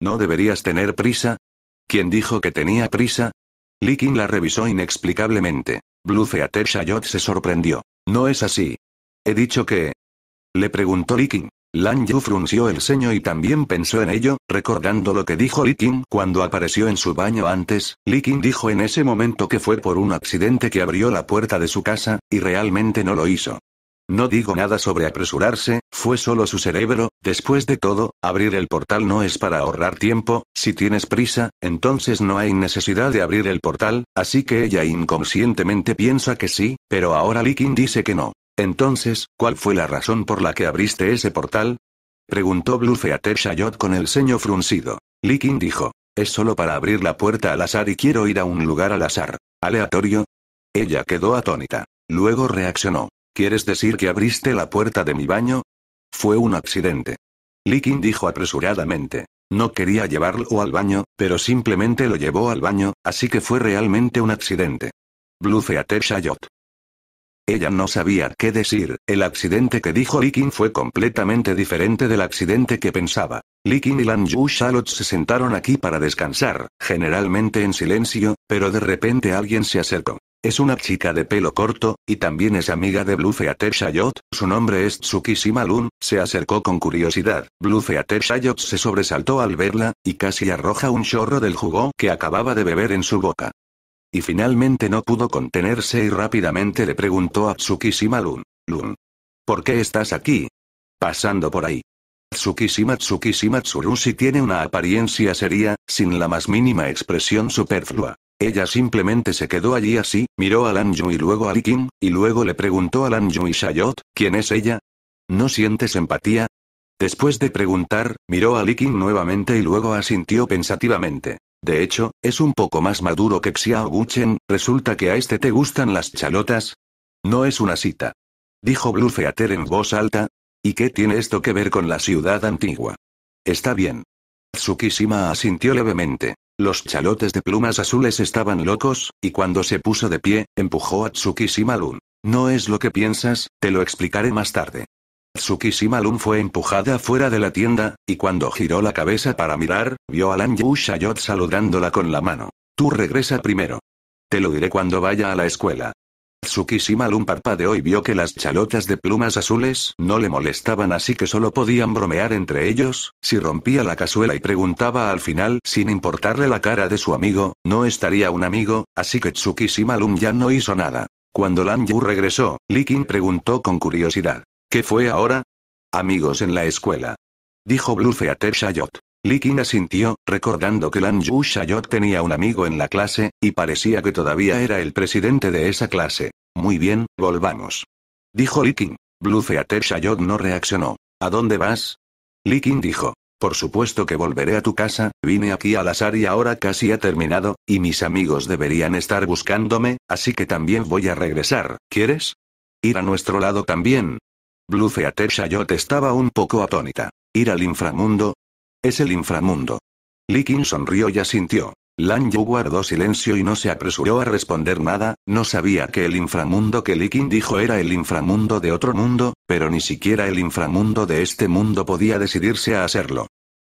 ¿No deberías tener prisa? ¿Quién dijo que tenía prisa? Li la revisó inexplicablemente. Blue Feater Shayot se sorprendió. No es así. He dicho que... Le preguntó Likin. Lan Yu frunció el ceño y también pensó en ello, recordando lo que dijo Likin cuando apareció en su baño antes. Likin dijo en ese momento que fue por un accidente que abrió la puerta de su casa, y realmente no lo hizo. No digo nada sobre apresurarse, fue solo su cerebro, después de todo, abrir el portal no es para ahorrar tiempo, si tienes prisa, entonces no hay necesidad de abrir el portal, así que ella inconscientemente piensa que sí, pero ahora Likin dice que no. Entonces, ¿cuál fue la razón por la que abriste ese portal? Preguntó Blue a Shayot con el ceño fruncido. Likin dijo, es solo para abrir la puerta al azar y quiero ir a un lugar al azar. Aleatorio. Ella quedó atónita. Luego reaccionó. ¿Quieres decir que abriste la puerta de mi baño? Fue un accidente. Likin dijo apresuradamente. No quería llevarlo al baño, pero simplemente lo llevó al baño, así que fue realmente un accidente. Bluceater Shayot. Ella no sabía qué decir, el accidente que dijo Likin fue completamente diferente del accidente que pensaba. Likin y Lan Yu Shalot se sentaron aquí para descansar, generalmente en silencio, pero de repente alguien se acercó. Es una chica de pelo corto, y también es amiga de Blue Feather Shayot, su nombre es Tsukishima Lun, se acercó con curiosidad, Blue Feather Shayot se sobresaltó al verla, y casi arroja un chorro del jugo que acababa de beber en su boca. Y finalmente no pudo contenerse y rápidamente le preguntó a Tsukishima Lun, Lun, ¿por qué estás aquí? Pasando por ahí. Tsukishima Tsukishima Tsurushi tiene una apariencia seria, sin la más mínima expresión superflua. Ella simplemente se quedó allí así, miró a Yu y luego a Li y luego le preguntó a Yu y Shayot, ¿quién es ella? ¿No sientes empatía? Después de preguntar, miró a Li nuevamente y luego asintió pensativamente. De hecho, es un poco más maduro que Xiao ¿resulta que a este te gustan las chalotas? No es una cita. Dijo Blufeater en voz alta. ¿Y qué tiene esto que ver con la ciudad antigua? Está bien. Tsukishima asintió levemente. Los chalotes de plumas azules estaban locos, y cuando se puso de pie, empujó a Tsukishima-Lun. No es lo que piensas, te lo explicaré más tarde. Tsukishima-Lun fue empujada fuera de la tienda, y cuando giró la cabeza para mirar, vio a Lan Yu saludándola con la mano. Tú regresa primero. Te lo diré cuando vaya a la escuela. Tsukishima parpa de y vio que las chalotas de plumas azules no le molestaban así que solo podían bromear entre ellos, si rompía la cazuela y preguntaba al final sin importarle la cara de su amigo, no estaría un amigo, así que Tsukishima Lun ya no hizo nada. Cuando Lan Yu regresó, Likin preguntó con curiosidad. ¿Qué fue ahora? Amigos en la escuela. Dijo ter Shayot. Liking asintió, recordando que Lan Yu Shayot tenía un amigo en la clase, y parecía que todavía era el presidente de esa clase. Muy bien, volvamos. Dijo Liking. Blue Shayot no reaccionó. ¿A dónde vas? Liking dijo. Por supuesto que volveré a tu casa, vine aquí al azar y ahora casi ha terminado, y mis amigos deberían estar buscándome, así que también voy a regresar, ¿quieres? Ir a nuestro lado también. Blufeater Shayot estaba un poco atónita. ¿Ir al inframundo? Es el inframundo. Likin sonrió y asintió. Lan Yu guardó silencio y no se apresuró a responder nada, no sabía que el inframundo que Likin dijo era el inframundo de otro mundo, pero ni siquiera el inframundo de este mundo podía decidirse a hacerlo.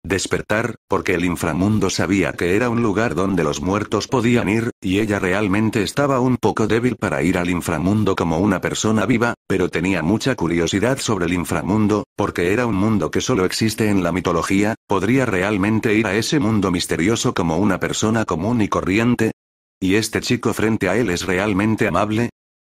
Despertar, porque el inframundo sabía que era un lugar donde los muertos podían ir, y ella realmente estaba un poco débil para ir al inframundo como una persona viva, pero tenía mucha curiosidad sobre el inframundo, porque era un mundo que solo existe en la mitología, ¿podría realmente ir a ese mundo misterioso como una persona común y corriente? ¿Y este chico frente a él es realmente amable?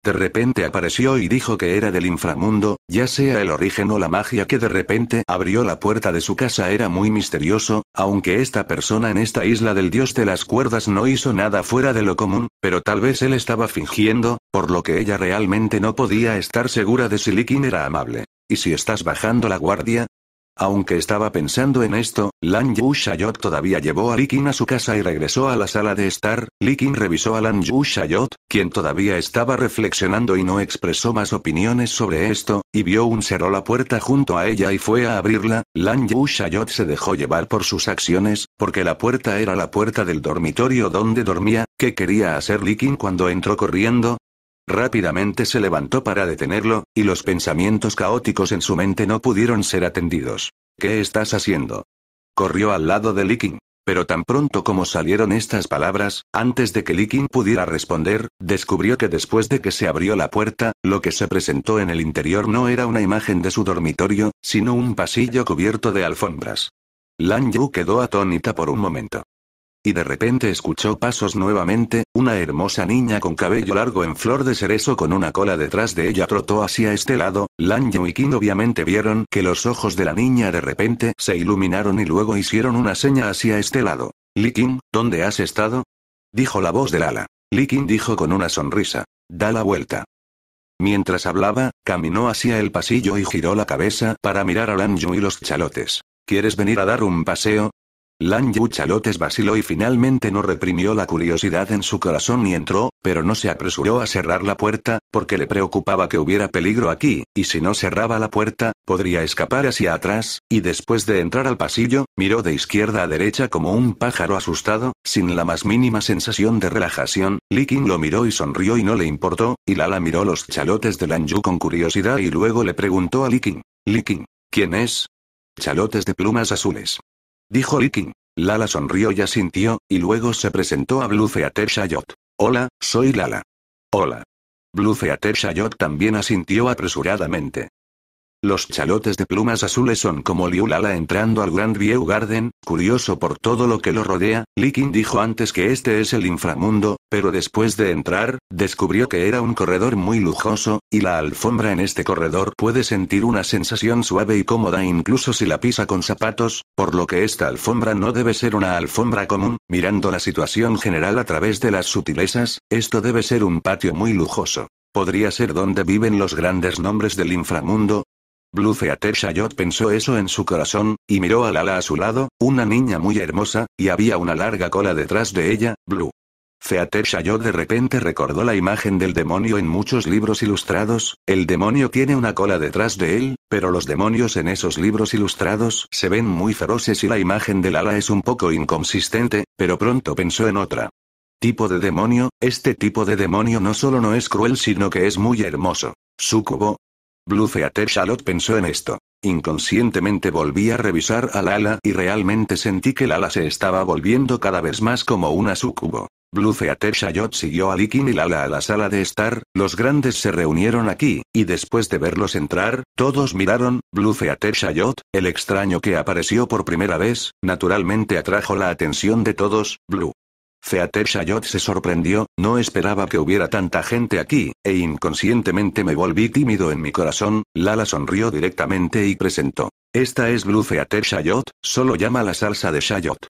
De repente apareció y dijo que era del inframundo, ya sea el origen o la magia que de repente abrió la puerta de su casa era muy misterioso, aunque esta persona en esta isla del dios de las cuerdas no hizo nada fuera de lo común, pero tal vez él estaba fingiendo, por lo que ella realmente no podía estar segura de si Likin era amable. Y si estás bajando la guardia, aunque estaba pensando en esto, Lan Yu Shayot todavía llevó a Likin a su casa y regresó a la sala de estar. Likin revisó a Lan Yu Shayot, quien todavía estaba reflexionando y no expresó más opiniones sobre esto, y vio un cerro la puerta junto a ella y fue a abrirla. Lan Yu Shayot se dejó llevar por sus acciones, porque la puerta era la puerta del dormitorio donde dormía. ¿Qué quería hacer Likin cuando entró corriendo? Rápidamente se levantó para detenerlo, y los pensamientos caóticos en su mente no pudieron ser atendidos. ¿Qué estás haciendo? Corrió al lado de Liking. Pero tan pronto como salieron estas palabras, antes de que Qing pudiera responder, descubrió que después de que se abrió la puerta, lo que se presentó en el interior no era una imagen de su dormitorio, sino un pasillo cubierto de alfombras. Lan Yu quedó atónita por un momento y de repente escuchó pasos nuevamente, una hermosa niña con cabello largo en flor de cerezo con una cola detrás de ella trotó hacia este lado, Lan Yu y King obviamente vieron que los ojos de la niña de repente se iluminaron y luego hicieron una seña hacia este lado. Li ¿dónde has estado? Dijo la voz del ala. Li dijo con una sonrisa. Da la vuelta. Mientras hablaba, caminó hacia el pasillo y giró la cabeza para mirar a Lan Yu y los chalotes. ¿Quieres venir a dar un paseo? Lan Chalotes vaciló y finalmente no reprimió la curiosidad en su corazón y entró, pero no se apresuró a cerrar la puerta, porque le preocupaba que hubiera peligro aquí, y si no cerraba la puerta, podría escapar hacia atrás, y después de entrar al pasillo, miró de izquierda a derecha como un pájaro asustado, sin la más mínima sensación de relajación, Li lo miró y sonrió y no le importó, y Lala miró los chalotes de Lan con curiosidad y luego le preguntó a Li Qing, ¿quién es? Chalotes de plumas azules. Dijo Liking. Lala sonrió y asintió, y luego se presentó a Blue Shayot. Hola, soy Lala. Hola. Blue Shayot también asintió apresuradamente. Los chalotes de plumas azules son como Liulala entrando al Grand View Garden, curioso por todo lo que lo rodea, Likin dijo antes que este es el inframundo, pero después de entrar, descubrió que era un corredor muy lujoso, y la alfombra en este corredor puede sentir una sensación suave y cómoda incluso si la pisa con zapatos, por lo que esta alfombra no debe ser una alfombra común, mirando la situación general a través de las sutilezas, esto debe ser un patio muy lujoso podría ser donde viven los grandes nombres del inframundo, Blue Shayot pensó eso en su corazón, y miró a Lala a su lado, una niña muy hermosa, y había una larga cola detrás de ella, Blue. Feater Shayot de repente recordó la imagen del demonio en muchos libros ilustrados, el demonio tiene una cola detrás de él, pero los demonios en esos libros ilustrados se ven muy feroces y la imagen del ala es un poco inconsistente, pero pronto pensó en otra. Tipo de demonio, este tipo de demonio no solo no es cruel sino que es muy hermoso. Sucubo, Blue Feather Charlotte pensó en esto. Inconscientemente volví a revisar a Lala y realmente sentí que Lala ala se estaba volviendo cada vez más como una sucubo. Blue Feather Charlotte siguió a Likin y Lala a la sala de estar, los grandes se reunieron aquí, y después de verlos entrar, todos miraron, Blue Feather Charlotte, el extraño que apareció por primera vez, naturalmente atrajo la atención de todos, Blue Feather Shayot se sorprendió, no esperaba que hubiera tanta gente aquí, e inconscientemente me volví tímido en mi corazón, Lala sonrió directamente y presentó. Esta es Blue Feather Shayot, solo llama la salsa de Shayot.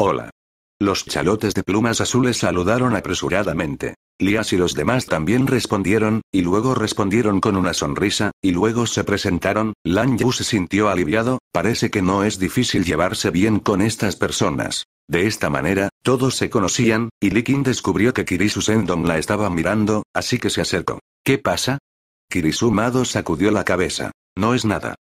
Hola. Los chalotes de plumas azules saludaron apresuradamente. Lias y los demás también respondieron, y luego respondieron con una sonrisa, y luego se presentaron, Lan Yu se sintió aliviado, parece que no es difícil llevarse bien con estas personas. De esta manera, todos se conocían, y Likin descubrió que Kirisu Sendong la estaba mirando, así que se acercó. ¿Qué pasa? Kirisu Mado sacudió la cabeza. No es nada.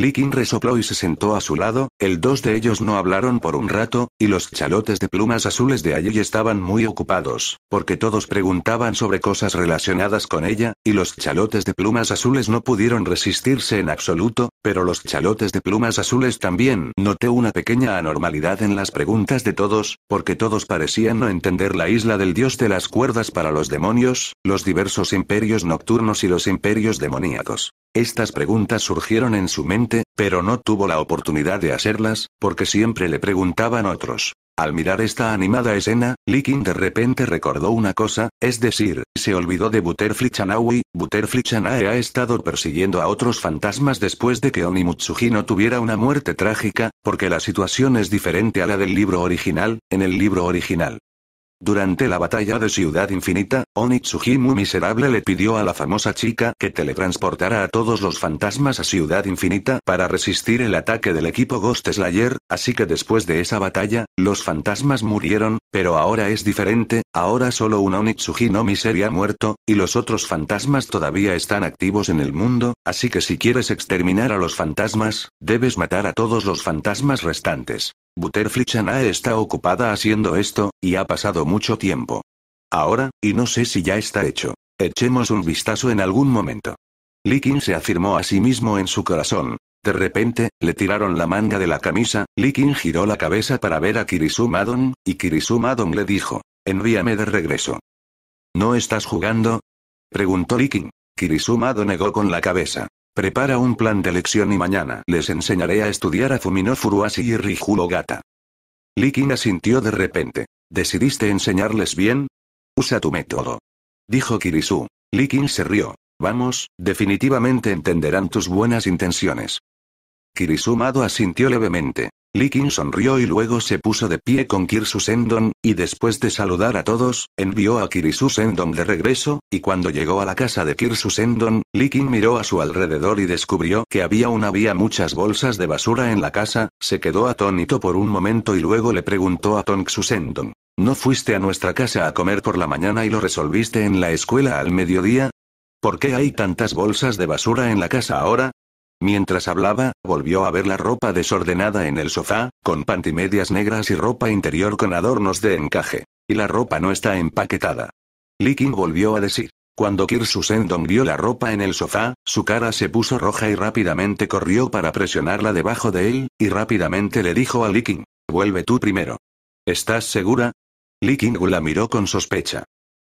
Likin resopló y se sentó a su lado, el dos de ellos no hablaron por un rato, y los chalotes de plumas azules de allí estaban muy ocupados, porque todos preguntaban sobre cosas relacionadas con ella, y los chalotes de plumas azules no pudieron resistirse en absoluto, pero los chalotes de plumas azules también. Noté una pequeña anormalidad en las preguntas de todos, porque todos parecían no entender la isla del dios de las cuerdas para los demonios, los diversos imperios nocturnos y los imperios demoníacos. Estas preguntas surgieron en su mente, pero no tuvo la oportunidad de hacerlas, porque siempre le preguntaban otros. Al mirar esta animada escena, Likin de repente recordó una cosa, es decir, se olvidó de Butterfly Chanaui, Butterfly Chanae ha estado persiguiendo a otros fantasmas después de que no tuviera una muerte trágica, porque la situación es diferente a la del libro original, en el libro original, durante la batalla de Ciudad Infinita, muy Miserable le pidió a la famosa chica que teletransportara a todos los fantasmas a Ciudad Infinita para resistir el ataque del equipo Ghost Slayer, así que después de esa batalla, los fantasmas murieron, pero ahora es diferente, ahora solo un Onitsuji no ha muerto, y los otros fantasmas todavía están activos en el mundo, así que si quieres exterminar a los fantasmas, debes matar a todos los fantasmas restantes. Butterfly Chanae está ocupada haciendo esto, y ha pasado mucho tiempo. Ahora, y no sé si ya está hecho. Echemos un vistazo en algún momento. Likin se afirmó a sí mismo en su corazón. De repente, le tiraron la manga de la camisa, Likin giró la cabeza para ver a Kirisumadon, y Kirisumadon le dijo, envíame de regreso. ¿No estás jugando? Preguntó Likin. Kirisumadon negó con la cabeza. Prepara un plan de lección y mañana les enseñaré a estudiar a Fumino Furuasi y Rijuro Gata. Likin asintió de repente. ¿Decidiste enseñarles bien? Usa tu método. Dijo Kirisu. Likin se rió. Vamos, definitivamente entenderán tus buenas intenciones. Mado asintió levemente. Likin sonrió y luego se puso de pie con Kirsu Sendon, y después de saludar a todos, envió a Kirisu Sendon de regreso, y cuando llegó a la casa de Kirsu Sendon, Likin miró a su alrededor y descubrió que había una vía muchas bolsas de basura en la casa, se quedó atónito por un momento y luego le preguntó a Tonksu ¿No fuiste a nuestra casa a comer por la mañana y lo resolviste en la escuela al mediodía? ¿Por qué hay tantas bolsas de basura en la casa ahora? Mientras hablaba, volvió a ver la ropa desordenada en el sofá, con pantimedias negras y ropa interior con adornos de encaje. Y la ropa no está empaquetada. Likin volvió a decir. Cuando Kirsu vio la ropa en el sofá, su cara se puso roja y rápidamente corrió para presionarla debajo de él, y rápidamente le dijo a Liking: Vuelve tú primero. ¿Estás segura? Liking la miró con sospecha.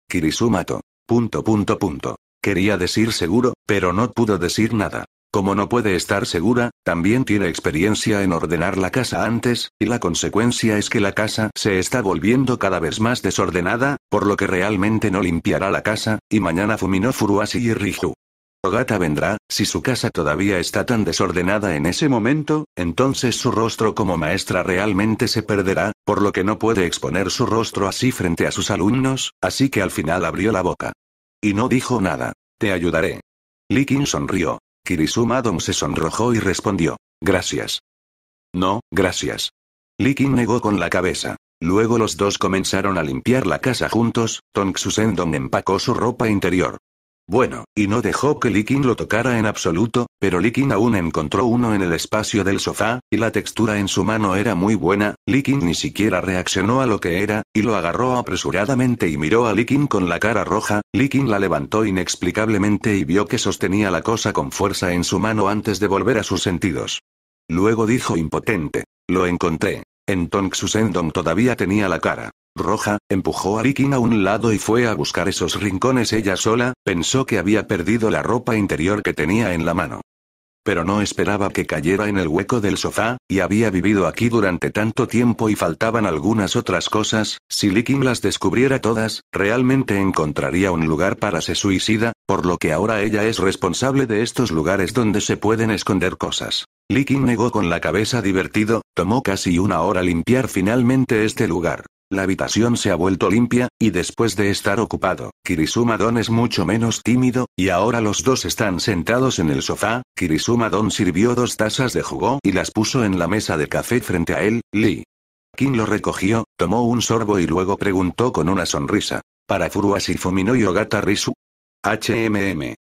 Kirisumato. Punto punto punto. Quería decir seguro, pero no pudo decir nada. Como no puede estar segura, también tiene experiencia en ordenar la casa antes, y la consecuencia es que la casa se está volviendo cada vez más desordenada, por lo que realmente no limpiará la casa, y mañana fuminó furuasi y Riju. Ogata vendrá, si su casa todavía está tan desordenada en ese momento, entonces su rostro como maestra realmente se perderá, por lo que no puede exponer su rostro así frente a sus alumnos, así que al final abrió la boca. Y no dijo nada. Te ayudaré. Likin sonrió. Kirisuma Dom se sonrojó y respondió. Gracias. No, gracias. Likin negó con la cabeza. Luego los dos comenzaron a limpiar la casa juntos, Tonxusendon empacó su ropa interior, bueno, y no dejó que Likin lo tocara en absoluto, pero Likin aún encontró uno en el espacio del sofá, y la textura en su mano era muy buena, Likin ni siquiera reaccionó a lo que era, y lo agarró apresuradamente y miró a Likin con la cara roja, Likin la levantó inexplicablemente y vio que sostenía la cosa con fuerza en su mano antes de volver a sus sentidos. Luego dijo impotente. Lo encontré. En Sendong todavía tenía la cara roja, empujó a Rikin a un lado y fue a buscar esos rincones ella sola, pensó que había perdido la ropa interior que tenía en la mano. Pero no esperaba que cayera en el hueco del sofá, y había vivido aquí durante tanto tiempo y faltaban algunas otras cosas, si Likin las descubriera todas, realmente encontraría un lugar para se suicida, por lo que ahora ella es responsable de estos lugares donde se pueden esconder cosas. Likin negó con la cabeza divertido, tomó casi una hora limpiar finalmente este lugar. La habitación se ha vuelto limpia, y después de estar ocupado, Kirisuma Don es mucho menos tímido, y ahora los dos están sentados en el sofá, Kirisuma Don sirvió dos tazas de jugo y las puso en la mesa de café frente a él, Lee. Kim lo recogió, tomó un sorbo y luego preguntó con una sonrisa. ¿Para Furuashi y ogata Risu? HMM.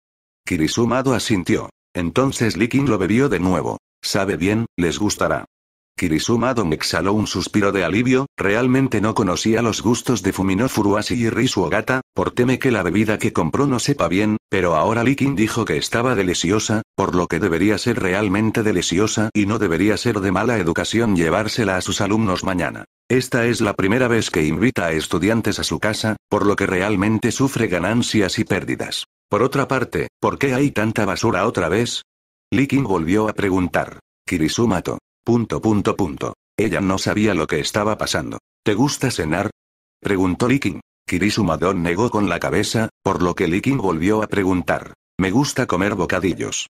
Kirisuma don asintió. Entonces Lee Kim lo bebió de nuevo. Sabe bien, les gustará. Kirisumado me exhaló un suspiro de alivio, realmente no conocía los gustos de Fumino Furuasi y Risuogata. por teme que la bebida que compró no sepa bien, pero ahora Likin dijo que estaba deliciosa, por lo que debería ser realmente deliciosa y no debería ser de mala educación llevársela a sus alumnos mañana. Esta es la primera vez que invita a estudiantes a su casa, por lo que realmente sufre ganancias y pérdidas. Por otra parte, ¿por qué hay tanta basura otra vez? Likin volvió a preguntar. Kirisumato, Punto punto punto. Ella no sabía lo que estaba pasando. ¿Te gusta cenar? Preguntó Likin. Kirisumado negó con la cabeza, por lo que Likin volvió a preguntar. Me gusta comer bocadillos.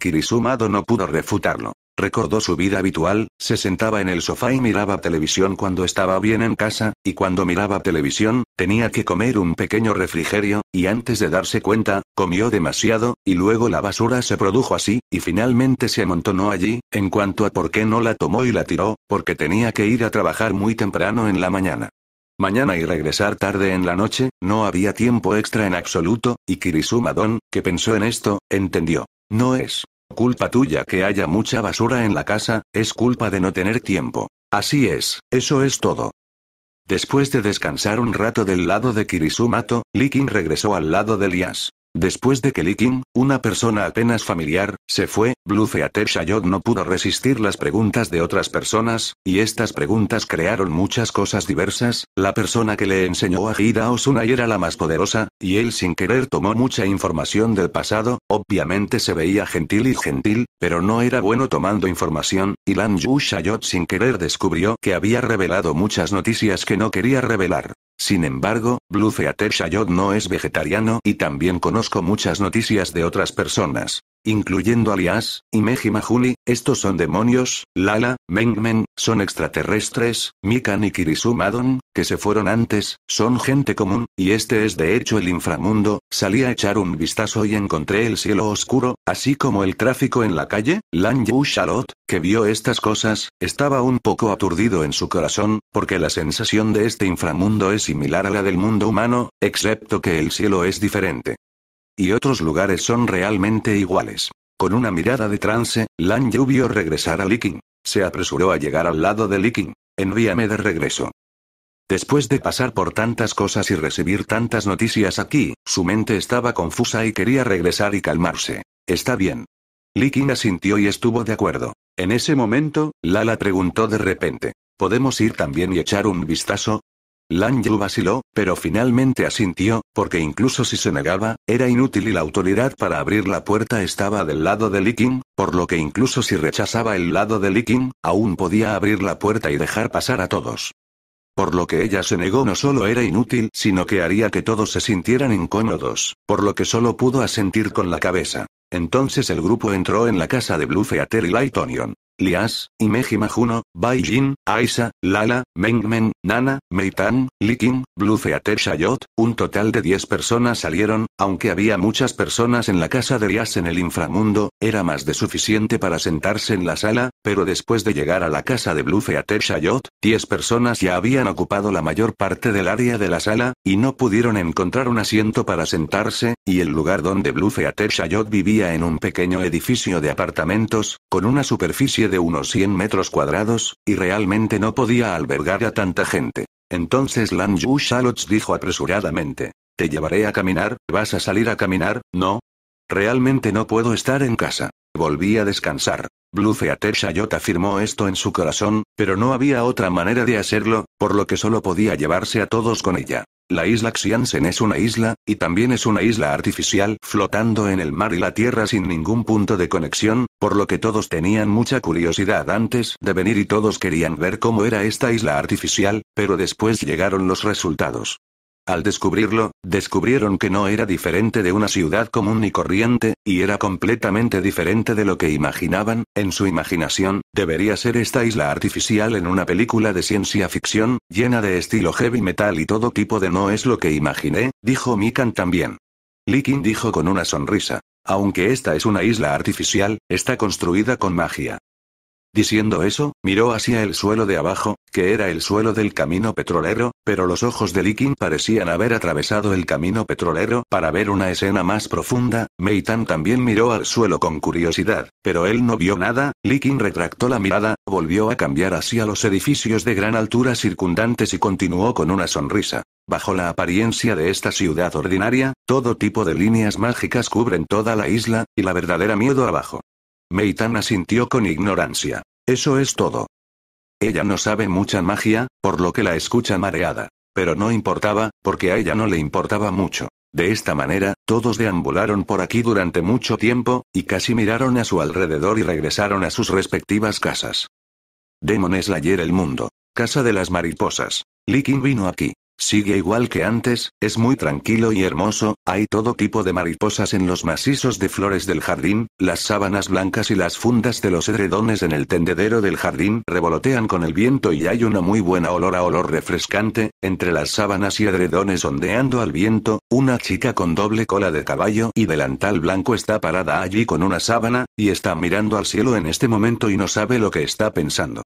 Kirisumado no pudo refutarlo. Recordó su vida habitual, se sentaba en el sofá y miraba televisión cuando estaba bien en casa, y cuando miraba televisión, tenía que comer un pequeño refrigerio, y antes de darse cuenta, comió demasiado, y luego la basura se produjo así, y finalmente se amontonó allí, en cuanto a por qué no la tomó y la tiró, porque tenía que ir a trabajar muy temprano en la mañana. Mañana y regresar tarde en la noche, no había tiempo extra en absoluto, y Kirisumadon, que pensó en esto, entendió. No es Culpa tuya que haya mucha basura en la casa, es culpa de no tener tiempo. Así es, eso es todo. Después de descansar un rato del lado de Kirisumato, Likin regresó al lado de Lias. Después de que Li una persona apenas familiar, se fue, Blue Shayot no pudo resistir las preguntas de otras personas, y estas preguntas crearon muchas cosas diversas, la persona que le enseñó a Hida Osuna era la más poderosa, y él sin querer tomó mucha información del pasado, obviamente se veía gentil y gentil, pero no era bueno tomando información, y Lan Yu Shayot sin querer descubrió que había revelado muchas noticias que no quería revelar. Sin embargo, Blue Feather Shayot no es vegetariano y también conozco muchas noticias de otras personas incluyendo Alias, y Juli, estos son demonios, Lala, Mengmen, son extraterrestres, Mikan y Madon, que se fueron antes, son gente común, y este es de hecho el inframundo, salí a echar un vistazo y encontré el cielo oscuro, así como el tráfico en la calle, Lan Yu Charlotte, que vio estas cosas, estaba un poco aturdido en su corazón, porque la sensación de este inframundo es similar a la del mundo humano, excepto que el cielo es diferente y otros lugares son realmente iguales. Con una mirada de trance, Lan Yu vio regresar a Liking. Se apresuró a llegar al lado de Liking. Envíame de regreso. Después de pasar por tantas cosas y recibir tantas noticias aquí, su mente estaba confusa y quería regresar y calmarse. Está bien. Liking asintió y estuvo de acuerdo. En ese momento, Lala preguntó de repente. ¿Podemos ir también y echar un vistazo? Lan Yu vaciló, pero finalmente asintió, porque incluso si se negaba, era inútil y la autoridad para abrir la puerta estaba del lado de Li por lo que incluso si rechazaba el lado de Li aún podía abrir la puerta y dejar pasar a todos. Por lo que ella se negó no solo era inútil, sino que haría que todos se sintieran incómodos, por lo que solo pudo asentir con la cabeza. Entonces el grupo entró en la casa de Blue Feather y Light Onion. Lias, Imeji Majuno, Bai Jin, Aisa, Lala, Mengmen, Nana, Meitan, Likin, Theater Shayot, un total de 10 personas salieron, aunque había muchas personas en la casa de Lias en el inframundo, era más de suficiente para sentarse en la sala, pero después de llegar a la casa de Theater Shayot, 10 personas ya habían ocupado la mayor parte del área de la sala, y no pudieron encontrar un asiento para sentarse, y el lugar donde Theater Shayot vivía en un pequeño edificio de apartamentos, con una superficie de unos 100 metros cuadrados, y realmente no podía albergar a tanta gente. Entonces Lan Yu Shalots dijo apresuradamente. Te llevaré a caminar, vas a salir a caminar, ¿no? Realmente no puedo estar en casa. Volví a descansar. Blue Theater Shayot afirmó esto en su corazón, pero no había otra manera de hacerlo, por lo que solo podía llevarse a todos con ella. La isla Xiansen es una isla, y también es una isla artificial flotando en el mar y la tierra sin ningún punto de conexión, por lo que todos tenían mucha curiosidad antes de venir y todos querían ver cómo era esta isla artificial, pero después llegaron los resultados. Al descubrirlo, descubrieron que no era diferente de una ciudad común y corriente, y era completamente diferente de lo que imaginaban, en su imaginación, debería ser esta isla artificial en una película de ciencia ficción, llena de estilo heavy metal y todo tipo de no es lo que imaginé, dijo Mikan también. Likin dijo con una sonrisa. Aunque esta es una isla artificial, está construida con magia. Diciendo eso, miró hacia el suelo de abajo, que era el suelo del camino petrolero, pero los ojos de Likin parecían haber atravesado el camino petrolero para ver una escena más profunda, Meitan también miró al suelo con curiosidad, pero él no vio nada, Likin retractó la mirada, volvió a cambiar hacia los edificios de gran altura circundantes y continuó con una sonrisa. Bajo la apariencia de esta ciudad ordinaria, todo tipo de líneas mágicas cubren toda la isla, y la verdadera miedo abajo. Meitan asintió con ignorancia. Eso es todo. Ella no sabe mucha magia, por lo que la escucha mareada. Pero no importaba, porque a ella no le importaba mucho. De esta manera, todos deambularon por aquí durante mucho tiempo, y casi miraron a su alrededor y regresaron a sus respectivas casas. Demon Slayer el mundo. Casa de las mariposas. Likin vino aquí. Sigue igual que antes, es muy tranquilo y hermoso, hay todo tipo de mariposas en los macizos de flores del jardín, las sábanas blancas y las fundas de los edredones en el tendedero del jardín revolotean con el viento y hay una muy buena olor a olor refrescante, entre las sábanas y edredones ondeando al viento, una chica con doble cola de caballo y delantal blanco está parada allí con una sábana, y está mirando al cielo en este momento y no sabe lo que está pensando.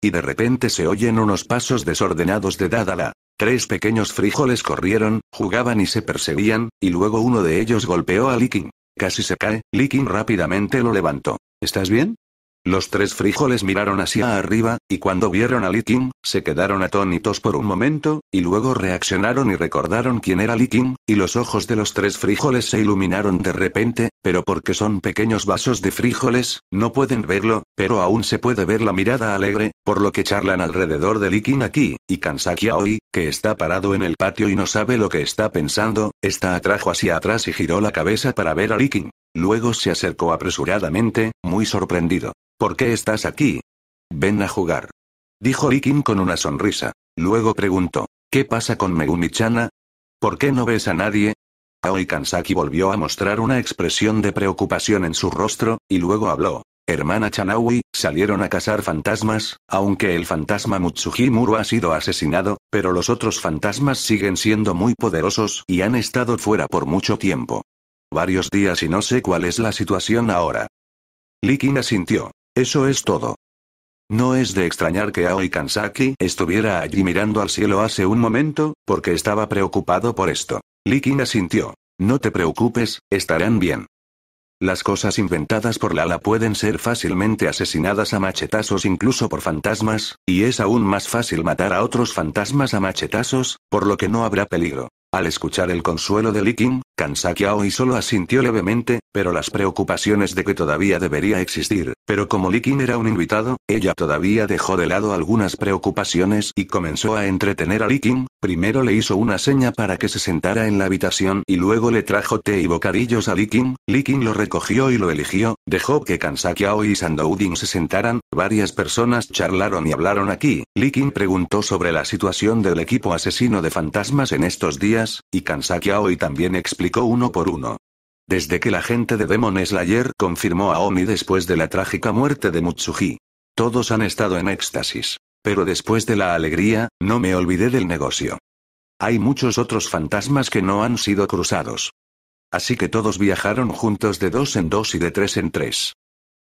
Y de repente se oyen unos pasos desordenados de Dadala. Tres pequeños frijoles corrieron, jugaban y se perseguían, y luego uno de ellos golpeó a Licking. Casi se cae, Licking rápidamente lo levantó. ¿Estás bien? Los tres frijoles miraron hacia arriba, y cuando vieron a Licking, se quedaron atónitos por un momento, y luego reaccionaron y recordaron quién era Licking, y los ojos de los tres frijoles se iluminaron de repente, pero porque son pequeños vasos de frijoles, no pueden verlo, pero aún se puede ver la mirada alegre, por lo que charlan alrededor de Likin aquí, y Kansaki Aoi, que está parado en el patio y no sabe lo que está pensando, está atrajo hacia atrás y giró la cabeza para ver a Likin. Luego se acercó apresuradamente, muy sorprendido. ¿Por qué estás aquí? Ven a jugar. Dijo Likin con una sonrisa. Luego preguntó, ¿qué pasa con Megumi-chana? ¿Por qué no ves a nadie? Aoi Kansaki volvió a mostrar una expresión de preocupación en su rostro, y luego habló. Hermana Chanaui, salieron a cazar fantasmas, aunque el fantasma Mutsuhimuro ha sido asesinado, pero los otros fantasmas siguen siendo muy poderosos y han estado fuera por mucho tiempo. Varios días y no sé cuál es la situación ahora. Likin asintió. Eso es todo. No es de extrañar que Aoi Kansaki estuviera allí mirando al cielo hace un momento, porque estaba preocupado por esto. Likin asintió. No te preocupes, estarán bien. Las cosas inventadas por Lala pueden ser fácilmente asesinadas a machetazos incluso por fantasmas, y es aún más fácil matar a otros fantasmas a machetazos, por lo que no habrá peligro. Al escuchar el consuelo de Liking, Kansakiao y solo asintió levemente, pero las preocupaciones de que todavía debería existir, pero como Likin era un invitado, ella todavía dejó de lado algunas preocupaciones y comenzó a entretener a Likin, primero le hizo una seña para que se sentara en la habitación y luego le trajo té y bocadillos a Likin, Likin lo recogió y lo eligió, dejó que Kansakiao y Sandouding se sentaran, varias personas charlaron y hablaron aquí, Likin preguntó sobre la situación del equipo asesino de fantasmas en estos días, y Kansaki hoy también explicó uno por uno. Desde que la gente de Demon Slayer confirmó a Oni después de la trágica muerte de Mutsuji. Todos han estado en éxtasis. Pero después de la alegría, no me olvidé del negocio. Hay muchos otros fantasmas que no han sido cruzados. Así que todos viajaron juntos de dos en dos y de tres en tres.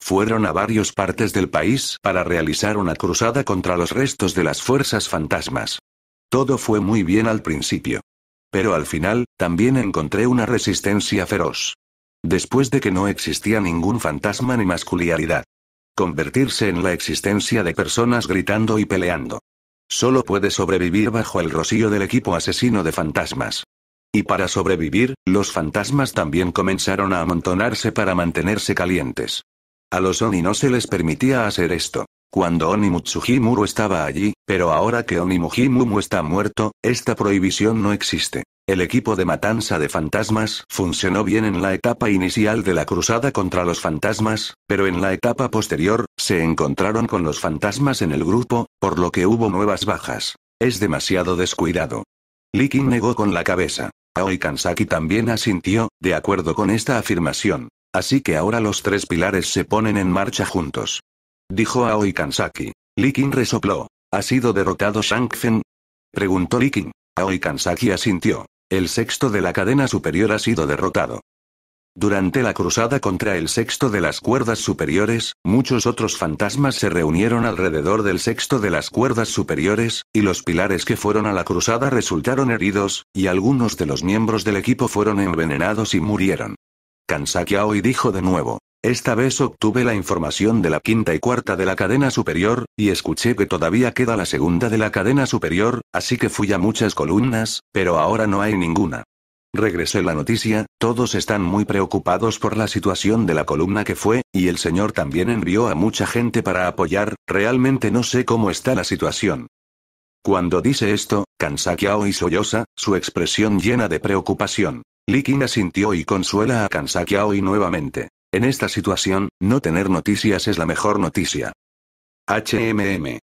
Fueron a varias partes del país para realizar una cruzada contra los restos de las fuerzas fantasmas. Todo fue muy bien al principio. Pero al final, también encontré una resistencia feroz. Después de que no existía ningún fantasma ni masculinidad. Convertirse en la existencia de personas gritando y peleando. Solo puede sobrevivir bajo el rocío del equipo asesino de fantasmas. Y para sobrevivir, los fantasmas también comenzaron a amontonarse para mantenerse calientes. A los Oni no se les permitía hacer esto. Cuando Onimutsujimumu estaba allí, pero ahora que Onimuhimumu está muerto, esta prohibición no existe. El equipo de matanza de fantasmas funcionó bien en la etapa inicial de la cruzada contra los fantasmas, pero en la etapa posterior, se encontraron con los fantasmas en el grupo, por lo que hubo nuevas bajas. Es demasiado descuidado. Likin negó con la cabeza. Aoi Kansaki también asintió, de acuerdo con esta afirmación. Así que ahora los tres pilares se ponen en marcha juntos. Dijo Aoi Kansaki. Likin resopló. ¿Ha sido derrotado Shankfen? Preguntó Likin. Aoi Kansaki asintió. El sexto de la cadena superior ha sido derrotado. Durante la cruzada contra el sexto de las cuerdas superiores, muchos otros fantasmas se reunieron alrededor del sexto de las cuerdas superiores, y los pilares que fueron a la cruzada resultaron heridos, y algunos de los miembros del equipo fueron envenenados y murieron. Kansaki Aoi dijo de nuevo, esta vez obtuve la información de la quinta y cuarta de la cadena superior, y escuché que todavía queda la segunda de la cadena superior, así que fui a muchas columnas, pero ahora no hay ninguna. Regresé la noticia, todos están muy preocupados por la situación de la columna que fue, y el señor también envió a mucha gente para apoyar, realmente no sé cómo está la situación. Cuando dice esto, Kansakiao y solloza, su expresión llena de preocupación. Likin asintió y consuela a Kansakiao y nuevamente. En esta situación, no tener noticias es la mejor noticia. HMM.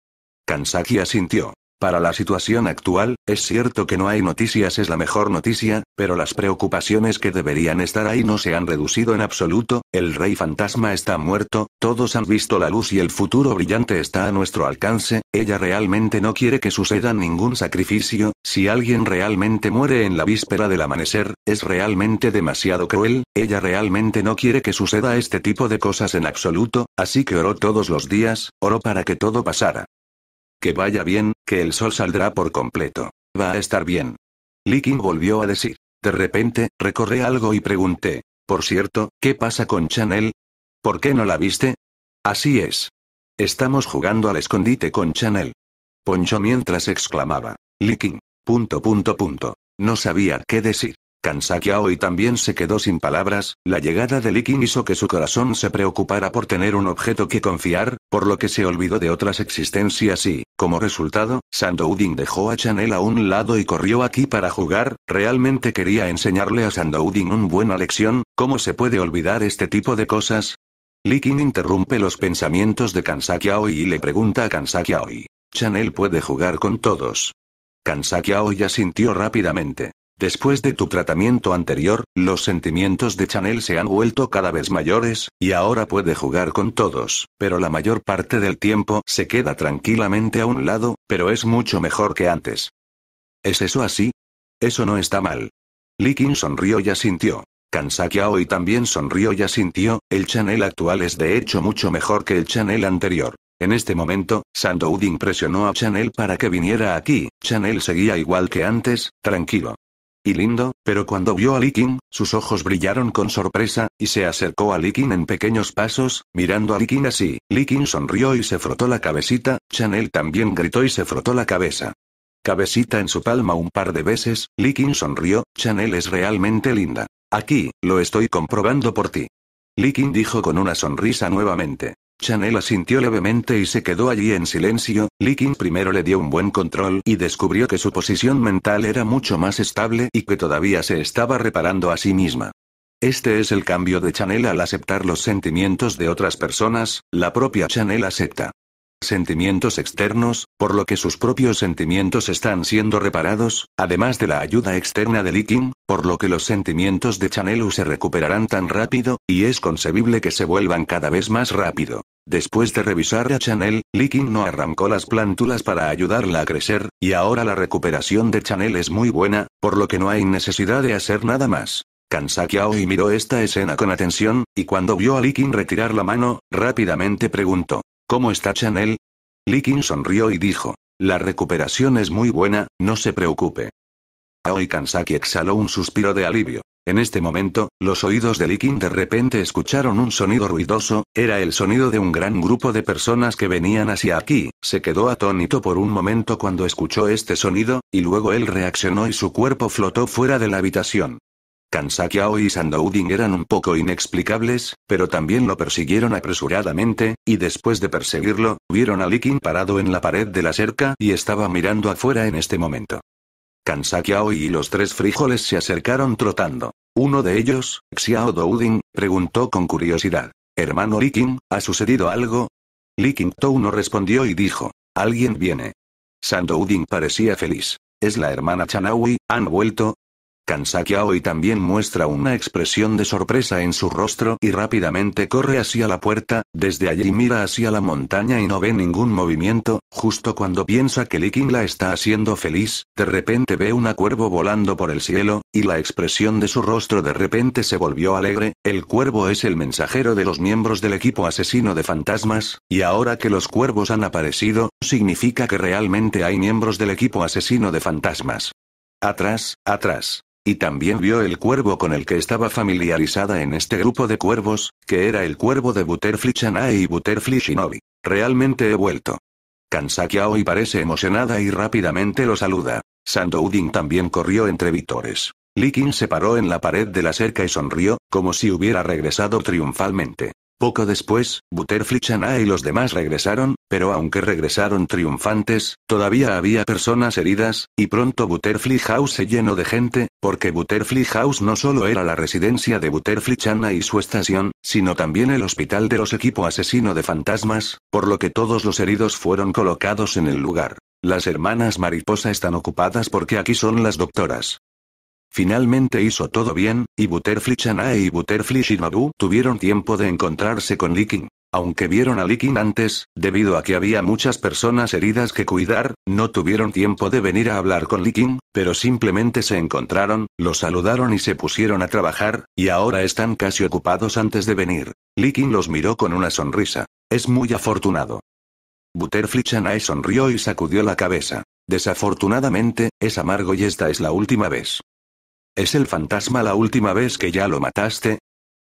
Kansaki asintió. Para la situación actual, es cierto que no hay noticias es la mejor noticia, pero las preocupaciones que deberían estar ahí no se han reducido en absoluto, el rey fantasma está muerto, todos han visto la luz y el futuro brillante está a nuestro alcance, ella realmente no quiere que suceda ningún sacrificio, si alguien realmente muere en la víspera del amanecer, es realmente demasiado cruel, ella realmente no quiere que suceda este tipo de cosas en absoluto, así que oró todos los días, oró para que todo pasara. Que vaya bien, que el sol saldrá por completo. Va a estar bien. Licking volvió a decir. De repente, recorré algo y pregunté. Por cierto, ¿qué pasa con Chanel? ¿Por qué no la viste? Así es. Estamos jugando al escondite con Chanel. Poncho mientras exclamaba. Licking. Punto punto punto. No sabía qué decir kansakiaoi hoy también se quedó sin palabras, la llegada de Likin hizo que su corazón se preocupara por tener un objeto que confiar, por lo que se olvidó de otras existencias y, como resultado, Sandouding dejó a Chanel a un lado y corrió aquí para jugar, realmente quería enseñarle a Sandouding una buena lección, ¿cómo se puede olvidar este tipo de cosas? Likin interrumpe los pensamientos de Kansakiao y le pregunta a Kansakiao. Chanel puede jugar con todos. Kansakiao ya sintió rápidamente. Después de tu tratamiento anterior, los sentimientos de Chanel se han vuelto cada vez mayores, y ahora puede jugar con todos, pero la mayor parte del tiempo se queda tranquilamente a un lado, pero es mucho mejor que antes. ¿Es eso así? Eso no está mal. Likin sonrió y asintió. Kansaki Aoi también sonrió y asintió, el Chanel actual es de hecho mucho mejor que el Chanel anterior. En este momento, Sandoudin presionó a Chanel para que viniera aquí, Chanel seguía igual que antes, tranquilo y lindo, pero cuando vio a Likin, sus ojos brillaron con sorpresa, y se acercó a Likin en pequeños pasos, mirando a Likin así. Likin sonrió y se frotó la cabecita, Chanel también gritó y se frotó la cabeza. Cabecita en su palma un par de veces, Likin sonrió, Chanel es realmente linda. Aquí, lo estoy comprobando por ti. Likin dijo con una sonrisa nuevamente. Chanel asintió levemente y se quedó allí en silencio, Likin primero le dio un buen control y descubrió que su posición mental era mucho más estable y que todavía se estaba reparando a sí misma. Este es el cambio de Chanel al aceptar los sentimientos de otras personas, la propia Chanel acepta sentimientos externos, por lo que sus propios sentimientos están siendo reparados, además de la ayuda externa de Likin, por lo que los sentimientos de Chanelu se recuperarán tan rápido, y es concebible que se vuelvan cada vez más rápido. Después de revisar a Chanel, Likin no arrancó las plántulas para ayudarla a crecer, y ahora la recuperación de Chanel es muy buena, por lo que no hay necesidad de hacer nada más. Kansaki Aoi miró esta escena con atención, y cuando vio a Likin retirar la mano, rápidamente preguntó, ¿Cómo está Chanel? Likin sonrió y dijo. La recuperación es muy buena, no se preocupe. Aoi Kansaki exhaló un suspiro de alivio. En este momento, los oídos de Likin de repente escucharon un sonido ruidoso, era el sonido de un gran grupo de personas que venían hacia aquí, se quedó atónito por un momento cuando escuchó este sonido, y luego él reaccionó y su cuerpo flotó fuera de la habitación. Kansakiao y Sandoudin eran un poco inexplicables, pero también lo persiguieron apresuradamente, y después de perseguirlo, vieron a Likin parado en la pared de la cerca y estaba mirando afuera en este momento. Kansakiao y los tres frijoles se acercaron trotando. Uno de ellos, Xiao preguntó con curiosidad. Hermano Likin, ¿ha sucedido algo? Likin Tou no respondió y dijo. Alguien viene. Sandoudin parecía feliz. Es la hermana Chanawi, han vuelto, Kansaki y también muestra una expresión de sorpresa en su rostro y rápidamente corre hacia la puerta, desde allí mira hacia la montaña y no ve ningún movimiento, justo cuando piensa que Licking la está haciendo feliz, de repente ve una cuervo volando por el cielo, y la expresión de su rostro de repente se volvió alegre, el cuervo es el mensajero de los miembros del equipo asesino de fantasmas, y ahora que los cuervos han aparecido, significa que realmente hay miembros del equipo asesino de fantasmas. Atrás, atrás. Y también vio el cuervo con el que estaba familiarizada en este grupo de cuervos, que era el cuervo de Butterfly Chanae y Butterfly Shinobi. Realmente he vuelto. Kansaki hoy parece emocionada y rápidamente lo saluda. Sando también corrió entre vítores. Likin se paró en la pared de la cerca y sonrió, como si hubiera regresado triunfalmente. Poco después, Butterfly Chana y los demás regresaron, pero aunque regresaron triunfantes, todavía había personas heridas, y pronto Butterfly House se llenó de gente, porque Butterfly House no solo era la residencia de Butterfly Chana y su estación, sino también el hospital de los equipo asesino de fantasmas, por lo que todos los heridos fueron colocados en el lugar. Las hermanas mariposa están ocupadas porque aquí son las doctoras. Finalmente hizo todo bien, y Butterfly Chanae y Butterfly Shinobu tuvieron tiempo de encontrarse con Licking. Aunque vieron a Licking antes, debido a que había muchas personas heridas que cuidar, no tuvieron tiempo de venir a hablar con Licking, pero simplemente se encontraron, lo saludaron y se pusieron a trabajar, y ahora están casi ocupados antes de venir. Licking los miró con una sonrisa. Es muy afortunado. Butterfly Chanae sonrió y sacudió la cabeza. Desafortunadamente, es amargo y esta es la última vez. ¿Es el fantasma la última vez que ya lo mataste?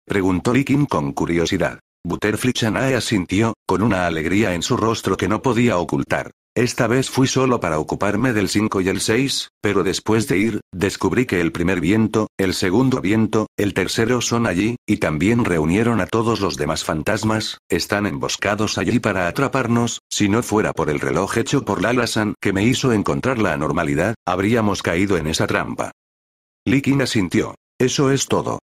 Preguntó Likin con curiosidad. Butterfly Chanae asintió, con una alegría en su rostro que no podía ocultar. Esta vez fui solo para ocuparme del 5 y el 6, pero después de ir, descubrí que el primer viento, el segundo viento, el tercero son allí, y también reunieron a todos los demás fantasmas, están emboscados allí para atraparnos, si no fuera por el reloj hecho por Lalasan que me hizo encontrar la anormalidad, habríamos caído en esa trampa. Likin asintió. Eso es todo.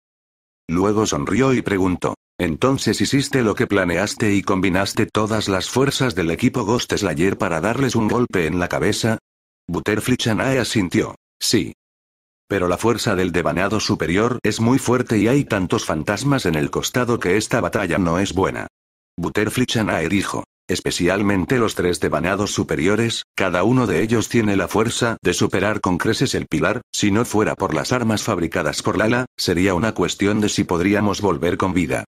Luego sonrió y preguntó. Entonces hiciste lo que planeaste y combinaste todas las fuerzas del equipo Ghost Slayer para darles un golpe en la cabeza? Butterfly Chanae asintió. Sí. Pero la fuerza del devanado superior es muy fuerte y hay tantos fantasmas en el costado que esta batalla no es buena. Butterfly Chanae dijo especialmente los tres devanados superiores, cada uno de ellos tiene la fuerza de superar con creces el pilar, si no fuera por las armas fabricadas por Lala, sería una cuestión de si podríamos volver con vida.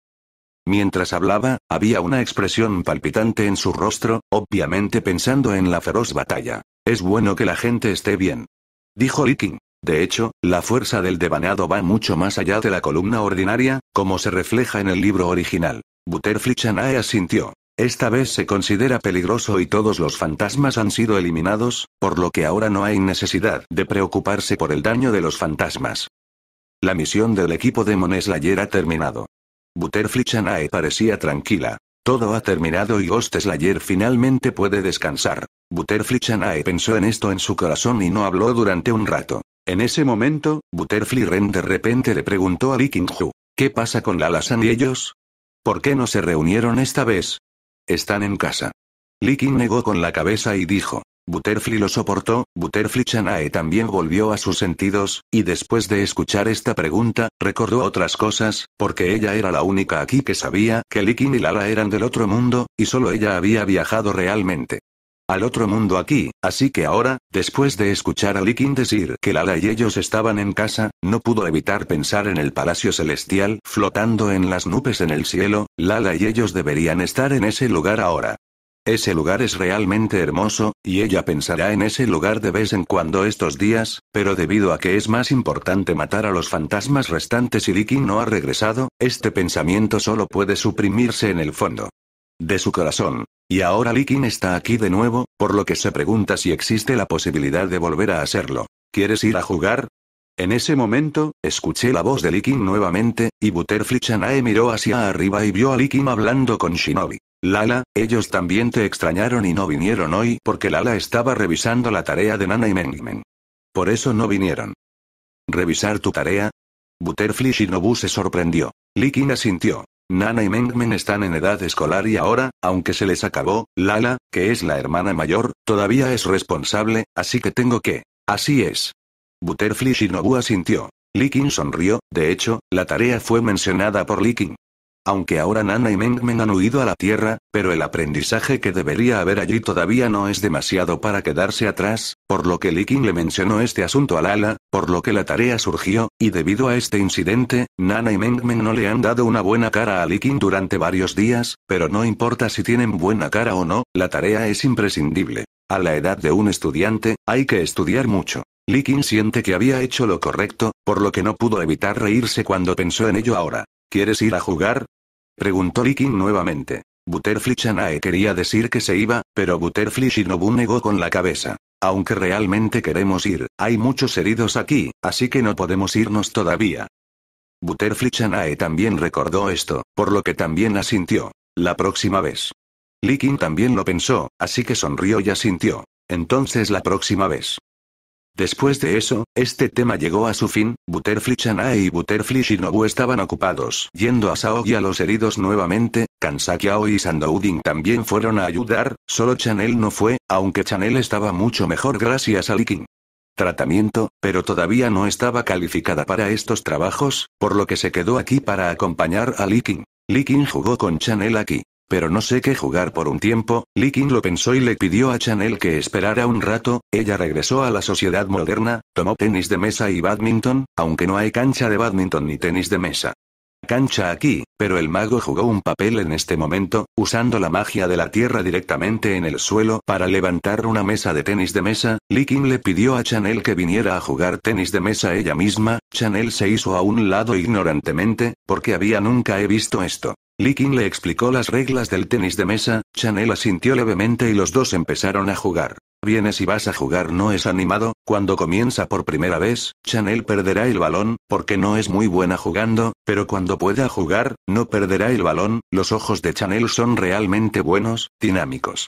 Mientras hablaba, había una expresión palpitante en su rostro, obviamente pensando en la feroz batalla. Es bueno que la gente esté bien. Dijo Liking. De hecho, la fuerza del devanado va mucho más allá de la columna ordinaria, como se refleja en el libro original. Butterfly Chanae asintió. Esta vez se considera peligroso y todos los fantasmas han sido eliminados, por lo que ahora no hay necesidad de preocuparse por el daño de los fantasmas. La misión del equipo de Slayer ha terminado. Butterfly Chanae parecía tranquila. Todo ha terminado y Ghost Slayer finalmente puede descansar. Butterfly Chanae pensó en esto en su corazón y no habló durante un rato. En ese momento, Butterfly Ren de repente le preguntó a Viking ¿qué pasa con la y ellos? ¿Por qué no se reunieron esta vez? Están en casa. Likin negó con la cabeza y dijo. Butterfly lo soportó, Butterfly Chanae también volvió a sus sentidos, y después de escuchar esta pregunta, recordó otras cosas, porque ella era la única aquí que sabía que Likin y Lala eran del otro mundo, y solo ella había viajado realmente al otro mundo aquí, así que ahora, después de escuchar a Likin decir que Lala y ellos estaban en casa, no pudo evitar pensar en el palacio celestial flotando en las nubes en el cielo, Lala y ellos deberían estar en ese lugar ahora. Ese lugar es realmente hermoso, y ella pensará en ese lugar de vez en cuando estos días, pero debido a que es más importante matar a los fantasmas restantes y Likin no ha regresado, este pensamiento solo puede suprimirse en el fondo de su corazón. Y ahora Likin está aquí de nuevo, por lo que se pregunta si existe la posibilidad de volver a hacerlo. ¿Quieres ir a jugar? En ese momento, escuché la voz de Likin nuevamente, y Butterfly Chanae miró hacia arriba y vio a Likin hablando con Shinobi. Lala, ellos también te extrañaron y no vinieron hoy porque Lala estaba revisando la tarea de Nana y Mengmen. Por eso no vinieron. ¿Revisar tu tarea? Butterfly Shinobu se sorprendió. Likin asintió. Nana y Mengmen están en edad escolar y ahora, aunque se les acabó, Lala, que es la hermana mayor, todavía es responsable, así que tengo que. Así es. Butterfly Shinobu asintió. Likin sonrió, de hecho, la tarea fue mencionada por Likin. Aunque ahora Nana y Mengmen han huido a la Tierra, pero el aprendizaje que debería haber allí todavía no es demasiado para quedarse atrás, por lo que Likin le mencionó este asunto a Lala, por lo que la tarea surgió, y debido a este incidente, Nana y Mengmen no le han dado una buena cara a Likin durante varios días, pero no importa si tienen buena cara o no, la tarea es imprescindible. A la edad de un estudiante, hay que estudiar mucho. Likin siente que había hecho lo correcto, por lo que no pudo evitar reírse cuando pensó en ello ahora. ¿Quieres ir a jugar? Preguntó Likin nuevamente. Butterfly Chanae quería decir que se iba, pero Butterfly Shinobu negó con la cabeza. Aunque realmente queremos ir, hay muchos heridos aquí, así que no podemos irnos todavía. Butterfly Chanae también recordó esto, por lo que también asintió. La próxima vez. Likin también lo pensó, así que sonrió y asintió. Entonces la próxima vez. Después de eso, este tema llegó a su fin, Butterfly Chanae y Butterfly Shinobu estaban ocupados yendo a Sao y a los heridos nuevamente, Kansakiao y Sandoudin también fueron a ayudar, solo Chanel no fue, aunque Chanel estaba mucho mejor gracias a Liking. Tratamiento, pero todavía no estaba calificada para estos trabajos, por lo que se quedó aquí para acompañar a Likin. Likin jugó con Chanel aquí. Pero no sé qué jugar por un tiempo, Lee lo pensó y le pidió a Chanel que esperara un rato, ella regresó a la sociedad moderna, tomó tenis de mesa y badminton, aunque no hay cancha de badminton ni tenis de mesa. Cancha aquí, pero el mago jugó un papel en este momento, usando la magia de la tierra directamente en el suelo para levantar una mesa de tenis de mesa, Lee le pidió a Chanel que viniera a jugar tenis de mesa ella misma, Chanel se hizo a un lado ignorantemente, porque había nunca he visto esto. Liking le explicó las reglas del tenis de mesa, Chanel asintió levemente y los dos empezaron a jugar. Vienes y vas a jugar no es animado, cuando comienza por primera vez, Chanel perderá el balón, porque no es muy buena jugando, pero cuando pueda jugar, no perderá el balón, los ojos de Chanel son realmente buenos, dinámicos.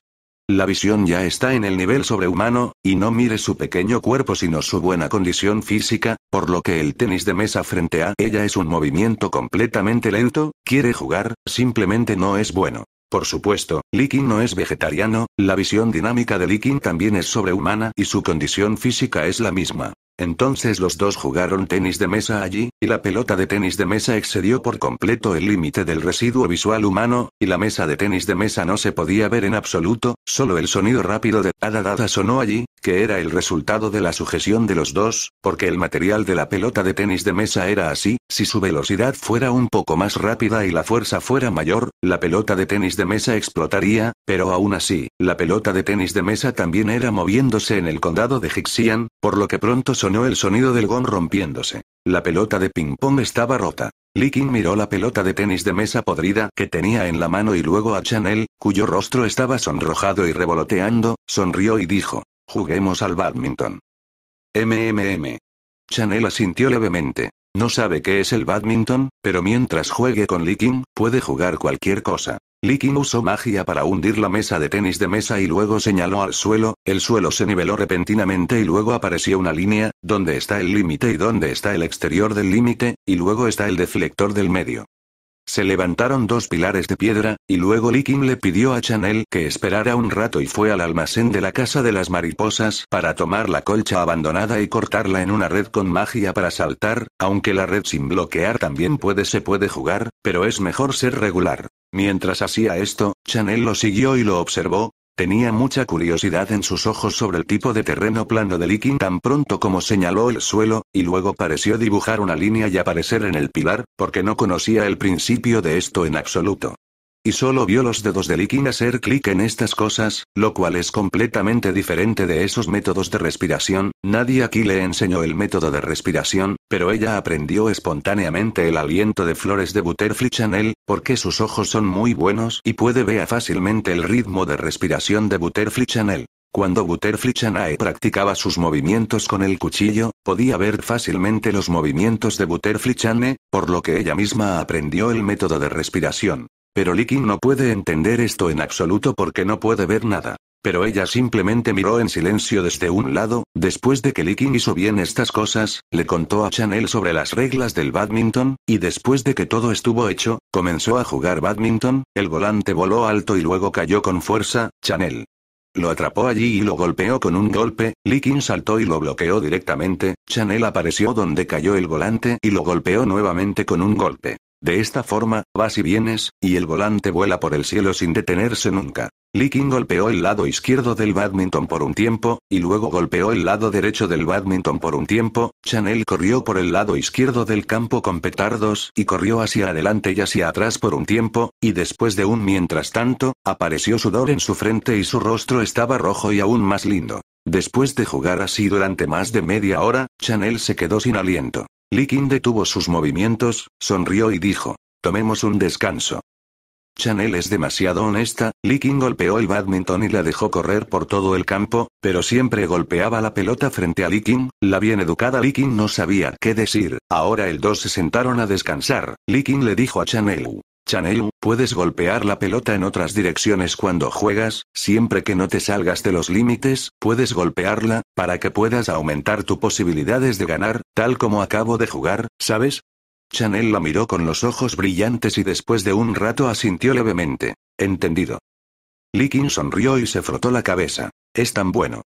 La visión ya está en el nivel sobrehumano, y no mire su pequeño cuerpo sino su buena condición física, por lo que el tenis de mesa frente a ella es un movimiento completamente lento, quiere jugar, simplemente no es bueno. Por supuesto, Likin no es vegetariano, la visión dinámica de Likin también es sobrehumana y su condición física es la misma. Entonces los dos jugaron tenis de mesa allí, y la pelota de tenis de mesa excedió por completo el límite del residuo visual humano, y la mesa de tenis de mesa no se podía ver en absoluto, solo el sonido rápido de adadada sonó allí, que era el resultado de la sujeción de los dos, porque el material de la pelota de tenis de mesa era así, si su velocidad fuera un poco más rápida y la fuerza fuera mayor, la pelota de tenis de mesa explotaría, pero aún así, la pelota de tenis de mesa también era moviéndose en el condado de Hixian, por lo que pronto sonó Sonó el sonido del gong rompiéndose. La pelota de ping-pong estaba rota. King miró la pelota de tenis de mesa podrida que tenía en la mano y luego a Chanel, cuyo rostro estaba sonrojado y revoloteando, sonrió y dijo, Juguemos al badminton. MMM. Chanel asintió levemente. No sabe qué es el badminton, pero mientras juegue con King, puede jugar cualquier cosa. Likin usó magia para hundir la mesa de tenis de mesa y luego señaló al suelo, el suelo se niveló repentinamente y luego apareció una línea, donde está el límite y donde está el exterior del límite, y luego está el deflector del medio. Se levantaron dos pilares de piedra, y luego Lee le pidió a Chanel que esperara un rato y fue al almacén de la casa de las mariposas para tomar la colcha abandonada y cortarla en una red con magia para saltar, aunque la red sin bloquear también puede se puede jugar, pero es mejor ser regular. Mientras hacía esto, Chanel lo siguió y lo observó, Tenía mucha curiosidad en sus ojos sobre el tipo de terreno plano de Likin tan pronto como señaló el suelo, y luego pareció dibujar una línea y aparecer en el pilar, porque no conocía el principio de esto en absoluto. Y solo vio los dedos de Likin hacer clic en estas cosas, lo cual es completamente diferente de esos métodos de respiración, nadie aquí le enseñó el método de respiración, pero ella aprendió espontáneamente el aliento de flores de Butterfly Chanel, porque sus ojos son muy buenos y puede ver fácilmente el ritmo de respiración de Butterfly Chanel. Cuando Butterfly Chanel practicaba sus movimientos con el cuchillo, podía ver fácilmente los movimientos de Butterfly Chanel, por lo que ella misma aprendió el método de respiración. Pero Licking no puede entender esto en absoluto porque no puede ver nada. Pero ella simplemente miró en silencio desde un lado, después de que Licking hizo bien estas cosas, le contó a Chanel sobre las reglas del badminton, y después de que todo estuvo hecho, comenzó a jugar badminton, el volante voló alto y luego cayó con fuerza, Chanel. Lo atrapó allí y lo golpeó con un golpe, Licking saltó y lo bloqueó directamente, Chanel apareció donde cayó el volante y lo golpeó nuevamente con un golpe. De esta forma, vas y vienes, y el volante vuela por el cielo sin detenerse nunca. Lee King golpeó el lado izquierdo del badminton por un tiempo, y luego golpeó el lado derecho del badminton por un tiempo, Chanel corrió por el lado izquierdo del campo con petardos, y corrió hacia adelante y hacia atrás por un tiempo, y después de un mientras tanto, apareció sudor en su frente y su rostro estaba rojo y aún más lindo. Después de jugar así durante más de media hora, Chanel se quedó sin aliento. Likin detuvo sus movimientos, sonrió y dijo. Tomemos un descanso. Chanel es demasiado honesta, Likin golpeó el badminton y la dejó correr por todo el campo, pero siempre golpeaba la pelota frente a Likin, la bien educada Likin no sabía qué decir, ahora el dos se sentaron a descansar, Likin le dijo a Chanel. Chanel, puedes golpear la pelota en otras direcciones cuando juegas, siempre que no te salgas de los límites, puedes golpearla, para que puedas aumentar tus posibilidades de ganar, tal como acabo de jugar, ¿sabes? Chanel la miró con los ojos brillantes y después de un rato asintió levemente. Entendido. Likin sonrió y se frotó la cabeza. Es tan bueno.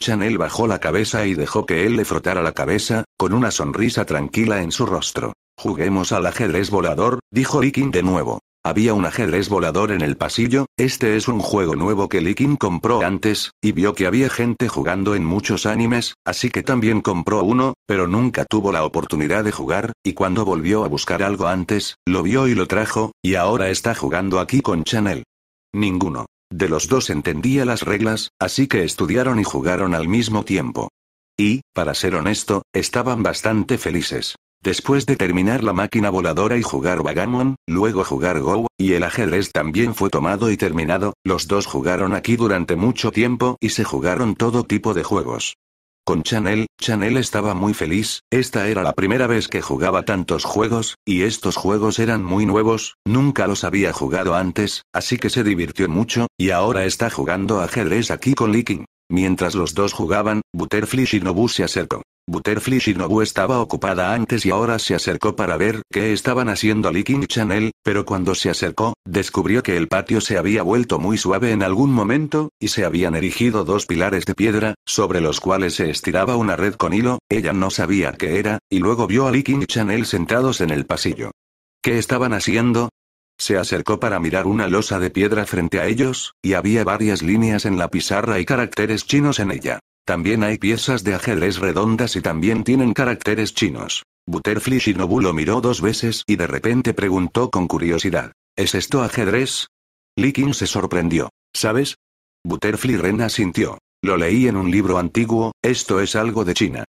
Chanel bajó la cabeza y dejó que él le frotara la cabeza, con una sonrisa tranquila en su rostro. Juguemos al ajedrez volador, dijo Likin de nuevo. Había un ajedrez volador en el pasillo, este es un juego nuevo que Likin compró antes, y vio que había gente jugando en muchos animes, así que también compró uno, pero nunca tuvo la oportunidad de jugar, y cuando volvió a buscar algo antes, lo vio y lo trajo, y ahora está jugando aquí con Chanel. Ninguno. De los dos entendía las reglas, así que estudiaron y jugaron al mismo tiempo. Y, para ser honesto, estaban bastante felices. Después de terminar la máquina voladora y jugar Vagamon, luego jugar Go, y el ajedrez también fue tomado y terminado, los dos jugaron aquí durante mucho tiempo y se jugaron todo tipo de juegos. Con Chanel, Chanel estaba muy feliz, esta era la primera vez que jugaba tantos juegos, y estos juegos eran muy nuevos, nunca los había jugado antes, así que se divirtió mucho, y ahora está jugando ajedrez aquí con Liking. Mientras los dos jugaban, Butterfly Shinobu se acercó. Butterfly Shinobu estaba ocupada antes y ahora se acercó para ver qué estaban haciendo Liking Chanel, pero cuando se acercó, descubrió que el patio se había vuelto muy suave en algún momento, y se habían erigido dos pilares de piedra, sobre los cuales se estiraba una red con hilo, ella no sabía qué era, y luego vio a Licking Chanel sentados en el pasillo. ¿Qué estaban haciendo? Se acercó para mirar una losa de piedra frente a ellos, y había varias líneas en la pizarra y caracteres chinos en ella. También hay piezas de ajedrez redondas y también tienen caracteres chinos. Butterfly Shinobu lo miró dos veces y de repente preguntó con curiosidad: ¿Es esto ajedrez? Licking se sorprendió. ¿Sabes? Butterfly Ren asintió. Lo leí en un libro antiguo, esto es algo de China.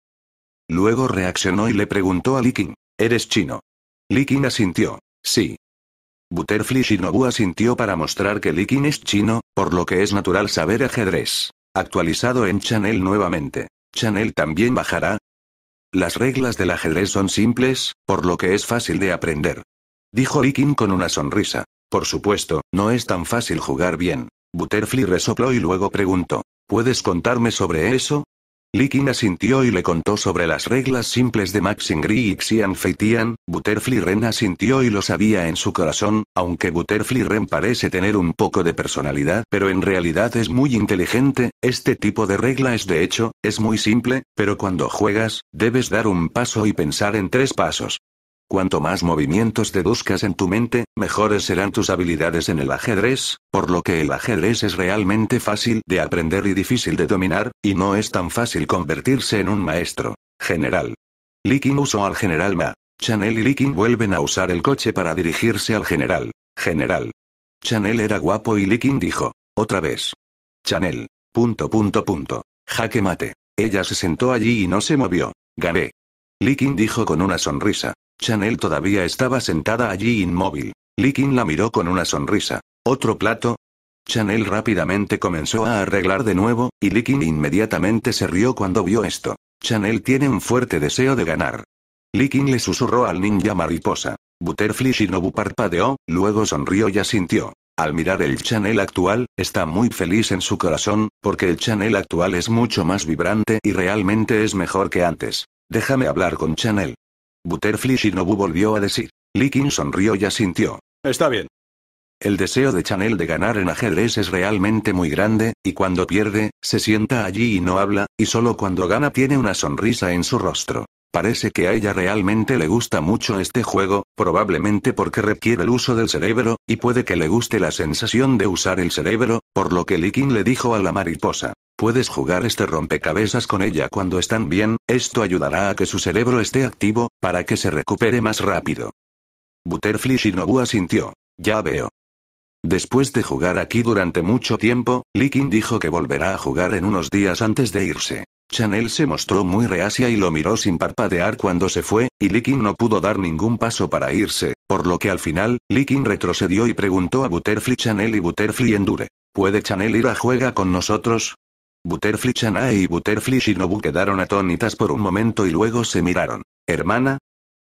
Luego reaccionó y le preguntó a Licking. ¿Eres chino? Licking asintió. Sí, Butterfly Shinobu asintió para mostrar que Likin es chino, por lo que es natural saber ajedrez. Actualizado en Chanel nuevamente. Chanel también bajará. Las reglas del ajedrez son simples, por lo que es fácil de aprender. Dijo Likin con una sonrisa. Por supuesto, no es tan fácil jugar bien. Butterfly resopló y luego preguntó. ¿Puedes contarme sobre eso? Likin asintió y le contó sobre las reglas simples de Maxingri y Xian Feitian, Butterfly Ren asintió y lo sabía en su corazón, aunque Butterfly Ren parece tener un poco de personalidad pero en realidad es muy inteligente, este tipo de regla es de hecho, es muy simple, pero cuando juegas, debes dar un paso y pensar en tres pasos. Cuanto más movimientos deduzcas en tu mente, mejores serán tus habilidades en el ajedrez, por lo que el ajedrez es realmente fácil de aprender y difícil de dominar, y no es tan fácil convertirse en un maestro. General. Likin usó al general Ma. Chanel y Likin vuelven a usar el coche para dirigirse al general. General. Chanel era guapo y Likin dijo. Otra vez. Chanel. Punto punto punto. Jaque mate. Ella se sentó allí y no se movió. Gané. Likin dijo con una sonrisa. Chanel todavía estaba sentada allí inmóvil. Likin la miró con una sonrisa. ¿Otro plato? Chanel rápidamente comenzó a arreglar de nuevo, y Likin inmediatamente se rió cuando vio esto. Chanel tiene un fuerte deseo de ganar. Likin le susurró al ninja mariposa. Butterfly Shinobu parpadeó, luego sonrió y asintió. Al mirar el Chanel actual, está muy feliz en su corazón, porque el Chanel actual es mucho más vibrante y realmente es mejor que antes. Déjame hablar con Chanel. Butterfly Shinobu volvió a decir. Likin sonrió y asintió. Está bien. El deseo de Chanel de ganar en ajedrez es realmente muy grande, y cuando pierde, se sienta allí y no habla, y solo cuando gana tiene una sonrisa en su rostro. Parece que a ella realmente le gusta mucho este juego, probablemente porque requiere el uso del cerebro, y puede que le guste la sensación de usar el cerebro, por lo que Likin le dijo a la mariposa. Puedes jugar este rompecabezas con ella cuando están bien, esto ayudará a que su cerebro esté activo, para que se recupere más rápido. Butterfly Shinobu asintió. Ya veo. Después de jugar aquí durante mucho tiempo, Likin dijo que volverá a jugar en unos días antes de irse. Chanel se mostró muy reacia y lo miró sin parpadear cuando se fue, y Likin no pudo dar ningún paso para irse, por lo que al final, Likin retrocedió y preguntó a Butterfly Chanel y Butterfly Endure. ¿Puede Chanel ir a juega con nosotros? Butterfly Chanae y Butterfly Shinobu quedaron atónitas por un momento y luego se miraron. ¿Hermana?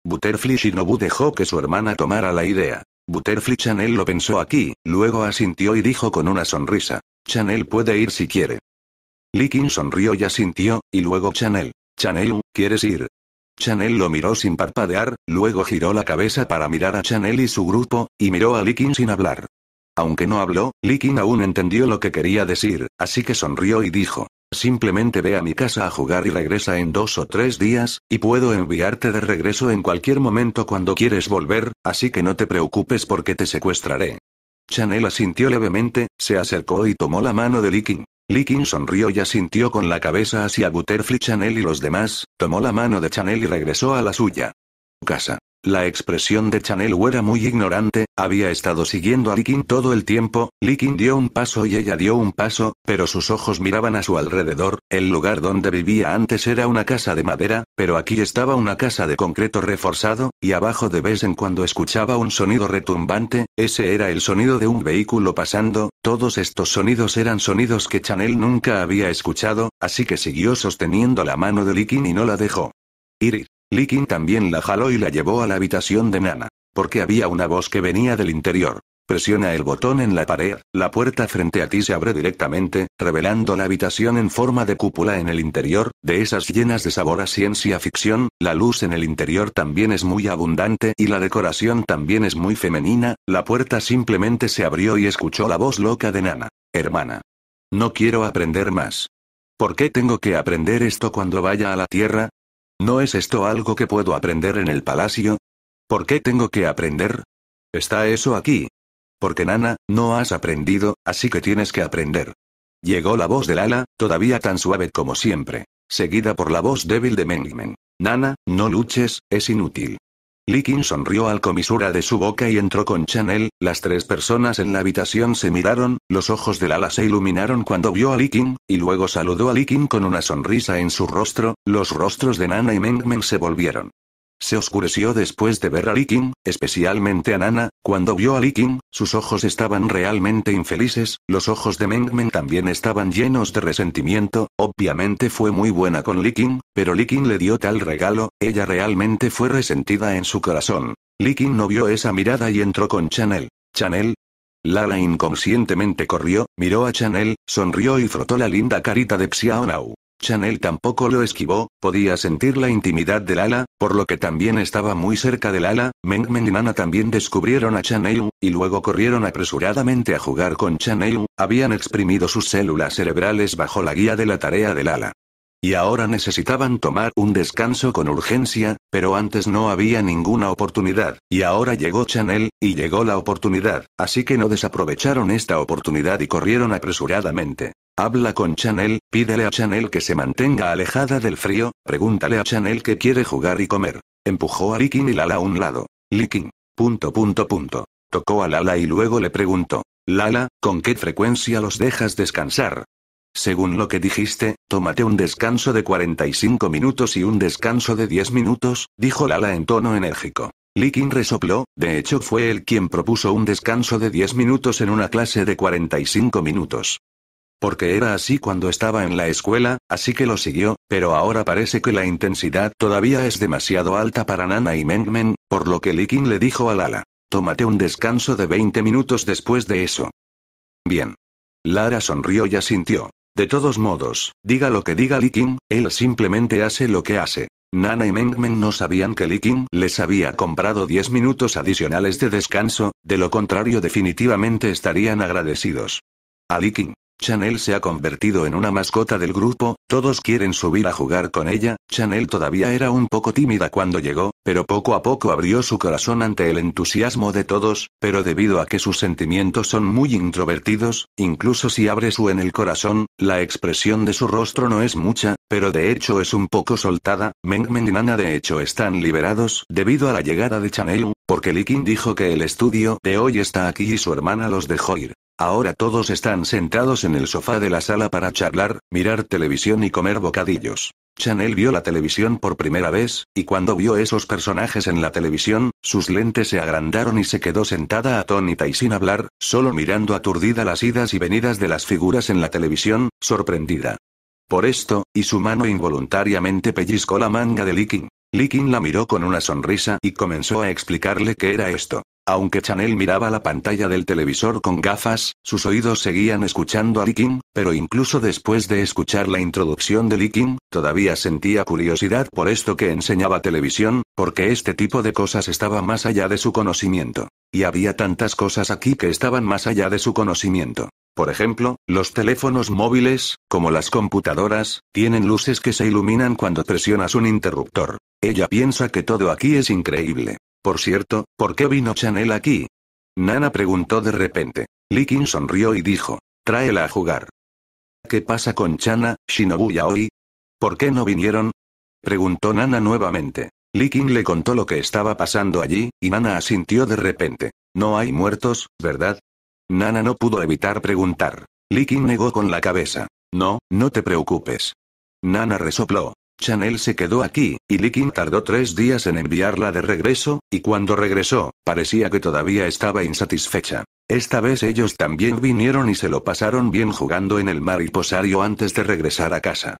Butterfly Shinobu dejó que su hermana tomara la idea. Butterfly Chanel lo pensó aquí, luego asintió y dijo con una sonrisa. Chanel puede ir si quiere. Likin sonrió y asintió, y luego Chanel. Chanel, ¿quieres ir? Chanel lo miró sin parpadear, luego giró la cabeza para mirar a Chanel y su grupo, y miró a Likin sin hablar. Aunque no habló, Li aún entendió lo que quería decir, así que sonrió y dijo. Simplemente ve a mi casa a jugar y regresa en dos o tres días, y puedo enviarte de regreso en cualquier momento cuando quieres volver, así que no te preocupes porque te secuestraré. Chanel asintió levemente, se acercó y tomó la mano de Li Qin. sonrió y asintió con la cabeza hacia Butterfly Chanel y los demás, tomó la mano de Chanel y regresó a la suya. Casa. La expresión de Chanel era muy ignorante, había estado siguiendo a Likin todo el tiempo, Likin dio un paso y ella dio un paso, pero sus ojos miraban a su alrededor, el lugar donde vivía antes era una casa de madera, pero aquí estaba una casa de concreto reforzado, y abajo de vez en cuando escuchaba un sonido retumbante, ese era el sonido de un vehículo pasando, todos estos sonidos eran sonidos que Chanel nunca había escuchado, así que siguió sosteniendo la mano de Likin y no la dejó. Ir. Likin también la jaló y la llevó a la habitación de Nana. Porque había una voz que venía del interior. Presiona el botón en la pared, la puerta frente a ti se abre directamente, revelando la habitación en forma de cúpula en el interior, de esas llenas de sabor a ciencia ficción, la luz en el interior también es muy abundante y la decoración también es muy femenina, la puerta simplemente se abrió y escuchó la voz loca de Nana. Hermana. No quiero aprender más. ¿Por qué tengo que aprender esto cuando vaya a la Tierra? ¿No es esto algo que puedo aprender en el palacio? ¿Por qué tengo que aprender? Está eso aquí. Porque Nana, no has aprendido, así que tienes que aprender. Llegó la voz de Lala, todavía tan suave como siempre, seguida por la voz débil de Mengmen. Nana, no luches, es inútil. Likin sonrió al comisura de su boca y entró con Chanel, las tres personas en la habitación se miraron, los ojos del ala se iluminaron cuando vio a Likin, y luego saludó a Likin con una sonrisa en su rostro, los rostros de Nana y Mengmen se volvieron se oscureció después de ver a Likin, especialmente a Nana, cuando vio a Likin, sus ojos estaban realmente infelices, los ojos de Mengmen también estaban llenos de resentimiento, obviamente fue muy buena con Likin, pero Likin le dio tal regalo, ella realmente fue resentida en su corazón. Likin no vio esa mirada y entró con Chanel. Chanel, Lala inconscientemente corrió, miró a Chanel, sonrió y frotó la linda carita de Xiaonau. Chanel tampoco lo esquivó, podía sentir la intimidad del ala, por lo que también estaba muy cerca del ala, Meng Meng y Nana también descubrieron a Chanel, y luego corrieron apresuradamente a jugar con Chanel, habían exprimido sus células cerebrales bajo la guía de la tarea del ala y ahora necesitaban tomar un descanso con urgencia, pero antes no había ninguna oportunidad, y ahora llegó Chanel, y llegó la oportunidad, así que no desaprovecharon esta oportunidad y corrieron apresuradamente. Habla con Chanel, pídele a Chanel que se mantenga alejada del frío, pregúntale a Chanel que quiere jugar y comer. Empujó a Likin y Lala a un lado. Likin. Punto punto punto. Tocó a Lala y luego le preguntó. Lala, ¿con qué frecuencia los dejas descansar? Según lo que dijiste, tómate un descanso de 45 minutos y un descanso de 10 minutos, dijo Lala en tono enérgico. Likin resopló, de hecho fue él quien propuso un descanso de 10 minutos en una clase de 45 minutos. Porque era así cuando estaba en la escuela, así que lo siguió, pero ahora parece que la intensidad todavía es demasiado alta para Nana y Mengmen, por lo que Likin le dijo a Lala. Tómate un descanso de 20 minutos después de eso. Bien. Lara sonrió y asintió. De todos modos, diga lo que diga Li él simplemente hace lo que hace. Nana y Meng Meng no sabían que Li les había comprado 10 minutos adicionales de descanso, de lo contrario definitivamente estarían agradecidos. A Li Chanel se ha convertido en una mascota del grupo, todos quieren subir a jugar con ella, Chanel todavía era un poco tímida cuando llegó, pero poco a poco abrió su corazón ante el entusiasmo de todos, pero debido a que sus sentimientos son muy introvertidos, incluso si abre su en el corazón, la expresión de su rostro no es mucha, pero de hecho es un poco soltada, Meng Meng y Nana de hecho están liberados debido a la llegada de Chanel, porque Likin dijo que el estudio de hoy está aquí y su hermana los dejó ir. Ahora todos están sentados en el sofá de la sala para charlar, mirar televisión y comer bocadillos. Chanel vio la televisión por primera vez, y cuando vio esos personajes en la televisión, sus lentes se agrandaron y se quedó sentada atónita y sin hablar, solo mirando aturdida las idas y venidas de las figuras en la televisión, sorprendida. Por esto, y su mano involuntariamente pellizcó la manga de Liking. Li la miró con una sonrisa y comenzó a explicarle qué era esto. Aunque Chanel miraba la pantalla del televisor con gafas, sus oídos seguían escuchando a Li pero incluso después de escuchar la introducción de Li todavía sentía curiosidad por esto que enseñaba televisión, porque este tipo de cosas estaba más allá de su conocimiento. Y había tantas cosas aquí que estaban más allá de su conocimiento. Por ejemplo, los teléfonos móviles, como las computadoras, tienen luces que se iluminan cuando presionas un interruptor. Ella piensa que todo aquí es increíble. Por cierto, ¿por qué vino Chanel aquí? Nana preguntó de repente. Likin sonrió y dijo, tráela a jugar. ¿Qué pasa con Chana, Shinobu Aoi? ¿Por qué no vinieron? Preguntó Nana nuevamente. Likin le contó lo que estaba pasando allí, y Nana asintió de repente. No hay muertos, ¿verdad? Nana no pudo evitar preguntar. Likin negó con la cabeza. No, no te preocupes. Nana resopló. Chanel se quedó aquí, y Likin tardó tres días en enviarla de regreso, y cuando regresó, parecía que todavía estaba insatisfecha. Esta vez ellos también vinieron y se lo pasaron bien jugando en el mariposario antes de regresar a casa.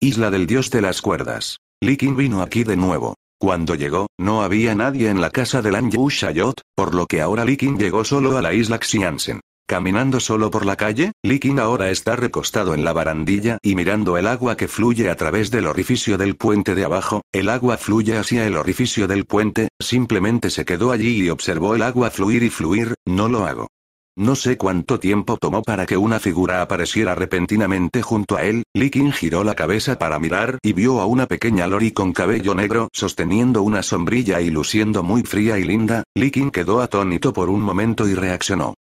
Isla del dios de las cuerdas. Likin vino aquí de nuevo. Cuando llegó, no había nadie en la casa de Lan Shayot, por lo que ahora Likin llegó solo a la isla Xiansen. Caminando solo por la calle, Likin ahora está recostado en la barandilla y mirando el agua que fluye a través del orificio del puente de abajo, el agua fluye hacia el orificio del puente, simplemente se quedó allí y observó el agua fluir y fluir, no lo hago. No sé cuánto tiempo tomó para que una figura apareciera repentinamente junto a él, Likin giró la cabeza para mirar y vio a una pequeña Lori con cabello negro sosteniendo una sombrilla y luciendo muy fría y linda, Likin quedó atónito por un momento y reaccionó.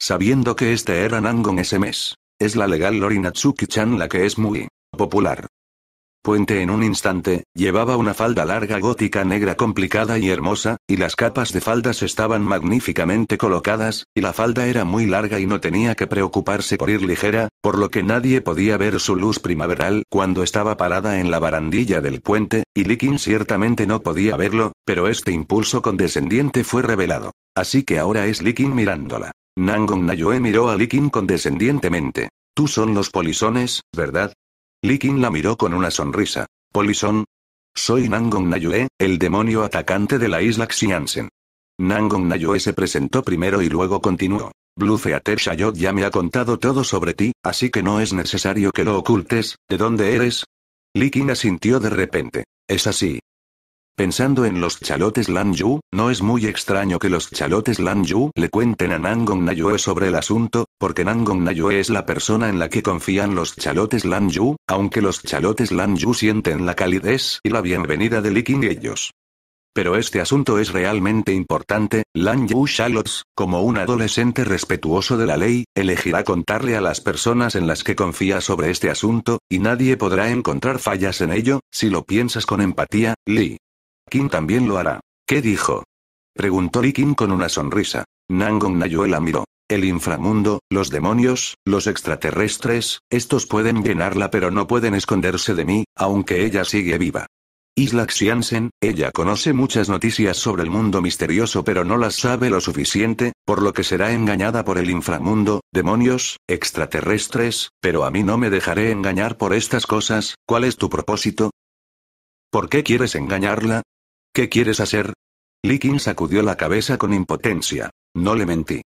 Sabiendo que este era Nangon ese mes. Es la legal Lori Natsuki-chan la que es muy popular. Puente en un instante, llevaba una falda larga gótica negra complicada y hermosa, y las capas de faldas estaban magníficamente colocadas, y la falda era muy larga y no tenía que preocuparse por ir ligera, por lo que nadie podía ver su luz primaveral cuando estaba parada en la barandilla del puente, y Likin ciertamente no podía verlo, pero este impulso condescendiente fue revelado. Así que ahora es Likin mirándola. nangong Nayue miró a Likin condescendientemente. Tú son los polisones, ¿verdad? Li la miró con una sonrisa. Polison. Soy Nangong Nayue, el demonio atacante de la isla Xiansen. Nangong Nayue se presentó primero y luego continuó. Blue Shayot ya me ha contado todo sobre ti, así que no es necesario que lo ocultes, ¿de dónde eres? Likin asintió de repente. Es así, Pensando en los chalotes Lan Yu, no es muy extraño que los chalotes Lan Yu le cuenten a Nangong Nayue sobre el asunto, porque Nangong Nayue es la persona en la que confían los chalotes Lan Yu, aunque los chalotes Lan Yu sienten la calidez y la bienvenida de Li y ellos. Pero este asunto es realmente importante, Lan Yu Shalots, como un adolescente respetuoso de la ley, elegirá contarle a las personas en las que confía sobre este asunto, y nadie podrá encontrar fallas en ello, si lo piensas con empatía, Li. Kim también lo hará. ¿Qué dijo? Preguntó Lee Kim con una sonrisa. Nangong Nayuela la miró. El inframundo, los demonios, los extraterrestres, estos pueden llenarla pero no pueden esconderse de mí, aunque ella sigue viva. Isla Xiansen, ella conoce muchas noticias sobre el mundo misterioso pero no las sabe lo suficiente, por lo que será engañada por el inframundo, demonios, extraterrestres, pero a mí no me dejaré engañar por estas cosas, ¿cuál es tu propósito? ¿Por qué quieres engañarla? ¿Qué quieres hacer? Likin sacudió la cabeza con impotencia. No le mentí.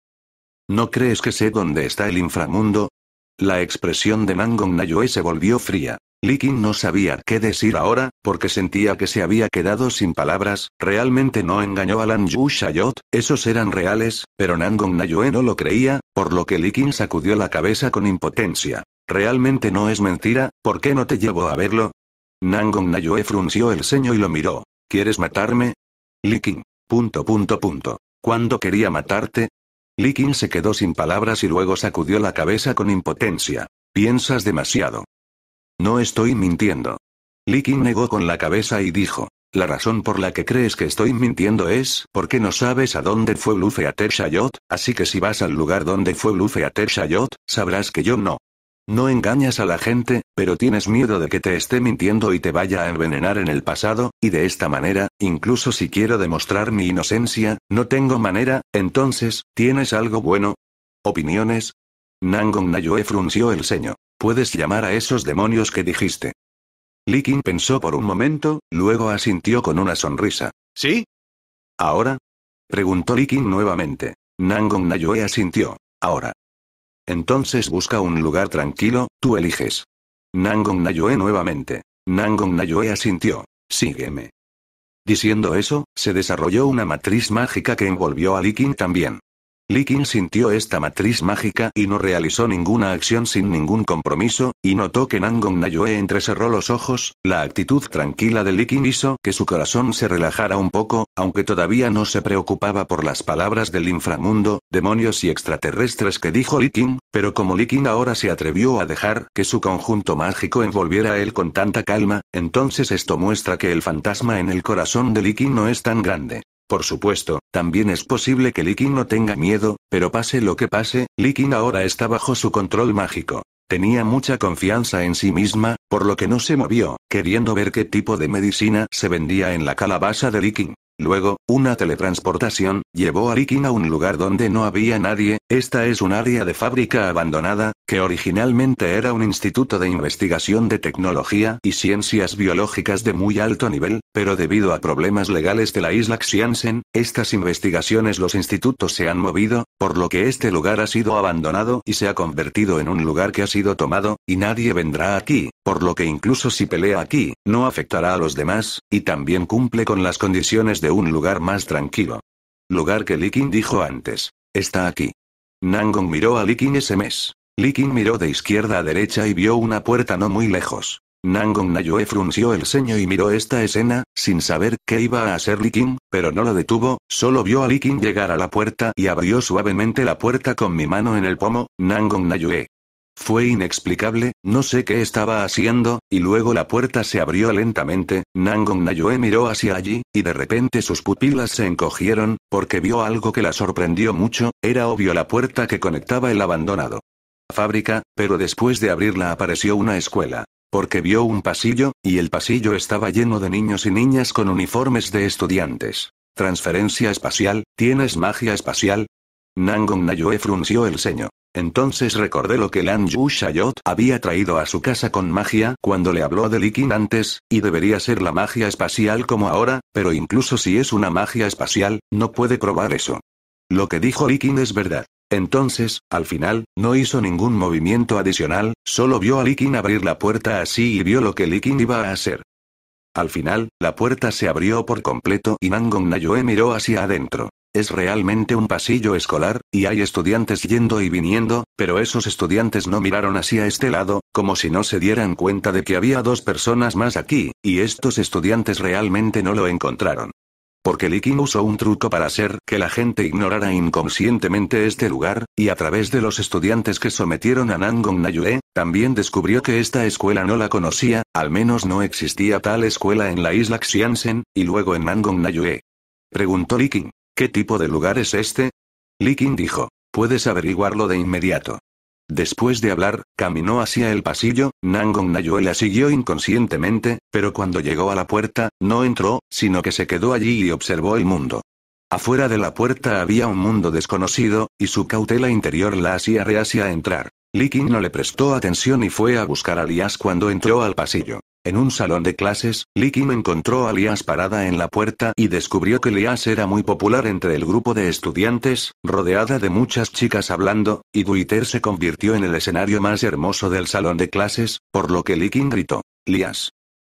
¿No crees que sé dónde está el inframundo? La expresión de Nangong Nayue se volvió fría. Likin no sabía qué decir ahora, porque sentía que se había quedado sin palabras, realmente no engañó a Lan Yu Shayot, esos eran reales, pero Nangong Nayue no lo creía, por lo que Likin sacudió la cabeza con impotencia. Realmente no es mentira, ¿por qué no te llevo a verlo? Nangong Nayue frunció el ceño y lo miró. ¿Quieres matarme? Liking. Punto punto punto. ¿Cuándo quería matarte? Liking se quedó sin palabras y luego sacudió la cabeza con impotencia. Piensas demasiado. No estoy mintiendo. Liking negó con la cabeza y dijo, la razón por la que crees que estoy mintiendo es porque no sabes a dónde fue Luffy a Shayot, así que si vas al lugar donde fue Luffy a Shayot, sabrás que yo no. No engañas a la gente, pero tienes miedo de que te esté mintiendo y te vaya a envenenar en el pasado, y de esta manera, incluso si quiero demostrar mi inocencia, no tengo manera, entonces, ¿tienes algo bueno? ¿Opiniones? Nangong Nayue frunció el ceño. Puedes llamar a esos demonios que dijiste. Likin pensó por un momento, luego asintió con una sonrisa. ¿Sí? ¿Ahora? Preguntó Likin nuevamente. Nangong Nayue asintió. Ahora. Entonces busca un lugar tranquilo, tú eliges. Nangong Nayoe nuevamente. Nangong Nayoe asintió. Sígueme. Diciendo eso, se desarrolló una matriz mágica que envolvió a Likin también. Li sintió esta matriz mágica y no realizó ninguna acción sin ningún compromiso, y notó que Nangong Nayue entrecerró los ojos, la actitud tranquila de Li hizo que su corazón se relajara un poco, aunque todavía no se preocupaba por las palabras del inframundo, demonios y extraterrestres que dijo Li pero como Li ahora se atrevió a dejar que su conjunto mágico envolviera a él con tanta calma, entonces esto muestra que el fantasma en el corazón de Li no es tan grande. Por supuesto, también es posible que Likin no tenga miedo, pero pase lo que pase, Likin ahora está bajo su control mágico. Tenía mucha confianza en sí misma, por lo que no se movió, queriendo ver qué tipo de medicina se vendía en la calabaza de Likin. Luego, una teletransportación, llevó a Rikin a un lugar donde no había nadie, esta es un área de fábrica abandonada, que originalmente era un instituto de investigación de tecnología y ciencias biológicas de muy alto nivel, pero debido a problemas legales de la isla Xiansen, estas investigaciones los institutos se han movido, por lo que este lugar ha sido abandonado y se ha convertido en un lugar que ha sido tomado, y nadie vendrá aquí, por lo que incluso si pelea aquí, no afectará a los demás, y también cumple con las condiciones de un lugar más tranquilo. Lugar que Likin dijo antes. Está aquí. Nangong miró a Likin ese mes. Likin miró de izquierda a derecha y vio una puerta no muy lejos. Nangong Nayue frunció el ceño y miró esta escena, sin saber qué iba a hacer Likin, pero no lo detuvo, solo vio a Likin llegar a la puerta y abrió suavemente la puerta con mi mano en el pomo, Nangong Nayue. Fue inexplicable, no sé qué estaba haciendo, y luego la puerta se abrió lentamente, Nangong Nayue miró hacia allí, y de repente sus pupilas se encogieron, porque vio algo que la sorprendió mucho, era obvio la puerta que conectaba el abandonado fábrica, pero después de abrirla apareció una escuela. Porque vio un pasillo, y el pasillo estaba lleno de niños y niñas con uniformes de estudiantes. Transferencia espacial, ¿tienes magia espacial? Nangong Nayue frunció el ceño. Entonces recordé lo que Lan Yu Shayot había traído a su casa con magia cuando le habló de Likin antes, y debería ser la magia espacial como ahora, pero incluso si es una magia espacial, no puede probar eso. Lo que dijo Likin es verdad. Entonces, al final, no hizo ningún movimiento adicional, solo vio a Likin abrir la puerta así y vio lo que Likin iba a hacer. Al final, la puerta se abrió por completo y Nangong Nayue miró hacia adentro. Es realmente un pasillo escolar, y hay estudiantes yendo y viniendo, pero esos estudiantes no miraron hacia este lado, como si no se dieran cuenta de que había dos personas más aquí, y estos estudiantes realmente no lo encontraron. Porque Likin usó un truco para hacer que la gente ignorara inconscientemente este lugar, y a través de los estudiantes que sometieron a Nangong Nayue, también descubrió que esta escuela no la conocía, al menos no existía tal escuela en la isla Xiansen, y luego en Nangong Nayue. Preguntó Likin. ¿Qué tipo de lugar es este? Likin dijo. Puedes averiguarlo de inmediato. Después de hablar, caminó hacia el pasillo, Nangong Nayue la siguió inconscientemente, pero cuando llegó a la puerta, no entró, sino que se quedó allí y observó el mundo. Afuera de la puerta había un mundo desconocido, y su cautela interior la hacía reacia a entrar. Likin no le prestó atención y fue a buscar a Lias cuando entró al pasillo. En un salón de clases, Lee encontró a Lias parada en la puerta y descubrió que Lias era muy popular entre el grupo de estudiantes, rodeada de muchas chicas hablando, y Twitter se convirtió en el escenario más hermoso del salón de clases, por lo que Lee gritó, Lias.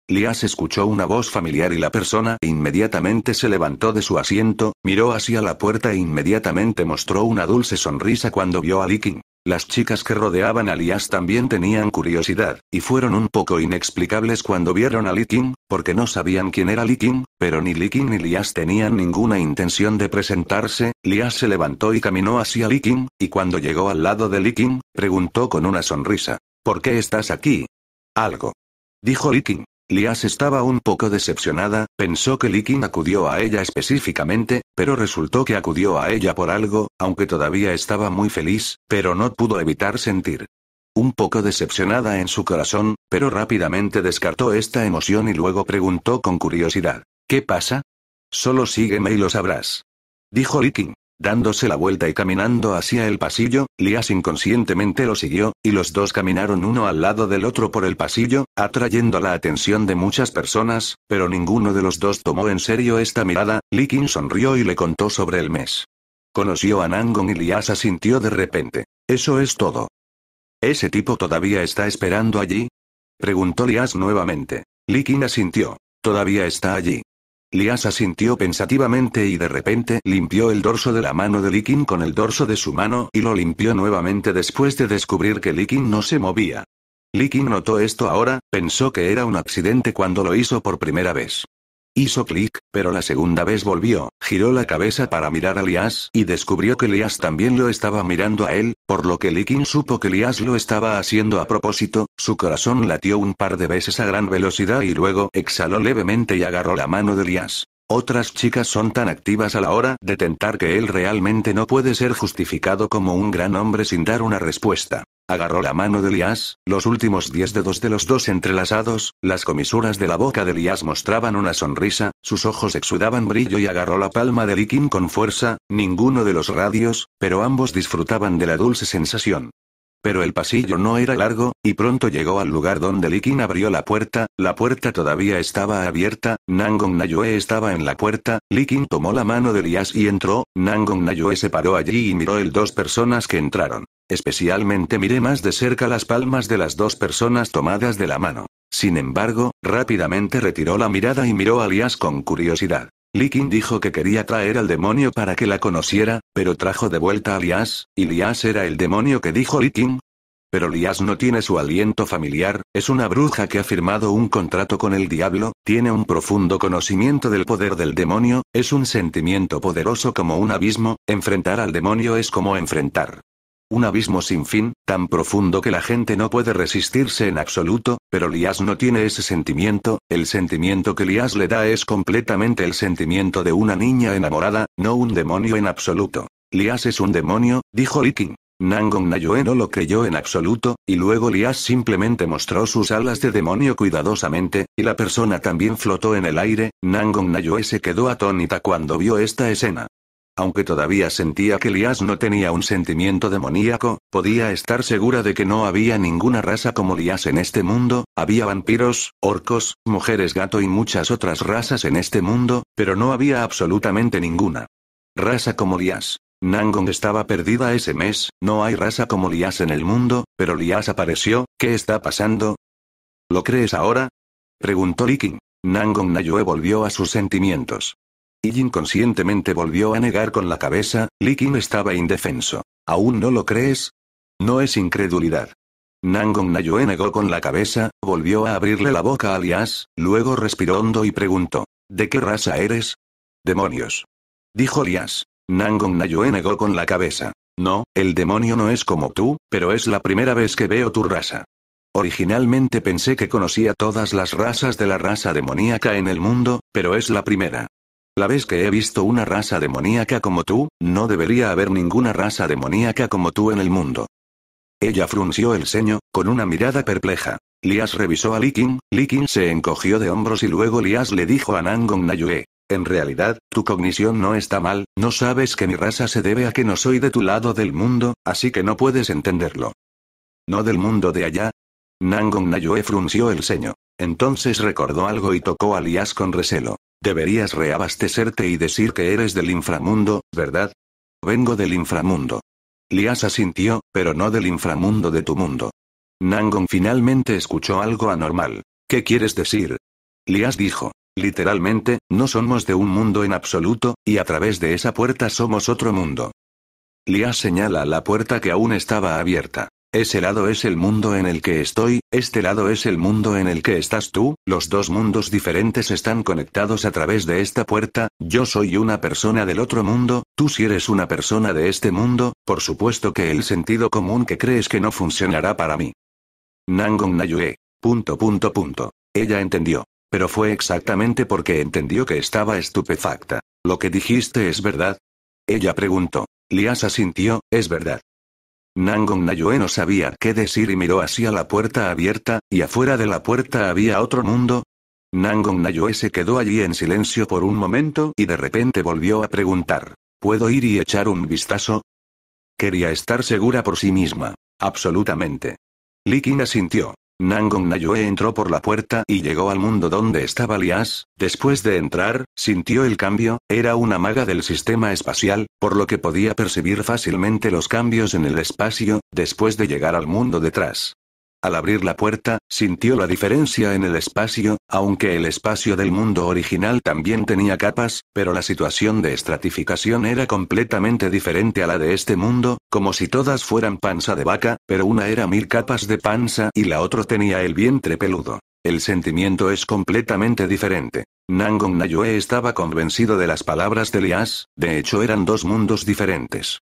Lias escuchó una voz familiar y la persona inmediatamente se levantó de su asiento, miró hacia la puerta e inmediatamente mostró una dulce sonrisa cuando vio a Lee las chicas que rodeaban a Lias también tenían curiosidad, y fueron un poco inexplicables cuando vieron a Likin, porque no sabían quién era Likin, pero ni Likin ni Lias tenían ninguna intención de presentarse. Lias se levantó y caminó hacia Likin, y cuando llegó al lado de Likin, preguntó con una sonrisa: ¿Por qué estás aquí? Algo. Dijo Likin. Lias estaba un poco decepcionada, pensó que Likin acudió a ella específicamente, pero resultó que acudió a ella por algo, aunque todavía estaba muy feliz, pero no pudo evitar sentir. Un poco decepcionada en su corazón, pero rápidamente descartó esta emoción y luego preguntó con curiosidad. ¿Qué pasa? Solo sígueme y lo sabrás. Dijo Likin. Dándose la vuelta y caminando hacia el pasillo, Lias inconscientemente lo siguió, y los dos caminaron uno al lado del otro por el pasillo, atrayendo la atención de muchas personas, pero ninguno de los dos tomó en serio esta mirada, Likin sonrió y le contó sobre el mes. Conoció a Nangon y Lias asintió de repente. Eso es todo. ¿Ese tipo todavía está esperando allí? Preguntó Lias nuevamente. Likin asintió. Todavía está allí. Liasa asintió pensativamente y de repente limpió el dorso de la mano de Likin con el dorso de su mano y lo limpió nuevamente después de descubrir que Likin no se movía. Likin notó esto ahora, pensó que era un accidente cuando lo hizo por primera vez. Hizo clic, pero la segunda vez volvió, giró la cabeza para mirar a Lias y descubrió que Lias también lo estaba mirando a él, por lo que Likin supo que Lias lo estaba haciendo a propósito, su corazón latió un par de veces a gran velocidad y luego exhaló levemente y agarró la mano de Lias. Otras chicas son tan activas a la hora de tentar que él realmente no puede ser justificado como un gran hombre sin dar una respuesta. Agarró la mano de Elias, los últimos diez dedos de los dos entrelazados, las comisuras de la boca de Elias mostraban una sonrisa, sus ojos exudaban brillo y agarró la palma de Likin con fuerza, ninguno de los radios, pero ambos disfrutaban de la dulce sensación. Pero el pasillo no era largo, y pronto llegó al lugar donde Likin abrió la puerta, la puerta todavía estaba abierta, Nangong Nayue estaba en la puerta, Likin tomó la mano de Lias y entró, Nangong Nayue se paró allí y miró el dos personas que entraron. Especialmente miré más de cerca las palmas de las dos personas tomadas de la mano. Sin embargo, rápidamente retiró la mirada y miró a Lias con curiosidad. Likin dijo que quería traer al demonio para que la conociera, pero trajo de vuelta a Lias, y Lias era el demonio que dijo Likin. Pero Lias no tiene su aliento familiar, es una bruja que ha firmado un contrato con el diablo, tiene un profundo conocimiento del poder del demonio, es un sentimiento poderoso como un abismo, enfrentar al demonio es como enfrentar un abismo sin fin, tan profundo que la gente no puede resistirse en absoluto, pero Lias no tiene ese sentimiento, el sentimiento que Lias le da es completamente el sentimiento de una niña enamorada, no un demonio en absoluto. Lias es un demonio, dijo Liking. Nangong Nayoe no lo creyó en absoluto, y luego Lias simplemente mostró sus alas de demonio cuidadosamente, y la persona también flotó en el aire, Nangong Nayoe se quedó atónita cuando vio esta escena. Aunque todavía sentía que Lias no tenía un sentimiento demoníaco, podía estar segura de que no había ninguna raza como Lias en este mundo, había vampiros, orcos, mujeres gato y muchas otras razas en este mundo, pero no había absolutamente ninguna. Raza como Lias. Nangong estaba perdida ese mes, no hay raza como Lias en el mundo, pero Lias apareció, ¿qué está pasando? ¿Lo crees ahora? Preguntó Liking. Nangong Nayue volvió a sus sentimientos. Y inconscientemente volvió a negar con la cabeza, Likin estaba indefenso. ¿Aún no lo crees? No es incredulidad. Nangong Nayue negó con la cabeza, volvió a abrirle la boca a Lias, luego respiró hondo y preguntó: ¿De qué raza eres? Demonios. Dijo Lias. Nangong Nayue negó con la cabeza. No, el demonio no es como tú, pero es la primera vez que veo tu raza. Originalmente pensé que conocía todas las razas de la raza demoníaca en el mundo, pero es la primera. La vez que he visto una raza demoníaca como tú, no debería haber ninguna raza demoníaca como tú en el mundo. Ella frunció el ceño, con una mirada perpleja. Lias revisó a Likin, Likin se encogió de hombros y luego Lias le dijo a Nangong Nayue. En realidad, tu cognición no está mal, no sabes que mi raza se debe a que no soy de tu lado del mundo, así que no puedes entenderlo. ¿No del mundo de allá? Nangong Nayue frunció el ceño. Entonces recordó algo y tocó a Lias con recelo. Deberías reabastecerte y decir que eres del inframundo, ¿verdad? Vengo del inframundo. Lias asintió, pero no del inframundo de tu mundo. Nangon finalmente escuchó algo anormal. ¿Qué quieres decir? Lias dijo. Literalmente, no somos de un mundo en absoluto, y a través de esa puerta somos otro mundo. Lias señala la puerta que aún estaba abierta. Ese lado es el mundo en el que estoy, este lado es el mundo en el que estás tú, los dos mundos diferentes están conectados a través de esta puerta, yo soy una persona del otro mundo, tú si eres una persona de este mundo, por supuesto que el sentido común que crees que no funcionará para mí. Nangong Nayue. Punto punto punto. Ella entendió. Pero fue exactamente porque entendió que estaba estupefacta. ¿Lo que dijiste es verdad? Ella preguntó. Liasa sintió, es verdad. Nangong Nayue no sabía qué decir y miró hacia la puerta abierta, y afuera de la puerta había otro mundo. Nangong Nayue se quedó allí en silencio por un momento y de repente volvió a preguntar. ¿Puedo ir y echar un vistazo? Quería estar segura por sí misma. Absolutamente. Likin asintió. Nangong Nayue entró por la puerta y llegó al mundo donde estaba Lias, después de entrar, sintió el cambio, era una maga del sistema espacial, por lo que podía percibir fácilmente los cambios en el espacio, después de llegar al mundo detrás. Al abrir la puerta, sintió la diferencia en el espacio, aunque el espacio del mundo original también tenía capas, pero la situación de estratificación era completamente diferente a la de este mundo, como si todas fueran panza de vaca, pero una era mil capas de panza y la otra tenía el vientre peludo. El sentimiento es completamente diferente. Nangong Nayue estaba convencido de las palabras de Lias, de hecho eran dos mundos diferentes.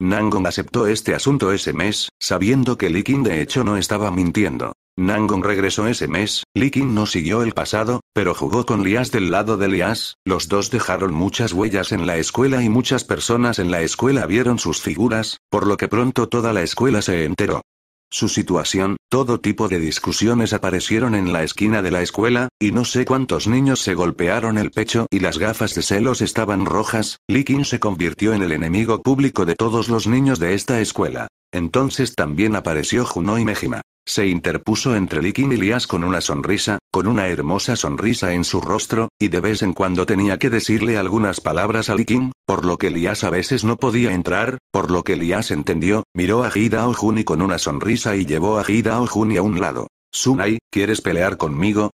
Nangong aceptó este asunto ese mes, sabiendo que Li de hecho no estaba mintiendo. Nangon regresó ese mes, Li no siguió el pasado, pero jugó con Lias del lado de Lias, los dos dejaron muchas huellas en la escuela y muchas personas en la escuela vieron sus figuras, por lo que pronto toda la escuela se enteró. Su situación, todo tipo de discusiones aparecieron en la esquina de la escuela, y no sé cuántos niños se golpearon el pecho y las gafas de celos estaban rojas, Likin se convirtió en el enemigo público de todos los niños de esta escuela. Entonces también apareció Juno y Mejima. Se interpuso entre Likin y Lias con una sonrisa, con una hermosa sonrisa en su rostro, y de vez en cuando tenía que decirle algunas palabras a Likin, por lo que Lias a veces no podía entrar, por lo que Lias entendió, miró a Hidao Juni con una sonrisa y llevó a Hidao Juni a un lado. Sunai, ¿quieres pelear conmigo?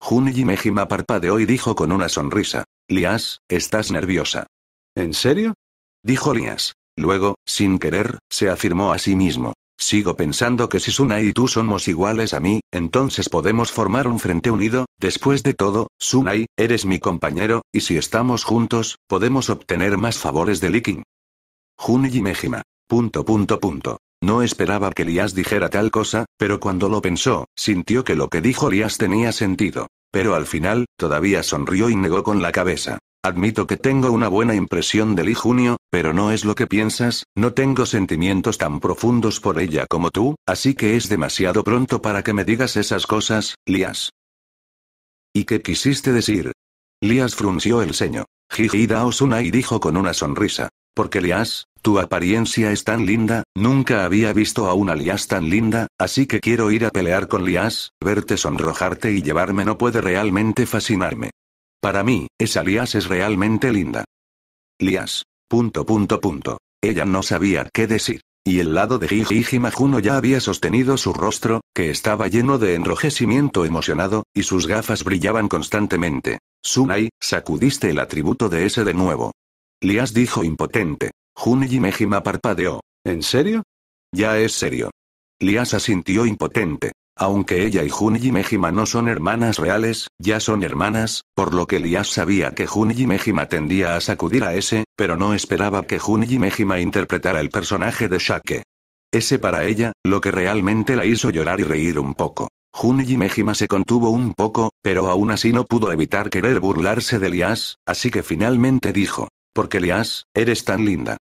Juni y Mejima parpadeó y dijo con una sonrisa. Lias, estás nerviosa. ¿En serio? Dijo Lias. Luego, sin querer, se afirmó a sí mismo. Sigo pensando que si Suna y tú somos iguales a mí, entonces podemos formar un frente unido, después de todo, Sunai, eres mi compañero, y si estamos juntos, podemos obtener más favores de Liking. Junji Mejima. Punto punto punto. No esperaba que Lias dijera tal cosa, pero cuando lo pensó, sintió que lo que dijo Lias tenía sentido. Pero al final, todavía sonrió y negó con la cabeza. Admito que tengo una buena impresión de Lee Junio, pero no es lo que piensas, no tengo sentimientos tan profundos por ella como tú, así que es demasiado pronto para que me digas esas cosas, Lias. ¿Y qué quisiste decir? Lias frunció el ceño. Jiji una y dijo con una sonrisa. Porque Lias, tu apariencia es tan linda, nunca había visto a una Lias tan linda, así que quiero ir a pelear con Lias, verte sonrojarte y llevarme no puede realmente fascinarme. Para mí, esa Lias es realmente linda. Lias. Punto punto punto. Ella no sabía qué decir. Y el lado de Jijijima Juno ya había sostenido su rostro, que estaba lleno de enrojecimiento emocionado, y sus gafas brillaban constantemente. Sunai, sacudiste el atributo de ese de nuevo. Lias dijo impotente. Junji parpadeó. ¿En serio? Ya es serio. Lias asintió impotente. Aunque ella y Junji Mejima no son hermanas reales, ya son hermanas, por lo que Lias sabía que Junji Mejima tendía a sacudir a ese, pero no esperaba que Junji Mejima interpretara el personaje de Shake. Ese para ella, lo que realmente la hizo llorar y reír un poco. Junji Mejima se contuvo un poco, pero aún así no pudo evitar querer burlarse de Lias, así que finalmente dijo, porque Lias, eres tan linda.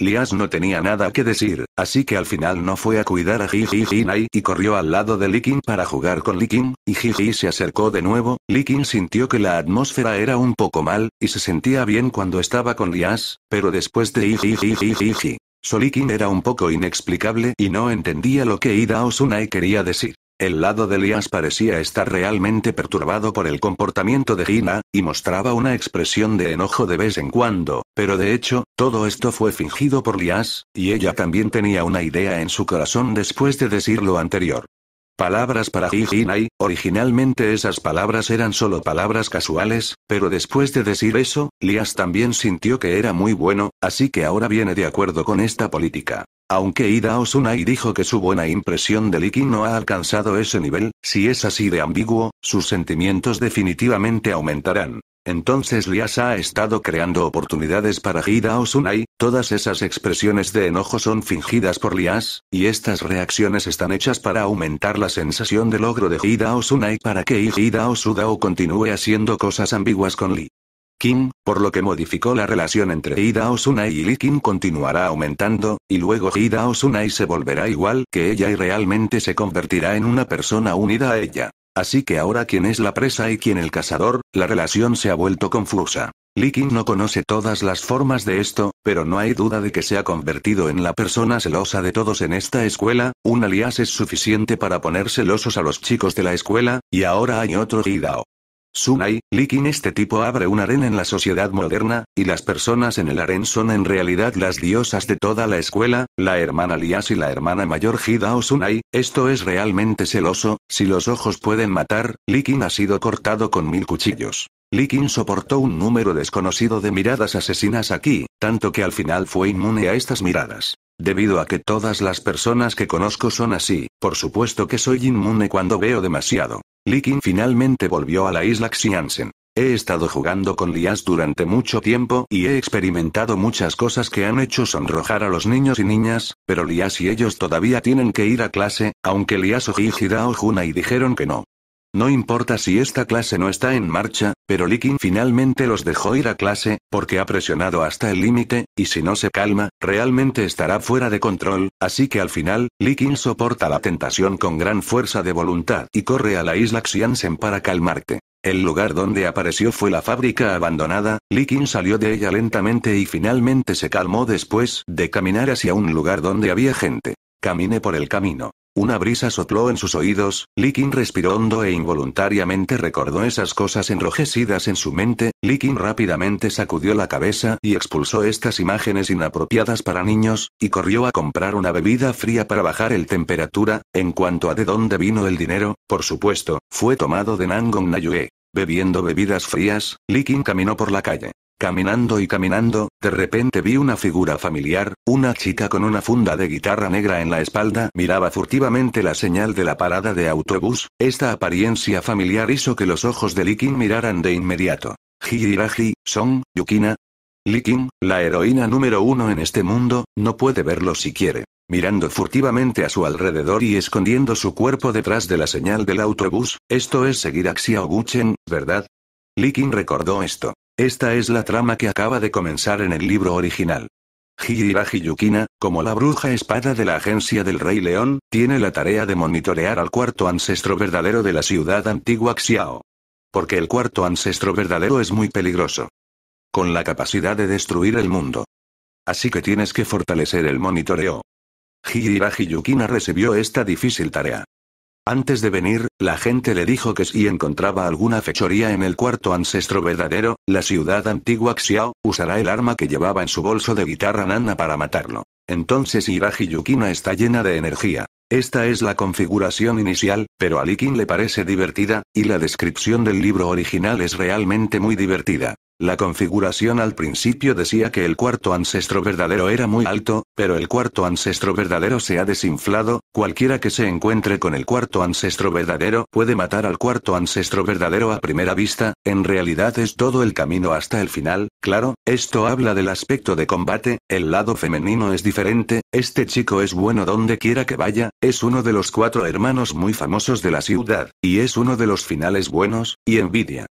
Lias no tenía nada que decir, así que al final no fue a cuidar a Jiji y corrió al lado de Likin para jugar con Likin, y Jiji se acercó de nuevo, Likin sintió que la atmósfera era un poco mal, y se sentía bien cuando estaba con Lias, pero después de Jiji Solikin era un poco inexplicable y no entendía lo que Ida Sunai quería decir. El lado de Lias parecía estar realmente perturbado por el comportamiento de Gina, y mostraba una expresión de enojo de vez en cuando, pero de hecho, todo esto fue fingido por Lias, y ella también tenía una idea en su corazón después de decir lo anterior. Palabras para Jinai. originalmente esas palabras eran solo palabras casuales, pero después de decir eso, Lias también sintió que era muy bueno, así que ahora viene de acuerdo con esta política. Aunque Ida Osunai dijo que su buena impresión de Likin no ha alcanzado ese nivel, si es así de ambiguo, sus sentimientos definitivamente aumentarán. Entonces Lias ha estado creando oportunidades para Hidao Sunai, todas esas expresiones de enojo son fingidas por Lias, y estas reacciones están hechas para aumentar la sensación de logro de Hidao Sunai para que Hidao Sudao continúe haciendo cosas ambiguas con Li. Kim, por lo que modificó la relación entre Hidao Sunai y Li Kim continuará aumentando, y luego o Sunai se volverá igual que ella y realmente se convertirá en una persona unida a ella. Así que ahora quién es la presa y quién el cazador, la relación se ha vuelto confusa. Liking no conoce todas las formas de esto, pero no hay duda de que se ha convertido en la persona celosa de todos en esta escuela, un alias es suficiente para poner celosos a los chicos de la escuela, y ahora hay otro Hidao. Sunai, Likin este tipo abre un harén en la sociedad moderna, y las personas en el harén son en realidad las diosas de toda la escuela, la hermana Lias y la hermana mayor Hidao Sunai, esto es realmente celoso, si los ojos pueden matar, Likin ha sido cortado con mil cuchillos. Likin soportó un número desconocido de miradas asesinas aquí, tanto que al final fue inmune a estas miradas. Debido a que todas las personas que conozco son así, por supuesto que soy inmune cuando veo demasiado. Likin finalmente volvió a la isla Xiansen. He estado jugando con Lias durante mucho tiempo y he experimentado muchas cosas que han hecho sonrojar a los niños y niñas, pero Lias y ellos todavía tienen que ir a clase, aunque Lias o Juna y dijeron que no. No importa si esta clase no está en marcha, pero Likin finalmente los dejó ir a clase, porque ha presionado hasta el límite, y si no se calma, realmente estará fuera de control, así que al final, Likin soporta la tentación con gran fuerza de voluntad y corre a la isla Xiansen para calmarte. El lugar donde apareció fue la fábrica abandonada, Likin salió de ella lentamente y finalmente se calmó después de caminar hacia un lugar donde había gente. Caminé por el camino. Una brisa sopló en sus oídos, Likin respiró hondo e involuntariamente recordó esas cosas enrojecidas en su mente, Likin rápidamente sacudió la cabeza y expulsó estas imágenes inapropiadas para niños, y corrió a comprar una bebida fría para bajar el temperatura, en cuanto a de dónde vino el dinero, por supuesto, fue tomado de Nangong Nayue. Bebiendo bebidas frías, Likin caminó por la calle. Caminando y caminando, de repente vi una figura familiar, una chica con una funda de guitarra negra en la espalda miraba furtivamente la señal de la parada de autobús, esta apariencia familiar hizo que los ojos de Likin miraran de inmediato. "Jiraji, Song, Yukina. Likin, la heroína número uno en este mundo, no puede verlo si quiere. Mirando furtivamente a su alrededor y escondiendo su cuerpo detrás de la señal del autobús, esto es seguir a Xiaoguchen, ¿verdad? Likin recordó esto. Esta es la trama que acaba de comenzar en el libro original. Higiraji Yukina, como la bruja espada de la agencia del Rey León, tiene la tarea de monitorear al cuarto ancestro verdadero de la ciudad antigua Xiao. Porque el cuarto ancestro verdadero es muy peligroso. Con la capacidad de destruir el mundo. Así que tienes que fortalecer el monitoreo. Higiraji Yukina recibió esta difícil tarea. Antes de venir, la gente le dijo que si encontraba alguna fechoría en el cuarto ancestro verdadero, la ciudad antigua Xiao, usará el arma que llevaba en su bolso de guitarra Nana para matarlo. Entonces Iraji Yukina está llena de energía. Esta es la configuración inicial, pero a Likin le parece divertida, y la descripción del libro original es realmente muy divertida. La configuración al principio decía que el cuarto ancestro verdadero era muy alto, pero el cuarto ancestro verdadero se ha desinflado, cualquiera que se encuentre con el cuarto ancestro verdadero puede matar al cuarto ancestro verdadero a primera vista, en realidad es todo el camino hasta el final, claro, esto habla del aspecto de combate, el lado femenino es diferente, este chico es bueno donde quiera que vaya, es uno de los cuatro hermanos muy famosos de la ciudad, y es uno de los finales buenos, y envidia.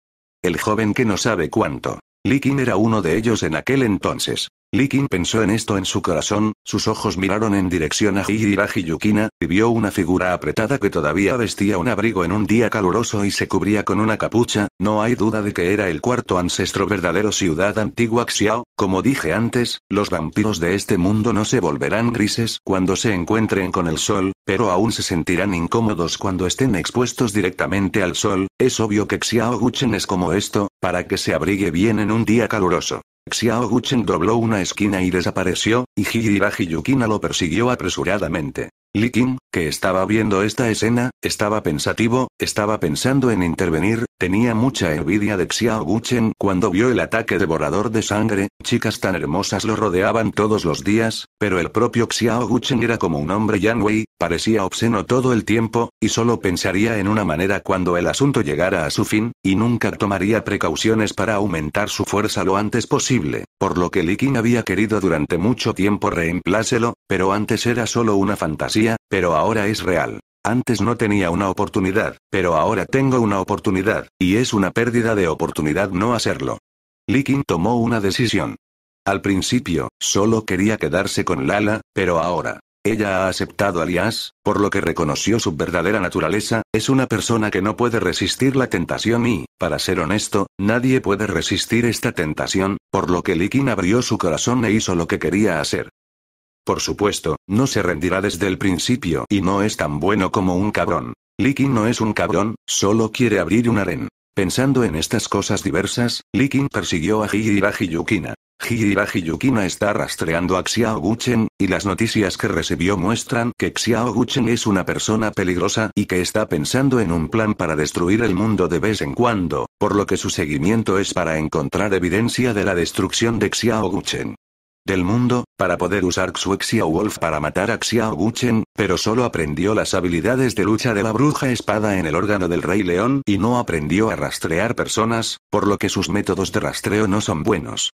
El joven que no sabe cuánto. Likin era uno de ellos en aquel entonces. Likin pensó en esto en su corazón, sus ojos miraron en dirección a Higiraji Yukina, y vio una figura apretada que todavía vestía un abrigo en un día caluroso y se cubría con una capucha, no hay duda de que era el cuarto ancestro verdadero ciudad antigua Xiao, como dije antes, los vampiros de este mundo no se volverán grises cuando se encuentren con el sol, pero aún se sentirán incómodos cuando estén expuestos directamente al sol, es obvio que Xiao Guchen es como esto, para que se abrigue bien en un día caluroso. Xiao Guchen dobló una esquina y desapareció, y Higirashi Yukina lo persiguió apresuradamente. Li que estaba viendo esta escena, estaba pensativo, estaba pensando en intervenir, tenía mucha envidia de Xiao Guchen cuando vio el ataque devorador de sangre, chicas tan hermosas lo rodeaban todos los días, pero el propio Xiao Guchen era como un hombre Yanwei, parecía obsceno todo el tiempo, y solo pensaría en una manera cuando el asunto llegara a su fin, y nunca tomaría precauciones para aumentar su fuerza lo antes posible, por lo que Li había querido durante mucho tiempo tiempo reemplácelo, pero antes era solo una fantasía, pero ahora es real. Antes no tenía una oportunidad, pero ahora tengo una oportunidad, y es una pérdida de oportunidad no hacerlo. Likin tomó una decisión. Al principio, solo quería quedarse con Lala, pero ahora, ella ha aceptado alias, por lo que reconoció su verdadera naturaleza, es una persona que no puede resistir la tentación y, para ser honesto, nadie puede resistir esta tentación, por lo que Likin abrió su corazón e hizo lo que quería hacer. Por supuesto, no se rendirá desde el principio y no es tan bueno como un cabrón. Likin no es un cabrón, solo quiere abrir un aren. Pensando en estas cosas diversas, Likin persiguió a a Yukina. Higirashi Yukina está rastreando a Xiao y las noticias que recibió muestran que Xiao es una persona peligrosa y que está pensando en un plan para destruir el mundo de vez en cuando, por lo que su seguimiento es para encontrar evidencia de la destrucción de Xiaoguchen Del mundo, para poder usar su Wolf para matar a Xiao pero solo aprendió las habilidades de lucha de la bruja espada en el órgano del Rey León y no aprendió a rastrear personas, por lo que sus métodos de rastreo no son buenos.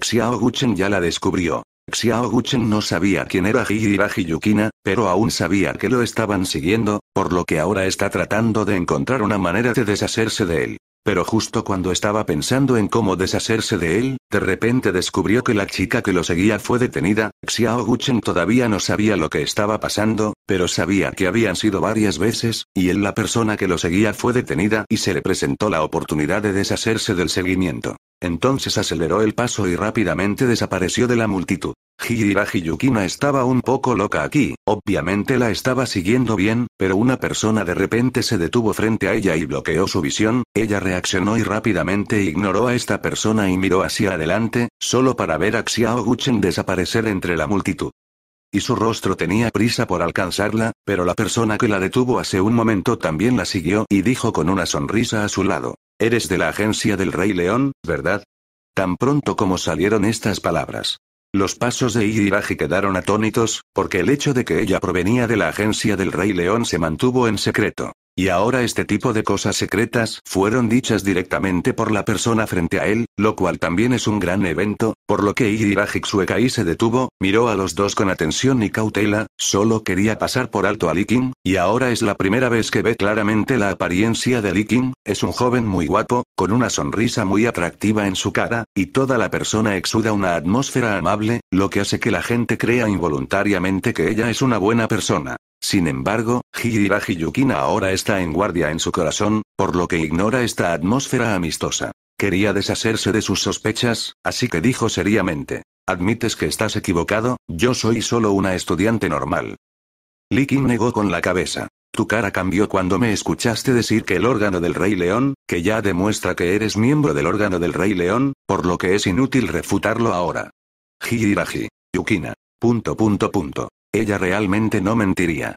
Xiao Guchen ya la descubrió. Xiao Guchen no sabía quién era Higiraji Yukina, pero aún sabía que lo estaban siguiendo, por lo que ahora está tratando de encontrar una manera de deshacerse de él. Pero justo cuando estaba pensando en cómo deshacerse de él, de repente descubrió que la chica que lo seguía fue detenida. Xiao Guchen todavía no sabía lo que estaba pasando, pero sabía que habían sido varias veces, y él la persona que lo seguía fue detenida y se le presentó la oportunidad de deshacerse del seguimiento. Entonces aceleró el paso y rápidamente desapareció de la multitud. Higiraji Yukina estaba un poco loca aquí, obviamente la estaba siguiendo bien, pero una persona de repente se detuvo frente a ella y bloqueó su visión, ella reaccionó y rápidamente ignoró a esta persona y miró hacia adelante, solo para ver a Xiao desaparecer entre la multitud. Y su rostro tenía prisa por alcanzarla, pero la persona que la detuvo hace un momento también la siguió y dijo con una sonrisa a su lado, Eres de la agencia del Rey León, ¿verdad? Tan pronto como salieron estas palabras. Los pasos de Igiraji quedaron atónitos, porque el hecho de que ella provenía de la agencia del Rey León se mantuvo en secreto. Y ahora este tipo de cosas secretas fueron dichas directamente por la persona frente a él, lo cual también es un gran evento, por lo que Sueka y se detuvo, miró a los dos con atención y cautela, solo quería pasar por alto a Likin, y ahora es la primera vez que ve claramente la apariencia de Likin, es un joven muy guapo, con una sonrisa muy atractiva en su cara, y toda la persona exuda una atmósfera amable, lo que hace que la gente crea involuntariamente que ella es una buena persona. Sin embargo, Hiribaji Yukina ahora está en guardia en su corazón, por lo que ignora esta atmósfera amistosa. Quería deshacerse de sus sospechas, así que dijo seriamente. Admites que estás equivocado, yo soy solo una estudiante normal. Likin negó con la cabeza. Tu cara cambió cuando me escuchaste decir que el órgano del Rey León, que ya demuestra que eres miembro del órgano del Rey León, por lo que es inútil refutarlo ahora. Hiribaji. Yukina. Punto punto punto. Ella realmente no mentiría.